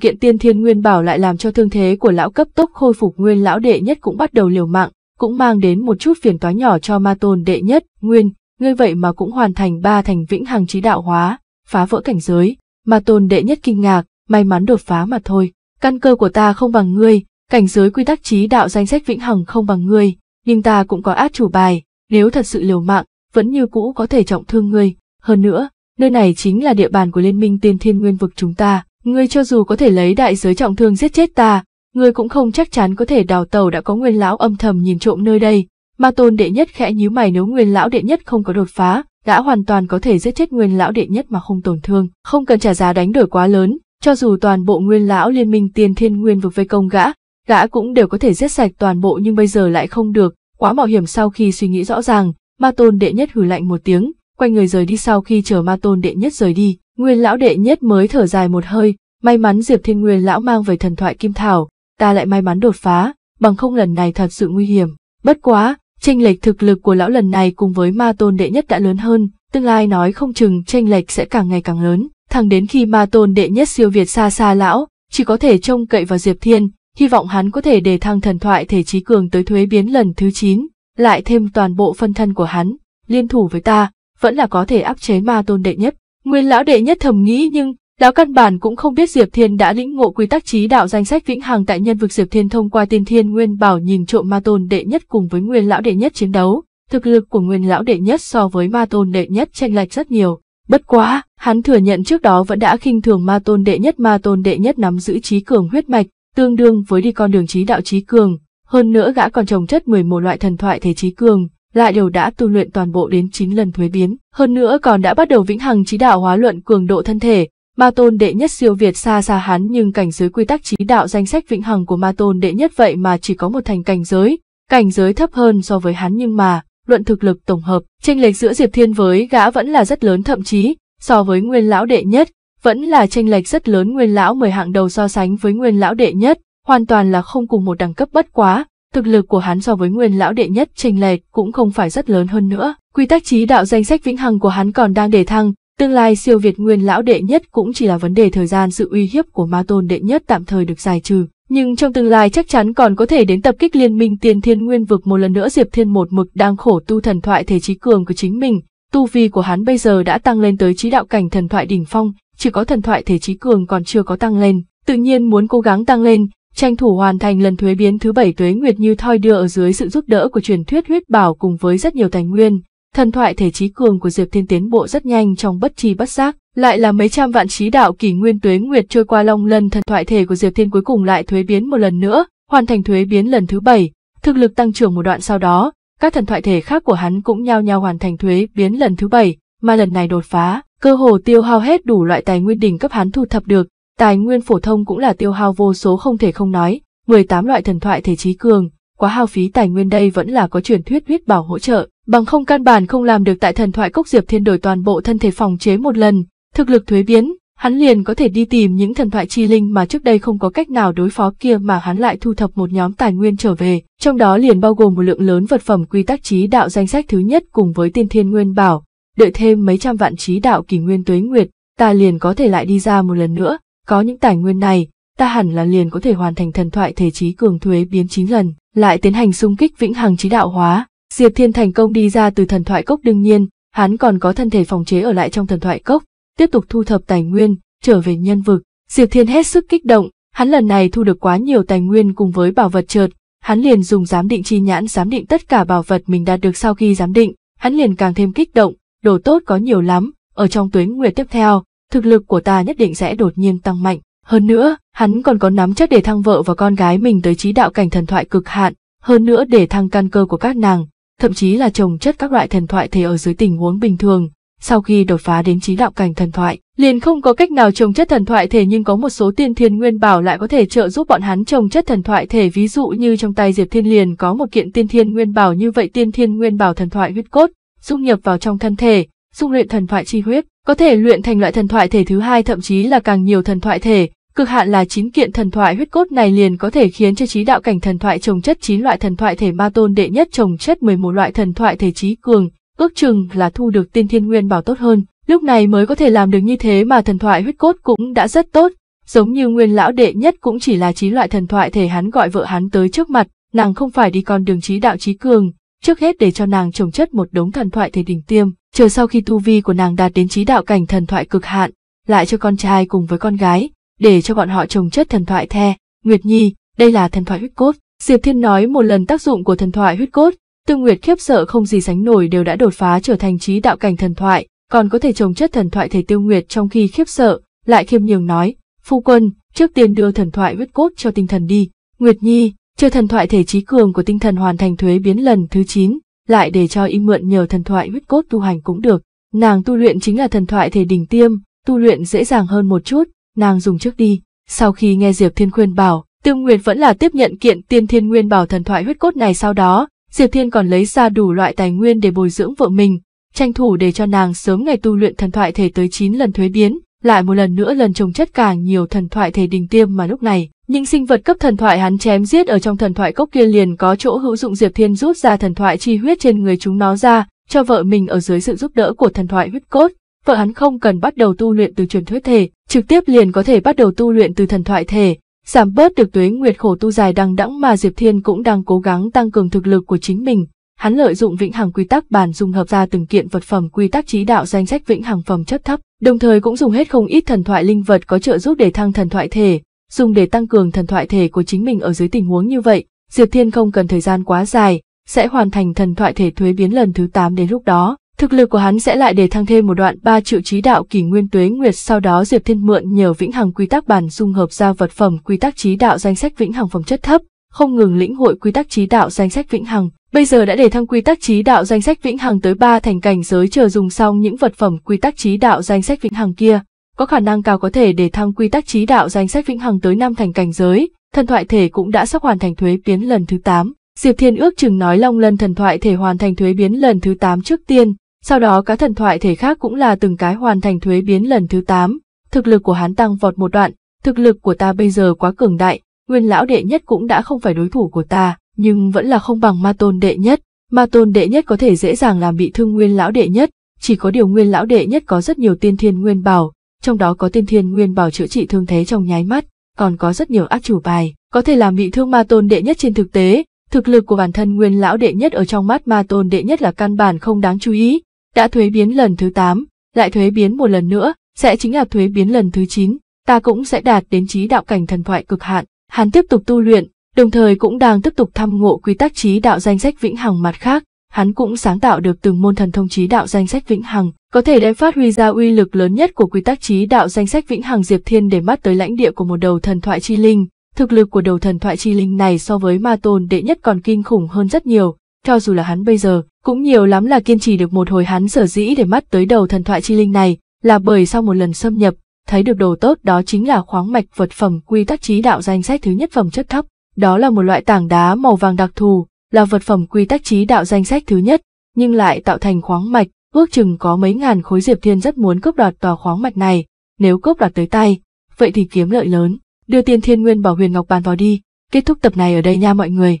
kiện tiên thiên nguyên bảo lại làm cho thương thế của lão cấp tốc khôi phục nguyên lão đệ nhất cũng bắt đầu liều mạng, cũng mang đến một chút phiền toái nhỏ cho ma tôn đệ nhất, nguyên, ngươi vậy mà cũng hoàn thành ba thành vĩnh hằng trí đạo hóa, phá vỡ cảnh giới, ma tôn đệ nhất kinh ngạc, may mắn đột phá mà thôi, căn cơ của ta không bằng ngươi, cảnh giới quy tắc trí đạo danh sách vĩnh hằng không bằng ngươi, nhưng ta cũng có át chủ bài, nếu thật sự liều mạng, vẫn như cũ có thể trọng thương ngươi, hơn nữa, nơi này chính là địa bàn của liên minh tiên thiên nguyên vực chúng ta, ngươi cho dù có thể lấy đại giới trọng thương giết chết ta, ngươi cũng không chắc chắn có thể đào tàu đã có nguyên lão âm thầm nhìn trộm nơi đây. Ma tôn đệ nhất khẽ nhíu mày nếu nguyên lão đệ nhất không có đột phá, gã hoàn toàn có thể giết chết nguyên lão đệ nhất mà không tổn thương, không cần trả giá đánh đổi quá lớn, cho dù toàn bộ nguyên lão liên minh tiền thiên nguyên vực vây công gã, gã cũng đều có thể giết sạch toàn bộ nhưng bây giờ lại không được, quá mạo hiểm sau khi suy nghĩ rõ ràng, ma tôn đệ nhất hử lạnh một tiếng, quay người rời đi sau khi chờ ma tôn đệ nhất rời đi, nguyên lão đệ nhất mới thở dài một hơi, may mắn Diệp Thiên Nguyên lão mang về thần thoại kim thảo, ta lại may mắn đột phá, bằng không lần này thật sự nguy hiểm. Bất quá, tranh lệch thực lực của lão lần này cùng với ma tôn đệ nhất đã lớn hơn, tương lai nói không chừng tranh lệch sẽ càng ngày càng lớn, thẳng đến khi ma tôn đệ nhất siêu việt xa xa lão, chỉ có thể trông cậy vào Diệp Thiên, hy vọng hắn có thể đề thăng thần thoại thể trí cường tới thuế biến lần thứ 9, lại thêm toàn bộ phân thân của hắn, liên thủ với ta, vẫn là có thể áp chế ma tôn đệ nhất. Nguyên lão đệ nhất thầm nghĩ nhưng Lão căn bản cũng không biết Diệp Thiên đã lĩnh ngộ quy tắc trí đạo danh sách vĩnh hằng tại nhân vực Diệp Thiên thông qua tiên thiên nguyên bảo nhìn trộm ma tôn đệ nhất cùng với nguyên lão đệ nhất chiến đấu, thực lực của nguyên lão đệ nhất so với ma tôn đệ nhất tranh lệch rất nhiều. Bất quá, hắn thừa nhận trước đó vẫn đã khinh thường ma tôn đệ nhất ma tôn đệ nhất nắm giữ trí cường huyết mạch, tương đương với đi con đường trí đạo trí cường, hơn nữa gã còn trồng chất 11 loại thần thoại thể trí cường, lại đều đã tu luyện toàn bộ đến 9 lần thuế biến, hơn nữa còn đã bắt đầu vĩnh hằng trí đạo hóa luận cường độ thân thể, Ma tôn đệ nhất siêu Việt xa xa hắn nhưng cảnh giới quy tắc trí đạo danh sách vĩnh hằng của ma tôn đệ nhất vậy mà chỉ có một thành cảnh giới, cảnh giới thấp hơn so với hắn nhưng mà, luận thực lực tổng hợp, tranh lệch giữa Diệp Thiên với gã vẫn là rất lớn thậm chí, so với nguyên lão đệ nhất, vẫn là tranh lệch rất lớn nguyên lão mười hạng đầu so sánh với nguyên lão đệ nhất, hoàn toàn là không cùng một đẳng cấp bất quá, thực lực của hắn so với nguyên lão đệ nhất tranh lệch cũng không phải rất lớn hơn nữa. Quy tắc trí đạo danh sách vĩnh hằng của hắn còn đang để thăng, Tương lai siêu Việt nguyên lão đệ nhất cũng chỉ là vấn đề thời gian sự uy hiếp của ma tôn đệ nhất tạm thời được giải trừ. Nhưng trong tương lai chắc chắn còn có thể đến tập kích liên minh tiền thiên nguyên vực một lần nữa Diệp Thiên một mực đang khổ tu thần thoại thể trí cường của chính mình. Tu vi của hắn bây giờ đã tăng lên tới trí đạo cảnh thần thoại đỉnh phong, chỉ có thần thoại thể trí cường còn chưa có tăng lên. Tự nhiên muốn cố gắng tăng lên, tranh thủ hoàn thành lần thuế biến thứ bảy tuế nguyệt như thoi đưa ở dưới sự giúp đỡ của truyền thuyết huyết bảo cùng với rất nhiều tài nguyên Thần thoại thể trí cường của Diệp Thiên tiến bộ rất nhanh trong bất tri bất giác, lại là mấy trăm vạn trí đạo kỳ nguyên tuế nguyệt trôi qua long lần thần thoại thể của Diệp Thiên cuối cùng lại thuế biến một lần nữa, hoàn thành thuế biến lần thứ bảy, thực lực tăng trưởng một đoạn sau đó, các thần thoại thể khác của hắn cũng nhao nhao hoàn thành thuế biến lần thứ bảy, mà lần này đột phá, cơ hồ tiêu hao hết đủ loại tài nguyên đỉnh cấp hắn thu thập được, tài nguyên phổ thông cũng là tiêu hao vô số không thể không nói, 18 loại thần thoại thể trí cường, quá hao phí tài nguyên đây vẫn là có truyền thuyết huyết bảo hỗ trợ, bằng không căn bản không làm được tại thần thoại cốc Diệp Thiên đổi toàn bộ thân thể phòng chế một lần, thực lực thuế biến, hắn liền có thể đi tìm những thần thoại chi linh mà trước đây không có cách nào đối phó kia mà hắn lại thu thập một nhóm tài nguyên trở về, trong đó liền bao gồm một lượng lớn vật phẩm quy tắc trí đạo danh sách thứ nhất cùng với tiên thiên nguyên bảo, đợi thêm mấy trăm vạn trí đạo kỳ nguyên tuế nguyệt, ta liền có thể lại đi ra một lần nữa, có những tài nguyên này, ta hẳn là liền có thể hoàn thành thần thoại thể trí cường thuế biến 9 lần, lại tiến hành xung kích vĩnh hằng trí đạo hóa, Diệp Thiên thành công đi ra từ thần thoại cốc đương nhiên, hắn còn có thân thể phòng chế ở lại trong thần thoại cốc, tiếp tục thu thập tài nguyên, trở về nhân vực. Diệp Thiên hết sức kích động, hắn lần này thu được quá nhiều tài nguyên cùng với bảo vật chợt hắn liền dùng giám định chi nhãn giám định tất cả bảo vật mình đạt được sau khi giám định, hắn liền càng thêm kích động, đồ tốt có nhiều lắm, ở trong tuyến nguyệt tiếp theo, thực lực của ta nhất định sẽ đột nhiên tăng mạnh. Hơn nữa, hắn còn có nắm chắc để thăng vợ và con gái mình tới trí đạo cảnh thần thoại cực hạn, hơn nữa để thăng căn cơ của các nàng, thậm chí là trồng chất các loại thần thoại thể ở dưới tình huống bình thường. Sau khi đột phá đến trí đạo cảnh thần thoại, liền không có cách nào trồng chất thần thoại thể nhưng có một số tiên thiên nguyên bảo lại có thể trợ giúp bọn hắn trồng chất thần thoại thể ví dụ như trong tay Diệp Thiên liền có một kiện tiên thiên nguyên bảo như vậy tiên thiên nguyên bảo thần thoại huyết cốt, dung nhập vào trong thân thể, dung luyện thần thoại chi huyết, có thể luyện thành loại thần thoại thể thứ hai thậm chí là càng nhiều thần thoại thể, Cực hạn là chín kiện thần thoại huyết cốt này liền có thể khiến cho trí đạo cảnh thần thoại trồng chất chín loại thần thoại thể ma tôn đệ nhất trồng chất 11 loại thần thoại thể trí cường, ước chừng là thu được tiên thiên nguyên bảo tốt hơn, lúc này mới có thể làm được như thế mà thần thoại huyết cốt cũng đã rất tốt, giống như nguyên lão đệ nhất cũng chỉ là chín loại thần thoại thể hắn gọi vợ hắn tới trước mặt, nàng không phải đi con đường trí đạo trí cường, trước hết để cho nàng trồng chất một đống thần thoại thể đỉnh tiêm, chờ sau khi tu vi của nàng đạt đến trí đạo cảnh thần thoại cực hạn, lại cho con trai cùng với con gái, để cho bọn họ trồng chất thần thoại the, Nguyệt Nhi, đây là thần thoại huyết cốt. Diệp Thiên nói một lần tác dụng của thần thoại huyết cốt, Tương Nguyệt khiếp sợ không gì sánh nổi đều đã đột phá trở thành trí đạo cảnh thần thoại, còn có thể trồng chất thần thoại thể Tiêu Nguyệt trong khi khiếp sợ, lại khiêm nhường nói, phu quân, trước tiên đưa thần thoại huyết cốt cho tinh thần đi, Nguyệt Nhi, chờ thần thoại thể trí cường của tinh thần hoàn thành thuế biến lần thứ chín lại để cho y mượn nhờ thần thoại huyết cốt tu hành cũng được. Nàng tu luyện chính là thần thoại thể đỉnh tiêm, tu luyện dễ dàng hơn một chút, nàng dùng trước đi. Sau khi nghe Diệp Thiên khuyên bảo, Tiêu Nguyệt vẫn là tiếp nhận kiện tiên thiên nguyên bảo thần thoại huyết cốt này sau đó, Diệp Thiên còn lấy ra đủ loại tài nguyên để bồi dưỡng vợ mình, tranh thủ để cho nàng sớm ngày tu luyện thần thoại thể tới 9 lần thuế biến, lại một lần nữa lần trồng chất càng nhiều thần thoại thể đình tiêm mà lúc này, những sinh vật cấp thần thoại hắn chém giết ở trong thần thoại cốc kia liền có chỗ hữu dụng Diệp Thiên rút ra thần thoại chi huyết trên người chúng nó ra, cho vợ mình ở dưới sự giúp đỡ của thần thoại huyết cốt, vợ hắn không cần bắt đầu tu luyện từ truyền thuyết thể, trực tiếp liền có thể bắt đầu tu luyện từ thần thoại thể, giảm bớt được tuế nguyệt khổ tu dài đằng đẵng mà Diệp Thiên cũng đang cố gắng tăng cường thực lực của chính mình. Hắn lợi dụng vĩnh hằng quy tắc bàn dung hợp ra từng kiện vật phẩm quy tắc trí đạo danh sách vĩnh hằng phẩm chất thấp, đồng thời cũng dùng hết không ít thần thoại linh vật có trợ giúp để thăng thần thoại thể, dùng để tăng cường thần thoại thể của chính mình ở dưới tình huống như vậy, Diệp Thiên không cần thời gian quá dài, sẽ hoàn thành thần thoại thể thuế biến lần thứ 8 đến lúc đó, thực lực của hắn sẽ lại để thăng thêm một đoạn ba triệu trí đạo kỷ nguyên tuế nguyệt sau đó Diệp Thiên mượn nhờ vĩnh hằng quy tắc bản dung hợp ra vật phẩm quy tắc trí đạo danh sách vĩnh hằng phẩm chất thấp, không ngừng lĩnh hội quy tắc trí đạo danh sách vĩnh hằng. Bây giờ đã để thăng quy tắc trí đạo danh sách vĩnh hằng tới ba thành cảnh giới chờ dùng xong những vật phẩm quy tắc trí đạo danh sách vĩnh hằng kia, có khả năng cao có thể để thăng quy tắc trí đạo danh sách vĩnh hằng tới năm thành cảnh giới, thần thoại thể cũng đã sắp hoàn thành thuế biến lần thứ tám Diệp Thiên ước chừng nói Long Lân thần thoại thể hoàn thành thuế biến lần thứ tám trước tiên, sau đó các thần thoại thể khác cũng là từng cái hoàn thành thuế biến lần thứ 8, thực lực của hắn tăng vọt một đoạn, thực lực của ta bây giờ quá cường đại, nguyên lão đệ nhất cũng đã không phải đối thủ của ta, nhưng vẫn là không bằng ma tôn đệ nhất. Ma tôn đệ nhất có thể dễ dàng làm bị thương nguyên lão đệ nhất, chỉ có điều nguyên lão đệ nhất có rất nhiều tiên thiên nguyên bảo, trong đó có tiên thiên nguyên bảo chữa trị thương thế trong nháy mắt, còn có rất nhiều ác chủ bài, có thể làm bị thương ma tôn đệ nhất trên thực tế, thực lực của bản thân nguyên lão đệ nhất ở trong mắt ma tôn đệ nhất là căn bản không đáng chú ý, đã thuế biến lần thứ 8, lại thuế biến một lần nữa, sẽ chính là thuế biến lần thứ 9, ta cũng sẽ đạt đến trí đạo cảnh thần thoại cực hạn. Hắn tiếp tục tu luyện, đồng thời cũng đang tiếp tục thăm ngộ quy tắc trí đạo danh sách vĩnh hằng mặt khác, hắn cũng sáng tạo được từng môn thần thông trí đạo danh sách vĩnh hằng, có thể đem phát huy ra uy lực lớn nhất của quy tắc trí đạo danh sách vĩnh hằng Diệp Thiên để mắt tới lãnh địa của một đầu thần thoại chi linh. Thực lực của đầu thần thoại chi linh này so với ma tôn đệ nhất còn kinh khủng hơn rất nhiều, cho dù là hắn bây giờ, cũng nhiều lắm là kiên trì được một hồi hắn sở dĩ để mắt tới đầu thần thoại chi linh này, là bởi sau một lần xâm nhập, thấy được đồ tốt đó chính là khoáng mạch vật phẩm quy tắc trí đạo danh sách thứ nhất phẩm chất thấp. Đó là một loại tảng đá màu vàng đặc thù, là vật phẩm quy tắc trí đạo danh sách thứ nhất, nhưng lại tạo thành khoáng mạch, ước chừng có mấy ngàn khối Diệp Thiên rất muốn cướp đoạt tòa khoáng mạch này, nếu cướp đoạt tới tay, vậy thì kiếm lợi lớn. Đưa tiền Thiên Nguyên Bảo Huyền Ngọc bàn vào đi, kết thúc tập này ở đây nha mọi người.